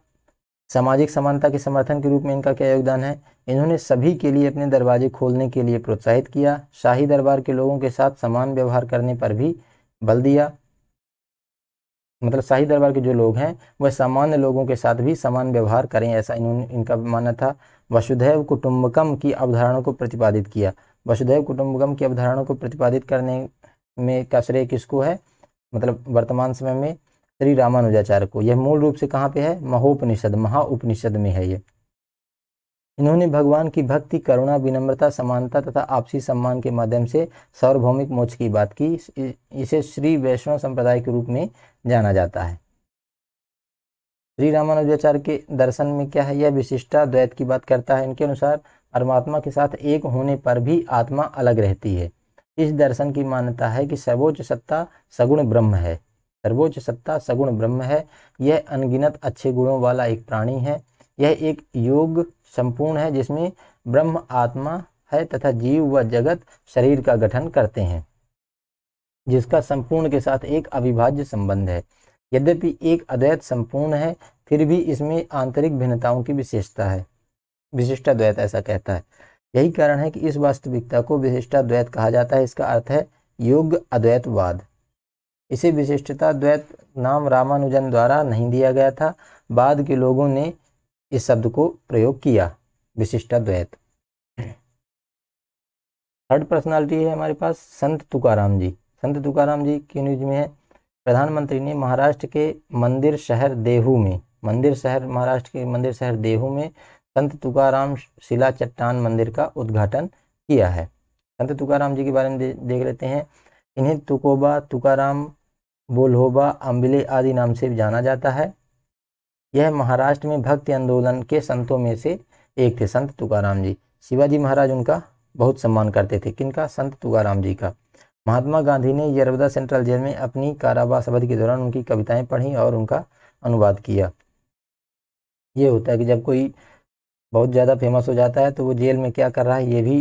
सामाजिक समानता के समर्थन के रूप में इनका क्या योगदान है इन्होंने सभी के लिए अपने दरवाजे खोलने के लिए प्रोत्साहित किया शाही दरबार के लोगों के साथ समान व्यवहार करने पर भी बल दिया मतलब शाही दरबार के जो लोग हैं वह सामान्य लोगों के साथ भी समान व्यवहार करें ऐसा इन्होंने इनका मानना था वसुधैव कुटुम्बकम की अवधारणा को प्रतिपादित किया वसुधैव कुटुम्बकम की अवधारणा को प्रतिपादित करने में का श्रेय किसको है मतलब वर्तमान समय में श्री रामानुजाचार्य को यह मूल रूप से कहाँ पे है महोपनिषद महा उपनिषद में है ये इन्होंने भगवान की भक्ति करुणा विनम्रता समानता तथा आपसी सम्मान के माध्यम से सार्वभौमिक मोक्ष की बात की इसे श्री वैष्णव संप्रदाय के रूप में जाना जाता है श्री रामानुजाचार्य के दर्शन में क्या है यह विशिष्टा द्वैत की बात करता है इनके अनुसार परमात्मा के साथ एक होने पर भी आत्मा अलग रहती है इस दर्शन की मान्यता है कि सर्वोच्च सत्ता सगुण ब्रह्म है सर्वोच्च सत्ता सगुण ब्रह्म है यह अनगिनत अच्छे गुणों वाला एक प्राणी है यह एक योग संपूर्ण है जिसमें ब्रह्म आत्मा है तथा जीव व जगत शरीर का गठन करते हैं जिसका संपूर्ण के साथ एक अविभाज्य संबंध है यद्यपि एक अद्वैत संपूर्ण है फिर भी इसमें आंतरिक भिन्नताओं की विशेषता है विशिष्टाद्वैत ऐसा कहता है यही कारण है कि इस वास्तविकता को विशिष्टाद्वैत कहा जाता है इसका अर्थ है योग अद्वैतवाद इसे विशिष्टता द्वैत नाम रामानुजन द्वारा नहीं दिया गया था बाद के लोगों ने इस शब्द को प्रयोग किया विशिष्टा द्वैत थर्ड पर्सनालिटी है हमारे पास संत तुकाराम जी संत तुकाराम जी की न्यूज में है प्रधानमंत्री ने महाराष्ट्र के मंदिर शहर देहू में मंदिर शहर महाराष्ट्र के मंदिर शहर देहू में संत तुकाराम शिला चट्टान मंदिर का उद्घाटन किया है संत तुकाराम जी के बारे में दे, देख लेते हैं इन्हें तुकोबा तुकाराम बोलहोबा अम्बिले आदि नाम से जाना जाता है यह महाराष्ट्र में भक्ति आंदोलन के संतों में से एक थे संत तुकाराम जी शिवाजी महाराज उनका बहुत सम्मान करते थे किनका संत तुकाराम जी का महात्मा गांधी ने यरवदा सेंट्रल जेल में अपनी कारावास अवधि के दौरान उनकी कविताएं पढ़ी और उनका अनुवाद किया ये होता है कि जब कोई बहुत ज़्यादा फेमस हो जाता है तो वो जेल में क्या कर रहा है ये भी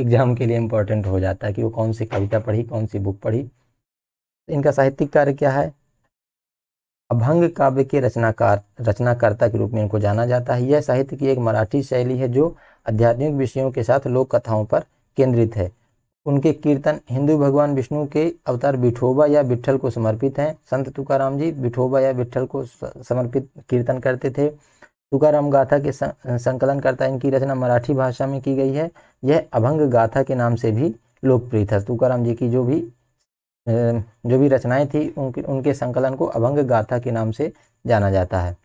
एग्ज़ाम के लिए इम्पोर्टेंट हो जाता है कि वो कौन सी कविता पढ़ी कौन सी बुक पढ़ी इनका साहित्यिक कार्य क्या है अभंग काव्य के रचनाकार रचनाकर्ता के रूप में इनको जाना जाता है यह साहित्य की एक मराठी शैली है जो आध्यात्मिक विषयों के साथ लोक कथाओं पर केंद्रित है उनके कीर्तन हिंदू भगवान विष्णु के अवतार विठोबा या विठल को समर्पित हैं संत तुकाराम जी विठोबा या विठल को समर्पित कीर्तन करते थे तुकाराम गाथा के संकलन करता इनकी रचना मराठी भाषा में की गई है यह अभंग गाथा के नाम से भी लोकप्रिय था तुकाराम जी की जो भी जो भी रचनाएं थी उनके उनके संकलन को अभंग गाथा के नाम से जाना जाता है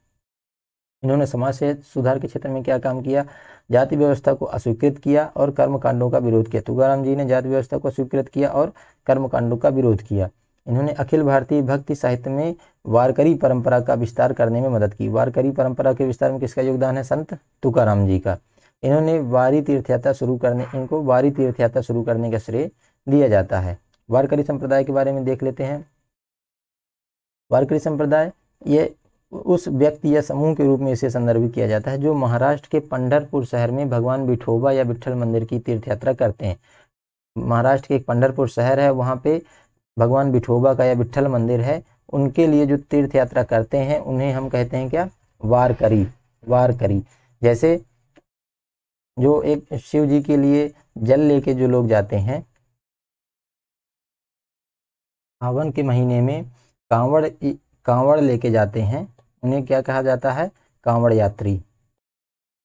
इन्होंने समाज से सुधार के क्षेत्र में क्या काम किया जाति व्यवस्था को अस्वीकृत किया और कर्मकांडों का विरोध किया तुकाराम जी ने जाति व्यवस्था को स्वीकृत किया और कर्मकांडों का विरोध किया इन्होंने अखिल भारतीय भक्ति साहित्य में वारकरी परंपरा का विस्तार करने में मदद की वारकरी परंपरा के विस्तार में किसका योगदान है संत तुकाराम जी का इन्होंने वारी तीर्थयात्रा शुरू करने इनको वारी तीर्थयात्रा शुरू करने का श्रेय दिया जाता है वारकरी संप्रदाय के बारे में देख लेते हैं वारकरी संप्रदाय ये उस व्यक्ति या समूह के रूप में इसे संदर्भित किया जाता है जो महाराष्ट्र के पंडरपुर शहर में भगवान विठोबा या विठल मंदिर की तीर्थ यात्रा करते हैं महाराष्ट्र के एक पंडरपुर शहर है वहाँ पे भगवान विठोबा का या विठल मंदिर है उनके लिए जो तीर्थ यात्रा करते हैं उन्हें हम कहते हैं क्या वारकरी वारकरी वार करी जैसे जो एक शिव जी के लिए जल लेके जो लोग जाते हैं सावन के महीने में कांवड़ कांवड़ लेके जाते हैं उन्हें क्या कहा जाता है कांवड़ यात्री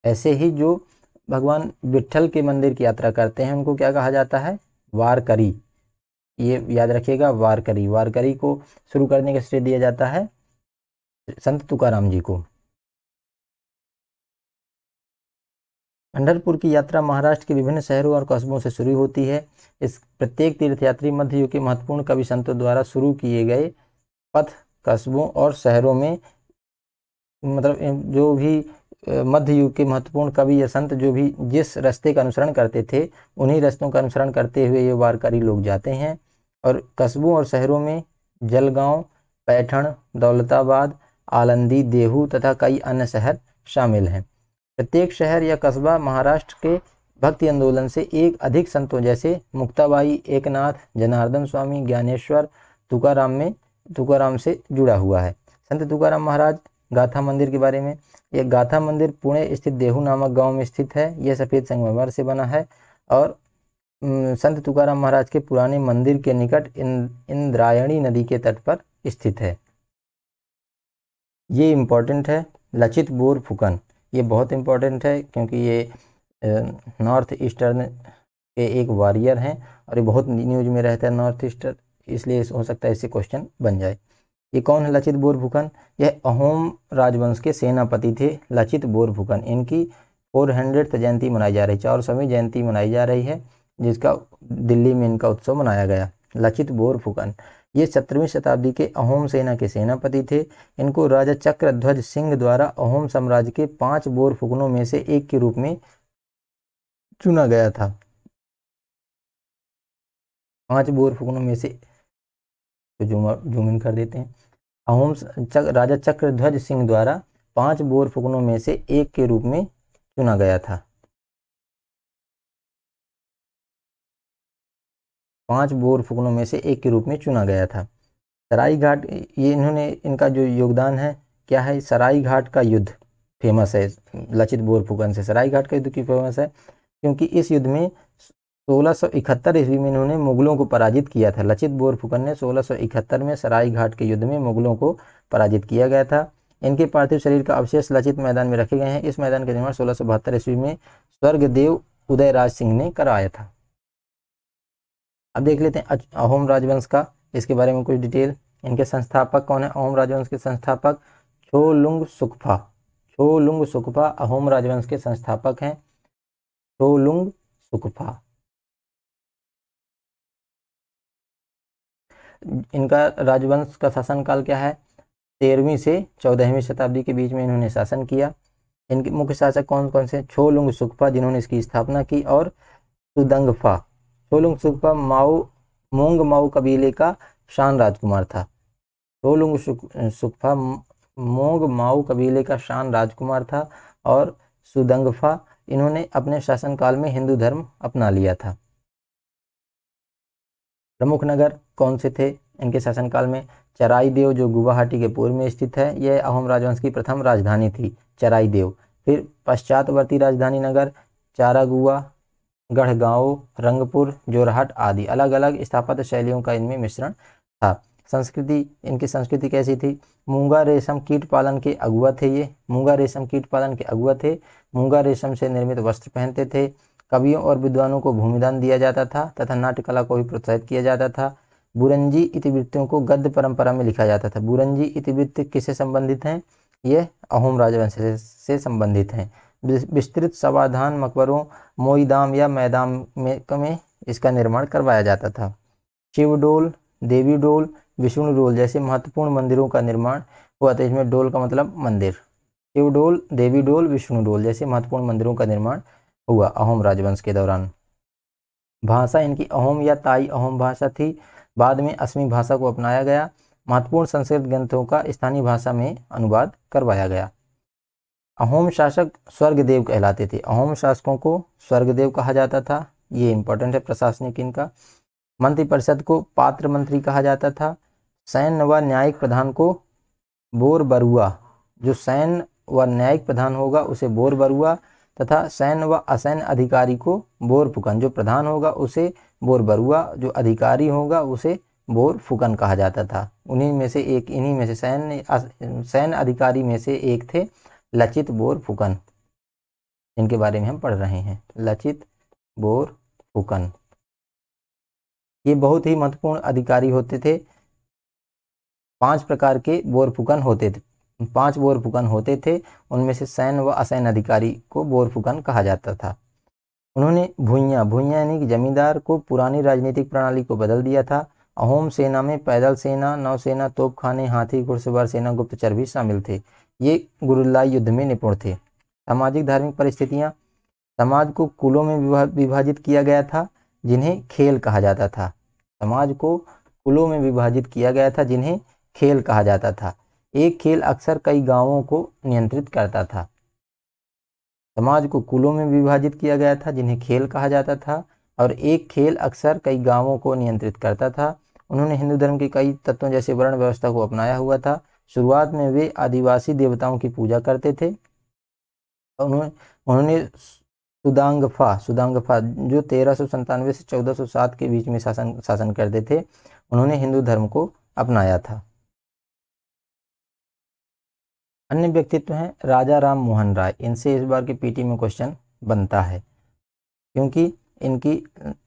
ऐसे ही जो भगवान विट्ठल के मंदिर की यात्रा करते हैं उनको क्या कहा जाता है वारकरी ये याद रखिएगा वारकरी वारकरी को शुरू करने का श्रेय दिया जाता है संत तुकाराम जी को पंडरपुर की यात्रा महाराष्ट्र के विभिन्न शहरों और कस्बों से शुरू होती है इस प्रत्येक तीर्थयात्री मध्य युग के महत्वपूर्ण कवि संतों द्वारा शुरू किए गए पथ कस्बों और शहरों में मतलब जो भी मध्य युग के महत्वपूर्ण कवि या संत जो भी जिस रास्ते का अनुसरण करते थे उन्हीं रास्तों का अनुसरण करते हुए ये वारकारी लोग जाते हैं और कस्बों और शहरों में जलगांव पैठण दौलताबाद आलंदी देहू तथा कई अन्य शहर शामिल हैं प्रत्येक शहर या कस्बा महाराष्ट्र के भक्ति आंदोलन से एक अधिक संतों जैसे मुक्ताबाई एकनाथ जनार्दन स्वामी ज्ञानेश्वर तुकाराम में तुकाराम से जुड़ा हुआ है संत तुकाराम महाराज गाथा मंदिर के बारे में यह गाथा मंदिर पुणे स्थित देहू नामक गांव में स्थित है यह सफ़ेद संगमरमर से बना है और संत तुकाराम महाराज के पुराने मंदिर के निकट इंद्रायणी नदी के तट पर स्थित है ये इम्पोर्टेंट है लचित बोर फुकन ये बहुत इम्पोर्टेंट है क्योंकि ये नॉर्थ ईस्टर्न के एक वॉरियर हैं और ये बहुत न्यूज में रहता है नॉर्थ ईस्टर्न इसलिए हो सकता है इससे क्वेश्चन बन जाए ये कौन है लचित बोरफुकन यह अहोम राजवंश के सेनापति थे लचित बोरफुकन इनकी फोर हंड्रेड जयंती मनाई जा रही है चार सौवीं जयंती मनाई जा रही है जिसका दिल्ली में इनका उत्सव मनाया गया लचित बोरफुकन ये सत्रहवीं शताब्दी के अहोम सेना के सेनापति थे इनको राजा चक्रध्वज सिंह द्वारा अहोम साम्राज्य के पांच बोरफुकनों में से एक के रूप में चुना गया था पांच बोरफुकनों में से तो जूम जूम इन कर देते हैं अहोम चक, राजा चक्रध्वज सिंह द्वारा पांच बोर फुकनों में से एक के रूप में चुना गया था पांच बोर फुकनों में से एक के रूप में चुना गया था सराई घाट ये इन्होंने इनका जो योगदान है क्या है सराई घाट का युद्ध फेमस है लचित बोर फुकन से सराई घाट का युद्ध क्यों फेमस है क्योंकि इस युद्ध में सोलह ईस्वी में इन्होंने मुगलों को पराजित किया था लचित बोरफुकन ने 1671 में सराई घाट के युद्ध में मुगलों को पराजित किया गया था इनके पार्थिव शरीर का अवशेष लचित मैदान में रखे गए हैं इस मैदान का निर्माण सोलह ईस्वी में स्वर्गदेव उदयराज सिंह ने कराया था अब देख लेते हैं अहोम राजवंश का इसके बारे में कुछ डिटेल इनके संस्थापक कौन है अहोम राजवंश के संस्थापक छोलुंग सुखफा छोलुंग सुखफा अहोम राजवंश के संस्थापक हैं छोलुंग सुखफा इनका राजवंश का शासनकाल क्या है तेरहवीं से चौदहवीं शताब्दी के बीच में इन्होंने शासन किया इनके मुख्य शासक कौन कौन से छोलुंग सुखपा जिन्होंने इसकी स्थापना की और सुदंगफा छोलुंग सुखपा माओ मोंग माओ कबीले का शान राजकुमार था छोलुंग सुखपा मोंग माओ कबीले का शान राजकुमार था और सुदंगफा इन्होंने अपने शासनकाल में हिंदू धर्म अपना लिया था प्रमुख नगर कौन से थे इनके शासनकाल में चराईदेव जो गुवाहाटी के पूर्व में स्थित है यह अहोम राजवंश की प्रथम राजधानी थी चराईदेव फिर पश्चातवर्ती राजधानी नगर चारागुआ गढ़गांव रंगपुर जोरहाट आदि अलग अलग स्थापत्य शैलियों का इनमें मिश्रण था संस्कृति इनकी संस्कृति कैसी थी मूंगा रेशम कीट पालन के अगुआ थे ये मूंगा रेशम कीट पालन के अगुआ थे मूंगा रेशम से निर्मित वस्त्र पहनते थे कवियों और विद्वानों को भूमिदान दिया जाता था तथा नाट्यकला को भी प्रोत्साहित किया जाता था बुरंजी इतिवृत्तियों को गद्य परंपरा में लिखा जाता था बुरंजी इतिवृत्त किससे संबंधित हैं यह अहोम राजवंश से, संबंधित हैं विस्तृत समाधान मकबरों मोईदाम या मैदाम में, में इसका निर्माण करवाया जाता था शिवडोल देवी डोल विष्णु डोल जैसे महत्वपूर्ण मंदिरों का निर्माण हुआ था इसमें डोल का मतलब मंदिर शिवडोल देवी डोल विष्णु डोल जैसे महत्वपूर्ण मंदिरों का निर्माण हुआ अहोम राजवंश के दौरान भाषा इनकी अहोम या ताई अहोम भाषा थी बाद में असमी भाषा को अपनाया गया महत्वपूर्ण संस्कृत ग्रंथों का स्थानीय भाषा में अनुवाद करवाया गया अहोम शासक स्वर्गदेव कहलाते थे अहोम शासकों को स्वर्गदेव कहा जाता था ये इंपॉर्टेंट है प्रशासनिक इनका मंत्रिपरिषद को पात्र मंत्री कहा जाता था सैन्य व न्यायिक प्रधान को बोर बरुआ जो सैन्य व न्यायिक प्रधान होगा उसे बोर बरुआ तथा सैन्य व असैन्य अधिकारी को बोर फुकन जो प्रधान होगा उसे बोर बरुआ जो अधिकारी होगा उसे बोर फुकन कहा जाता था उन्हीं में से एक इन्हीं में से सैन्य सैन्य अधिकारी में से एक थे लचित बोर फुकन इनके बारे में हम पढ़ रहे हैं लचित बोर फुकन ये बहुत ही महत्वपूर्ण अधिकारी होते थे पांच प्रकार के बोर फुकन होते थे पांच बोर फुकन होते थे उनमें से सैन्य व असैन अधिकारी को बोर फुकन कहा जाता था उन्होंने भूइया भूइया यानी कि जमींदार को पुरानी राजनीतिक प्रणाली को बदल दिया था अहोम सेना में पैदल सेना नौसेना तोपखाने हाथी घुड़सवार सेना गुप्तचर भी शामिल थे ये गुरुलाई युद्ध में निपुण थे सामाजिक धार्मिक परिस्थितियाँ समाज को कुलों में विभा, विभाजित किया गया था जिन्हें खेल कहा जाता था समाज को कुलों में विभाजित किया गया था जिन्हें खेल कहा जाता था एक खेल अक्सर कई गांवों को नियंत्रित करता था समाज को कुलों में विभाजित किया गया था जिन्हें खेल कहा जाता था और एक खेल अक्सर कई गांवों को नियंत्रित करता था उन्होंने हिंदू धर्म के कई तत्वों जैसे वर्ण व्यवस्था को अपनाया हुआ था शुरुआत में वे आदिवासी देवताओं की पूजा करते थे उन्होंने उन्होंने सुदांगफा सुदांगफा जो तेरह संतानवे से चौदह सौ सात के बीच में शासन शासन करते थे उन्होंने हिंदू धर्म को अपनाया था अन्य व्यक्तित्व हैं राजा राम मोहन राय इनसे इस बार के पीटी में क्वेश्चन बनता है क्योंकि इनकी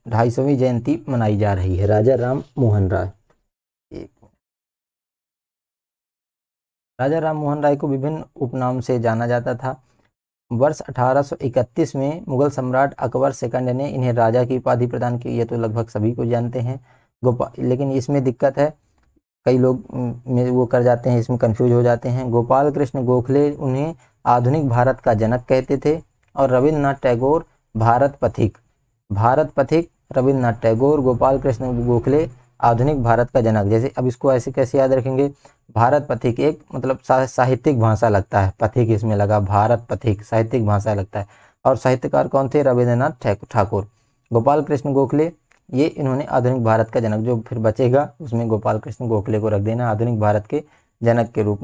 ढाई जयंती मनाई जा रही है राजा राम मोहन राय राजा राम मोहन राय को विभिन्न उपनाम से जाना जाता था वर्ष 1831 में मुगल सम्राट अकबर सेकंड ने इन्हें राजा की उपाधि प्रदान की ये तो लगभग सभी को जानते हैं गोपाल लेकिन इसमें दिक्कत है कई लोग में वो कर जाते हैं इसमें कंफ्यूज हो जाते हैं गोपाल कृष्ण गोखले उन्हें आधुनिक भारत का जनक कहते थे और रविन्द्रनाथ टैगोर भारत पथिक भारत पथिक रविन्द्रनाथ टैगोर गोपाल कृष्ण गोखले आधुनिक भारत का जनक जैसे अब इसको ऐसे कैसे याद रखेंगे भारत पथिक एक मतलब सा, साहित्यिक भाषा लगता है पथिक इसमें लगा भारत पथिक साहित्यिक भाषा लगता है और साहित्यकार कौन थे रविन्द्रनाथ ठाकुर गोपाल कृष्ण गोखले ये इन्होंने आधुनिक भारत का जनक जो फिर बचेगा उसमें गोपाल कृष्ण गोखले को रख देना आधुनिक भारत के जनक के रूप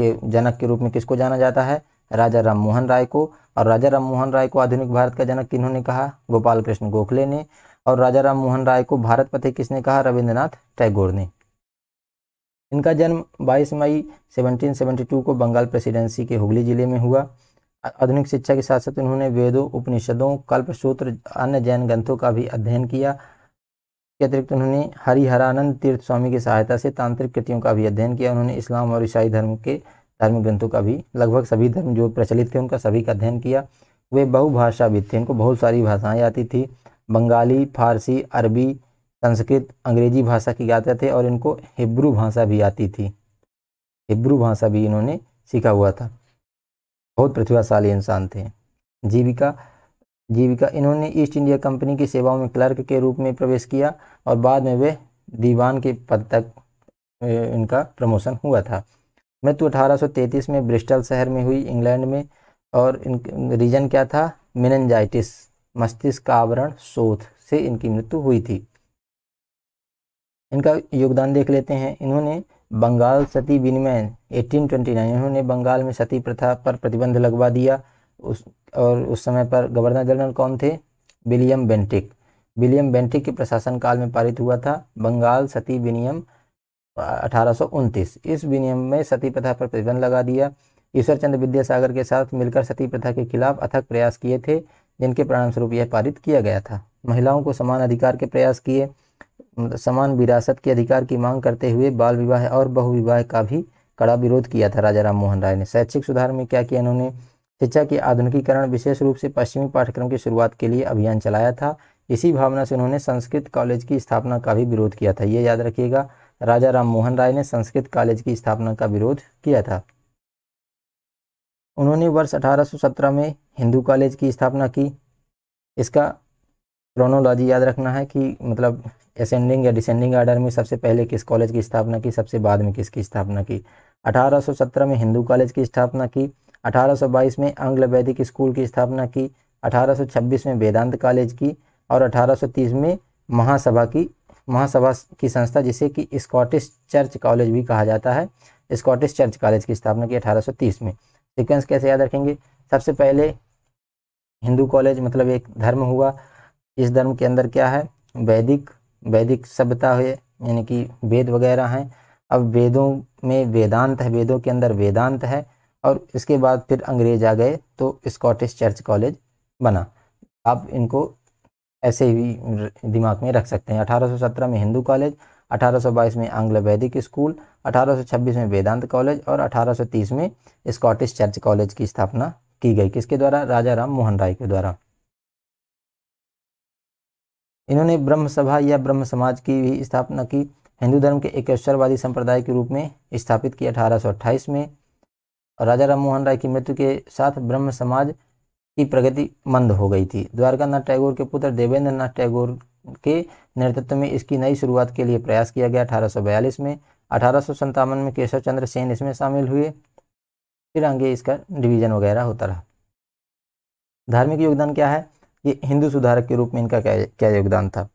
के जनक के रूप में किसको जाना जाता है राजा राम मोहन राय को और राजा राम मोहन राय को आधुनिक भारत का जनक किन्होंने कहा गोपाल कृष्ण गोखले ने और राजा राम मोहन राय को भारत पते किसने कहा रविंद्रनाथ टैगोर ने इनका जन्म 22 मई 1772 को बंगाल प्रेसिडेंसी के हुगली जिले में हुआ आधुनिक शिक्षा के साथ साथ इन्होंने वेदों उपनिषदों कल्प सूत्र अन्य जैन ग्रंथों का भी अध्ययन किया इसके अतिरिक्त उन्होंने हरिहरानंद तीर्थ स्वामी की सहायता से तांत्रिक कृतियों का भी अध्ययन किया उन्होंने इस्लाम और ईसाई धर्म के धर्म ग्रंथों का भी लगभग सभी धर्म जो प्रचलित थे उनका सभी का अध्ययन किया वे बहुभाषाविद थे इनको बहुत सारी भाषाएं आती थी बंगाली फारसी अरबी संस्कृत अंग्रेजी भाषा की गाते थे और इनको हिब्रू भाषा भी आती थी हिब्रू भाषा भी इन्होंने सीखा हुआ था बहुत प्रतिभाशाली इंसान थे जीविका जीविका इन्होंने ईस्ट इंडिया कंपनी की सेवाओं में क्लर्क के रूप में प्रवेश किया और बाद में वे दीवान के पद तक इनका प्रमोशन हुआ था मृत्यु 1833 में ब्रिस्टल शहर में हुई इंग्लैंड में और इन रीजन क्या था मिनजाइटिस मस्तिष्क का आवरण शोध से इनकी मृत्यु हुई थी इनका योगदान देख लेते हैं इन्होंने बंगाल सती विनिमय 1829 इन्होंने बंगाल में सती प्रथा पर प्रतिबंध लगवा दिया उस और उस समय पर गवर्नर जनरल कौन थे विलियम बेंटिक विलियम बेंटिक के प्रशासन काल में पारित हुआ था बंगाल सती विनियम अठारह इस विनियम में सती प्रथा पर प्रतिबंध लगा दिया ईश्वरचंद्र विद्यासागर के साथ मिलकर सती प्रथा के खिलाफ अथक प्रयास किए थे जिनके स्वरूप यह पारित किया गया था महिलाओं को समान अधिकार के प्रयास किए मतलब समान विरासत के अधिकार की मांग करते हुए बाल विवाह और बहुविवाह का भी कड़ा विरोध किया था राजा राम मोहन राय ने शैक्षिक सुधार में क्या किया उन्होंने शिक्षा के आधुनिकीकरण विशेष रूप से पश्चिमी पाठ्यक्रम की शुरुआत के लिए अभियान चलाया था इसी भावना से उन्होंने संस्कृत कॉलेज की स्थापना का भी विरोध किया था ये याद रखिएगा राजा राम मोहन राय ने संस्कृत कॉलेज की स्थापना का विरोध किया था उन्होंने वर्ष 1817 में हिंदू कॉलेज की स्थापना की इसका क्रोनोलॉजी याद रखना है कि मतलब असेंडिंग या डिसेंडिंग आर्डर में सबसे पहले किस कॉलेज की स्थापना की सबसे बाद में किसकी स्थापना की 1817 में हिंदू कॉलेज की स्थापना की 1822 में आंग्ल वैदिक स्कूल की स्थापना की 1826 में वेदांत कॉलेज की और 1830 में महासभा की महासभा की संस्था जिसे कि स्कॉटिश चर्च कॉलेज भी कहा जाता है स्कॉटिश चर्च कॉलेज की स्थापना की 1830 में सिक्वेंस कैसे याद रखेंगे सबसे पहले हिंदू कॉलेज मतलब एक धर्म हुआ इस धर्म के अंदर क्या है वैदिक वैदिक सभ्यता है यानी कि वेद वगैरह हैं अब वेदों में वेदांत है वेदों के अंदर वेदांत है और इसके बाद फिर अंग्रेज आ गए तो स्कॉटिश चर्च कॉलेज बना आप इनको ऐसे ही दिमाग में रख सकते हैं 1817 में हिंदू कॉलेज 1822 में आंग्ल वैदिक स्कूल 1826 में वेदांत कॉलेज और 1830 में स्कॉटिश चर्च कॉलेज की स्थापना की गई किसके द्वारा राजा राम मोहन राय के द्वारा इन्होंने ब्रह्म सभा या ब्रह्म समाज की भी स्थापना की हिंदू धर्म के एक अवसरवादी संप्रदाय के रूप में स्थापित की 1828 में राजा राम मोहन राय की मृत्यु के साथ ब्रह्म समाज की प्रगति मंद हो गई थी द्वारका नाथ टैगोर के पुत्र देवेंद्र नाथ टैगोर के नेतृत्व में इसकी नई शुरुआत के लिए प्रयास किया गया अठारह में अठारह में केशव चंद्र सेन इसमें शामिल हुए फिर आगे इसका डिवीजन वगैरह होता रहा धार्मिक योगदान क्या है ये हिंदू सुधारक के रूप में इनका क्या क्या योगदान था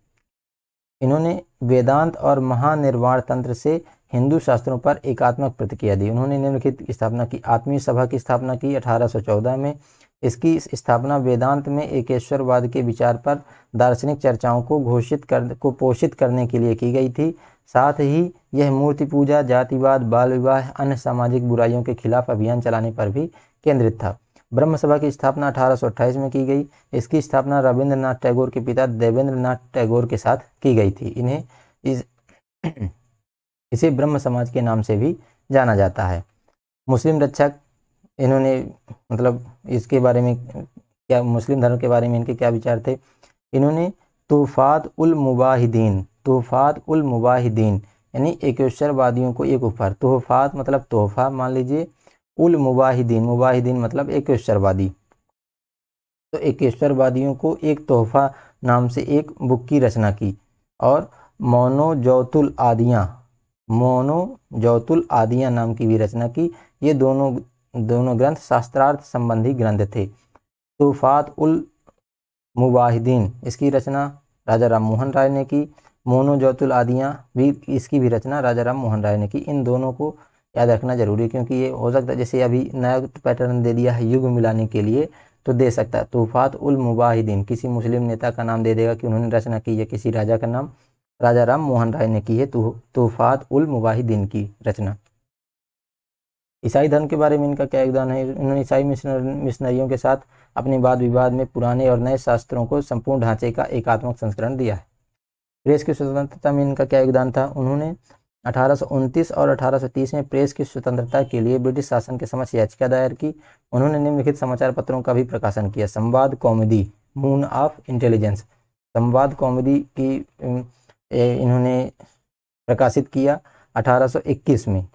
इन्होंने वेदांत और महानिर्वाण तंत्र से हिंदू शास्त्रों पर एकात्मक प्रतिक्रिया दी उन्होंने निम्नलिखित स्थापना की आत्मीय सभा की स्थापना की 1814 में इसकी स्थापना वेदांत में एकेश्वरवाद के विचार पर दार्शनिक चर्चाओं को घोषित कर को पोषित करने के लिए की गई थी साथ ही यह मूर्ति पूजा जातिवाद बाल विवाह अन्य सामाजिक बुराइयों के खिलाफ अभियान चलाने पर भी केंद्रित था ब्रह्म सभा की स्थापना 1828 में की गई इसकी स्थापना रविंद्रनाथ टैगोर के पिता देवेंद्र टैगोर के साथ की गई थी इन्हें इस इसे ब्रह्म समाज के नाम से भी जाना जाता है मुस्लिम रक्षक इन्होंने मतलब इसके बारे में क्या मुस्लिम धर्म के बारे में इनके क्या विचार थे इन्होंने तूफ़ात उल मुबाहिदीन तूफ़ात उल मुबाहिदीन यानी एकश्वरवादियों को एक उपहार तोहफात मतलब तोहफा मान लीजिए उल मुबाहिदीन मुबाहिदीन मतलब एकश्वरवादी तो वादियों को एक तोहफा नाम से एक बुक की रचना की और मोनोजौतुल आदियाँ मोनो जौतुल आदिया नाम की भी रचना की ये दोनों दोनों ग्रंथ शास्त्रार्थ संबंधी ग्रंथ थे तोफात उल मुबाहिदीन इसकी रचना राजा राम मोहन राय ने की मोनो जौतुल आदिया भी इसकी भी रचना राजा राम मोहन राय ने की इन दोनों को याद रखना जरूरी है क्योंकि ये हो सकता है जैसे अभी नया पैटर्न दे दिया है युग मिलाने के लिए तो दे सकता है तोफात उल मुबाहिदीन किसी मुस्लिम नेता का नाम दे देगा कि उन्होंने रचना की या किसी राजा का नाम राजा राम मोहन राय ने की है तोहफात उल मुबाहिदीन की रचना ईसाई धर्म के बारे में इनका क्या योगदान है इन्होंने ईसाई मिशनरियों के साथ अपने वाद विवाद में पुराने और नए शास्त्रों को संपूर्ण ढांचे का एकात्मक संस्करण दिया है प्रेस की स्वतंत्रता में इनका क्या योगदान था उन्होंने अठारह और 1830 में प्रेस की स्वतंत्रता के लिए ब्रिटिश शासन के समक्ष याचिका दायर की उन्होंने निम्नलिखित समाचार पत्रों का भी प्रकाशन किया संवाद कॉमेडी मून ऑफ इंटेलिजेंस संवाद कॉमेडी की इन्होंने प्रकाशित किया 1821 में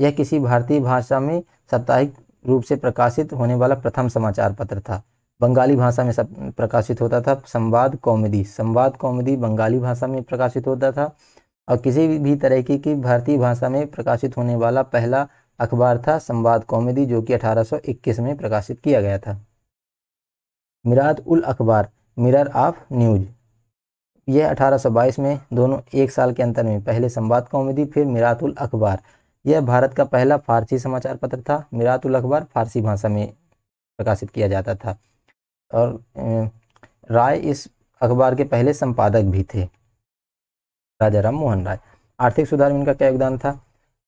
यह किसी भारतीय भाषा में साप्ताहिक रूप से प्रकाशित होने वाला प्रथम समाचार पत्र था बंगाली भाषा में सब प्रकाशित होता था संवाद कॉमेडी संवाद कॉमेडी बंगाली भाषा में प्रकाशित होता था और किसी भी तरह की, की भारतीय भाषा में प्रकाशित होने वाला पहला अखबार था संवाद कॉमेडी जो कि 1821 में प्रकाशित किया गया था मिराद उल अखबार मिरर ऑफ न्यूज़ यह अठारह में दोनों एक साल के अंतर में पहले संवाद कौमुदी फिर मिरातुल अखबार यह भारत का पहला फारसी समाचार पत्र था मिरातुल अखबार फारसी भाषा में प्रकाशित किया जाता था और राय इस अखबार के पहले संपादक भी थे राजा राम मोहन राय आर्थिक सुधार में इनका क्या योगदान था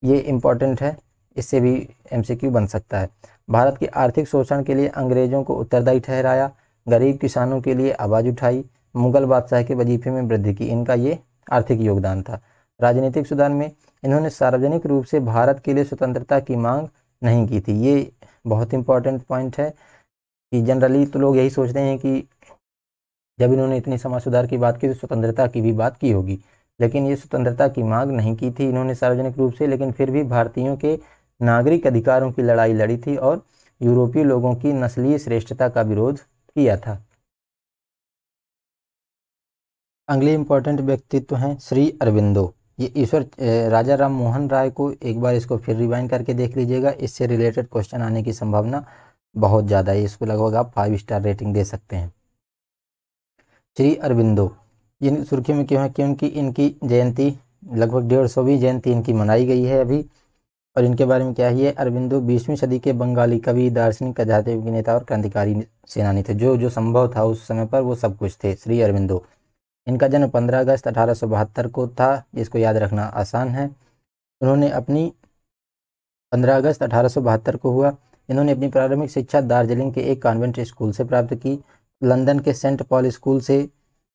ये इम्पोर्टेंट है इससे भी एमसीक्यू बन सकता है भारत के आर्थिक शोषण के लिए अंग्रेजों को उत्तरदायी ठहराया गरीब किसानों के लिए आवाज़ उठाई मुगल बादशाह के वजीफे में वृद्धि की इनका ये आर्थिक योगदान था राजनीतिक सुधार में इन्होंने सार्वजनिक रूप से भारत के लिए स्वतंत्रता की मांग नहीं की थी ये बहुत इंपॉर्टेंट पॉइंट है कि जनरली तो लोग यही सोचते हैं कि जब इन्होंने इतनी समाज सुधार की बात की तो स्वतंत्रता की भी बात की होगी लेकिन ये स्वतंत्रता की मांग नहीं की थी इन्होंने सार्वजनिक रूप से लेकिन फिर भी भारतीयों के नागरिक अधिकारों की लड़ाई लड़ी थी और यूरोपीय लोगों की नस्लीय श्रेष्ठता का विरोध किया था अगले इम्पोर्टेंट व्यक्तित्व हैं श्री अरविंदो ये ईश्वर राजा राम मोहन राय को एक बार इसको फिर रिवाइंड करके देख लीजिएगा इससे रिलेटेड क्वेश्चन आने की संभावना बहुत ज़्यादा है इसको लगभग आप फाइव स्टार रेटिंग दे सकते हैं श्री अरविंदो ये सुर्खियों में क्यों है क्योंकि इनकी जयंती लगभग डेढ़ सौवीं जयंती इनकी मनाई गई है अभी और इनके बारे में क्या है अरविंदो बीसवीं सदी के बंगाली कवि दार्शनिक कजाते नेता और क्रांतिकारी सेनानी थे जो जो संभव था उस समय पर वो सब कुछ थे श्री अरविंदो इनका जन्म 15 अगस्त अठारह को था जिसको याद रखना आसान है उन्होंने अपनी 15 अगस्त अठारह को हुआ इन्होंने अपनी प्रारंभिक शिक्षा दार्जिलिंग के एक कॉन्वेंट स्कूल से प्राप्त की लंदन के सेंट पॉल स्कूल से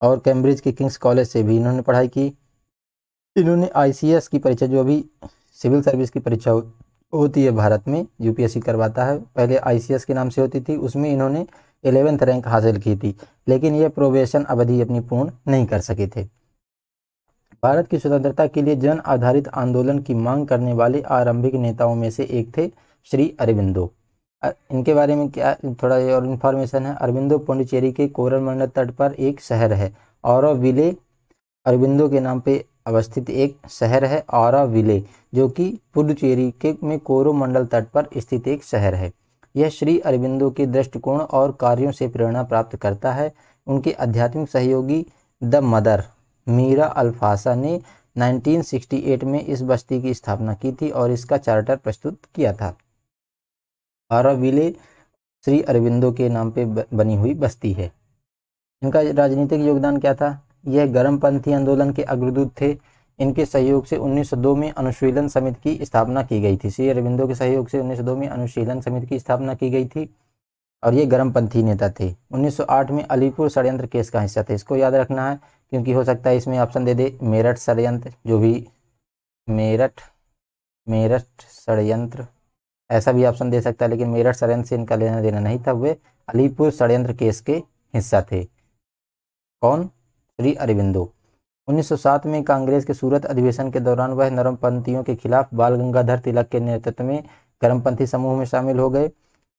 और कैम्ब्रिज के किंग्स कॉलेज से भी इन्होंने पढ़ाई की इन्होंने आई की परीक्षा जो अभी सिविल सर्विस की परीक्षा होती है भारत में यूपीएससी करवाता है पहले आईसीएस के नाम से होती थी उसमें इन्होंने एलेवेंथ रैंक हासिल की थी लेकिन ये प्रोबेशन अवधि अपनी पूर्ण नहीं कर सके थे भारत की स्वतंत्रता के लिए जन आधारित आंदोलन की मांग करने वाले आरंभिक नेताओं में से एक थे श्री अरविंदो इनके बारे में क्या थोड़ा ये और इन्फॉर्मेशन है अरविंदो पुंडुचेरी के मंडल तट पर एक शहर है और विले अरविंदो के नाम पे अवस्थित एक शहर है और विले जो कि पुडुचेरी के में मंडल तट पर स्थित एक शहर है यह श्री अरविंदो के दृष्टिकोण और कार्यों से प्रेरणा प्राप्त करता है उनके आध्यात्मिक सहयोगी द मदर मीरा अल्फासा ने 1968 में इस बस्ती की स्थापना की थी और इसका चार्टर प्रस्तुत किया था आराविले श्री अरविंदो के नाम पे बनी हुई बस्ती है इनका राजनीतिक योगदान क्या था यह गर्मपंथी आंदोलन के अग्रदूत थे इनके सहयोग से 1902 में अनुशीलन समिति की स्थापना की गई थी श्री अरविंदो के सहयोग से 1902 में अनुशीलन समिति की स्थापना की गई थी और ये गर्मपंथी नेता थे 1908 में अलीपुर षडयंत्र केस का हिस्सा थे इसको याद रखना है क्योंकि हो सकता है इसमें ऑप्शन दे दे मेरठ षडयंत्र जो भी मेरठ मेरठ षडयंत्र ऐसा भी ऑप्शन दे सकता है लेकिन मेरठ षडयंत्र से इनका लेना देना नहीं था वे अलीपुर षडयंत्र केस के हिस्सा थे कौन श्री अरविंदो 1907 में कांग्रेस के सूरत अधिवेशन के दौरान वह नरमपंथियों के खिलाफ बाल गंगाधर तिलक के नेतृत्व में गर्मपंथी समूह में शामिल हो गए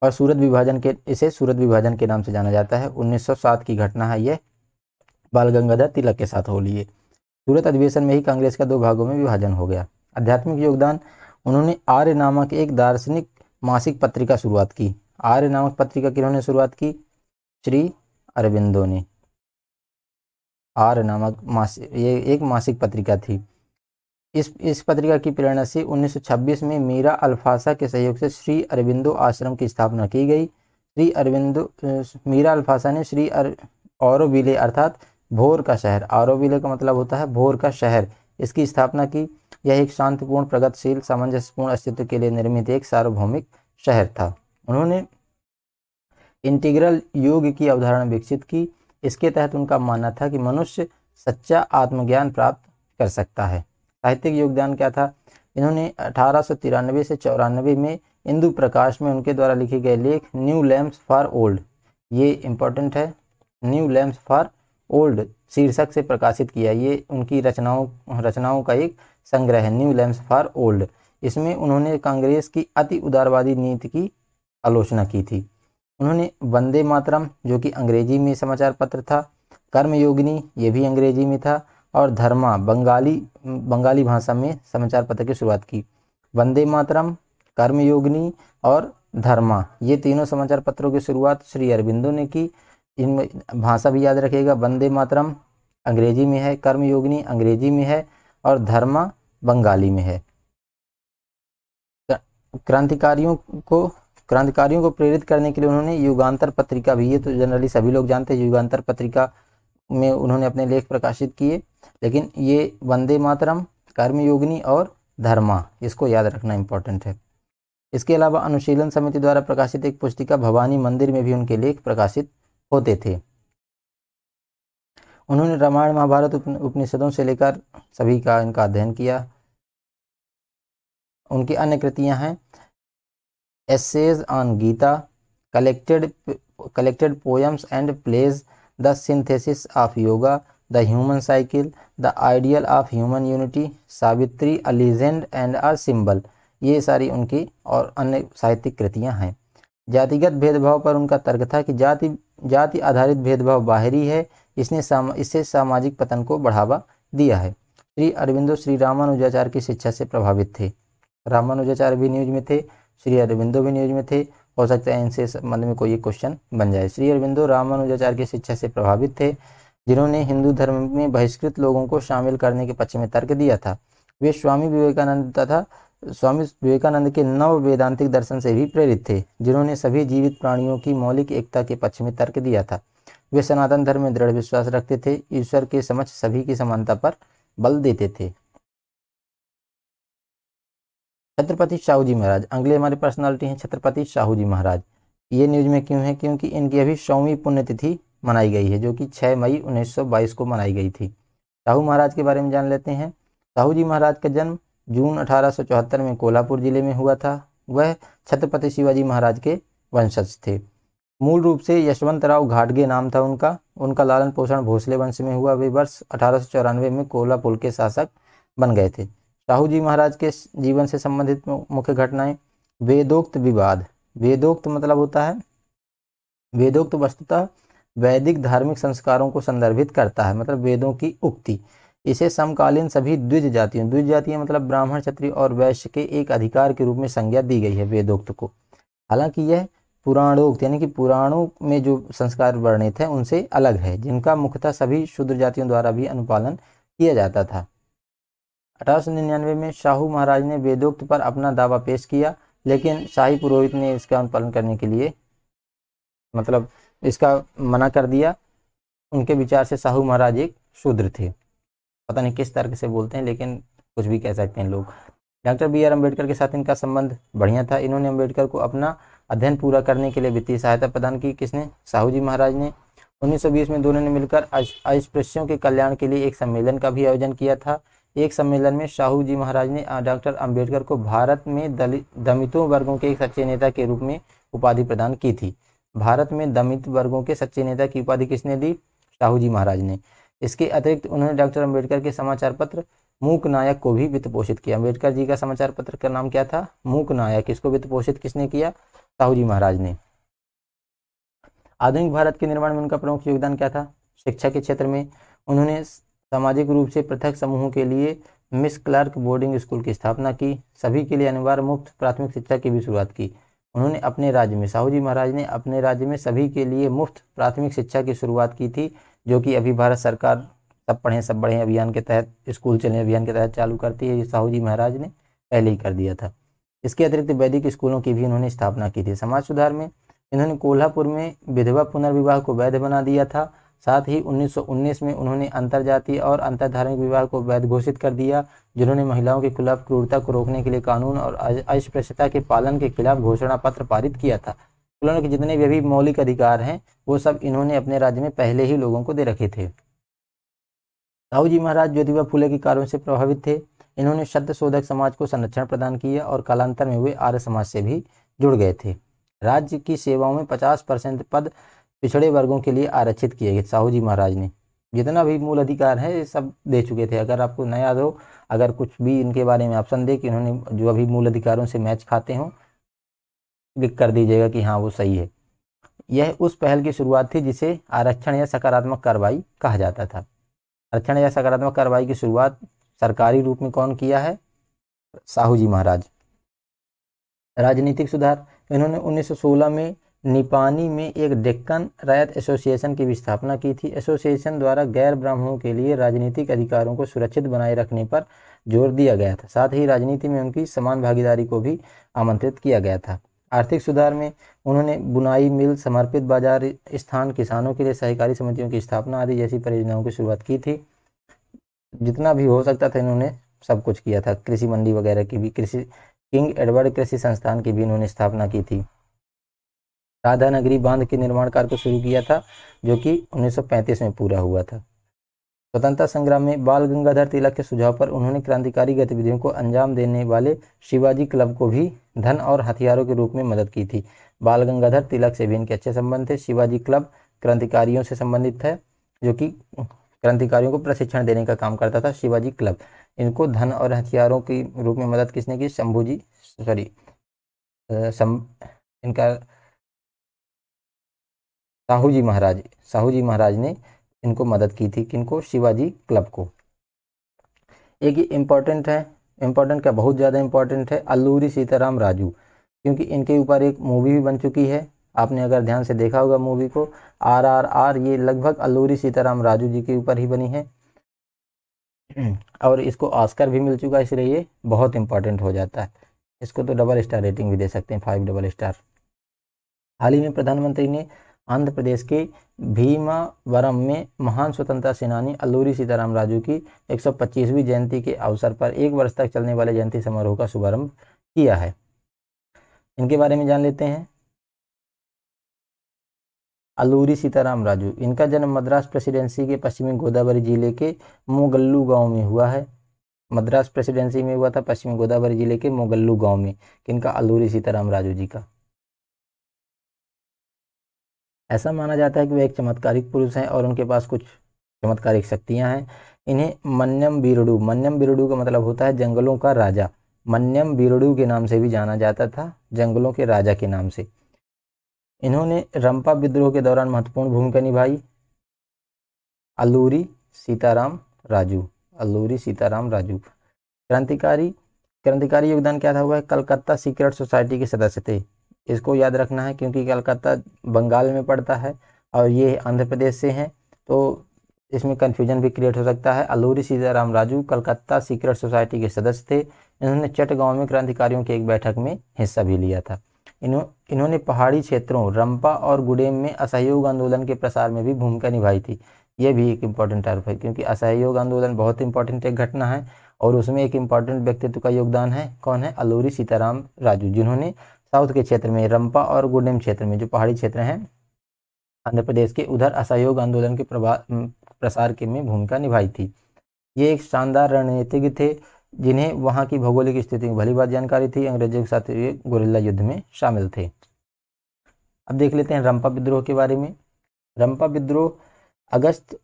और सूरत विभाजन के इसे सूरत विभाजन के नाम से जाना जाता है 1907 की घटना है यह बाल गंगाधर तिलक के साथ हो लिए सूरत अधिवेशन में ही कांग्रेस का दो भागों में विभाजन हो गया आध्यात्मिक योगदान उन्होंने आर्य नामक एक दार्शनिक मासिक पत्रिका शुरुआत की आर्य नामक पत्रिका किन्होंने शुरुआत की श्री अरविंदो ने आर नामक मासिक ये एक मासिक पत्रिका थी इस इस पत्रिका की प्रेरणा से 1926 में मीरा अल्फासा के सहयोग से श्री अरविंदो आश्रम की स्थापना की गई श्री अरविंदो मीरा अल्फासा ने श्री अर औरविले अर्थात भोर का शहर औरविले का मतलब होता है भोर का शहर इसकी स्थापना की यह एक शांतिपूर्ण प्रगतिशील सामंजस्यपूर्ण अस्तित्व के लिए निर्मित एक सार्वभौमिक शहर था उन्होंने इंटीग्रल योग की अवधारणा विकसित की इसके तहत उनका मानना था कि मनुष्य सच्चा आत्मज्ञान प्राप्त कर सकता है साहित्यिक योगदान क्या था इन्होंने अठारह से चौरानवे में इंदु प्रकाश में उनके द्वारा लिखे गए लेख न्यू लैम्प्स फॉर ओल्ड ये इम्पोर्टेंट है न्यू लैम्प्स फॉर ओल्ड शीर्षक से प्रकाशित किया ये उनकी रचनाओं रचनाओं का एक संग्रह है न्यू लैम्प्स फॉर ओल्ड इसमें उन्होंने कांग्रेस की अति उदारवादी नीति की आलोचना की थी उन्होंने वंदे मातरम जो कि अंग्रेजी में समाचार पत्र था कर्मयोगिनी ये भी अंग्रेजी में था और धर्मा बंगाली बंगाली भाषा में समाचार पत्र की शुरुआत की वंदे मातरम कर्मयोगिनी और धर्मा ये तीनों समाचार पत्रों की शुरुआत श्री अरविंदो ने की इनमें भाषा भी याद रखिएगा वंदे मातरम अंग्रेजी में है कर्मयोगिनी अंग्रेजी में है और धर्मा बंगाली में है क्रांतिकारियों को क्रांतिकारियों को प्रेरित करने के लिए उन्होंने युगांतर पत्रिका भी ये तो जनरली सभी लोग जानते हैं युगांतर पत्रिका में उन्होंने अपने लेख प्रकाशित किए लेकिन ये वंदे मातरम कर्मयोगिनी और धर्मा इसको याद रखना इंपॉर्टेंट है इसके अलावा अनुशीलन समिति द्वारा प्रकाशित एक पुस्तिका भवानी मंदिर में भी उनके लेख प्रकाशित होते थे उन्होंने रामायण महाभारत उपनिषदों से लेकर सभी का इनका अध्ययन किया उनकी अन्य कृतियां हैं essays on Gita collected collected poems and plays the synthesis of yoga the human cycle the ideal of human unity Savitri a legend and a symbol ये सारी उनकी और अन्य साहित्यिक कृतियाँ हैं जातिगत भेदभाव पर उनका तर्क था कि जाति जाति आधारित भेदभाव बाहरी है इसने साम, इससे सामाजिक पतन को बढ़ावा दिया है श्री अरविंदो श्री रामानुजाचार्य की शिक्षा से प्रभावित थे रामानुजाचार्य भी न्यूज में थे श्री अरविंदो भी न्यूज में थे हो सकता है इनसे संबंध में कोई क्वेश्चन बन जाए श्री अरविंदो रामानुजाचार्य की शिक्षा से प्रभावित थे जिन्होंने हिंदू धर्म में बहिष्कृत लोगों को शामिल करने के पक्ष में तर्क दिया था वे स्वामी विवेकानंद तथा स्वामी विवेकानंद के नव वेदांतिक दर्शन से भी प्रेरित थे जिन्होंने सभी जीवित प्राणियों की मौलिक एकता के पक्ष में तर्क दिया था वे सनातन धर्म में दृढ़ विश्वास रखते थे ईश्वर के समक्ष सभी की समानता पर बल देते थे छत्रपति साहू जी महाराज अगले हमारी पर्सनालिटी हैं छत्रपति साहू जी महाराज ये न्यूज में क्यों है क्योंकि इनकी अभी सौवीं पुण्यतिथि मनाई गई है जो कि 6 मई 1922 को मनाई गई थी साहू महाराज के बारे में जान लेते हैं साहू जी महाराज का जन्म जून अठारह में कोल्हापुर जिले में हुआ था वह छत्रपति शिवाजी महाराज के वंशज थे मूल रूप से यशवंतराव घाटगे नाम था उनका उनका लालन पोषण भोसले वंश में हुआ वे वर्ष अठारह में कोल्हापुर के शासक बन गए थे साहू जी महाराज के जीवन से संबंधित मुख्य घटनाएं वेदोक्त विवाद वेदोक्त मतलब होता है वेदोक्त वस्तुतः वैदिक धार्मिक संस्कारों को संदर्भित करता है मतलब वेदों की उक्ति इसे समकालीन सभी द्विज जातियों द्विज जातीय मतलब ब्राह्मण क्षत्रिय और वैश्य के एक अधिकार के रूप में संज्ञा दी गई है वेदोक्त को हालांकि यह पुराणोक्त यानी कि पुराणों में जो संस्कार वर्णित है उनसे अलग है जिनका मुख्यतः सभी शुद्र जातियों द्वारा भी अनुपालन किया जाता था अठारह में शाहू महाराज ने वेदोक्त पर अपना दावा पेश किया लेकिन शाही पुरोहित ने इसका अनुपालन करने के लिए मतलब इसका मना कर दिया उनके विचार से शाहू महाराज एक शूद्र थे पता नहीं किस तर्क से बोलते हैं लेकिन कुछ भी कह सकते हैं लोग डॉक्टर बी आर अम्बेडकर के साथ इनका संबंध बढ़िया था इन्होंने अम्बेडकर को अपना अध्ययन पूरा करने के लिए वित्तीय सहायता प्रदान की किसने साहू जी महाराज ने 1920 में दोनों ने मिलकर अस्पृश्यों के कल्याण के लिए एक सम्मेलन का भी आयोजन किया था एक सम्मेलन में शाहू जी महाराज ने डॉक्टर अंबेडकर को भारत में दलित दमितों वर्गों के एक सच्चे नेता के रूप में उपाधि प्रदान की थी भारत में दमित वर्गों के सच्चे नेता की उपाधि किसने दी शाहू जी महाराज ने इसके अतिरिक्त उन्होंने डॉक्टर अम्बेडकर के समाचार पत्र मूक नायक को भी वित्त पोषित किया अम्बेडकर जी का समाचार पत्र का नाम क्या था मूक नायक इसको वित्त पोषित किसने किया शाहू जी महाराज ने आधुनिक भारत के निर्माण में उनका प्रमुख योगदान क्या था शिक्षा के क्षेत्र में उन्होंने सामाजिक रूप से पृथक समूहों के लिए मिस क्लार्क बोर्डिंग स्कूल की स्थापना की सभी के लिए अनिवार्य मुफ्त प्राथमिक शिक्षा की भी शुरुआत की उन्होंने अपने राज्य में साहू जी महाराज ने अपने राज्य में सभी के लिए मुफ्त प्राथमिक शिक्षा की शुरुआत की थी जो कि अभी भारत सरकार सब पढ़ें सब बढ़ें अभियान के तहत स्कूल चले अभियान के तहत चालू करती है ये साहू जी महाराज ने पहले ही कर दिया था इसके अतिरिक्त वैदिक स्कूलों की भी इन्होंने स्थापना की थी समाज सुधार में इन्होंने कोल्हापुर में विधवा पुनर्विवाह को वैध बना दिया था साथ ही 1919 में उन्होंने अंतरजातीय और अंतरधार्मिक विवाह को वैध घोषित कर दिया जिन्होंने महिलाओं के खिलाफ क्रूरता को रोकने के लिए कानून और अस्पृश्यता के पालन के खिलाफ घोषणा पत्र पारित किया था उन्होंने के जितने भी मौलिक अधिकार हैं वो सब इन्होंने अपने राज्य में पहले ही लोगों को दे रखे थे साहू जी महाराज ज्योतिबा फूले के कार्यों से प्रभावित थे इन्होंने शब्द शोधक समाज को संरक्षण प्रदान किया और कालांतर में हुए आर्य समाज से भी जुड़ गए थे राज्य की सेवाओं में 50 परसेंट पद पिछड़े वर्गों के लिए आरक्षित किए गए साहू जी महाराज ने जितना भी मूल अधिकार है ये सब दे चुके थे अगर आपको न याद हो अगर कुछ भी इनके बारे में ऑप्शन दे कि इन्होंने जो अभी मूल अधिकारों से मैच खाते हों लिख कर दीजिएगा कि हाँ वो सही है यह उस पहल की शुरुआत थी जिसे आरक्षण या सकारात्मक कार्रवाई कहा जाता था आरक्षण या सकारात्मक कार्रवाई की शुरुआत सरकारी रूप में कौन किया है साहू जी महाराज राजनीतिक सुधार इन्होंने 1916 में निपानी में एक डेक्कन रायत एसोसिएशन की भी स्थापना की थी एसोसिएशन द्वारा गैर ब्राह्मणों के लिए राजनीतिक अधिकारों को सुरक्षित बनाए रखने पर जोर दिया गया था साथ ही राजनीति में उनकी समान भागीदारी को भी आमंत्रित किया गया था आर्थिक सुधार में उन्होंने बुनाई मिल समर्पित बाजार स्थान किसानों के लिए सहकारी समितियों की स्थापना आदि जैसी परियोजनाओं की शुरुआत की थी जितना भी हो सकता था इन्होंने सब कुछ किया था कृषि मंडी वगैरह की भी कृषि किंग एडवर्ड कृषि संस्थान की भी इन्होंने स्थापना की थी राधा नगरी बांध के निर्माण कार्य को शुरू किया था जो कि 1935 में पूरा हुआ था स्वतंत्रता संग्राम में बाल गंगाधर तिलक के सुझाव पर उन्होंने क्रांतिकारी गतिविधियों को अंजाम देने वाले शिवाजी क्लब को भी धन और हथियारों के रूप में मदद की थी बाल गंगाधर तिलक से भी इनके अच्छे संबंध थे शिवाजी क्लब क्रांतिकारियों से संबंधित है जो कि क्रांतिकारियों को प्रशिक्षण देने का काम करता था शिवाजी क्लब इनको धन और हथियारों के रूप में मदद किसने की शंभुजी सॉरी इनका साहू जी महाराज साहू जी महाराज ने इनको मदद की थी किनको शिवाजी क्लब को एक इम्पॉर्टेंट है इम्पॉर्टेंट क्या बहुत ज़्यादा इम्पॉर्टेंट है अल्लूरी सीताराम राजू क्योंकि इनके ऊपर एक मूवी भी बन चुकी है आपने अगर ध्यान से देखा होगा मूवी को आर आर आर ये लगभग अल्लूरी सीताराम राजू जी के ऊपर ही बनी है और इसको ऑस्कर भी मिल चुका है इसलिए ये बहुत इंपॉर्टेंट हो जाता है इसको तो डबल स्टार रेटिंग भी दे सकते हैं फाइव डबल स्टार हाल ही में प्रधानमंत्री ने आंध्र प्रदेश के भीमावरम में महान स्वतंत्रता सेनानी अल्लूरी सीताराम राजू की 125वीं जयंती के अवसर पर एक वर्ष तक चलने वाले जयंती समारोह का शुभारंभ किया है इनके बारे में जान लेते हैं अल्लूरी सीताराम राजू इनका जन्म मद्रास प्रेसिडेंसी के पश्चिमी गोदावरी जिले के मोगल्लू गांव में हुआ है मद्रास प्रेसिडेंसी में हुआ था पश्चिमी गोदावरी जिले के मोगल्लू गांव में किनका अल्लूरी सीताराम राजू जी का ऐसा माना जाता है कि वे एक चमत्कारिक पुरुष हैं और उनके पास कुछ चमत्कारिक शक्तियाँ हैं इन्हें मन्यम बीरडू मन्यम बीरडू का मतलब होता है जंगलों का राजा मन्यम बीरडू के नाम से भी जाना जाता था जंगलों के राजा के नाम से इन्होंने रंपा विद्रोह के दौरान महत्वपूर्ण भूमिका निभाई अल्लूरी सीताराम राजू अल्लूरी सीताराम राजू क्रांतिकारी क्रांतिकारी योगदान क्या था वह कलकत्ता सीक्रेट सोसाइटी के सदस्य थे इसको याद रखना है क्योंकि कलकत्ता बंगाल में पड़ता है और ये आंध्र प्रदेश से हैं तो इसमें कन्फ्यूजन भी क्रिएट हो सकता है अल्लूरी सीताराम राजू कलकत्ता सीक्रेट सोसाइटी के सदस्य थे इन्होंने चटगांव में क्रांतिकारियों की एक बैठक में हिस्सा भी लिया था इन्हों इन्होंने पहाड़ी क्षेत्रों रंपा और गुडेम में असहयोग आंदोलन के प्रसार में भी भूमिका निभाई थी ये भी एक इम्पॉर्टेंट टर्फ है क्योंकि असहयोग आंदोलन बहुत इंपॉर्टेंट एक घटना है और उसमें एक इम्पॉर्टेंट व्यक्तित्व का योगदान है कौन है अल्लूरी सीताराम राजू जिन्होंने साउथ के क्षेत्र में रंपा और गुडेम क्षेत्र में जो पहाड़ी क्षेत्र हैं आंध्र प्रदेश के उधर असहयोग आंदोलन के प्रसार के में भूमिका निभाई थी ये एक शानदार रणनीतिज्ञ थे जिन्हें वहाँ की भौगोलिक स्थिति की भली बात जानकारी थी अंग्रेजों के साथ ये गुरिल्ला युद्ध में शामिल थे अब देख लेते हैं रंपा विद्रोह के बारे में रंपा विद्रोह अगस्त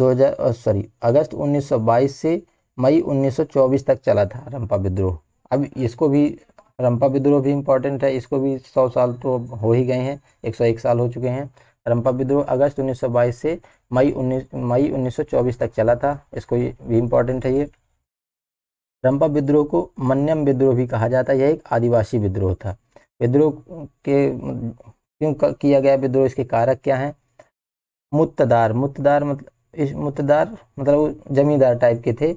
2000 सॉरी अगस्त 1922 से मई 1924 तक चला था रंपा विद्रोह अब इसको भी रंपा विद्रोह भी इम्पॉर्टेंट है इसको भी सौ साल तो हो ही गए हैं एक सौ एक साल हो चुके हैं रंपा विद्रोह अगस्त 1922 से मई 19 मई 1924 तक चला था इसको भी इम्पॉर्टेंट है ये रंपा विद्रोह को मन्यम विद्रोह भी कहा जाता है यह एक आदिवासी विद्रोह था विद्रोह के क्यों किया गया विद्रोह इसके कारक क्या हैं मुत्तदार मुत्तदार मतलब इस मुत्तदार मतलब जमींदार टाइप के थे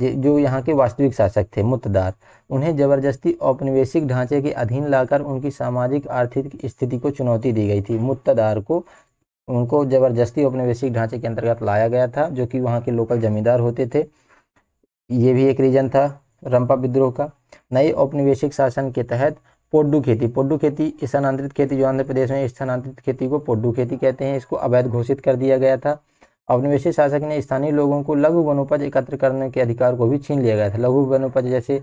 जो यहाँ के वास्तविक शासक थे मुतदार उन्हें जबरदस्ती औपनिवेशिक ढांचे के अधीन लाकर उनकी सामाजिक आर्थिक स्थिति को चुनौती दी गई थी मुतदार को उनको जबरदस्ती औपनिवेशिक ढांचे के अंतर्गत लाया गया था जो कि वहाँ के लोकल जमींदार होते थे ये भी एक रीजन था रंपा विद्रोह का नए औपनिवेशिक शासन के तहत पोड्डू खेती पोड्डू खेती स्थानांतरित खेती जो आंध्र प्रदेश में स्थानांतरित खेती को पोड्डू खेती कहते हैं इसको अवैध घोषित कर दिया गया था औपनिवेशी शासक ने स्थानीय लोगों को लघु वनोपज एकत्र करने के अधिकार को भी छीन लिया गया था लघु वनोपज जैसे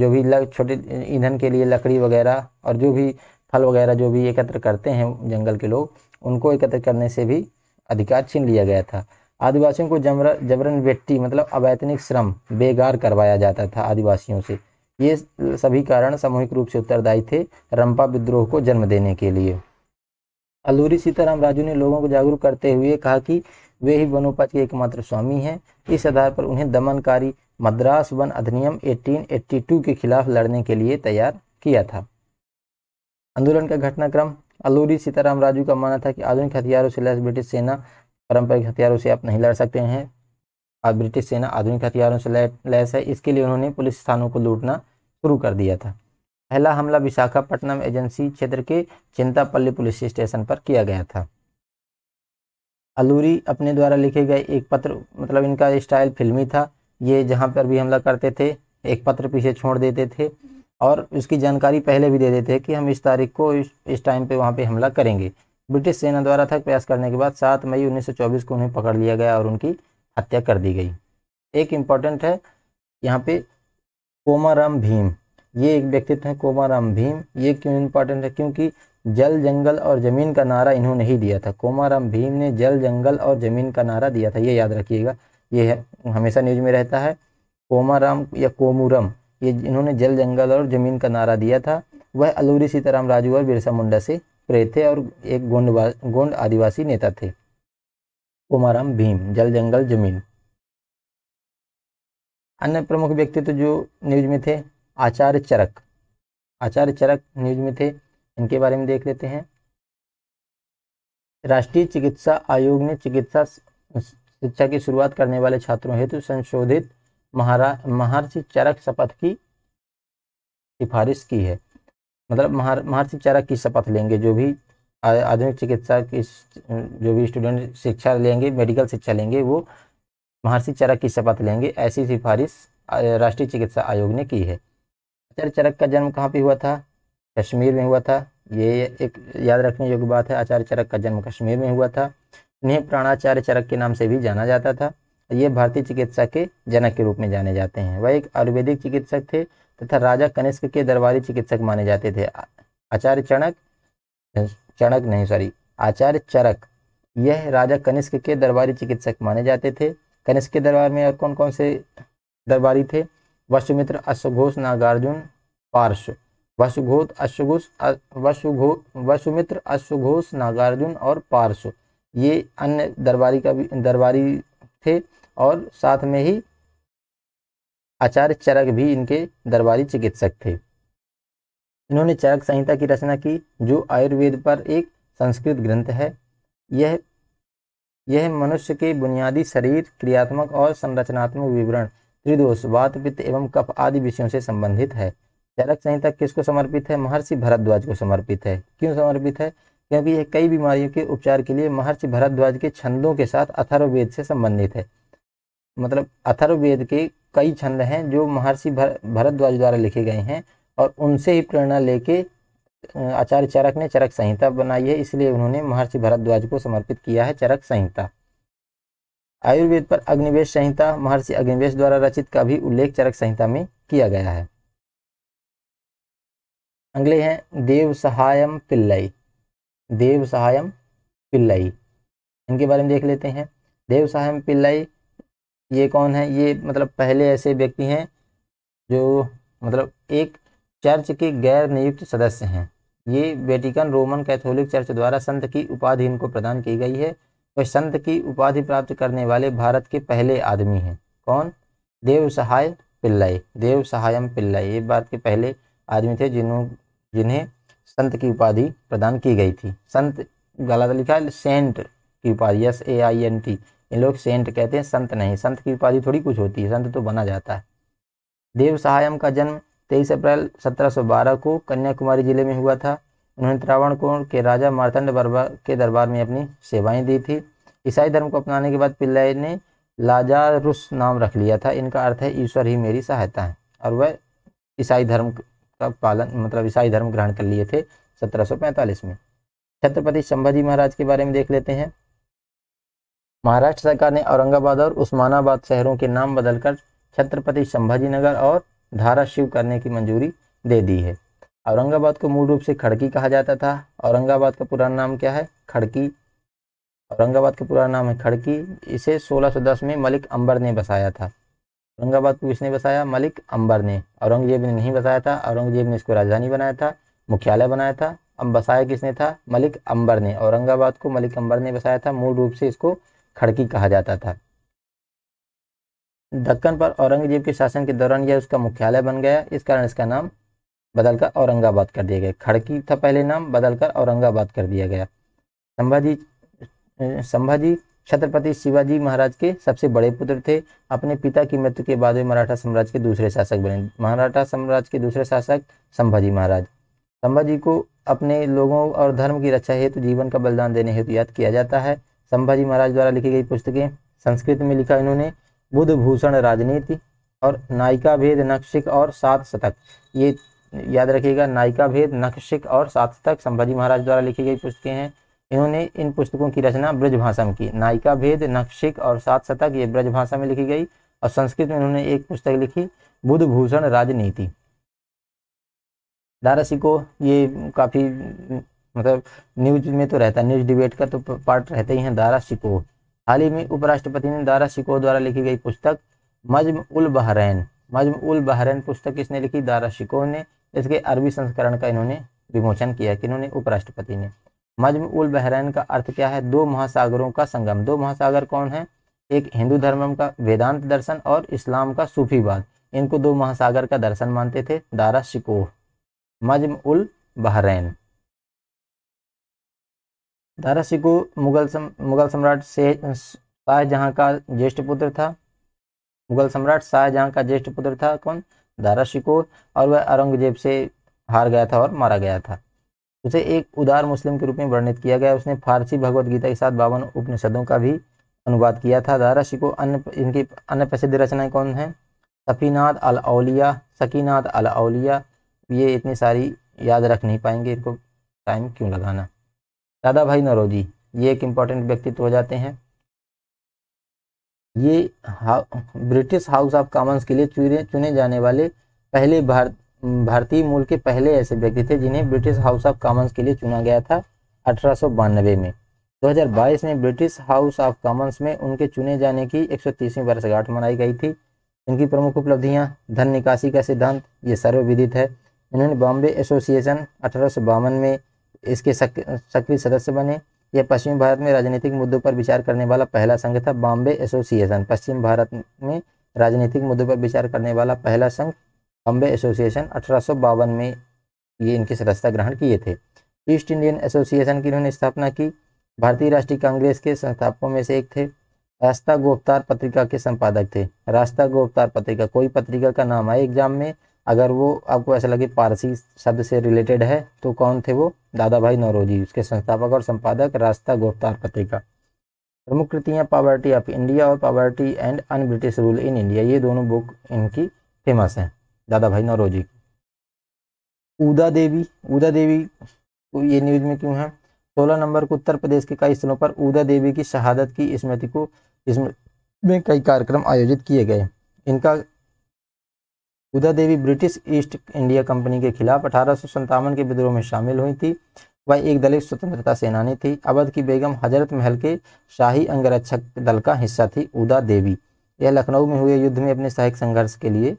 जो भी छोटे ईंधन के लिए लकड़ी वगैरह और जो भी फल वगैरह जो भी एकत्र करते हैं जंगल के लोग उनको एकत्र करने से भी अधिकार छीन लिया गया था आदिवासियों को जबर जबरन व्यक्ति मतलब अवैतनिक श्रम बेगार करवाया जाता था आदिवासियों से ये सभी कारण सामूहिक रूप से उत्तरदायी थे रंपा विद्रोह को जन्म देने के लिए अलूरी सीताराम राजू ने लोगों को जागरूक करते हुए कहा कि वे ही वनोपज के एकमात्र स्वामी हैं इस आधार पर उन्हें दमनकारी मद्रास वन अधिनियम 1882 के खिलाफ लड़ने के लिए तैयार किया था आंदोलन का घटनाक्रम अलूरी सीताराम राजू का मानना था कि आधुनिक हथियारों से लैस ब्रिटिश सेना पारंपरिक हथियारों से आप नहीं लड़ सकते हैं अब ब्रिटिश सेना आधुनिक हथियारों से लैस है इसके लिए उन्होंने पुलिस स्थानों को लूटना शुरू कर दिया था पहला हमला विशाखापट्टनम एजेंसी क्षेत्र के चिंतापल्ली पुलिस स्टेशन पर किया गया था अलूरी अपने द्वारा लिखे गए एक पत्र मतलब इनका स्टाइल फिल्मी था ये जहाँ पर भी हमला करते थे एक पत्र पीछे छोड़ देते थे और उसकी जानकारी पहले भी दे देते थे कि हम इस तारीख को इस टाइम पे वहाँ पे हमला करेंगे ब्रिटिश सेना द्वारा थक प्रयास करने के बाद 7 मई 1924 को उन्हें पकड़ लिया गया और उनकी हत्या कर दी गई एक इम्पॉर्टेंट है यहाँ पे कोमाराम भीम ये एक व्यक्तित्व है कोमाराम भीम ये क्यों इम्पोर्टेंट है क्योंकि जल जंगल और ज़मीन का नारा इन्होंने ही दिया था कोमाराम भीम ने जल जंगल और ज़मीन का नारा दिया था ये याद रखिएगा ये हमेशा न्यूज में रहता है कोमाराम या कोमुरम ये इन्होंने जल जंगल और ज़मीन का नारा दिया था वह अलूरी सीताराम राजू और बिरसा मुंडा से प्रे थे और एक गोंड गोंड आदिवासी नेता थे कोमाराम भीम जल जंगल ज़मीन अन्य प्रमुख व्यक्तित्व तो जो न्यूज में थे आचार्य चरक आचार्य चरक न्यूज में थे इनके बारे में देख लेते हैं राष्ट्रीय चिकित्सा आयोग ने चिकित्सा शिक्षा की शुरुआत करने वाले छात्रों हेतु संशोधित महारा महर्षि चरक शपथ की सिफारिश की है मतलब महर्षि चरक की शपथ लेंगे जो भी आधुनिक चिकित्सा की जो भी स्टूडेंट शिक्षा लेंगे मेडिकल शिक्षा लेंगे वो महर्षि चरक की शपथ लेंगे ऐसी सिफारिश राष्ट्रीय चिकित्सा आयोग ने की है आचार्य चरक का जन्म कहाँ पे हुआ था कश्मीर में हुआ था ये एक याद रखने योग्य बात है आचार्य चरक का जन्म कश्मीर में हुआ था इन्हें प्राणाचार्य चरक के नाम से भी जाना जाता था ये भारतीय चिकित्सा के जनक के रूप में जाने जाते हैं वह एक आयुर्वेदिक चिकित्सक थे तथा राजा कनिष्क के दरबारी चिकित्सक माने जाते थे आचार्य चणक चणक नहीं सॉरी आचार्य चरक यह राजा कनिष्क के दरबारी चिकित्सक माने जाते थे कनिष्क के दरबार में और कौन कौन से दरबारी थे वसुमित्र अश्वघोष नागार्जुन पार्श्व वसुघोत अश्वघोष वसुघो वसुमित्र अश्वघोष नागार्जुन और पार्श्व ये अन्य दरबारी का भी दरबारी थे और साथ में ही आचार्य चरक भी इनके दरबारी चिकित्सक थे इन्होंने चरक संहिता की रचना की जो आयुर्वेद पर एक संस्कृत ग्रंथ है यह यह मनुष्य के बुनियादी शरीर क्रियात्मक और संरचनात्मक विवरण त्रिदोष वात पित्त एवं कफ आदि विषयों से संबंधित है चरक संहिता किसको समर्पित है महर्षि भरद्वाज को समर्पित है क्यों समर्पित है क्योंकि यह कई बीमारियों के उपचार के लिए महर्षि भरद्वाज के छंदों के साथ अथर्ववेद से संबंधित है मतलब अथर्ववेद के कई छंद हैं जो महर्षि भर, भरद्वाज द्वारा लिखे गए हैं और उनसे ही प्रेरणा लेके आचार्य चरक ने चरक संहिता बनाई है इसलिए उन्होंने महर्षि भरद्वाज को समर्पित किया है चरक संहिता आयुर्वेद पर अग्निवेश संहिता महर्षि अग्निवेश द्वारा रचित का भी उल्लेख चरक संहिता में किया गया है अगले हैं देव सहायम पिल्लई देव सहायम पिल्लई इनके बारे में देख लेते हैं देव सहायम पिल्लई ये कौन है ये मतलब पहले ऐसे व्यक्ति हैं जो मतलब एक चर्च के गैर नियुक्त सदस्य हैं ये वेटिकन रोमन कैथोलिक चर्च द्वारा संत की उपाधि इनको प्रदान की गई है वह संत की उपाधि प्राप्त करने वाले भारत के पहले आदमी हैं कौन देव सहाय पिल्लई देव सहायम पिल्लई ये भारत के पहले आदमी थे जिन्हों जिन्हें संत की उपाधि प्रदान की गई थी संत गलत लिखा है सेंट की उपाधि S A I N T इन लोग सेंट कहते हैं संत नहीं संत की उपाधि थोड़ी कुछ होती है संत तो बना जाता है देव सहायम का जन्म तेईस अप्रैल 1712 को कन्याकुमारी जिले में हुआ था उन्होंने त्रावणकोण के राजा मार्तंड के दरबार में अपनी सेवाएं दी थी ईसाई धर्म को अपनाने के बाद पिल्लई ने लाजारुस नाम रख लिया था इनका अर्थ है ईश्वर ही मेरी सहायता है और वह ईसाई धर्म का पालन मतलब ईसाई धर्म ग्रहण कर लिए थे 1745 में छत्रपति संभाजी महाराज के बारे में देख लेते हैं महाराष्ट्र सरकार ने औरंगाबाद और उस्मानाबाद शहरों के नाम बदलकर छत्रपति संभाजी नगर और शिव करने की मंजूरी दे दी है औरंगाबाद को मूल रूप से खड़की कहा जाता था औरंगाबाद का पुराना नाम क्या है खड़की औरंगाबाद का पुराना नाम है खड़की इसे 1610 में मलिक अंबर ने बसाया था औरंगाबाद को किसने बसाया मलिक अंबर ने औरंगजेब ने नहीं बसाया था औरंगजेब ने इसको राजधानी बनाया था मुख्यालय बनाया था अब बसाया किसने था मलिक अंबर ने औरंगाबाद को मलिक अंबर ने बसाया था मूल रूप से इसको खड़की कहा जाता था दक्कन पर औरंगजेब के शासन के दौरान यह उसका मुख्यालय बन गया इस कारण इसका नाम बदलकर औरंगाबाद कर दिया गया खड़की था पहले नाम बदलकर औरंगाबाद कर दिया गया संभाजी संभाजी छत्रपति शिवाजी महाराज के सबसे बड़े पुत्र थे अपने पिता की मृत्यु के बाद वे मराठा साम्राज्य के दूसरे शासक बने मराठा साम्राज्य के दूसरे शासक संभाजी महाराज संभाजी को अपने लोगों और धर्म की रक्षा हेतु जीवन का बलिदान देने हेतु याद किया जाता है संभाजी महाराज द्वारा लिखी गई पुस्तकें संस्कृत में लिखा इन्होंने बुद्ध भूषण राजनीति और नायिका भेद नक्षिक और सात शतक ये याद रखिएगा नायिका भेद नक्षिक और सार्थक संभाजी महाराज द्वारा लिखी गई पुस्तकें हैं इन्होंने इन पुस्तकों की रचना ब्रजभाषा में की नायिका भेद नक्षिक और सात शतक ये ब्रजभाषा में लिखी गई और संस्कृत में इन्होंने एक पुस्तक लिखी बुद्ध भूषण राजनीति दारासी को ये काफ़ी मतलब न्यूज में तो रहता है न्यूज डिबेट का तो पार्ट रहते ही है दारा शिकोह हाल ही में उपराष्ट्रपति ने दारा शिकोह द्वारा लिखी गई पुस्तक मजम उल बहरैन मजम उल बहरैन पुस्तक किसने लिखी दारा शिकोह ने इसके अरबी संस्करण का इन्होंने विमोचन किया कि इन्होंने उपराष्ट्रपति ने मजम उल बहरैन का अर्थ क्या है दो महासागरों का संगम दो महासागर कौन है एक हिंदू धर्म का वेदांत दर्शन और इस्लाम का सूफीवाद इनको दो महासागर का दर्शन मानते थे दारा शिकोह मजम उल बहरैन दारा शिकोह मुगल सम, मुगल सम्राट से शाहजहाँ का ज्येष्ठ पुत्र था मुगल सम्राट शाहजहां का ज्येष्ठ पुत्र था कौन दारा शिको और वह औरंगजेब से हार गया था और मारा गया था उसे एक उदार मुस्लिम के रूप में वर्णित किया गया उसने फारसी भगवत गीता के साथ बावन उपनिषदों का भी अनुवाद किया था दारा शिको अन्य इनकी अन्य प्रसिद्ध रचनाएं कौन हैं सफ़ीनाथ अल अलिया सकीनाथ अल अलिया ये इतनी सारी याद रख नहीं पाएंगे इनको टाइम क्यों लगाना दादा भाई नरोजी ये एक इम्पॉर्टेंट व्यक्तित्व हो जाते हैं ये हाँ, ब्रिटिश हाउस ऑफ कॉमन्स के लिए चुने चुने जाने वाले पहले भारत भारतीय मूल के पहले ऐसे व्यक्ति थे जिन्हें ब्रिटिश हाउस ऑफ कॉमन्स के लिए चुना गया था अठारह में 2022 में ब्रिटिश हाउस ऑफ कॉमन्स में उनके चुने जाने की एक वर्षगांठ मनाई गई थी इनकी प्रमुख उपलब्धियां धन निकासी का सिद्धांत ये सर्वविदित है इन्होंने बॉम्बे एसोसिएशन अठारह में इसके सक्रिय सदस्य बने यह पश्चिम भारत में राजनीतिक मुद्दों पर विचार करने वाला पहला संघ था बॉम्बे एसोसिएशन पश्चिम भारत में राजनीतिक मुद्दों पर विचार करने वाला पहला संघ बॉम्बे एसोसिएशन अठारह में ये इनके सदस्यता ग्रहण किए थे ईस्ट इंडियन एसोसिएशन की इन्होंने स्थापना की भारतीय राष्ट्रीय कांग्रेस के संस्थापकों में से एक थे रास्ता गोफ्तार पत्रिका के संपादक थे रास्ता गोफ्तार पत्रिका कोई पत्रिका का नाम आए एग्जाम में अगर वो आपको ऐसा लगे पारसी शब्द से रिलेटेड है तो कौन थे वो दादा भाई नौरोजी उसके संस्थापक और संपादक रास्ता गोफ्तार पत्रिका प्रमुख कृतियाँ पावर्टी ऑफ इंडिया और poverty and un British rule in India ये दोनों बुक इनकी फेमस हैं दादा भाई नौरोजी उदा देवी उदा देवी तो ये न्यूज में क्यों है सोलह नंबर को उत्तर प्रदेश के कई स्थलों पर उदा देवी की शहादत की स्मृति को इसमें कई कार्यक्रम आयोजित किए गए इनका Uda Devi British East India Company के खिलाफ अठारह के विद्रोह में शामिल हुई थी वह एक दलित स्वतंत्रता सेनानी थी अवध की बेगम हजरत महल के शाही अंगरक्षक दल का हिस्सा थी उदा देवी यह लखनऊ में हुए युद्ध में अपने सहायक संघर्ष के लिए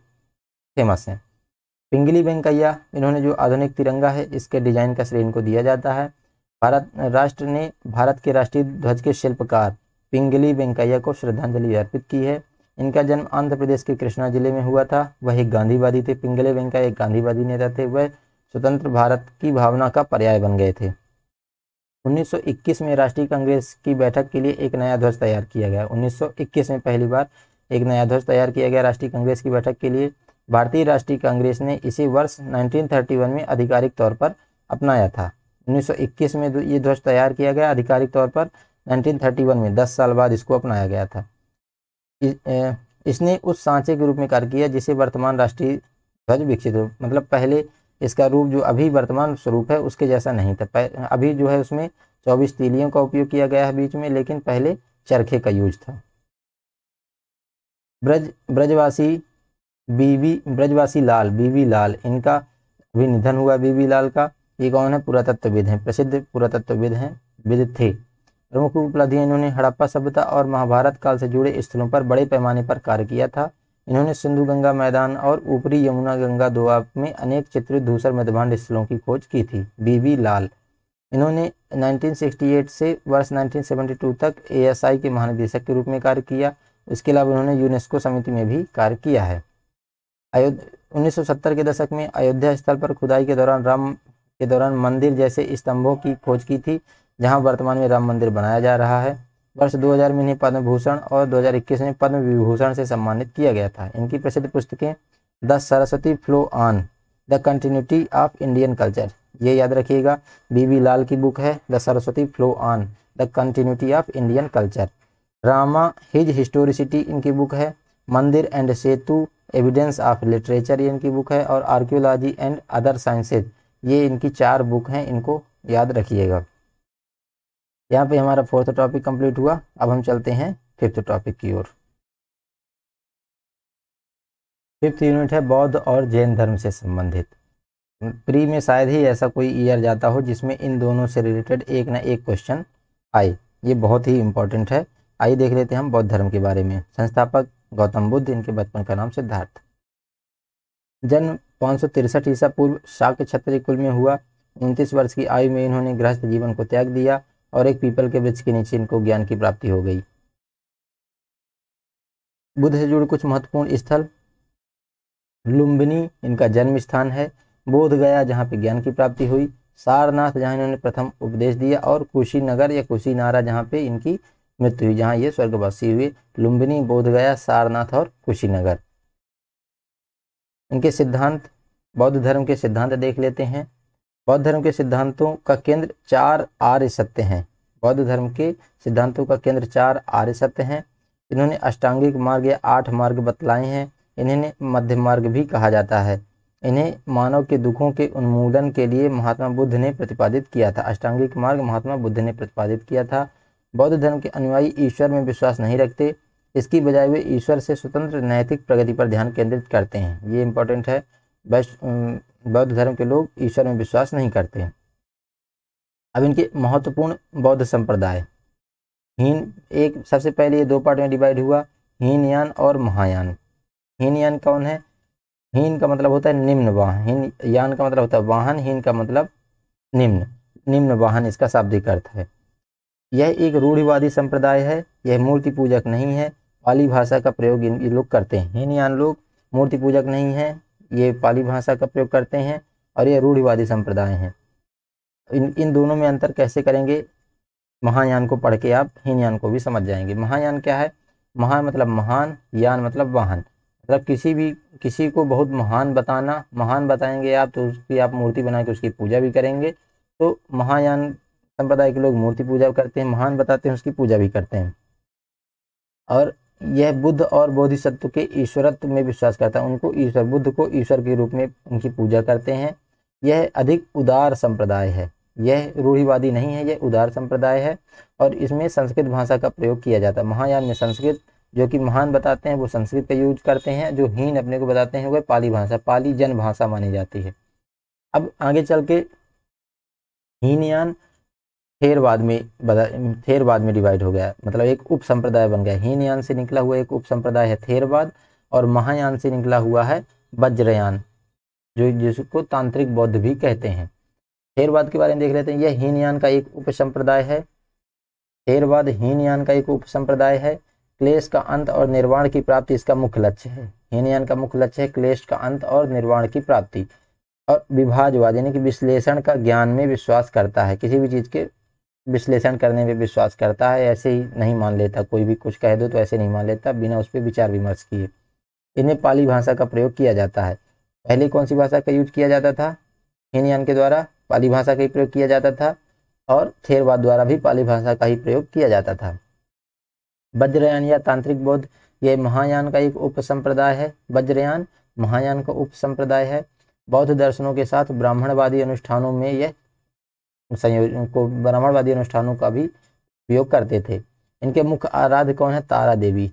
फेमस हैं पिंगली वेंकैया इन्होंने जो आधुनिक तिरंगा है इसके डिजाइन का श्रेय इनको दिया जाता है भारत राष्ट्र ने भारत के राष्ट्रीय ध्वज के शिल्पकार पिंगली वेंकैया को श्रद्धांजलि अर्पित की है इनका जन्म आंध्र प्रदेश के कृष्णा जिले में हुआ था वह एक गांधीवादी थे पिंगले वेंका एक गांधीवादी नेता थे वह स्वतंत्र भारत की भावना का पर्याय बन गए थे 1921 में राष्ट्रीय कांग्रेस की बैठक के लिए एक नया ध्वज तैयार किया गया 1921 में पहली बार एक नया ध्वज तैयार किया गया राष्ट्रीय कांग्रेस की बैठक के लिए भारतीय राष्ट्रीय कांग्रेस ने इसे वर्ष 1931 में आधिकारिक तौर पर अपनाया था 1921 में ये ध्वज तैयार किया गया आधिकारिक तौर पर 1931 में 10 साल बाद इसको अपनाया गया था इसने उस सांचे के रूप में कार्य किया जिसे वर्तमान राष्ट्रीय ध्वज विकसित हो मतलब पहले इसका रूप जो अभी वर्तमान स्वरूप है उसके जैसा नहीं था अभी जो है उसमें चौबीस तीलियों का उपयोग किया गया है बीच में लेकिन पहले चरखे का यूज था ब्रज ब्रजवासी बीवी ब्रजवासी लाल बीवी लाल इनका भी निधन हुआ बीवी लाल का ये कौन है पुरातत्वविद हैं प्रसिद्ध पुरातत्वविद हैं विद थे प्रमुख उपलब्धियाँ इन्होंने हड़प्पा सभ्यता और महाभारत काल से जुड़े स्थलों पर बड़े पैमाने पर कार्य किया था इन्होंने सिंधु गंगा मैदान और ऊपरी यमुना गंगा दोआब में अनेक चित्रित दूसर मध्यभांड स्थलों की खोज की थी बीबी लाल इन्होंने 1968 से वर्ष 1972 तक एएसआई के महानिदेशक के रूप में कार्य किया इसके अलावा उन्होंने यूनेस्को समिति में भी कार्य किया है अयोध्या के दशक में अयोध्या स्थल पर खुदाई के दौरान राम के दौरान मंदिर जैसे स्तंभों की खोज की थी जहां वर्तमान में राम मंदिर बनाया जा रहा है वर्ष 2000 में इन्हें पद्म भूषण और 2021 में पद्म विभूषण से सम्मानित किया गया था इनकी प्रसिद्ध पुस्तकें the Saraswati flow on the continuity of Indian culture ये याद रखिएगा बीबी लाल की बुक है the Saraswati flow on the continuity of Indian culture Rama his historicity इनकी बुक है Mandir and Setu evidence of literature ये इनकी बुक है और आर्क्योलॉजी एंड अदर साइंसेज ये इनकी चार बुक हैं इनको याद रखिएगा यहाँ पे हमारा फोर्थ टॉपिक कंप्लीट हुआ अब हम चलते हैं फिफ्थ टॉपिक की ओर फिफ्थ यूनिट है बौद्ध और जैन धर्म से संबंधित प्री में शायद ही ऐसा कोई ईयर जाता हो जिसमें इन दोनों से रिलेटेड एक ना एक क्वेश्चन आए ये बहुत ही इंपॉर्टेंट है आइए देख लेते हैं हम बौद्ध धर्म के बारे में संस्थापक गौतम बुद्ध इनके बचपन का नाम सिद्धार्थ जन्म पाँच सौ तिरसठ ईसा पूर्व शाक्य क्षत्रिय कुल में हुआ उनतीस वर्ष की आयु में इन्होंने गृहस्थ जीवन को त्याग दिया और एक पीपल के वृक्ष के नीचे इनको ज्ञान की प्राप्ति हो गई बुद्ध से जुड़े कुछ महत्वपूर्ण स्थल लुम्बिनी इनका जन्म स्थान है बोध गया जहाँ पे ज्ञान की प्राप्ति हुई सारनाथ जहाँ इन्होंने प्रथम उपदेश दिया और कुशीनगर या कुशीनारा जहाँ पे इनकी मृत्यु हुई जहाँ ये स्वर्गवासी हुए लुम्बिनी बोध गया सारनाथ और कुशीनगर इनके सिद्धांत बौद्ध धर्म के सिद्धांत देख लेते हैं बौद्ध धर्म के सिद्धांतों का केंद्र चार आर्य सत्य हैं बौद्ध धर्म के सिद्धांतों का केंद्र चार आर्य सत्य हैं इन्होंने अष्टांगिक मार्ग या आठ मार्ग बतलाए हैं इन्हें मध्य मार्ग भी कहा जाता है इन्हें मानव के दुखों के उन्मूलन के लिए महात्मा बुद्ध ने प्रतिपादित किया था अष्टांगिक मार्ग महात्मा बुद्ध ने प्रतिपादित किया था बौद्ध धर्म के अनुयायी ईश्वर में विश्वास नहीं रखते इसकी बजाय वे ईश्वर से स्वतंत्र नैतिक प्रगति पर ध्यान केंद्रित करते हैं ये इंपॉर्टेंट है बौद्ध धर्म के लोग ईश्वर में विश्वास नहीं करते अब इनके महत्वपूर्ण बौद्ध संप्रदाय हीन एक सबसे पहले ये दो पार्ट में डिवाइड हुआ हीनयान और महायान हीनयान कौन है हीन का मतलब होता है निम्न वाहन हीन यान का मतलब होता है वाहन हीन का मतलब निम्न निम्न वाहन इसका शाब्दिक अर्थ है यह एक रूढ़िवादी संप्रदाय है यह मूर्ति पूजक नहीं है पाली भाषा का प्रयोग इन लोग करते हैं हीनयान लोग मूर्ति पूजक नहीं है ये पाली भाषा का प्रयोग करते हैं और ये रूढ़िवादी संप्रदाय हैं इन इन दोनों में अंतर कैसे करेंगे महायान को पढ़ के आप हीनयान को भी समझ जाएंगे महायान क्या है महा मतलब महान यान मतलब वाहन मतलब किसी भी किसी को बहुत महान बताना महान बताएंगे आप तो उसकी आप मूर्ति बना के उसकी पूजा भी करेंगे तो महायान संप्रदाय के लोग मूर्ति पूजा करते हैं महान बताते हैं उसकी पूजा भी करते हैं और यह बुद्ध और बोधिसत्व के ईश्वरत्व में विश्वास करता है उनको ईश्वर बुद्ध को ईश्वर के रूप में उनकी पूजा करते हैं यह अधिक उदार संप्रदाय है यह रूढ़िवादी नहीं है यह उदार संप्रदाय है और इसमें संस्कृत भाषा का प्रयोग किया जाता है महायान में संस्कृत जो कि महान बताते हैं वो संस्कृत का यूज करते हैं जो हीन अपने को बताते हैं वह पाली भाषा पाली जन भाषा मानी जाती है अब आगे चल के हीनयान थेरवाद में बदल थेरवाद में डिवाइड हो गया मतलब एक उप संप्रदाय बन गया हीनयान से निकला हुआ एक उप संप्रदाय है थेरवाद और महायान से निकला हुआ है वज्रयान जो जिसको तांत्रिक बौद्ध भी कहते हैं थेरवाद के बारे में देख लेते हैं यह हीनयान का एक उप संप्रदाय है थेरवाद हीनयान का एक उप संप्रदाय है क्लेश का अंत और निर्वाण की प्राप्ति इसका मुख्य लक्ष्य है हीनयान का मुख्य लक्ष्य है क्लेश का अंत और निर्वाण की प्राप्ति और विभाजवाद यानी कि विश्लेषण का ज्ञान में विश्वास करता है किसी भी चीज़ के विश्लेषण करने में विश्वास करता है ऐसे ही नहीं मान लेता कोई भी कुछ कह दो तो ऐसे नहीं मान लेता बिना उस पर विचार विमर्श किए इन्हें पाली भाषा का प्रयोग किया जाता है पहले कौन सी भाषा का यूज किया जाता था हिनयान के द्वारा पाली भाषा का ही प्रयोग किया जाता था और थेरवाद द्वारा भी पाली भाषा का ही प्रयोग किया जाता था वज्रयान या तांत्रिक बौद्ध यह महायान का एक संप्रदाय है वज्रयान महायान का संप्रदाय है बौद्ध दर्शनों के साथ ब्राह्मणवादी अनुष्ठानों में यह संयोजन को ब्राह्मणवादी अनुष्ठानों का भी उपयोग करते थे इनके मुख्य आराध्य कौन है तारा देवी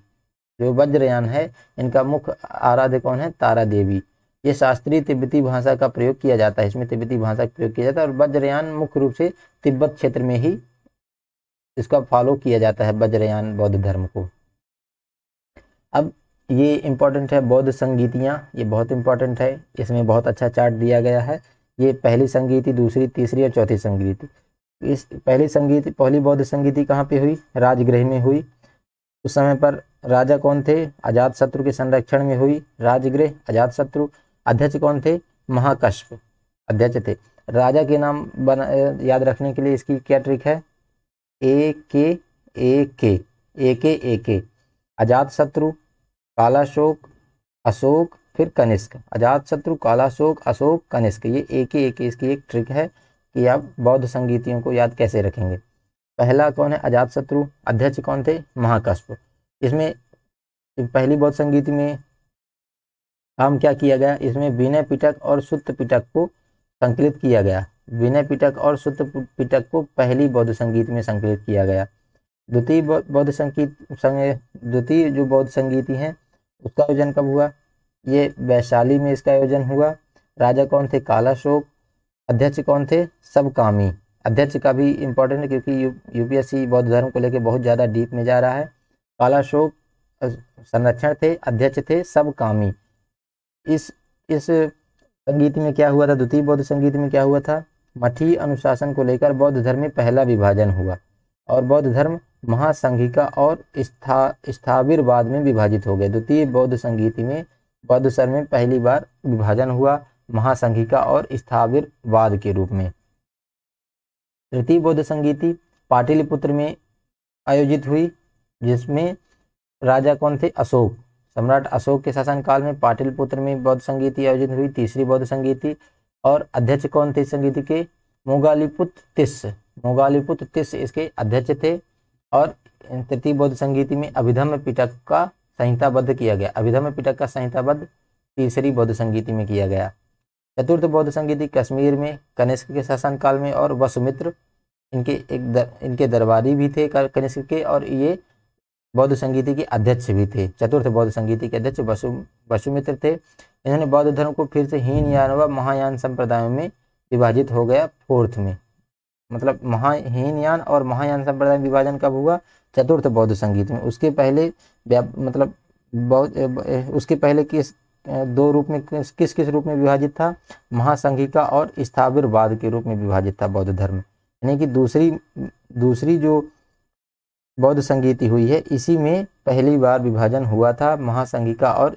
जो वज्रयान है इनका मुख्य आराध्य कौन है तारा देवी ये शास्त्रीय तिब्बती भाषा का प्रयोग किया जाता है इसमें तिब्बती भाषा का प्रयोग किया जाता है और वज्रयान मुख्य रूप से तिब्बत क्षेत्र में ही इसका फॉलो किया जाता है वज्रयान बौद्ध धर्म को अब ये इम्पोर्टेंट है बौद्ध संगीतियाँ ये बहुत इंपॉर्टेंट है इसमें बहुत अच्छा चार्ट दिया गया है ये पहली संगीत थी दूसरी तीसरी और चौथी संगीत इस पहली संगीत पहली बौद्ध संगीति कहाँ पे हुई राजगृह में हुई उस समय पर राजा कौन थे अजात शत्रु के संरक्षण में हुई राजगृह अजात शत्रु अध्यक्ष कौन थे महाकश्यप अध्यक्ष थे राजा के नाम बना याद रखने के लिए इसकी क्या ट्रिक है ए के ए के ए के ए के अजात शत्रु कालाशोक अशोक फिर कनिष्क अजात शत्रु कालाशोक अशोक कनिष्क ये एक ही एक इसकी एक ट्रिक है कि आप बौद्ध संगीतियों को याद कैसे रखेंगे पहला कौन है अजात शत्रु अध्यक्ष कौन थे महाकश्यप इसमें पहली बौद्ध संगीति में काम क्या किया गया इसमें विनय पिटक और शुद्ध पिटक को संकलित किया गया विनय पिटक और शुद्ध पिटक को पहली बौद्ध संगीत में संकलित किया गया द्वितीय बौद्ध संगीत द्वितीय जो बौद्ध संगीति है उसका आयोजन कब हुआ ये वैशाली में इसका आयोजन हुआ राजा कौन थे काला शोक अध्यक्ष कौन थे कामी अध्यक्ष का भी इम्पोर्टेंट है क्योंकि यू यूपीएससी बौद्ध धर्म को लेकर बहुत ज़्यादा डीप में जा रहा है काला शोक संरक्षण थे अध्यक्ष थे कामी इस इस संगीत में क्या हुआ था द्वितीय बौद्ध संगीत में क्या हुआ था मठी अनुशासन को लेकर बौद्ध धर्म में पहला विभाजन हुआ और बौद्ध धर्म महासंघिका और स्था स्थावीरवाद में विभाजित हो गए द्वितीय बौद्ध संगीत में बदसर में पहली बार विभाजन हुआ महासंघिका और वाद के रूप में तृतीय बौद्ध संगीति पाटिलिपुत्र में आयोजित हुई जिसमें राजा कौन थे अशोक सम्राट अशोक के शासनकाल में पाटिलपुत्र में बौद्ध संगीति आयोजित हुई तीसरी बौद्ध संगीति और अध्यक्ष कौन थे संगीति के मोगालिपुत्र तिस मोगालिपुत्र तिस इसके अध्यक्ष थे और तृतीय बौद्ध संगीति में अभिधम पिटक का संहिताबद्ध किया गया अभिधम पिटक का संहिताबद्ध तीसरी बौद्ध संगीति में किया गया चतुर्थ बौद्ध संगीति कश्मीर में कनिष्क के शासन काल में और वसुमित्र इनके एक दर, इनके दरबारी भी थे कनिष्क के और ये बौद्ध संगीति के अध्यक्ष भी थे चतुर्थ बौद्ध संगीति के अध्यक्ष वसु वसुमित्र थे इन्होंने बौद्ध धर्म को फिर से हीन यान व महायान संप्रदायों में विभाजित हो गया फोर्थ में मतलब महा हीन यान और महायान संप्रदाय विभाजन कब हुआ चतुर्थ बौद्ध संगीत में उसके पहले मतलब बहुत उसके पहले किस दो रूप में किस किस, रूप में विभाजित था महासंघिका और वाद के रूप में विभाजित था बौद्ध धर्म यानी कि दूसरी दूसरी जो बौद्ध संगीति हुई है इसी में पहली बार विभाजन हुआ था महासंघिका और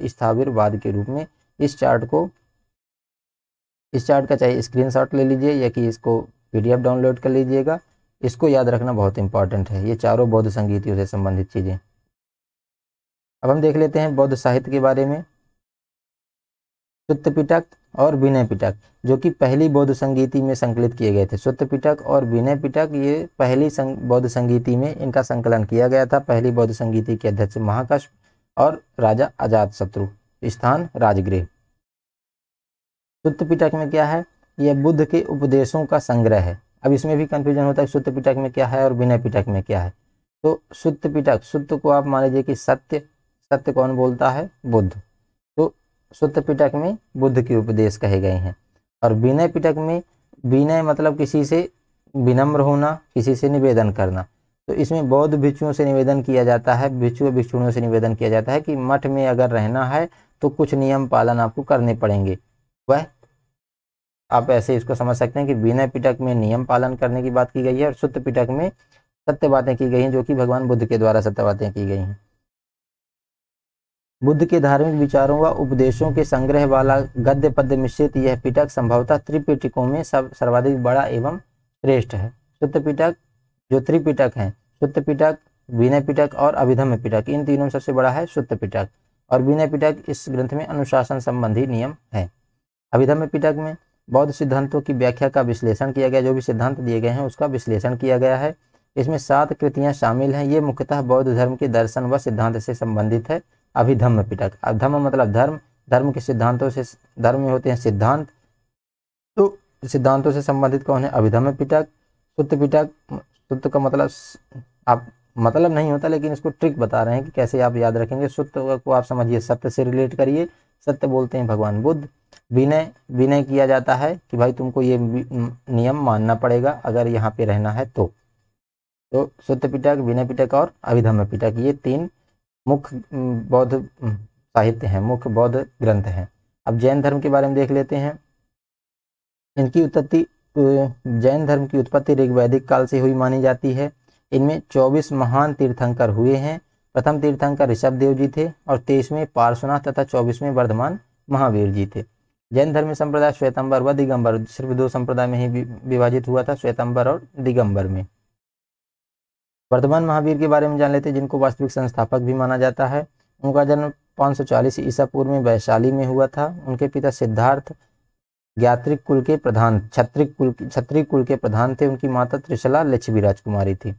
वाद के रूप में इस चार्ट को इस चार्ट का चाहे स्क्रीनशॉट ले लीजिए या कि इसको पीडीएफ डाउनलोड कर लीजिएगा इसको याद रखना बहुत इंपॉर्टेंट है ये चारों बौद्ध संगीतियों से संबंधित चीज़ें अब हम देख लेते हैं बौद्ध साहित्य के बारे में सुत्त और विनय पिटक जो कि पहली बौद्ध संगीति में संकलित किए गए थे सुत्त पिटक और विनय पिटक ये पहली संग, बौद्ध संगीति में इनका संकलन किया गया था पहली बौद्ध संगीति के अध्यक्ष महाकश और राजा अजात शत्रु स्थान राजगृह सुत्त पिटक में क्या है यह बुद्ध के उपदेशों का संग्रह है अब इसमें भी कंफ्यूजन होता है सुत्त पिटक में क्या है और विनय पिटक में क्या है तो सुत्त पिटक सुत्त को आप मान लीजिए कि सत्य सत्य कौन बोलता है बुद्ध तो सुत्त पिटक में बुद्ध के उपदेश कहे गए हैं और विनय पिटक में विनय मतलब किसी से विनम्र होना किसी से निवेदन करना तो इसमें बौद्ध भिक्षुओं से निवेदन किया जाता है भिक्षु भिक्षुणियों से निवेदन किया जाता है कि मठ में अगर रहना है तो कुछ नियम पालन आपको करने पड़ेंगे वह आप ऐसे इसको समझ सकते हैं कि विनय पिटक में नियम पालन करने की बात की गई है और सुत्त पिटक में सत्य बातें की गई हैं जो कि भगवान बुद्ध के द्वारा सत्य बातें की गई हैं बुद्ध के धार्मिक विचारों व उपदेशों के संग्रह वाला गद्य पद्य मिश्रित यह पिटक संभवतः त्रिपिटकों में सब सर्वाधिक बड़ा एवं श्रेष्ठ है शुद्ध पिटक जो त्रिपिटक है शुद्ध पिटक विनय पिटक और अभिधम पिटक इन तीनों में सबसे बड़ा है शुद्ध पिटक और विनय पिटक इस ग्रंथ में अनुशासन संबंधी नियम है अभिधम पिटक में बौद्ध सिद्धांतों की व्याख्या का विश्लेषण किया गया जो भी सिद्धांत दिए गए हैं उसका विश्लेषण किया गया है इसमें सात कृतियां शामिल हैं ये मुख्यतः बौद्ध धर्म के दर्शन व सिद्धांत से संबंधित है अभिधम्म पिटक अभिधम्म मतलब धर्म धर्म के सिद्धांतों से धर्म में होते हैं सिद्धांत तो सिद्धांतों से संबंधित कौन है अभिधम्म पिटक सुत्त पिटक सुत्त का मतलब आप मतलब नहीं होता लेकिन इसको ट्रिक बता रहे हैं कि कैसे आप याद रखेंगे सुत्त को आप समझिए सत्य से रिलेट करिए सत्य बोलते हैं भगवान बुद्ध विनय विनय किया जाता है कि भाई तुमको ये नियम मानना पड़ेगा अगर यहाँ पे रहना है तो तो सुत्त पिटक विनय पिटक और अभिधम्म पिटक ये तीन मुख्य बौद्ध साहित्य हैं मुख्य बौद्ध ग्रंथ हैं अब जैन धर्म के बारे में देख लेते हैं इनकी उत्पत्ति जैन धर्म की उत्पत्ति ऋग्वैदिक काल से हुई मानी जाती है इनमें 24 महान तीर्थंकर हुए हैं प्रथम तीर्थंकर ऋषभ देव जी थे और तेईसवें पार्श्वनाथ तथा चौबीसवें वर्धमान महावीर जी थे जैन धर्म संप्रदाय श्वेतंबर व दिगंबर सिर्फ दो संप्रदाय में ही विभाजित हुआ था श्वेतंबर और दिगंबर में वर्धमान महावीर के बारे में जान लेते हैं जिनको वास्तविक संस्थापक भी माना जाता है उनका जन्म 540 ईसा पूर्व में वैशाली में हुआ था उनके पिता सिद्धार्थ ज्ञात्रिक कुल के प्रधान छत्रिक कुल छत्रिक कुल के प्रधान थे उनकी माता त्रिशला लक्ष्मी राजकुमारी थी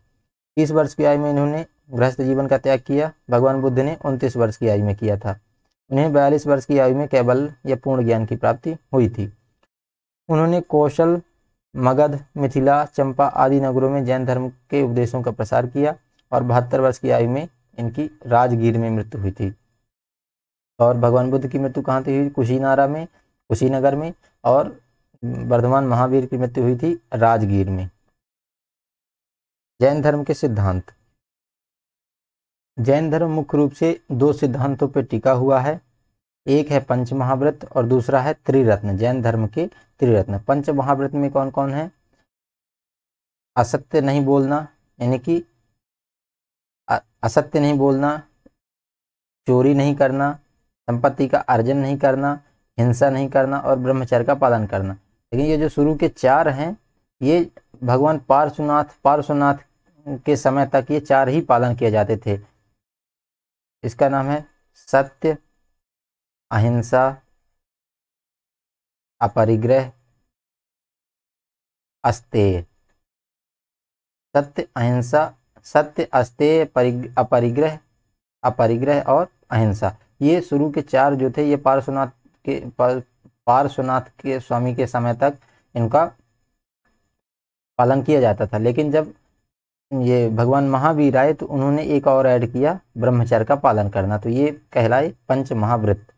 तीस वर्ष की आयु में इन्होंने गृहस्थ जीवन का त्याग किया भगवान बुद्ध ने उनतीस वर्ष की आयु में किया था उन्हें बयालीस वर्ष की आयु में केवल या पूर्ण ज्ञान की प्राप्ति हुई थी उन्होंने कौशल मगध मिथिला चंपा आदि नगरों में जैन धर्म के उपदेशों का प्रसार किया और बहत्तर वर्ष की आयु में इनकी राजगीर में मृत्यु हुई थी और भगवान बुद्ध की मृत्यु कहाँ थी कुशीनारा में कुशीनगर में और वर्धमान महावीर की मृत्यु हुई थी राजगीर में जैन धर्म के सिद्धांत जैन धर्म मुख्य रूप से दो सिद्धांतों पर टिका हुआ है एक है पंच महाव्रत और दूसरा है त्रिरत्न जैन धर्म के त्रिरत्न पंच महाव्रत में कौन कौन है असत्य नहीं बोलना यानी कि असत्य नहीं बोलना चोरी नहीं करना संपत्ति का अर्जन नहीं करना हिंसा नहीं करना और ब्रह्मचर्य का पालन करना लेकिन ये जो शुरू के चार हैं ये भगवान पार्श्वनाथ पार्श्वनाथ के समय तक ये चार ही पालन किए जाते थे इसका नाम है सत्य अहिंसा अपरिग्रह अस्तेय सत्य अहिंसा सत्य अस्तेय अपरिग्रह अपरिग्रह और अहिंसा ये शुरू के चार जो थे ये पार्श्वनाथ के पार्श्वनाथ के स्वामी के समय तक इनका पालन किया जाता था लेकिन जब ये भगवान महावीर आए तो उन्होंने एक और ऐड किया ब्रह्मचर्य का पालन करना तो ये कहलाए पंच महाव्रत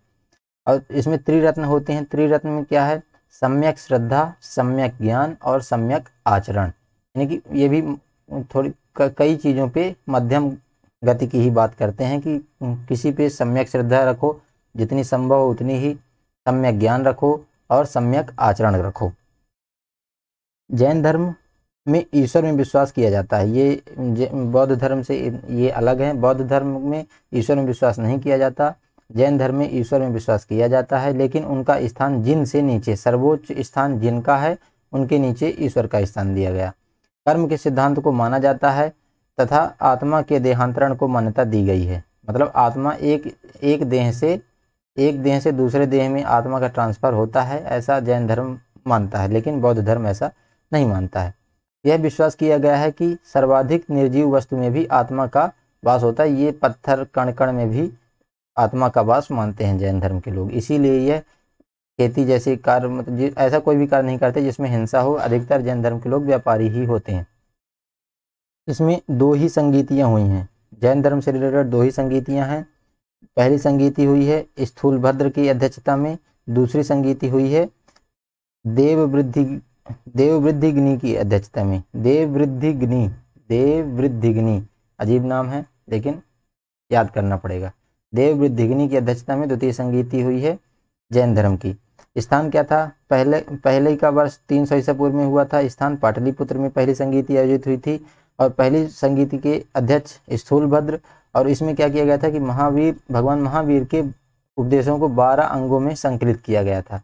और इसमें त्रिरत्न होते हैं त्रिरत्न में क्या है सम्यक श्रद्धा सम्यक ज्ञान और सम्यक आचरण यानी कि ये भी थोड़ी कई चीज़ों पे मध्यम गति की ही बात करते हैं कि किसी पे सम्यक श्रद्धा रखो जितनी संभव हो उतनी ही सम्यक ज्ञान रखो और सम्यक आचरण रखो जैन धर्म में ईश्वर में विश्वास किया जाता है ये बौद्ध धर्म से ये अलग है बौद्ध धर्म में ईश्वर में विश्वास नहीं किया जाता जैन धर्म में ईश्वर में विश्वास किया जाता है लेकिन उनका स्थान जिन से नीचे सर्वोच्च स्थान जिन का है उनके नीचे ईश्वर का स्थान दिया गया कर्म के सिद्धांत को माना जाता है तथा आत्मा के देहांतरण को मान्यता दी गई है मतलब आत्मा एक एक देह से एक देह से दूसरे देह में आत्मा का ट्रांसफर होता है ऐसा जैन धर्म मानता है लेकिन बौद्ध धर्म ऐसा नहीं मानता है यह विश्वास किया गया है कि सर्वाधिक निर्जीव वस्तु में भी आत्मा का वास होता है ये पत्थर कण कण में भी आत्मा का वास मानते हैं जैन धर्म के लोग इसीलिए यह खेती जैसे कार्य मतलब ऐसा कोई भी कार्य नहीं करते जिसमें हिंसा हो अधिकतर जैन धर्म के लोग व्यापारी ही होते हैं इसमें दो ही संगीतियाँ हुई हैं जैन धर्म से रिलेटेड दो ही संगीतियाँ हैं पहली संगीति हुई है स्थूल भद्र की अध्यक्षता में दूसरी संगीति हुई है देव वृद्धि देव वृद्धिग्नि की अध्यक्षता में देव वृद्धिग्नि देव वृद्धिग्नि अजीब नाम है लेकिन याद करना पड़ेगा देव वृद्धिग्नि की अध्यक्षता में द्वितीय संगीति हुई है जैन धर्म की स्थान क्या था पहले पहले का वर्ष तीन सौ ईसा पूर्व में हुआ था स्थान पाटलिपुत्र में पहली संगीति आयोजित हुई थी और पहली संगीति के अध्यक्ष स्थूलभद्र और इसमें क्या किया गया था कि महावीर भगवान महावीर के उपदेशों को बारह अंगों में संकलित किया गया था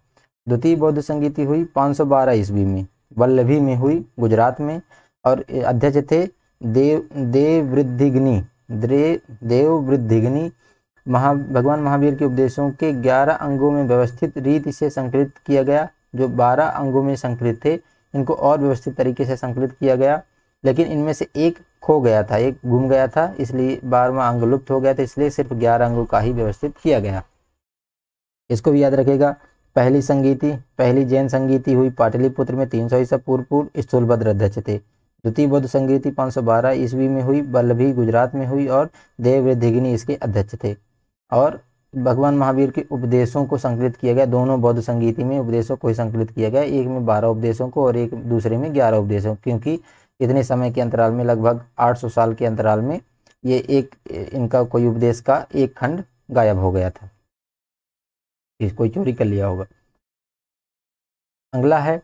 द्वितीय बौद्ध संगीति हुई पाँच सौ बारह ईस्वी में वल्लभी में हुई गुजरात में और अध्यक्ष थे देव देववृद्धिग्नि देव वृद्धिग्नि महा भगवान महावीर के उपदेशों के ग्यारह अंगों में व्यवस्थित रीति से संकलित किया गया जो बारह अंगों में संकलित थे इनको और व्यवस्थित तरीके से संकलित किया गया लेकिन इनमें से एक खो गया था एक घूम गया था इसलिए बारहवा अंग लुप्त हो गया था इसलिए सिर्फ ग्यारह अंगों का ही व्यवस्थित किया गया इसको भी याद रखेगा पहली संगीति पहली जैन संगीति हुई पाटलिपुत्र में तीन सौ ईसा पूर्व पूर्व स्थूलभद्र अध्यक्ष थे द्वितीय बौद्ध संगीति 512 ईस्वी में हुई बल्लभी गुजरात में हुई और देववृद्धिगिनी इसके अध्यक्ष थे और भगवान महावीर के उपदेशों को संकलित किया गया दोनों बौद्ध संगीति में उपदेशों को ही संकलित किया गया एक में बारह उपदेशों को और एक दूसरे में ग्यारह उपदेशों क्योंकि इतने समय के अंतराल में लगभग 800 साल के अंतराल में ये एक इनका कोई उपदेश का एक खंड गायब हो गया था इसको चोरी कर लिया होगा अगला है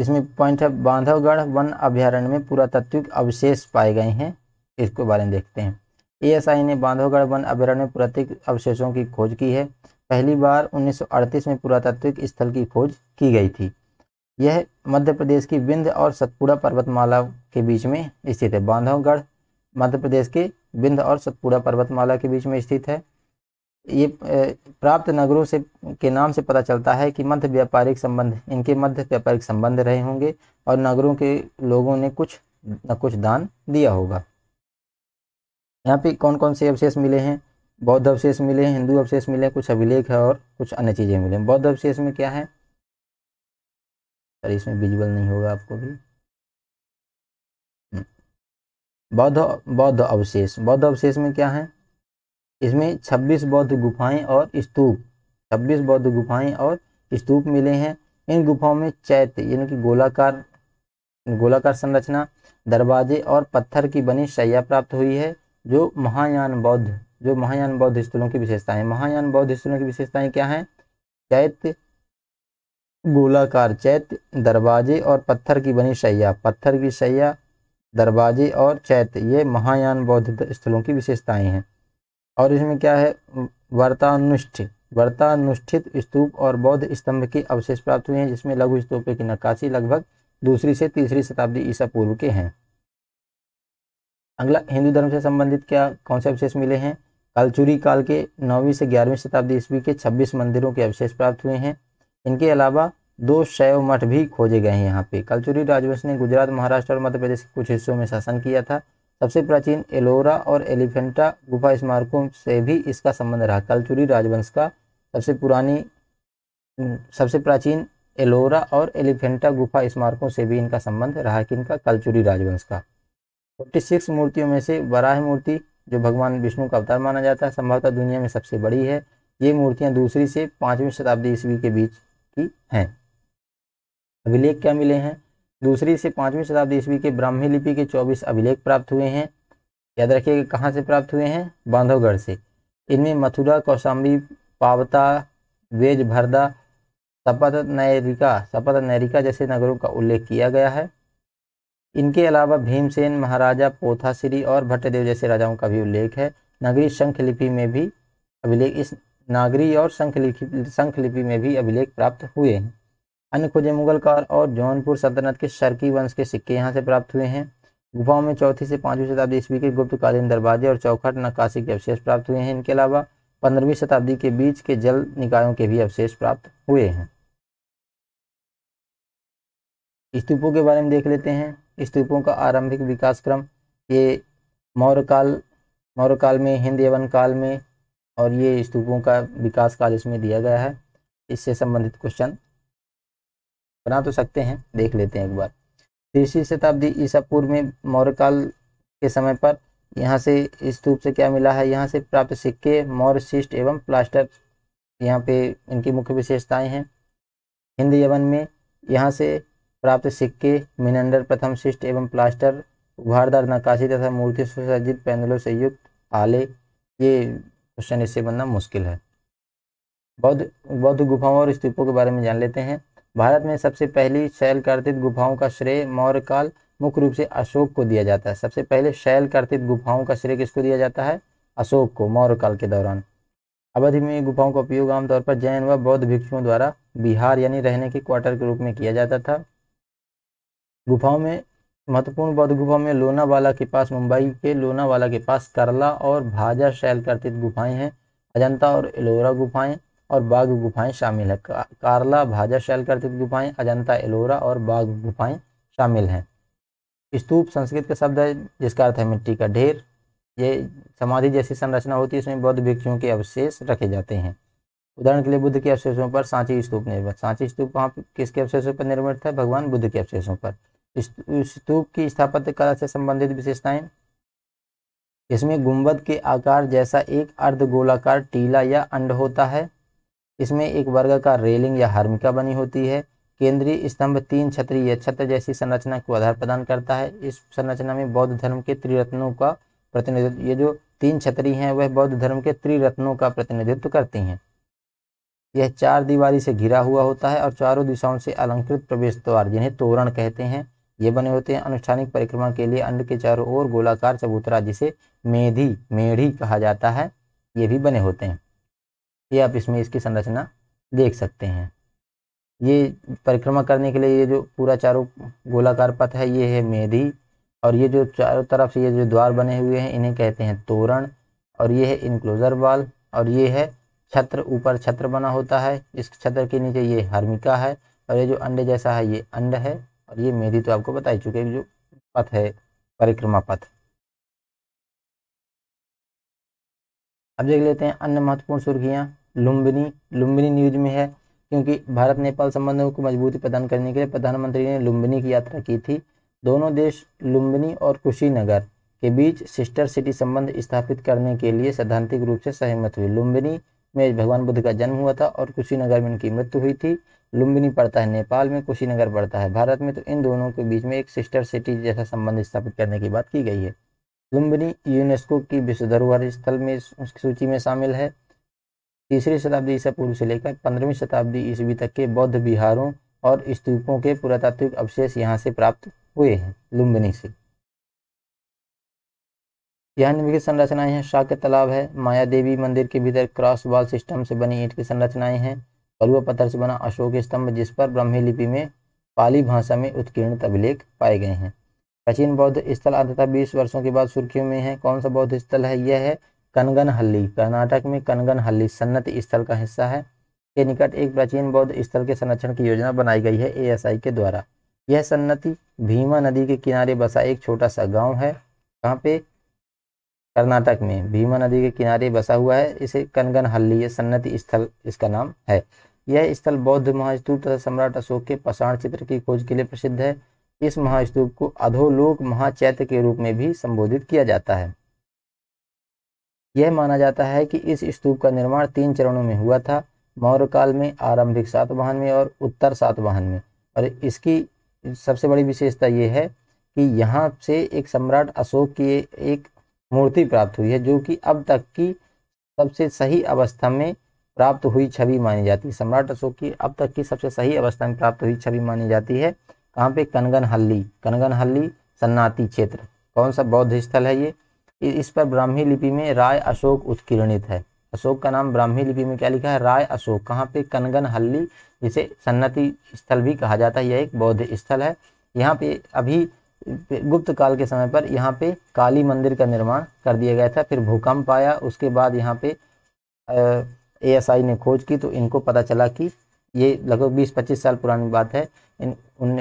इसमें पॉइंट है बांधवगढ़ वन अभ्यारण्य में पुरातत्विक अवशेष पाए गए हैं इसके बारे में देखते हैं एएसआई e ने बांधवगढ़ वन अभ्यारण्य में पुरातत्विक अवशेषों की खोज की है पहली बार 1938 में पुरातात्विक स्थल की खोज की गई थी यह मध्य प्रदेश की विंध्य और सतपुड़ा पर्वतमाला के बीच में स्थित है बांधवगढ़ मध्य प्रदेश के विंध्य और सतपुड़ा पर्वतमाला के बीच में स्थित है ये प्राप्त नगरों से के नाम से पता चलता है कि मध्य व्यापारिक संबंध इनके मध्य व्यापारिक संबंध रहे होंगे और नगरों के लोगों ने कुछ न कुछ दान दिया होगा यहाँ पे कौन कौन से अवशेष मिले हैं बौद्ध अवशेष मिले हैं हिंदू अवशेष मिले हैं कुछ अभिलेख है और कुछ अन्य चीज़ें मिले हैं बौद्ध अवशेष में क्या है सर इसमें विजुअल नहीं होगा आपको भी हम्म। बौद्ध बौद्ध अवशेष बौद्ध अवशेष में क्या है इसमें 26 बौद्ध गुफाएं और स्तूप 26 बौद्ध गुफाएं और स्तूप मिले हैं इन गुफाओं में चैत्य यानी कि गोलाकार गोलाकार संरचना दरवाजे और पत्थर की बनी शैया प्राप्त हुई है जो महायान बौद्ध जो महायान बौद्ध स्थलों की विशेषताएं महायान बौद्ध स्थलों की विशेषताएं क्या हैं चैत्य गोलाकार चैत्य दरवाजे और पत्थर की बनी शैया पत्थर की शैया दरवाजे और चैत्य ये महायान बौद्ध स्थलों की विशेषताएं हैं और इसमें क्या है वर्तानुष्ठ वर्तानुष्ठित स्तूप और बौद्ध स्तंभ के अवशेष प्राप्त हुए हैं जिसमें लघु स्तूप की नक्काशी लगभग दूसरी से तीसरी शताब्दी ईसा पूर्व के हैं अगला हिंदू धर्म से संबंधित क्या कौन से अवशेष मिले हैं कलचुरी काल के नौवीं से ग्यारहवीं शताब्दी ईस्वी के 26 मंदिरों के अवशेष प्राप्त हुए हैं इनके अलावा दो शैव मठ भी खोजे गए हैं यहाँ पे कलचुरी राजवंश ने गुजरात महाराष्ट्र और मध्य प्रदेश के कुछ हिस्सों में शासन किया था सबसे प्राचीन एलोरा और एलिफेंटा गुफा स्मारकों से भी इसका संबंध रहा कलचुरी राजवंश का सबसे पुरानी सबसे प्राचीन एलोरा और एलिफेंटा गुफा स्मारकों से भी इनका संबंध रहा कि इनका कलचुरी राजवंश का फोर्टी सिक्स मूर्तियों में से वराह मूर्ति जो भगवान विष्णु का अवतार माना जाता है संभवतः दुनिया में सबसे बड़ी है ये मूर्तियां दूसरी से पांचवी शताब्दी ईस्वी के बीच की हैं अभिलेख क्या मिले हैं दूसरी से पांचवी शताब्दी ईस्वी के ब्राह्मी लिपि के चौबीस अभिलेख प्राप्त हुए हैं याद रखिएगा कहाँ से प्राप्त हुए हैं बांधवगढ़ से इनमें मथुरा कौशाम्बी पावता वेज भरदा सपत नैरिका शपथ नैरिका जैसे नगरों का उल्लेख किया गया है इनके अलावा भीमसेन महाराजा पोथाश्री और भट्टदेव जैसे राजाओं का भी उल्लेख है नागरी शंख लिपि में भी अभिलेख इस नागरी और शंख लिपि शंख लिपि में भी अभिलेख प्राप्त हुए हैं अन्य खोजें मुगल कार और जौनपुर सल्तनत के शर्की वंश के सिक्के यहाँ से प्राप्त हुए हैं गुफाओं में चौथी से पाँचवीं शताब्दी ईस्वी के गुप्तकालीन दरवाजे और चौखट नक्काशी के अवशेष प्राप्त हुए हैं इनके अलावा पंद्रहवीं शताब्दी के बीच के जल निकायों के भी अवशेष प्राप्त हुए हैं स्तूपों के बारे में देख लेते हैं स्तूपों का आरंभिक विकास क्रम ये मौर्य काल मौर्य काल में हिंद यवन काल में और ये स्तूपों का विकास काल इसमें दिया गया है इससे संबंधित क्वेश्चन बना तो सकते हैं देख लेते हैं एक बार तीसरी शताब्दी ईसा पूर्व में मौर्य काल के समय पर यहाँ से स्तूप से क्या मिला है यहाँ से प्राप्त सिक्के मौर्य शिष्ट एवं प्लास्टर यहाँ पे इनकी मुख्य विशेषताएं हैं हिंद यवन में यहाँ से प्राप्त सिक्के मिनंडर प्रथम शिष्ट एवं प्लास्टर उभारदार नकाशी तथा मूर्ति सुसज्जित पैनलों से युक्त आले ये क्वेश्चन इससे बनना मुश्किल है बौद्ध बौद्ध गुफाओं और स्तूपों के बारे में जान लेते हैं भारत में सबसे पहली शैलकर्तित गुफाओं का श्रेय मौर्य काल मुख्य रूप से अशोक को दिया जाता है सबसे पहले शैलकर्तित गुफाओं का श्रेय किसको दिया जाता है अशोक को मौर्य काल के दौरान अवधि में गुफाओं का उपयोग आमतौर पर जैन व बौद्ध भिक्षुओं द्वारा बिहार यानी रहने के क्वार्टर के रूप में किया जाता था गुफाओं में महत्वपूर्ण बौद्ध गुफा में लोनावाला के पास मुंबई के लोनावाला के पास करला और भाजा शैल कर्तित गुफाएं हैं अजंता और एलोरा गुफाएं और बाघ गुफाएं शामिल हैं कारला भाजा शैल कर्तित गुफाएं अजंता एलोरा और बाघ गुफाएं शामिल हैं स्तूप संस्कृत का शब्द है जिसका अर्थ है मिट्टी का ढेर ये समाधि जैसी संरचना होती है इसमें बौद्ध भिक्षुओं के अवशेष रखे जाते हैं उदाहरण के लिए बुद्ध के अवशेषों पर सांची स्तूप निर्मित सांची स्तूप वहाँ किसके अवशेषों पर निर्मित था भगवान बुद्ध के अवशेषों पर स्तूप की स्थापत्य कला से संबंधित विशेषताएं इसमें गुंबद के आकार जैसा एक अर्ध गोलाकार टीला या अंड होता है इसमें एक वर्ग का रेलिंग या हर्मिका बनी होती है केंद्रीय स्तंभ तीन छतरी या छत्र जैसी संरचना को आधार प्रदान करता है इस संरचना में बौद्ध धर्म के त्रिरत्नों का प्रतिनिधित्व ये जो तीन छतरी हैं वह बौद्ध धर्म के त्रिरत्नों का प्रतिनिधित्व करती हैं यह चार दीवारी से घिरा हुआ होता है और चारों दिशाओं से अलंकृत प्रवेश द्वार जिन्हें तोरण कहते हैं ये बने होते हैं अनुष्ठानिक परिक्रमा के लिए अंड के चारों ओर गोलाकार चबूतरा जिसे मेधी मेढ़ी कहा जाता है ये भी बने होते हैं ये आप इसमें इसकी संरचना देख सकते हैं ये परिक्रमा करने के लिए ये जो पूरा चारों गोलाकार पथ है ये है मेधी और ये जो चारों तरफ से ये जो द्वार बने हुए हैं इन्हें कहते हैं तोरण और ये है इनक्लोजर वाल और ये है छत्र ऊपर छत्र बना होता है इस छत्र के नीचे ये हर्मिका है और ये जो अंडे जैसा है ये अंड है और ये मेरी तो आपको बता ही चुके जो पथ है परिक्रमा पथ अब देख लेते हैं अन्य महत्वपूर्ण सुर्खियां लुम्बिनी लुम्बिनी न्यूज में है क्योंकि भारत नेपाल संबंधों को मजबूती प्रदान करने के लिए प्रधानमंत्री ने लुम्बिनी की यात्रा की थी दोनों देश लुम्बिनी और कुशीनगर के बीच सिस्टर सिटी संबंध स्थापित करने के लिए सैद्धांतिक रूप से सहमत हुई लुम्बिनी में भगवान बुद्ध का जन्म हुआ था और कुशीनगर में उनकी मृत्यु हुई थी लुम्बिनी पड़ता है नेपाल में कुशीनगर पड़ता है भारत में तो इन दोनों के बीच में एक सिस्टर सिटी जैसा संबंध स्थापित करने की बात की गई है लुम्बिनी यूनेस्को की विश्व धरोहर स्थल में सूची में शामिल है तीसरी शताब्दी ईसा पूर्व से लेकर पंद्रहवीं शताब्दी ईस्वी तक के बौद्ध विहारों और स्तूपों के पुरातात्विक अवशेष यहाँ से प्राप्त हुए हैं लुम्बिनी से यहाँ निम्नलिखित संरचनाएं हैं शाक्य तालाब है माया देवी मंदिर के भीतर क्रॉस वॉल सिस्टम से बनी ईंट की संरचनाएं हैं बलुआ पत्थर से बना अशोक स्तंभ जिस पर ब्रह्मी लिपि में पाली भाषा में उत्कीर्ण अभिलेख पाए गए हैं प्राचीन बौद्ध स्थल अंततः बीस वर्षों के बाद सुर्खियों में है कौन सा बौद्ध स्थल है यह है कनगन हल्ली कर्नाटक में कनगन हल्ली सन्नत स्थल का हिस्सा है के निकट एक प्राचीन बौद्ध स्थल के संरक्षण की योजना बनाई गई है एएसआई के द्वारा यह सन्नति भीमा नदी के किनारे बसा एक छोटा सा गांव है कहाँ पे कर्नाटक में भीमा नदी के किनारे बसा हुआ है इसे कनगन हल्ली सन्नति स्थल इसका नाम है यह स्थल बौद्ध महास्तूप तथा सम्राट अशोक के पषाण चित्र की खोज के लिए प्रसिद्ध है इस महास्तूप को अधोलोक महाचैत्य के रूप में भी संबोधित किया जाता है यह माना जाता है कि इस स्तूप का निर्माण तीन चरणों में हुआ था मौर्य काल में आरंभिक सातवाहन में और उत्तर सातवाहन में और इसकी सबसे बड़ी विशेषता ये है कि यहाँ से एक सम्राट अशोक की एक मूर्ति प्राप्त हुई है जो कि अब तक की सबसे सही अवस्था में प्राप्त हुई छवि मानी जाती है सम्राट अशोक की अब तक की सबसे सही अवस्था में प्राप्त हुई छवि मानी जाती है कहाँ पे कनगन हल्ली कनगन हल्ली सन्नाती क्षेत्र कौन सा बौद्ध स्थल है ये इस पर ब्राह्मी लिपि में राय अशोक उत्कीर्णित है अशोक का नाम ब्राह्मी लिपि में क्या लिखा है राय अशोक कहाँ पे कनगन हल्ली जिसे सन्नति स्थल भी कहा जाता है यह एक बौद्ध स्थल है यहाँ पे अभी गुप्त काल के समय पर यहाँ पे काली मंदिर का निर्माण कर दिया गया था फिर भूकंप आया उसके बाद यहाँ पे आ, एएसआई ने खोज की तो इनको पता चला कि ये लगभग 20-25 साल पुरानी बात है इन उन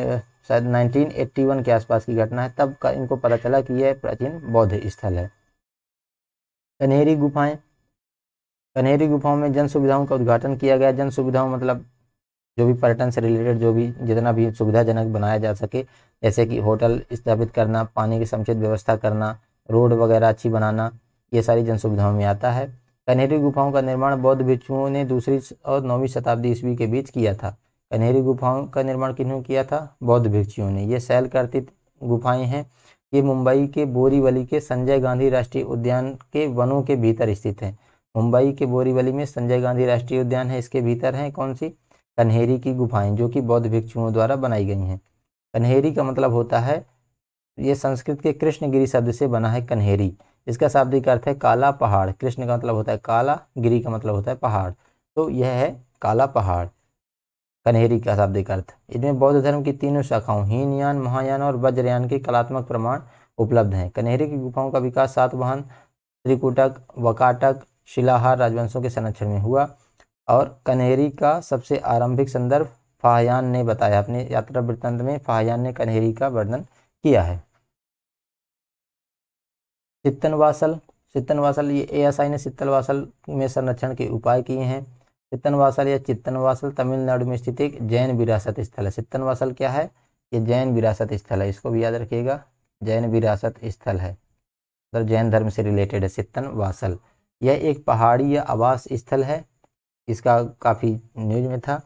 शायद 1981 के आसपास की घटना है तब का इनको पता चला कि यह प्राचीन बौद्ध स्थल है कन्हेरी गुफाएं कन्हेरी गुफाओं में जन सुविधाओं का उद्घाटन किया गया जन सुविधाओं मतलब जो भी पर्यटन से रिलेटेड जो भी जितना भी सुविधाजनक बनाया जा सके जैसे कि होटल स्थापित करना पानी की समुचित व्यवस्था करना रोड वगैरह अच्छी बनाना ये सारी जन सुविधाओं में आता है कन्हेरी गुफाओं का निर्माण बौद्ध भिक्षुओं ने दूसरी और नौवीं शताब्दी ईस्वी के बीच किया था कन्हेरी गुफाओं का निर्माण किन्हों किया था बौद्ध भिक्षुओं ने ये सैल कर्तित गुफाएं हैं ये मुंबई के बोरीवली के संजय गांधी राष्ट्रीय उद्यान के वनों के भीतर स्थित हैं मुंबई के बोरीवली में संजय गांधी राष्ट्रीय उद्यान है इसके भीतर हैं कौन सी कन्हेरी की गुफाएं जो कि बौद्ध भिक्षुओं द्वारा बनाई गई हैं कन्हेरी का मतलब होता है ये संस्कृत के कृष्णगिरी शब्द से बना है कन्हेरी इसका शाब्दिक अर्थ है काला पहाड़ कृष्ण का मतलब होता है काला गिरी का मतलब होता है पहाड़ तो यह है काला पहाड़ कन्हेरी का शाब्दिक अर्थ इसमें बौद्ध धर्म की तीनों शाखाओं हीनयान महायान और वज्रयान के कलात्मक प्रमाण उपलब्ध हैं कन्हेरी की गुफाओं का विकास सातवाहन त्रिकुटक वकाटक शिलाहार राजवंशों के संरक्षण में हुआ और कन्हेरी का सबसे आरंभिक संदर्भ फाहयान ने बताया अपने यात्रा वृत्तांत में फाहयान ने कन्हेरी का वर्णन किया है चित्तन वासल चित्तन वासल ये आई ने चित्तल वासल में संरक्षण के उपाय किए हैं चित्तन वासल या चित्तन वासल तमिलनाडु में स्थित एक जैन विरासत स्थल है चित्तन वासल क्या है ये जैन विरासत स्थल है इसको भी याद रखिएगा जैन विरासत स्थल है उधर मतलब जैन धर्म से रिलेटेड है चित्तन वासल यह एक पहाड़ी या आवास स्थल है इसका काफ़ी न्यूज में था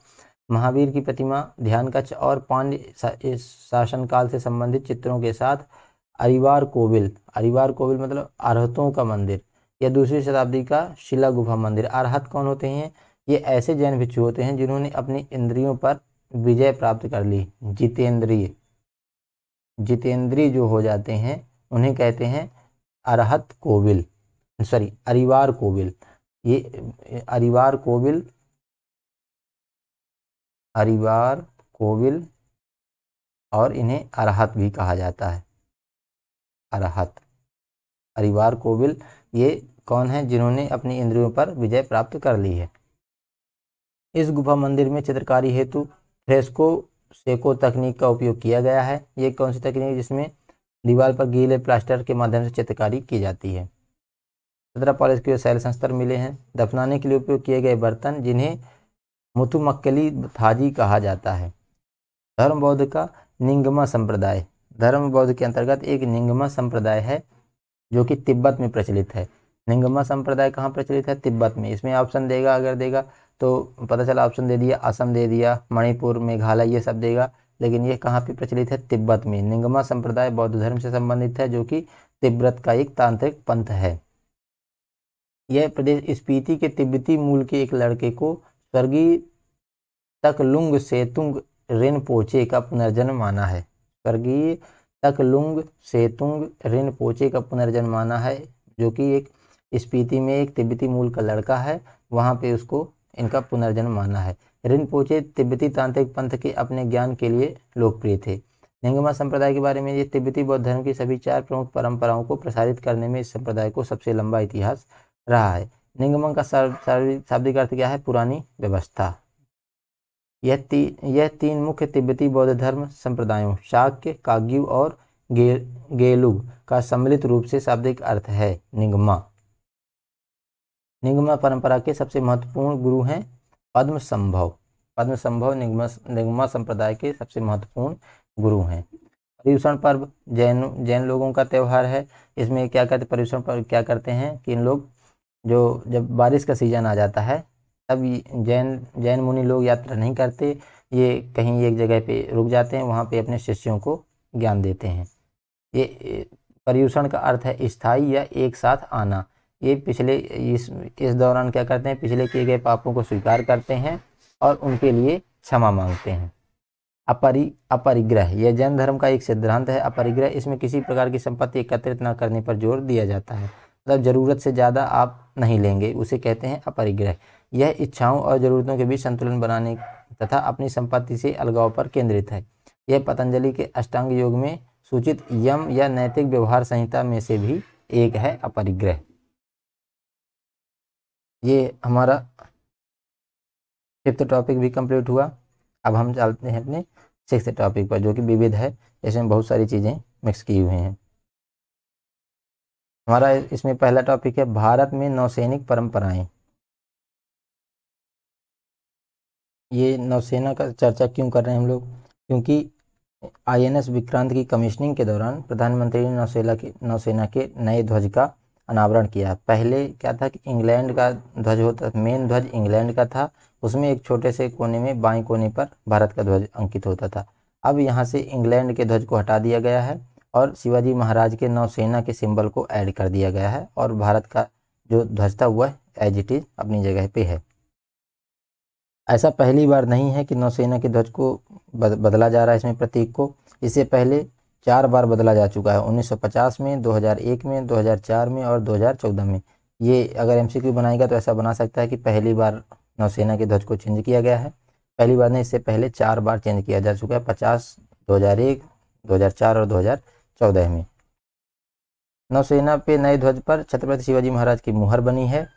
महावीर की प्रतिमा ध्यान कक्ष और पांड्य शासनकाल से संबंधित चित्रों के साथ अरिवार कोविल अरिवार कोविल मतलब अरहतों का मंदिर या दूसरी शताब्दी का शिला गुफा मंदिर अरहत कौन होते हैं ये ऐसे जैन भिक्षु होते हैं जिन्होंने अपनी इंद्रियों पर विजय प्राप्त कर ली जितेंद्रिय जितेंद्रीय जो हो जाते हैं उन्हें कहते हैं अरहत कोविल सॉरी अरिवार कोविल ये अरिवार कोविल अरिवार कोविल और इन्हें अरहत भी कहा जाता है अरहत अरिवार कोविल ये कौन है जिन्होंने अपनी इंद्रियों पर विजय प्राप्त कर ली है इस गुफा मंदिर में चित्रकारी हेतु फ्रेस्को सेको तकनीक का उपयोग किया गया है ये कौन सी तकनीक जिसमें दीवार पर गीले प्लास्टर के माध्यम से चित्रकारी की जाती है सत्रह पॉलिस के शैल संस्तर मिले हैं दफनाने के लिए उपयोग किए गए बर्तन जिन्हें मुथुमक्कली थाजी कहा जाता है धर्म बौद्ध का निंगमा संप्रदाय धर्म बौद्ध के अंतर्गत एक निंगमा संप्रदाय है जो कि तिब्बत में प्रचलित है निंगमा संप्रदाय कहाँ प्रचलित है तिब्बत में इसमें ऑप्शन देगा अगर देगा तो पता चला ऑप्शन दे दिया असम दे दिया मणिपुर मेघालय ये सब देगा लेकिन ये कहाँ पे प्रचलित है तिब्बत में निंगमा संप्रदाय बौद्ध धर्म से संबंधित है जो कि तिब्बत का एक तांत्रिक पंथ है यह प्रदेश स्पीति के तिब्बती मूल के एक लड़के को स्वर्गीय तकलुंग सेतुंग पोचे का पुनर्जन्म माना है स्वर्गीय तकलुंग सेतुंग रिन पोचे का पुनर्जन्म माना है जो कि एक स्पीति में एक तिब्बती मूल का लड़का है वहाँ पे उसको इनका पुनर्जन्म माना है रिन पोचे तिब्बती तांत्रिक पंथ के अपने ज्ञान के लिए लोकप्रिय थे निंगमा संप्रदाय के बारे में ये तिब्बती बौद्ध धर्म की सभी चार प्रमुख परंपराओं को प्रसारित करने में इस संप्रदाय को सबसे लंबा इतिहास रहा है निंगमंग का शाब्दिक अर्थ क्या है पुरानी व्यवस्था यह ती, यह तीन मुख्य तिब्बती बौद्ध धर्म संप्रदायों शाक्य काग्यू और गे, गेलुग का सम्मिलित रूप से शाब्दिक अर्थ है निगमा निगमा परंपरा के सबसे महत्वपूर्ण गुरु हैं पद्म संभव पद्म संभव निगमा निगमा संप्रदाय के सबसे महत्वपूर्ण गुरु हैं पर्यूषण पर्व जैन जैन लोगों का त्यौहार है इसमें क्या करते पर्यूषण पर्व क्या करते हैं कि इन लोग जो जब बारिश का सीजन आ जाता है अब जैन जैन मुनि लोग यात्रा नहीं करते ये कहीं एक जगह पे रुक जाते हैं वहाँ पे अपने शिष्यों को ज्ञान देते हैं ये पर्यूषण का अर्थ है स्थाई या एक साथ आना ये पिछले इस इस दौरान क्या करते हैं पिछले किए गए पापों को स्वीकार करते हैं और उनके लिए क्षमा मांगते हैं अपरि अपरिग्रह यह जैन धर्म का एक सिद्धांत है अपरिग्रह इसमें किसी प्रकार की संपत्ति एकत्रित न करने पर जोर दिया जाता है मतलब ज़रूरत से ज़्यादा आप नहीं लेंगे उसे कहते हैं अपरिग्रह यह इच्छाओं और ज़रूरतों के बीच संतुलन बनाने तथा अपनी संपत्ति से अलगाव पर केंद्रित है यह पतंजलि के अष्टांग योग में सूचित यम या नैतिक व्यवहार संहिता में से भी एक है अपरिग्रह ये हमारा फिफ्थ टॉपिक भी कंप्लीट हुआ अब हम चलते हैं अपने सिक्स टॉपिक पर जो कि विविध है इसमें बहुत सारी चीज़ें मिक्स की हुई हैं हमारा इसमें पहला टॉपिक है भारत में नौसैनिक परंपराएं ये नौसेना का चर्चा क्यों कर रहे हैं हम लोग क्योंकि आईएनएस विक्रांत की कमिश्निंग के दौरान प्रधानमंत्री ने नौसेना के नौसेना के नए ध्वज का अनावरण किया पहले क्या था कि इंग्लैंड का ध्वज होता मेन ध्वज इंग्लैंड का था उसमें एक छोटे से कोने में बाएं कोने पर भारत का ध्वज अंकित होता था अब यहाँ से इंग्लैंड के ध्वज को हटा दिया गया है और शिवाजी महाराज के नौसेना के सिंबल को ऐड कर दिया गया है और भारत का जो ध्वज था वह एज इट इज़ अपनी जगह पे है ऐसा पहली बार नहीं है कि नौसेना के ध्वज को बदला जा रहा है इसमें प्रतीक को इससे पहले चार बार बदला जा चुका है 1950 में 2001 में 2004 में और 2014 में ये अगर एमसीक्यू बनाएगा तो ऐसा बना सकता है कि पहली बार नौसेना के ध्वज को चेंज किया गया है पहली बार नहीं इससे पहले चार बार चेंज किया जा चुका है पचास दो हज़ार एक दो हज़ार चार और दो हज़ार चौदह में नौसेना पे नए ध्वज पर छत्रपति शिवाजी महाराज की मुहर बनी है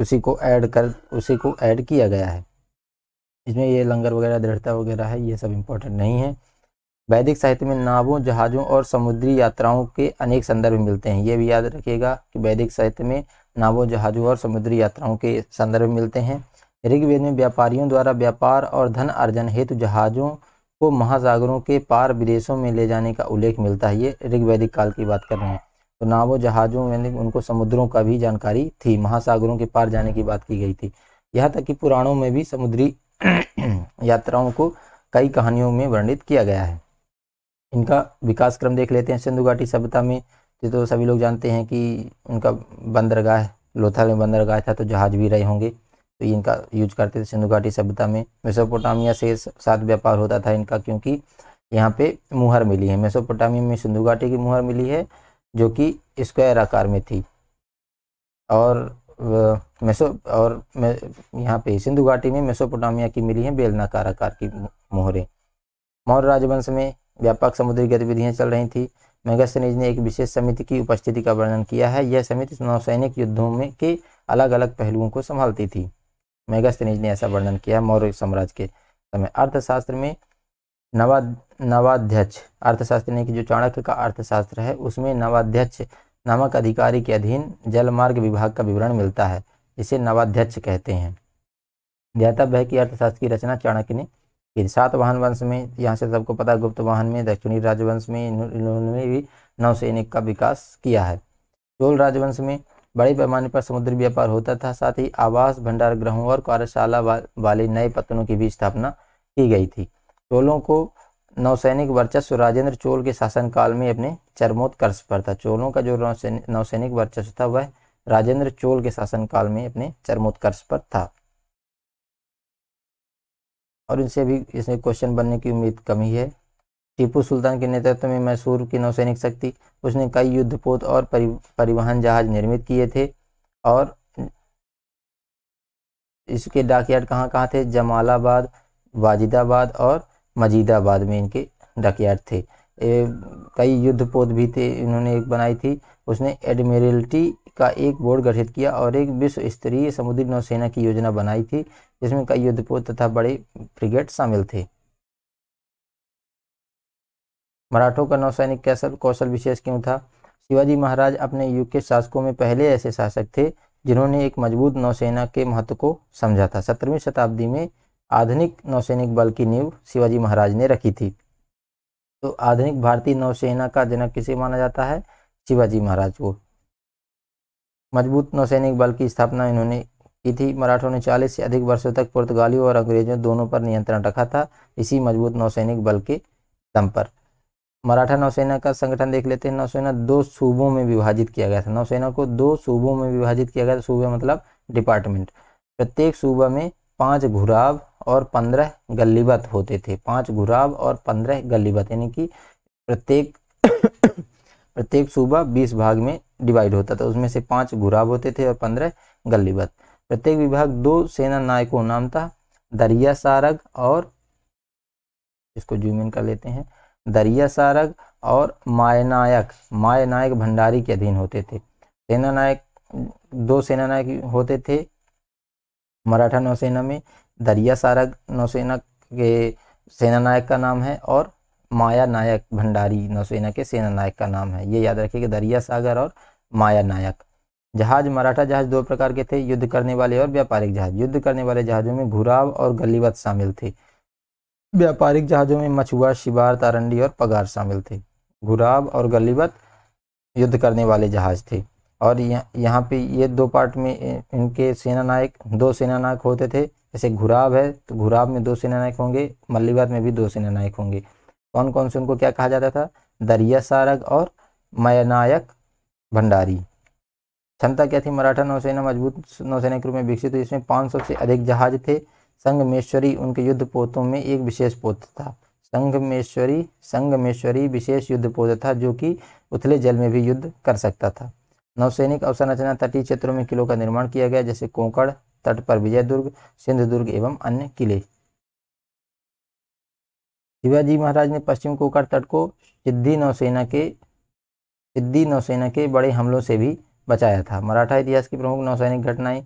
उसी को ऐड कर उसी को ऐड किया गया है इसमें ये लंगर वगैरह दृढ़ता वगैरह है ये सब इम्पोर्टेंट नहीं है वैदिक साहित्य में नावों जहाज़ों और समुद्री यात्राओं के अनेक संदर्भ मिलते हैं ये भी याद रखिएगा कि वैदिक साहित्य में नावों जहाज़ों और समुद्री यात्राओं के संदर्भ मिलते हैं ऋग्वेद में व्यापारियों द्वारा व्यापार और धन अर्जन हेतु जहाज़ों को महासागरों के पार विदेशों में ले जाने का उल्लेख मिलता है ये ऋग्वैदिक काल की बात कर रहे हैं तो नावों जहाज़ों यानी उनको समुद्रों का भी जानकारी थी महासागरों के पार जाने की बात की गई थी यहाँ तक कि पुराणों में भी समुद्री (clears throat) यात्राओं को कई कहानियों में वर्णित किया गया है इनका विकास क्रम देख लेते हैं सिंधु घाटी सभ्यता में ये तो सभी लोग जानते हैं कि उनका बंदरगाह लोथल में बंदरगाह था तो जहाज भी रहे होंगे तो इनका यूज करते थे सिंधु घाटी सभ्यता में मेसोपोटामिया से साथ व्यापार होता था इनका क्योंकि यहाँ पे मुहर मिली है मेसोपोटामिया में सिंधु घाटी की मुहर मिली है जो कि स्क्वायर आकार में थी और मेसो और मे, यहाँ पे सिंधु घाटी में मेसोपोटामिया की मिली हैं बेलनाकार आकार की मोहरें मौर्य राजवंश में व्यापक समुद्री गतिविधियां चल रही थी मेगासनीज ने एक विशेष समिति की उपस्थिति का वर्णन किया है यह समिति नौसैनिक युद्धों में के अलग अलग पहलुओं को संभालती थी मेगासनीज ने ऐसा वर्णन किया मौर्य साम्राज्य के समय अर्थशास्त्र में नवा नवाध्यक्ष अर्थशास्त्र ने कि जो चाणक्य का अर्थशास्त्र है उसमें नवाध्यक्ष नामक अधिकारी के अधीन जलमार्ग विभाग का विवरण मिलता है इसे नवाध्यक्ष कहते हैं ध्यातव्य है कि अर्थशास्त्र की रचना चाणक्य ने फिर सात वाहन वंश में यहाँ से सबको पता गुप्त वाहन में दक्षिणी राजवंश में इन्होंने भी नौसैनिक का विकास किया है चोल राजवंश में बड़े पैमाने पर समुद्री व्यापार होता था साथ ही आवास भंडार ग्रहों और कार्यशाला वाले नए पत्तनों की भी स्थापना की गई थी चोलों को नौसैनिक वर्चस्व राजेंद्र चोल के शासनकाल में अपने चरमोत्कर्ष पर था चोलों का जो नौसैनिक वर्चस्व था वह राजेंद्र चोल के शासनकाल में अपने चरमोत्कर्ष पर था और इनसे भी इसमें क्वेश्चन बनने की उम्मीद कम ही है टीपू सुल्तान के नेतृत्व में मैसूर की नौसैनिक शक्ति उसने कई युद्धपोत और परि, परिवहन जहाज निर्मित किए थे और इसके डाकयार्ड कहाँ कहाँ थे जमालाबाद वाजिदाबाद और मजीदाबाद में इनके डकयार्ड थे कई युद्धपोत भी थे इन्होंने एक बनाई थी उसने एडमिरल्टी का एक बोर्ड गठित किया और एक विश्व स्तरीय समुद्री नौसेना की योजना बनाई थी जिसमें कई युद्धपोत तथा बड़े फ्रिगेट शामिल थे मराठों का नौसैनिक कैसल कौशल विशेष क्यों था शिवाजी महाराज अपने युग के शासकों में पहले ऐसे शासक थे जिन्होंने एक मजबूत नौसेना के महत्व को समझा था सत्रहवीं शताब्दी में आधुनिक नौसैनिक बल की नींव शिवाजी महाराज ने रखी थी तो आधुनिक भारतीय नौसेना का जनक किसे माना जाता है शिवाजी महाराज को मजबूत नौसैनिक बल की स्थापना इन्होंने की थी मराठों ने 40 से अधिक वर्षों तक पुर्तगालियों और अंग्रेजों दोनों पर नियंत्रण रखा था इसी मजबूत नौसैनिक बल के दम पर मराठा नौसेना का संगठन देख लेते हैं नौसेना दो सूबों में विभाजित किया गया था नौसेना को दो सूबों में विभाजित किया गया था सूबे मतलब डिपार्टमेंट प्रत्येक सूबा में पांच घुराब और पंद्रह गलीबत होते थे पांच घुराब और पंद्रह गलीबत यानी कि प्रत्येक (coughs) प्रत्येक सूबा बीस भाग में डिवाइड होता था उसमें से पांच घुराब होते थे और पंद्रह गलीबत प्रत्येक विभाग दो सेना नायकों नाम था दरिया सारग और इसको जूम इन कर लेते हैं दरिया सारग और मायनायक मायनायक भंडारी के अधीन होते थे सेना नायक दो सेना नायक होते थे मराठा नौसेना में दरिया सारग नौसेना के सेना नायक का नाम है और माया नायक भंडारी नौसेना के सेना नायक का नाम है ये याद रखिए कि दरिया सागर और माया नायक जहाज मराठा जहाज दो प्रकार के थे युद्ध करने वाले और व्यापारिक जहाज युद्ध करने वाले जहाजों में घुराव और गलीवत शामिल थे व्यापारिक जहाजों में मछुआ शिवार तारंडी और पगार शामिल थे घुराव और गलीवत युद्ध करने वाले जहाज थे और यह, यहाँ पे ये दो पार्ट में इनके सेना नायक दो सेना नायक होते थे जैसे घुराब है तो घुराब में दो सेना नायक होंगे मल्लीबाद में भी दो सेना नायक होंगे कौन कौन से उनको क्या कहा जाता था दरिया सारग और मयनायक भंडारी क्षमता क्या थी मराठा नौसेना मजबूत नौसेना के रूप में विकसित हुई इसमें पाँच सौ से अधिक जहाज थे संगमेश्वरी उनके युद्ध पोतों में एक विशेष पोत था संगमेश्वरी संगमेश्वरी विशेष युद्ध पोत था जो कि उथले जल में भी युद्ध कर सकता था नौसैनिक अवसंरचना तटीय क्षेत्रों में किलों का निर्माण किया गया जैसे कोंकण तट पर विजय दुर्ग सिंध दुर्ग एवं अन्य किले शिवाजी महाराज ने पश्चिम कोकर तट को सिद्धि नौसेना के सिद्धि नौसेना के बड़े हमलों से भी बचाया था मराठा इतिहास की प्रमुख नौसैनिक घटनाएं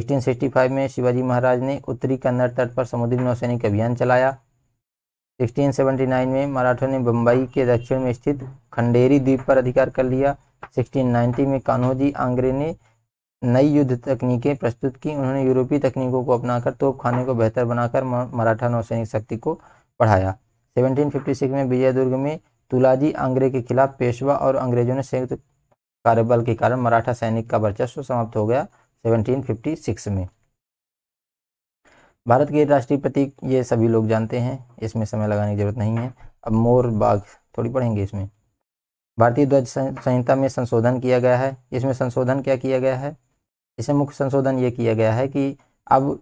1665 में शिवाजी महाराज ने उत्तरी कन्नड़ तट पर समुद्री नौसैनिक अभियान चलाया 1679 में मराठों ने बम्बई के दक्षिण में स्थित खंडेरी द्वीप पर अधिकार कर लिया 1690 में कान्होजी आंग्रे ने नई युद्ध तकनीकें प्रस्तुत की उन्होंने यूरोपीय तकनीकों को अपनाकर तोपखाने को बेहतर बनाकर मराठा नौसैनिक शक्ति को बढ़ाया 1756 में विजयदुर्ग में तुलाजी आंग्रे के खिलाफ पेशवा और अंग्रेजों ने संयुक्त कार्यबल के कारण मराठा सैनिक का वर्चस्व समाप्त हो गया सेवनटीन में भारत के राष्ट्रीय प्रतीक ये सभी लोग जानते हैं इसमें समय लगाने की जरूरत नहीं है अब मोर बाघ थोड़ी पढ़ेंगे इसमें भारतीय ध्वज संहिता में संशोधन किया गया है इसमें संशोधन क्या किया गया है इसमें मुख्य संशोधन ये किया गया है कि अब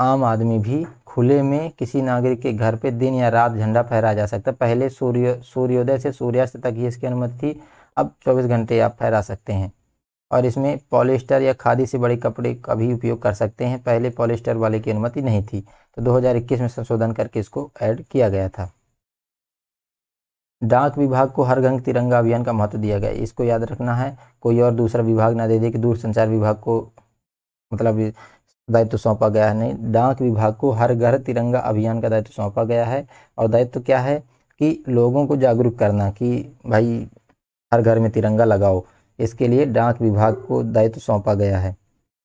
आम आदमी भी खुले में किसी नागरिक के घर पे दिन या रात झंडा फहराया जा सकता है पहले सूर्य सूर्योदय से सूर्यास्त तक ही इसकी अनुमति थी अब 24 घंटे आप फहरा सकते हैं और इसमें पॉलिस्टर या खादी से बड़े कपड़े का भी उपयोग कर सकते हैं पहले पॉलिस्टर वाले की अनुमति नहीं थी तो 2021 में संशोधन करके इसको ऐड किया गया था डाक विभाग को हर गंग तिरंगा अभियान का महत्व दिया गया इसको याद रखना है कोई और दूसरा विभाग ना दे दे कि दूर संचार विभाग को मतलब दायित्व तो सौंपा गया है नहीं डाक विभाग को हर घर तिरंगा अभियान का दायित्व तो सौंपा गया है और दायित्व तो क्या है कि लोगों को जागरूक करना कि भाई हर घर में तिरंगा लगाओ इसके लिए डाक विभाग को दायित्व सौंपा गया है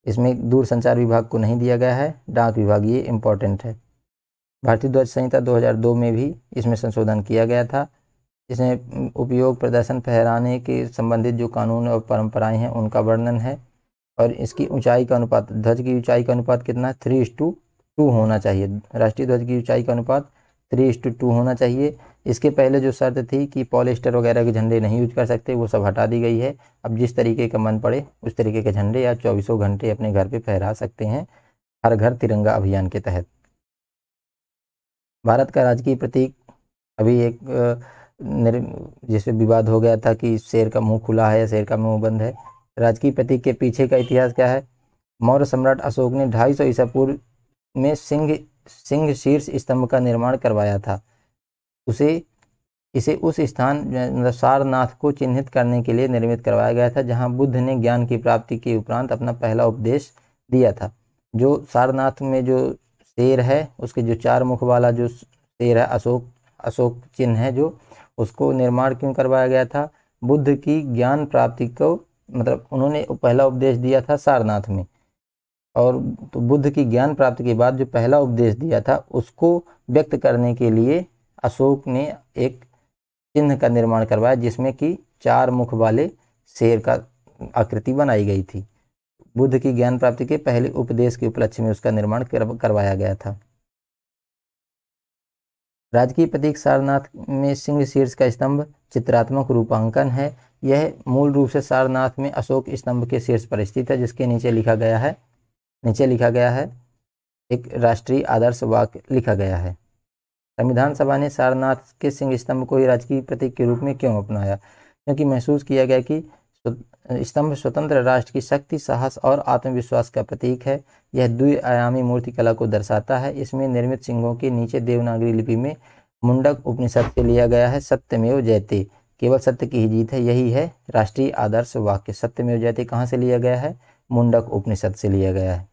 इसमें दूर संचार विभाग को नहीं दिया गया है डाक विभाग ये इम्पोर्टेंट है भारतीय ध्वज संहिता 2002 में भी इसमें संशोधन किया गया था इसमें उपयोग प्रदर्शन फहराने के संबंधित जो कानून और परंपराएं हैं उनका वर्णन है और इसकी ऊंचाई का अनुपात ध्वज की ऊंचाई का अनुपात कितना थ्री टू टू होना चाहिए राष्ट्रीय ध्वज की ऊंचाई का अनुपात थ्री टू टू होना चाहिए इसके पहले जो शर्त थी कि पॉलिस्टर वगैरह के झंडे नहीं यूज कर सकते वो सब हटा दी गई है अब जिस तरीके का मन पड़े उस तरीके के झंडे या चौबीसों घंटे अपने घर पर फहरा सकते हैं हर घर तिरंगा अभियान के तहत भारत का राजकीय प्रतीक अभी एक जिसपे विवाद हो गया था कि शेर का मुंह खुला है या शेर का मुंह बंद है राजकीय प्रतीक के पीछे का इतिहास क्या है मौर्य सम्राट अशोक ने ढाई सौ ईसा पूर्व में सिंह सिंह शीर्ष स्तंभ का निर्माण करवाया था उसे इसे उस स्थान मतलब सारनाथ को चिन्हित करने के लिए निर्मित करवाया गया था जहां बुद्ध ने ज्ञान की प्राप्ति के उपरांत अपना पहला उपदेश दिया था जो सारनाथ में जो शेर है उसके जो चार मुख वाला जो शेर है अशोक अशोक चिन्ह है जो उसको निर्माण क्यों करवाया गया था बुद्ध की ज्ञान प्राप्ति को मतलब उन्होंने पहला उपदेश दिया था सारनाथ में और तो बुद्ध की ज्ञान प्राप्ति के बाद जो पहला उपदेश दिया था उसको व्यक्त करने के लिए अशोक ने एक चिन्ह का निर्माण करवाया जिसमें कि चार मुख वाले शेर का आकृति बनाई गई थी बुद्ध की ज्ञान प्राप्ति के पहले उपदेश के उपलक्ष्य में उसका निर्माण करवाया गया था राजकीय प्रतीक सारनाथ में सिंह शीर्ष का स्तंभ चित्रात्मक रूपांकन है यह मूल रूप से सारनाथ में अशोक स्तंभ के शीर्ष पर स्थित है जिसके नीचे लिखा गया है नीचे लिखा गया है एक राष्ट्रीय आदर्श वाक्य लिखा गया है संविधान सभा ने सारनाथ के सिंह स्तंभ को ही राजकीय प्रतीक के रूप में क्यों अपनाया क्योंकि महसूस किया गया कि स्तंभ स्वतंत्र राष्ट्र की शक्ति साहस और आत्मविश्वास का प्रतीक है यह द्विआयामी मूर्तिकला को दर्शाता है इसमें निर्मित सिंहों के नीचे देवनागरी लिपि में मुंडक उपनिषद से लिया गया है सत्यमेव जयते केवल सत्य की ही जीत है यही है राष्ट्रीय आदर्श वाक्य सत्यमेव जयते कहाँ से लिया गया है मुंडक उपनिषद से लिया गया है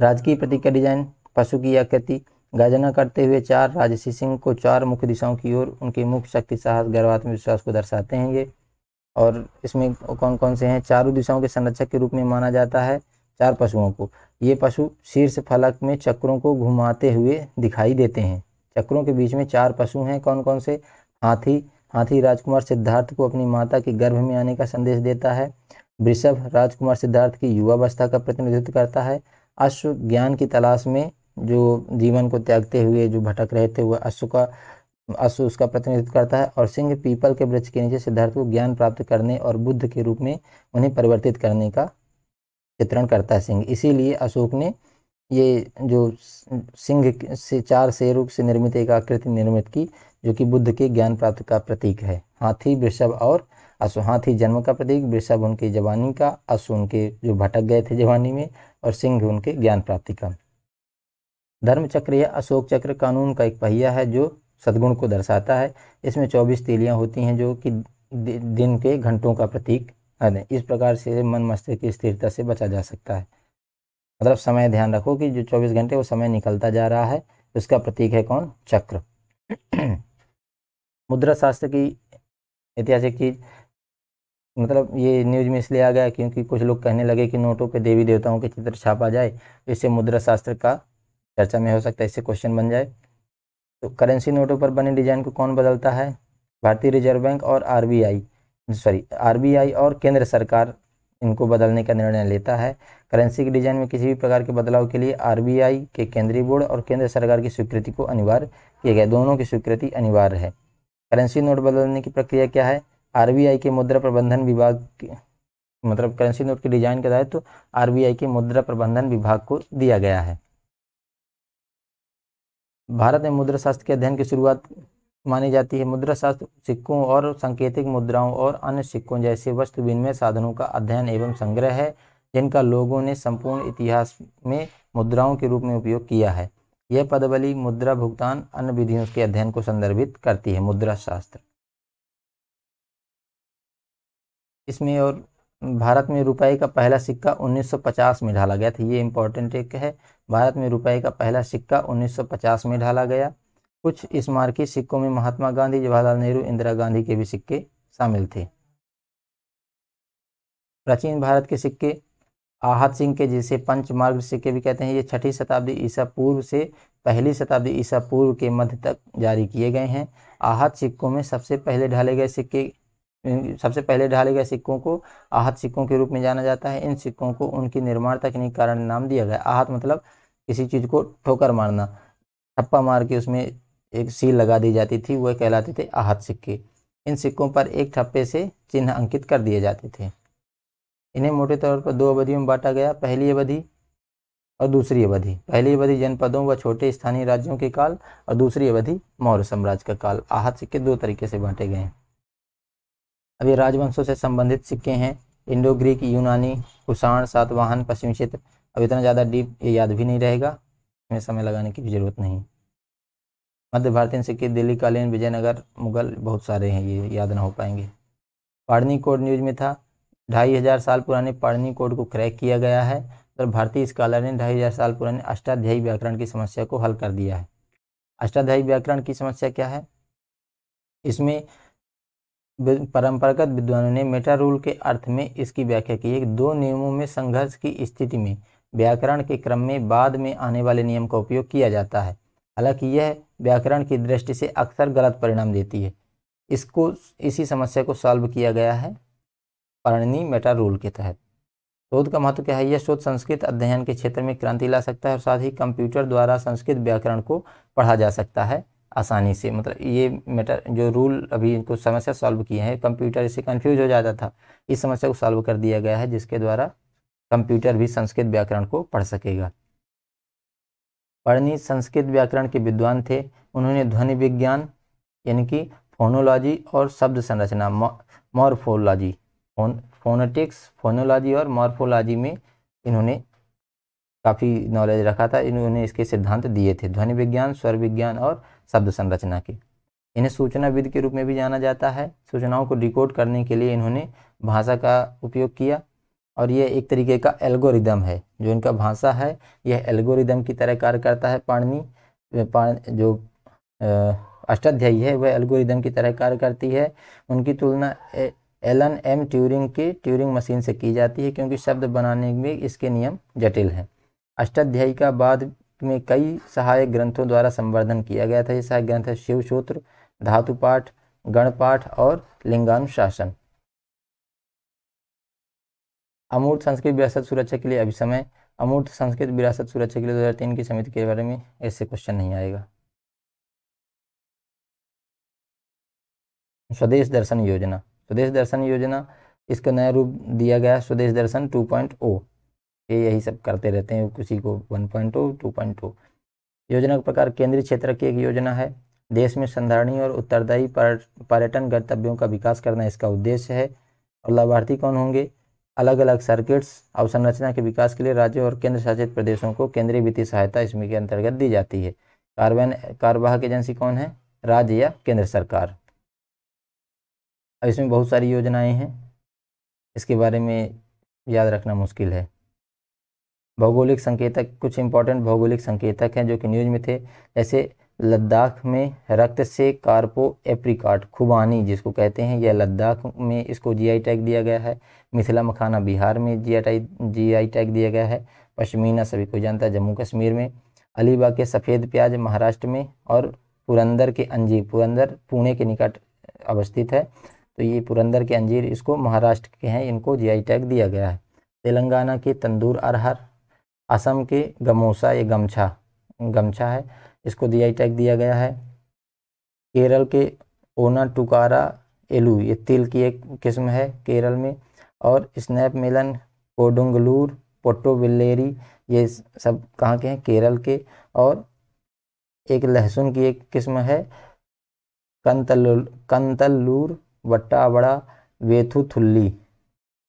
राजकीय प्रतीक का डिजाइन पशु की आकृति गर्जना करते हुए चार राजसी सिंह को चार मुख्य दिशाओं की ओर उनके मुख्य शक्ति साहस गर्वात्म विश्वास को दर्शाते हैं ये और इसमें कौन कौन से हैं चारों दिशाओं के संरक्षक के रूप में माना जाता है चार पशुओं को ये पशु शीर्ष फलक में चक्रों को घुमाते हुए दिखाई देते हैं चक्रों के बीच में चार पशु हैं कौन कौन से हाथी हाथी राजकुमार सिद्धार्थ को अपनी माता के गर्भ में आने का संदेश देता है वृषभ राजकुमार सिद्धार्थ की युवावस्था का प्रतिनिधित्व करता है अश्व ज्ञान की तलाश में जो जीवन को त्यागते हुए जो भटक रहे थे वह अश्व का अश्व उसका प्रतिनिधित्व करता है और सिंह पीपल के वृक्ष के नीचे सिद्धार्थ को ज्ञान प्राप्त करने और बुद्ध के रूप में उन्हें परिवर्तित करने का चित्रण करता है सिंह इसीलिए अशोक ने ये जो सिंह से चार शेरों से निर्मित एक आकृति निर्मित की जो कि बुद्ध के ज्ञान प्राप्त का प्रतीक है हाथी वृषभ और अशु हाथी जन्म का प्रतीक वृषभ उनकी जवानी का अशु उनके जो भटक गए थे जवानी में और सिंह उनके ज्ञान प्राप्ति का धर्म चक्र या अशोक चक्र कानून का एक पहिया है जो सदगुण को दर्शाता है इसमें चौबीस तीलियाँ होती हैं जो कि दिन के घंटों का प्रतीक है इस प्रकार से मन मस्तिष्क की स्थिरता से बचा जा सकता है मतलब समय ध्यान रखो कि जो चौबीस घंटे वो समय निकलता जा रहा है उसका प्रतीक है कौन चक्र (clears throat) मुद्रा शास्त्र की ऐतिहासिक चीज मतलब ये न्यूज में इसलिए आ गया क्योंकि कुछ लोग कहने लगे कि नोटों पे देवी देवताओं के चित्र छापा जाए इससे मुद्रा शास्त्र का चर्चा में हो सकता है इससे क्वेश्चन बन जाए तो करेंसी नोटों पर बने डिजाइन को कौन बदलता है भारतीय रिजर्व बैंक और आरबीआई सॉरी आरबीआई और केंद्र सरकार इनको बदलने का निर्णय लेता है करेंसी के डिजाइन में किसी भी प्रकार के बदलाव के लिए आरबीआई के केंद्रीय बोर्ड और केंद्र सरकार की स्वीकृति को अनिवार्य किया गया दोनों की स्वीकृति अनिवार्य है करेंसी नोट बदलने की प्रक्रिया क्या है आरबीआई के मुद्रा प्रबंधन विभाग मतलब करेंसी नोट के डिजाइन के तहत तो आरबीआई के मुद्रा प्रबंधन विभाग को दिया गया है भारत में मुद्रा शास्त्र के अध्ययन की शुरुआत मानी जाती है मुद्रा शास्त्र सिक्कों और सांकेतिक मुद्राओं और अन्य सिक्कों जैसे वस्तु विनिमय साधनों का अध्ययन एवं संग्रह है जिनका लोगों ने संपूर्ण इतिहास में मुद्राओं के रूप में उपयोग किया है यह पदवली मुद्रा भुगतान अन्य विधियों के अध्ययन को संदर्भित करती है मुद्रा शास्त्र इसमें और भारत में रुपए का पहला सिक्का 1950 में ढाला गया था ये इम्पोर्टेंट एक है भारत में रुपए का पहला सिक्का 1950 में ढाला गया कुछ स्मारकी सिक्कों में महात्मा गांधी जवाहरलाल नेहरू इंदिरा गांधी के भी सिक्के शामिल थे प्राचीन भारत के सिक्के आहत सिंह के जिसे पंचमार्ग सिक्के भी कहते हैं ये छठी शताब्दी ईसा पूर्व से पहली शताब्दी ईसा पूर्व के मध्य तक जारी किए गए हैं आहत सिक्कों में सबसे पहले ढाले गए सिक्के सबसे पहले ढाले गए सिक्कों को आहत सिक्कों के रूप में जाना जाता है इन सिक्कों को उनकी निर्माण तकनीक कारण नाम दिया गया आहत मतलब किसी चीज़ को ठोकर मारना ठप्पा मार के उसमें एक सील लगा दी जाती थी वह कहलाते थे आहत सिक्के इन सिक्कों पर एक ठप्पे से चिन्ह अंकित कर दिए जाते थे इन्हें मोटे तौर पर दो अवधियों में बांटा गया पहली अवधि और दूसरी अवधि पहली अवधि जनपदों व छोटे स्थानीय राज्यों के काल और दूसरी अवधि मौर्य साम्राज्य का काल आहत सिक्के दो तरीके से बांटे गए हैं अभी राजवंशों से संबंधित सिक्के हैं इंडो ग्रीक यूनानी कुषाण सातवाहन पश्चिमी क्षेत्र अब इतना ज़्यादा डीप ये याद भी नहीं रहेगा इसमें समय लगाने की भी ज़रूरत नहीं मध्य भारतीय सिक्के दिल्ली कालीन विजयनगर मुगल बहुत सारे हैं ये याद ना हो पाएंगे पाड़नी कोड न्यूज में था ढाई हज़ार साल पुराने पाड़नी कोड को क्रैक किया गया है और भारतीय स्कॉलर ने ढाई हज़ार साल पुराने अष्टाध्यायी व्याकरण की समस्या को हल कर दिया है अष्टाध्यायी व्याकरण की समस्या क्या है इसमें परंपरागत विद्वानों ने मेटा रूल के अर्थ में इसकी व्याख्या की है दो नियमों में संघर्ष की स्थिति में व्याकरण के क्रम में बाद में आने वाले नियम का उपयोग किया जाता है हालांकि यह व्याकरण की दृष्टि से अक्सर गलत परिणाम देती है इसको इसी समस्या को सॉल्व किया गया है परणनी मेटा रूल के तहत शोध का महत्व क्या है यह शोध संस्कृत अध्ययन के क्षेत्र में क्रांति ला सकता है और साथ ही कंप्यूटर द्वारा संस्कृत व्याकरण को पढ़ा जा सकता है आसानी से मतलब ये मैटर जो रूल अभी इनको समस्या सॉल्व किए हैं कंप्यूटर इससे कन्फ्यूज हो जाता था इस समस्या को सॉल्व कर दिया गया है जिसके द्वारा कंप्यूटर भी संस्कृत व्याकरण को पढ़ सकेगा पढ़नी संस्कृत व्याकरण के विद्वान थे उन्होंने ध्वनि विज्ञान यानी कि फोनोलॉजी और शब्द संरचना मॉर्फोलॉजी फोन फोनेटिक्स फोनोलॉजी और मॉर्फोलॉजी में इन्होंने काफ़ी नॉलेज रखा था इन्होंने इसके सिद्धांत दिए थे ध्वनि विज्ञान स्वर विज्ञान और शब्द संरचना की इन्हें सूचना विद के रूप में भी जाना जाता है सूचनाओं को रिकॉर्ड करने के लिए इन्होंने भाषा का उपयोग किया और यह एक तरीके का एल्गोरिदम है जो इनका भाषा है यह एल्गोरिदम की तरह कार्य करता है पाणनी जो अष्टाध्यायी है वह एल्गोरिदम की तरह कार्य करती है उनकी तुलना एलन एम ट्यूरिंग के ट्यूरिंग मशीन से की जाती है क्योंकि शब्द बनाने में इसके नियम जटिल हैं अष्टाध्यायी का बाद में कई सहायक ग्रंथों द्वारा संवर्धन किया गया था ये सहायक ग्रंथ है शिव सूत्र धातु पाठ गणपाठ और लिंगानुशासन अमूर्त संस्कृत विरासत सुरक्षा के लिए अभी समय अमूर्त संस्कृत विरासत सुरक्षा के लिए 2003 की समिति के बारे में ऐसे क्वेश्चन नहीं आएगा स्वदेश दर्शन योजना स्वदेश दर्शन योजना इसका नया रूप दिया गया स्वदेश दर्शन 2.0 ये यही सब करते रहते हैं किसी को one point two two point two योजना का प्रकार केंद्रीय क्षेत्र की एक योजना है देश में संधारणीय और उत्तरदायी पर्यटन गंतव्यों का विकास करना इसका उद्देश्य है और लाभार्थी कौन होंगे अलग अलग सर्किट्स अवसंरचना के विकास के लिए राज्यों और केंद्र शासित प्रदेशों को केंद्रीय वित्तीय सहायता इसमें के अंतर्गत दी जाती है कार्बन कार्यवाहक एजेंसी कौन है राज्य या केंद्र सरकार इसमें बहुत सारी योजनाएं हैं इसके बारे में याद रखना मुश्किल है भौगोलिक संकेतक कुछ इंपॉर्टेंट भौगोलिक संकेतक हैं जो कि न्यूज में थे जैसे लद्दाख में रक्त से कार्पो एप्रिकाट खुबानी जिसको कहते हैं यह लद्दाख में इसको जीआई टैग दिया गया है मिथिला मखाना बिहार में जी आई टैग दिया गया है पश्मीना सभी को जानता है जम्मू कश्मीर में अलीबाग के सफ़ेद प्याज महाराष्ट्र में और पुरंदर के अंजीर पुरंदर पुणे के निकट अवस्थित है तो ये पुरंदर के अंजीर इसको महाराष्ट्र के हैं इनको जीआई टैग दिया गया है तेलंगाना के तंदूर अरहर असम के गमोसा ये गमछा गमछा है इसको दिया टैग दिया गया है केरल के ओना टुकारा एलू ये तिल की एक किस्म है केरल में और स्नैप मिलन कोडुंगलूर बिल्लेरी ये सब कहाँ के हैं केरल के और एक लहसुन की एक किस्म है कंतल कंतलूर वट्टा बड़ा वेथुथुल्ली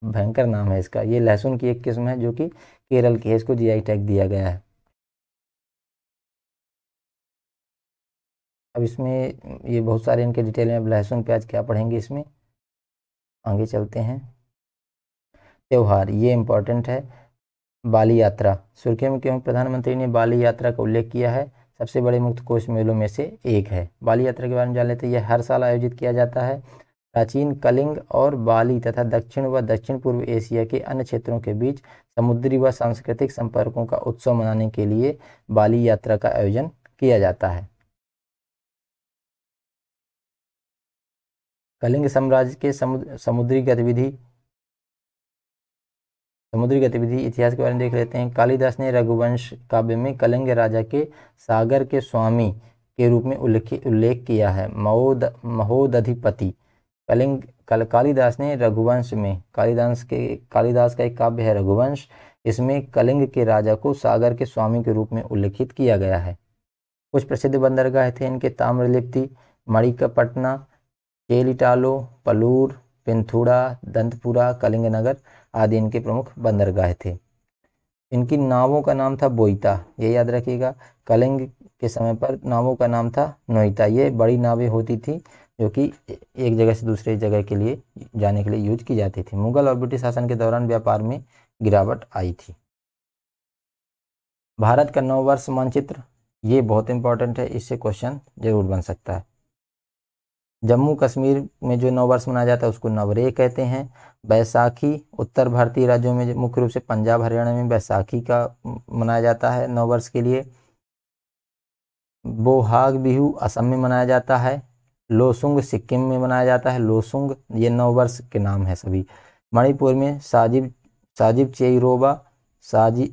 भयंकर नाम है इसका ये लहसुन की एक किस्म है जो कि केरल की है इसको जीआई टैग दिया गया है अब इसमें ये बहुत सारे इनके डिटेल में अब लहसुन प्याज क्या पढ़ेंगे इसमें आगे चलते हैं त्यौहार ये इम्पोर्टेंट है बाली यात्रा सुर्खियों में क्यों प्रधानमंत्री ने बाली यात्रा का उल्लेख किया है सबसे बड़े मुक्त कोष मेलों में से एक है बाली यात्रा के बारे में जान लेते हैं यह हर साल आयोजित किया जाता है प्राचीन कलिंग और बाली तथा दक्षिण व दक्षिण पूर्व एशिया के अन्य क्षेत्रों के बीच समुद्री व सांस्कृतिक संपर्कों का उत्सव मनाने के लिए बाली यात्रा का आयोजन किया जाता है कलिंग साम्राज्य के समुद्र समुद्री गतिविधि समुद्री गतिविधि इतिहास के बारे में देख लेते हैं कालिदास ने रघुवंश काव्य में कलिंग राजा के सागर के स्वामी के रूप में उल्लेख उल्लेख किया है महोद महोदधिपति कलिंग कल कालिदास ने रघुवंश में कालिदास के कालिदास का एक काव्य है रघुवंश इसमें कलिंग के राजा को सागर के स्वामी के रूप में उल्लेखित किया गया है कुछ प्रसिद्ध बंदरगाह थे इनके ताम्रलिप्ति मणिकपटना केलिटालो पलूर पिंथुड़ा दंतपुरा कलिंग नगर आदि इनके प्रमुख बंदरगाह थे इनकी नावों का नाम था बोईता ये याद रखिएगा कलिंग के समय पर नावों का नाम था नोईता ये बड़ी नावें होती थी जो कि एक जगह से दूसरे जगह के लिए जाने के लिए यूज की जाती थी मुगल और ब्रिटिश शासन के दौरान व्यापार में गिरावट आई थी भारत का नववर्ष मानचित्र ये बहुत इंपॉर्टेंट है इससे क्वेश्चन जरूर बन सकता है जम्मू कश्मीर में जो नववर्ष मनाया जाता है उसको नवरे कहते हैं बैसाखी उत्तर भारतीय राज्यों में मुख्य रूप से पंजाब हरियाणा में बैसाखी का मनाया जाता है नववर्ष के लिए बोहाग बिहू असम में मनाया जाता है लोसुंग सिक्किम में मनाया जाता है लोसुंग ये नौ वर्ष के नाम है सभी मणिपुर में साजिब साजिब चेईरोबा साजी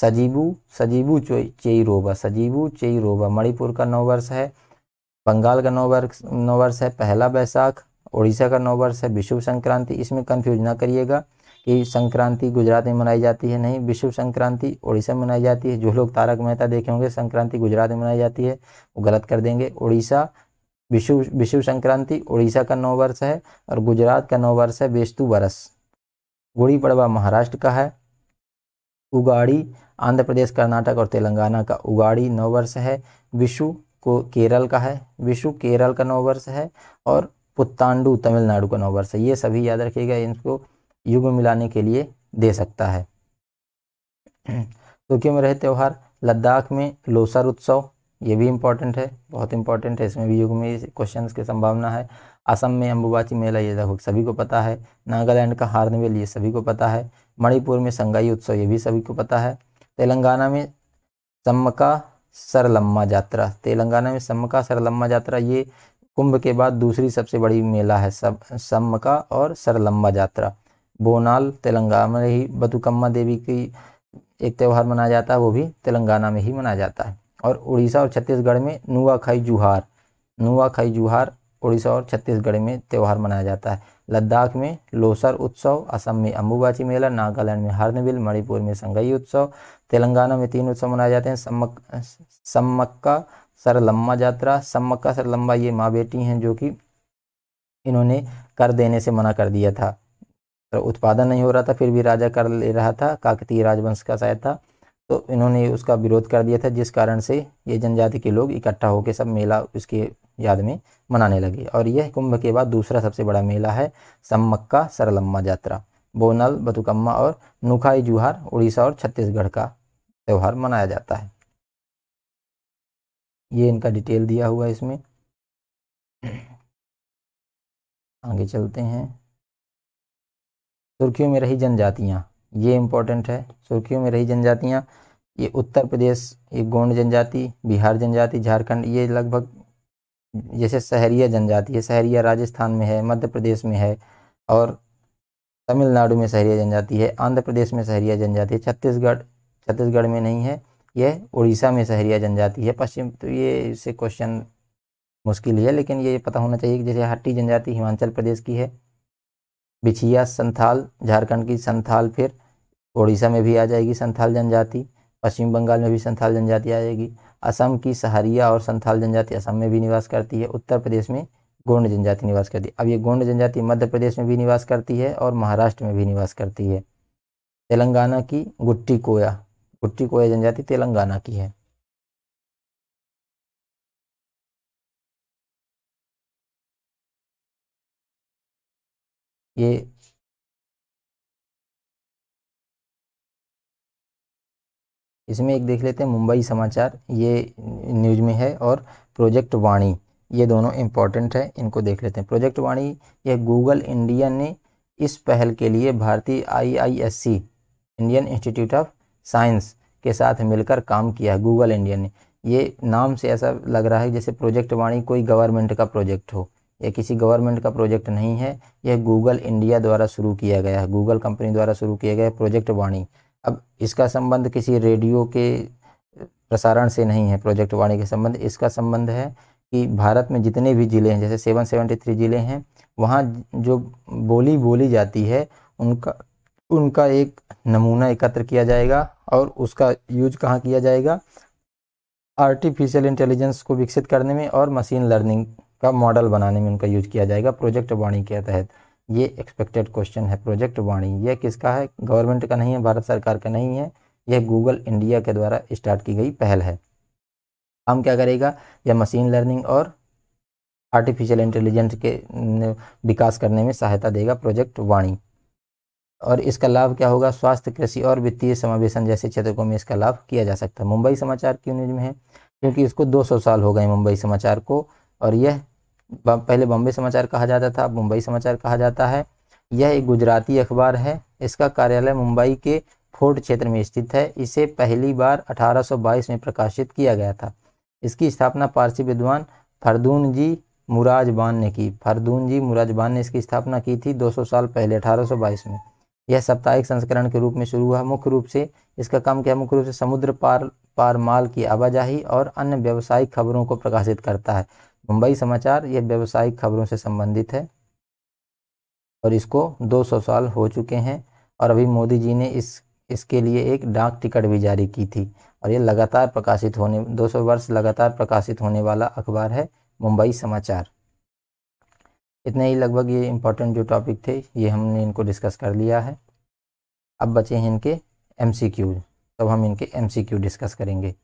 सजीबू सजीबू चेईरोबा सजीबू चेईरोबा मणिपुर का नौ वर्ष है बंगाल का नौ वर्ष नौ वर्ष है पहला बैसाख उड़ीसा का नौ वर्ष है विषुव संक्रांति इसमें कन्फ्यूज ना करिएगा कि संक्रांति गुजरात में मनाई जाती है नहीं विषुव संक्रांति उड़ीसा में मनाई जाती है जो लोग तारक मेहता देखे होंगे संक्रांति गुजरात में मनाई जाती है वो गलत कर देंगे उड़ीसा विषु विषु संक्रांति उड़ीसा का नौ वर्ष है और गुजरात का नौ वर्ष है बेस्तु वर्ष गुड़ी पड़वा महाराष्ट्र का है उगाड़ी आंध्र प्रदेश कर्नाटक और तेलंगाना का उगाड़ी नौ वर्ष है विषु को केरल का है विषु केरल का नौ वर्ष है और पुत्तांडु तमिलनाडु का नौ वर्ष है ये सभी याद रखिएगा इनको युग मिलाने के लिए दे सकता है (clears throat) तो क्यों रहे त्यौहार लद्दाख में लोसर उत्सव ये भी इंपॉर्टेंट है बहुत इंपॉर्टेंट है इसमें भी युग में क्वेश्चन की संभावना है असम में अम्बुबाची मेला ये लगभग सभी को पता है नागालैंड का हार्नवेल ये सभी को पता है मणिपुर में संगाई उत्सव ये भी सभी को पता है तेलंगाना में सम्मका सरलम्मा यात्रा तेलंगाना में सम्मका सरलम्मा यात्रा ये कुंभ के बाद दूसरी सबसे बड़ी मेला है सब सम्मका और सरलम्मा यात्रा बोनाल तेलंगाना में ही बतुकम्मा देवी की एक त्यौहार मनाया जाता है वो भी तेलंगाना में ही मनाया जाता है और उड़ीसा और छत्तीसगढ़ में नुआखाई जुहार नुआखाई जुहार उड़ीसा और छत्तीसगढ़ में त्यौहार मनाया जाता है लद्दाख में लोसर उत्सव असम में अम्बुबाची मेला नागालैंड में हर्नबिल मणिपुर में संगई उत्सव तेलंगाना में तीन उत्सव मनाए जाते हैं सम्मक सम्मक्का सरलम्मा यात्रा सम्मक्का सरलम्बा ये माँ बेटी हैं जो कि इन्होंने कर देने से मना कर दिया था उत्पादन नहीं हो रहा था फिर भी राजा कर ले रहा था काकतीय राजवंश का शायद था तो इन्होंने उसका विरोध कर दिया था जिस कारण से ये जनजाति के लोग इकट्ठा होकर सब मेला उसके याद में मनाने लगे और यह कुंभ के बाद दूसरा सबसे बड़ा मेला है सम्मक्का सरलम्मा यात्रा बोनल बतुकम्मा और नुखाई जुहार उड़ीसा और छत्तीसगढ़ का त्यौहार मनाया जाता है ये इनका डिटेल दिया हुआ है इसमें आगे चलते हैं सुर्खियों में रही जनजातियाँ ये इम्पोर्टेंट है सुर्खियों में रही जनजातियाँ ये उत्तर प्रदेश ये गोंड जनजाति बिहार जनजाति झारखंड ये लगभग जैसे शहरिया जनजाति है शहरिया राजस्थान में है मध्य प्रदेश में है और तमिलनाडु में शहरिया जनजाति है आंध्र प्रदेश में शहरिया जनजाति है छत्तीसगढ़ छत्तीसगढ़ में नहीं है यह उड़ीसा में शहरिया जनजाति है पश्चिम तो ये इससे क्वेश्चन मुश्किल है लेकिन ये पता होना चाहिए कि जैसे हट्टी जनजाति हिमाचल प्रदेश की है बिछिया संथाल झारखंड की संथाल फिर उड़ीसा में भी आ जाएगी संथाल जनजाति पश्चिम बंगाल में भी संथाल जनजाति आ जाएगी असम की सहरिया और संथाल जनजाति असम में भी निवास करती है उत्तर प्रदेश में गोंड जनजाति निवास करती है अब ये गोंड जनजाति मध्य प्रदेश में भी निवास करती है और महाराष्ट्र में भी निवास करती है तेलंगाना की गुट्टी कोया गुट्टी कोया जनजाति तेलंगाना की है ये इसमें एक देख लेते हैं मुंबई समाचार ये न्यूज में है और प्रोजेक्ट वाणी ये दोनों इम्पॉर्टेंट है इनको देख लेते हैं प्रोजेक्ट वाणी यह गूगल इंडिया ने इस पहल के लिए भारतीय IISc Indian Institute of Science के साथ मिलकर काम किया है गूगल इंडिया ने ये नाम से ऐसा लग रहा है जैसे प्रोजेक्ट वाणी कोई गवर्नमेंट का प्रोजेक्ट हो यह किसी गवर्नमेंट का प्रोजेक्ट नहीं है यह गूगल इंडिया द्वारा शुरू किया गया है गूगल कंपनी द्वारा शुरू किया गया प्रोजेक्ट वाणी अब इसका संबंध किसी रेडियो के प्रसारण से नहीं है प्रोजेक्ट वाणी के संबंध इसका संबंध है कि भारत में जितने भी ज़िले हैं जैसे सेवन सेवेंटी थ्री ज़िले हैं वहाँ जो बोली बोली जाती है उनका उनका एक नमूना एकत्र किया जाएगा और उसका यूज कहाँ किया जाएगा आर्टिफिशियल इंटेलिजेंस को विकसित करने में और मशीन लर्निंग का मॉडल बनाने में उनका यूज किया जाएगा प्रोजेक्ट वाणी के तहत ये एक्सपेक्टेड क्वेश्चन है प्रोजेक्ट वाणी यह किसका है गवर्नमेंट का नहीं है भारत सरकार का नहीं है यह गूगल इंडिया के द्वारा स्टार्ट की गई पहल है हम क्या करेगा यह मशीन लर्निंग और आर्टिफिशियल इंटेलिजेंस के विकास करने में सहायता देगा प्रोजेक्ट वाणी और इसका लाभ क्या होगा स्वास्थ्य कृषि और वित्तीय समावेशन जैसे क्षेत्रों में इसका लाभ किया जा सकता है मुंबई समाचार क्यों न्यूज में है क्योंकि इसको 200 साल हो गए मुंबई समाचार को और यह पहले बॉम्बे समाचार कहा जाता था अब मुंबई समाचार कहा जाता है यह एक गुजराती अखबार है इसका कार्यालय मुंबई के फोर्ट क्षेत्र में स्थित है इसे पहली बार 1822 में प्रकाशित किया गया था इसकी स्थापना पारसी विद्वान फरदून जी मुराजबान ने की फरदून जी मुराजबान ने इसकी स्थापना की थी 200 साल पहले 1822 में यह साप्ताहिक संस्करण के रूप में शुरू हुआ मुख्य रूप से इसका काम क्या मुख्य रूप से समुद्र पार पार माल की आवाजाही और अन्य व्यावसायिक खबरों को प्रकाशित करता है मुंबई समाचार यह व्यावसायिक खबरों से संबंधित है और इसको 200 साल हो चुके हैं और अभी मोदी जी ने इस इसके लिए एक डाक टिकट भी जारी की थी और ये लगातार प्रकाशित होने 200 वर्ष लगातार प्रकाशित होने वाला अखबार है मुंबई समाचार इतने ही लगभग ये इम्पोर्टेंट जो टॉपिक थे ये हमने इनको डिस्कस कर लिया है अब बचे हैं इनके एम तब हम इनके एम डिस्कस करेंगे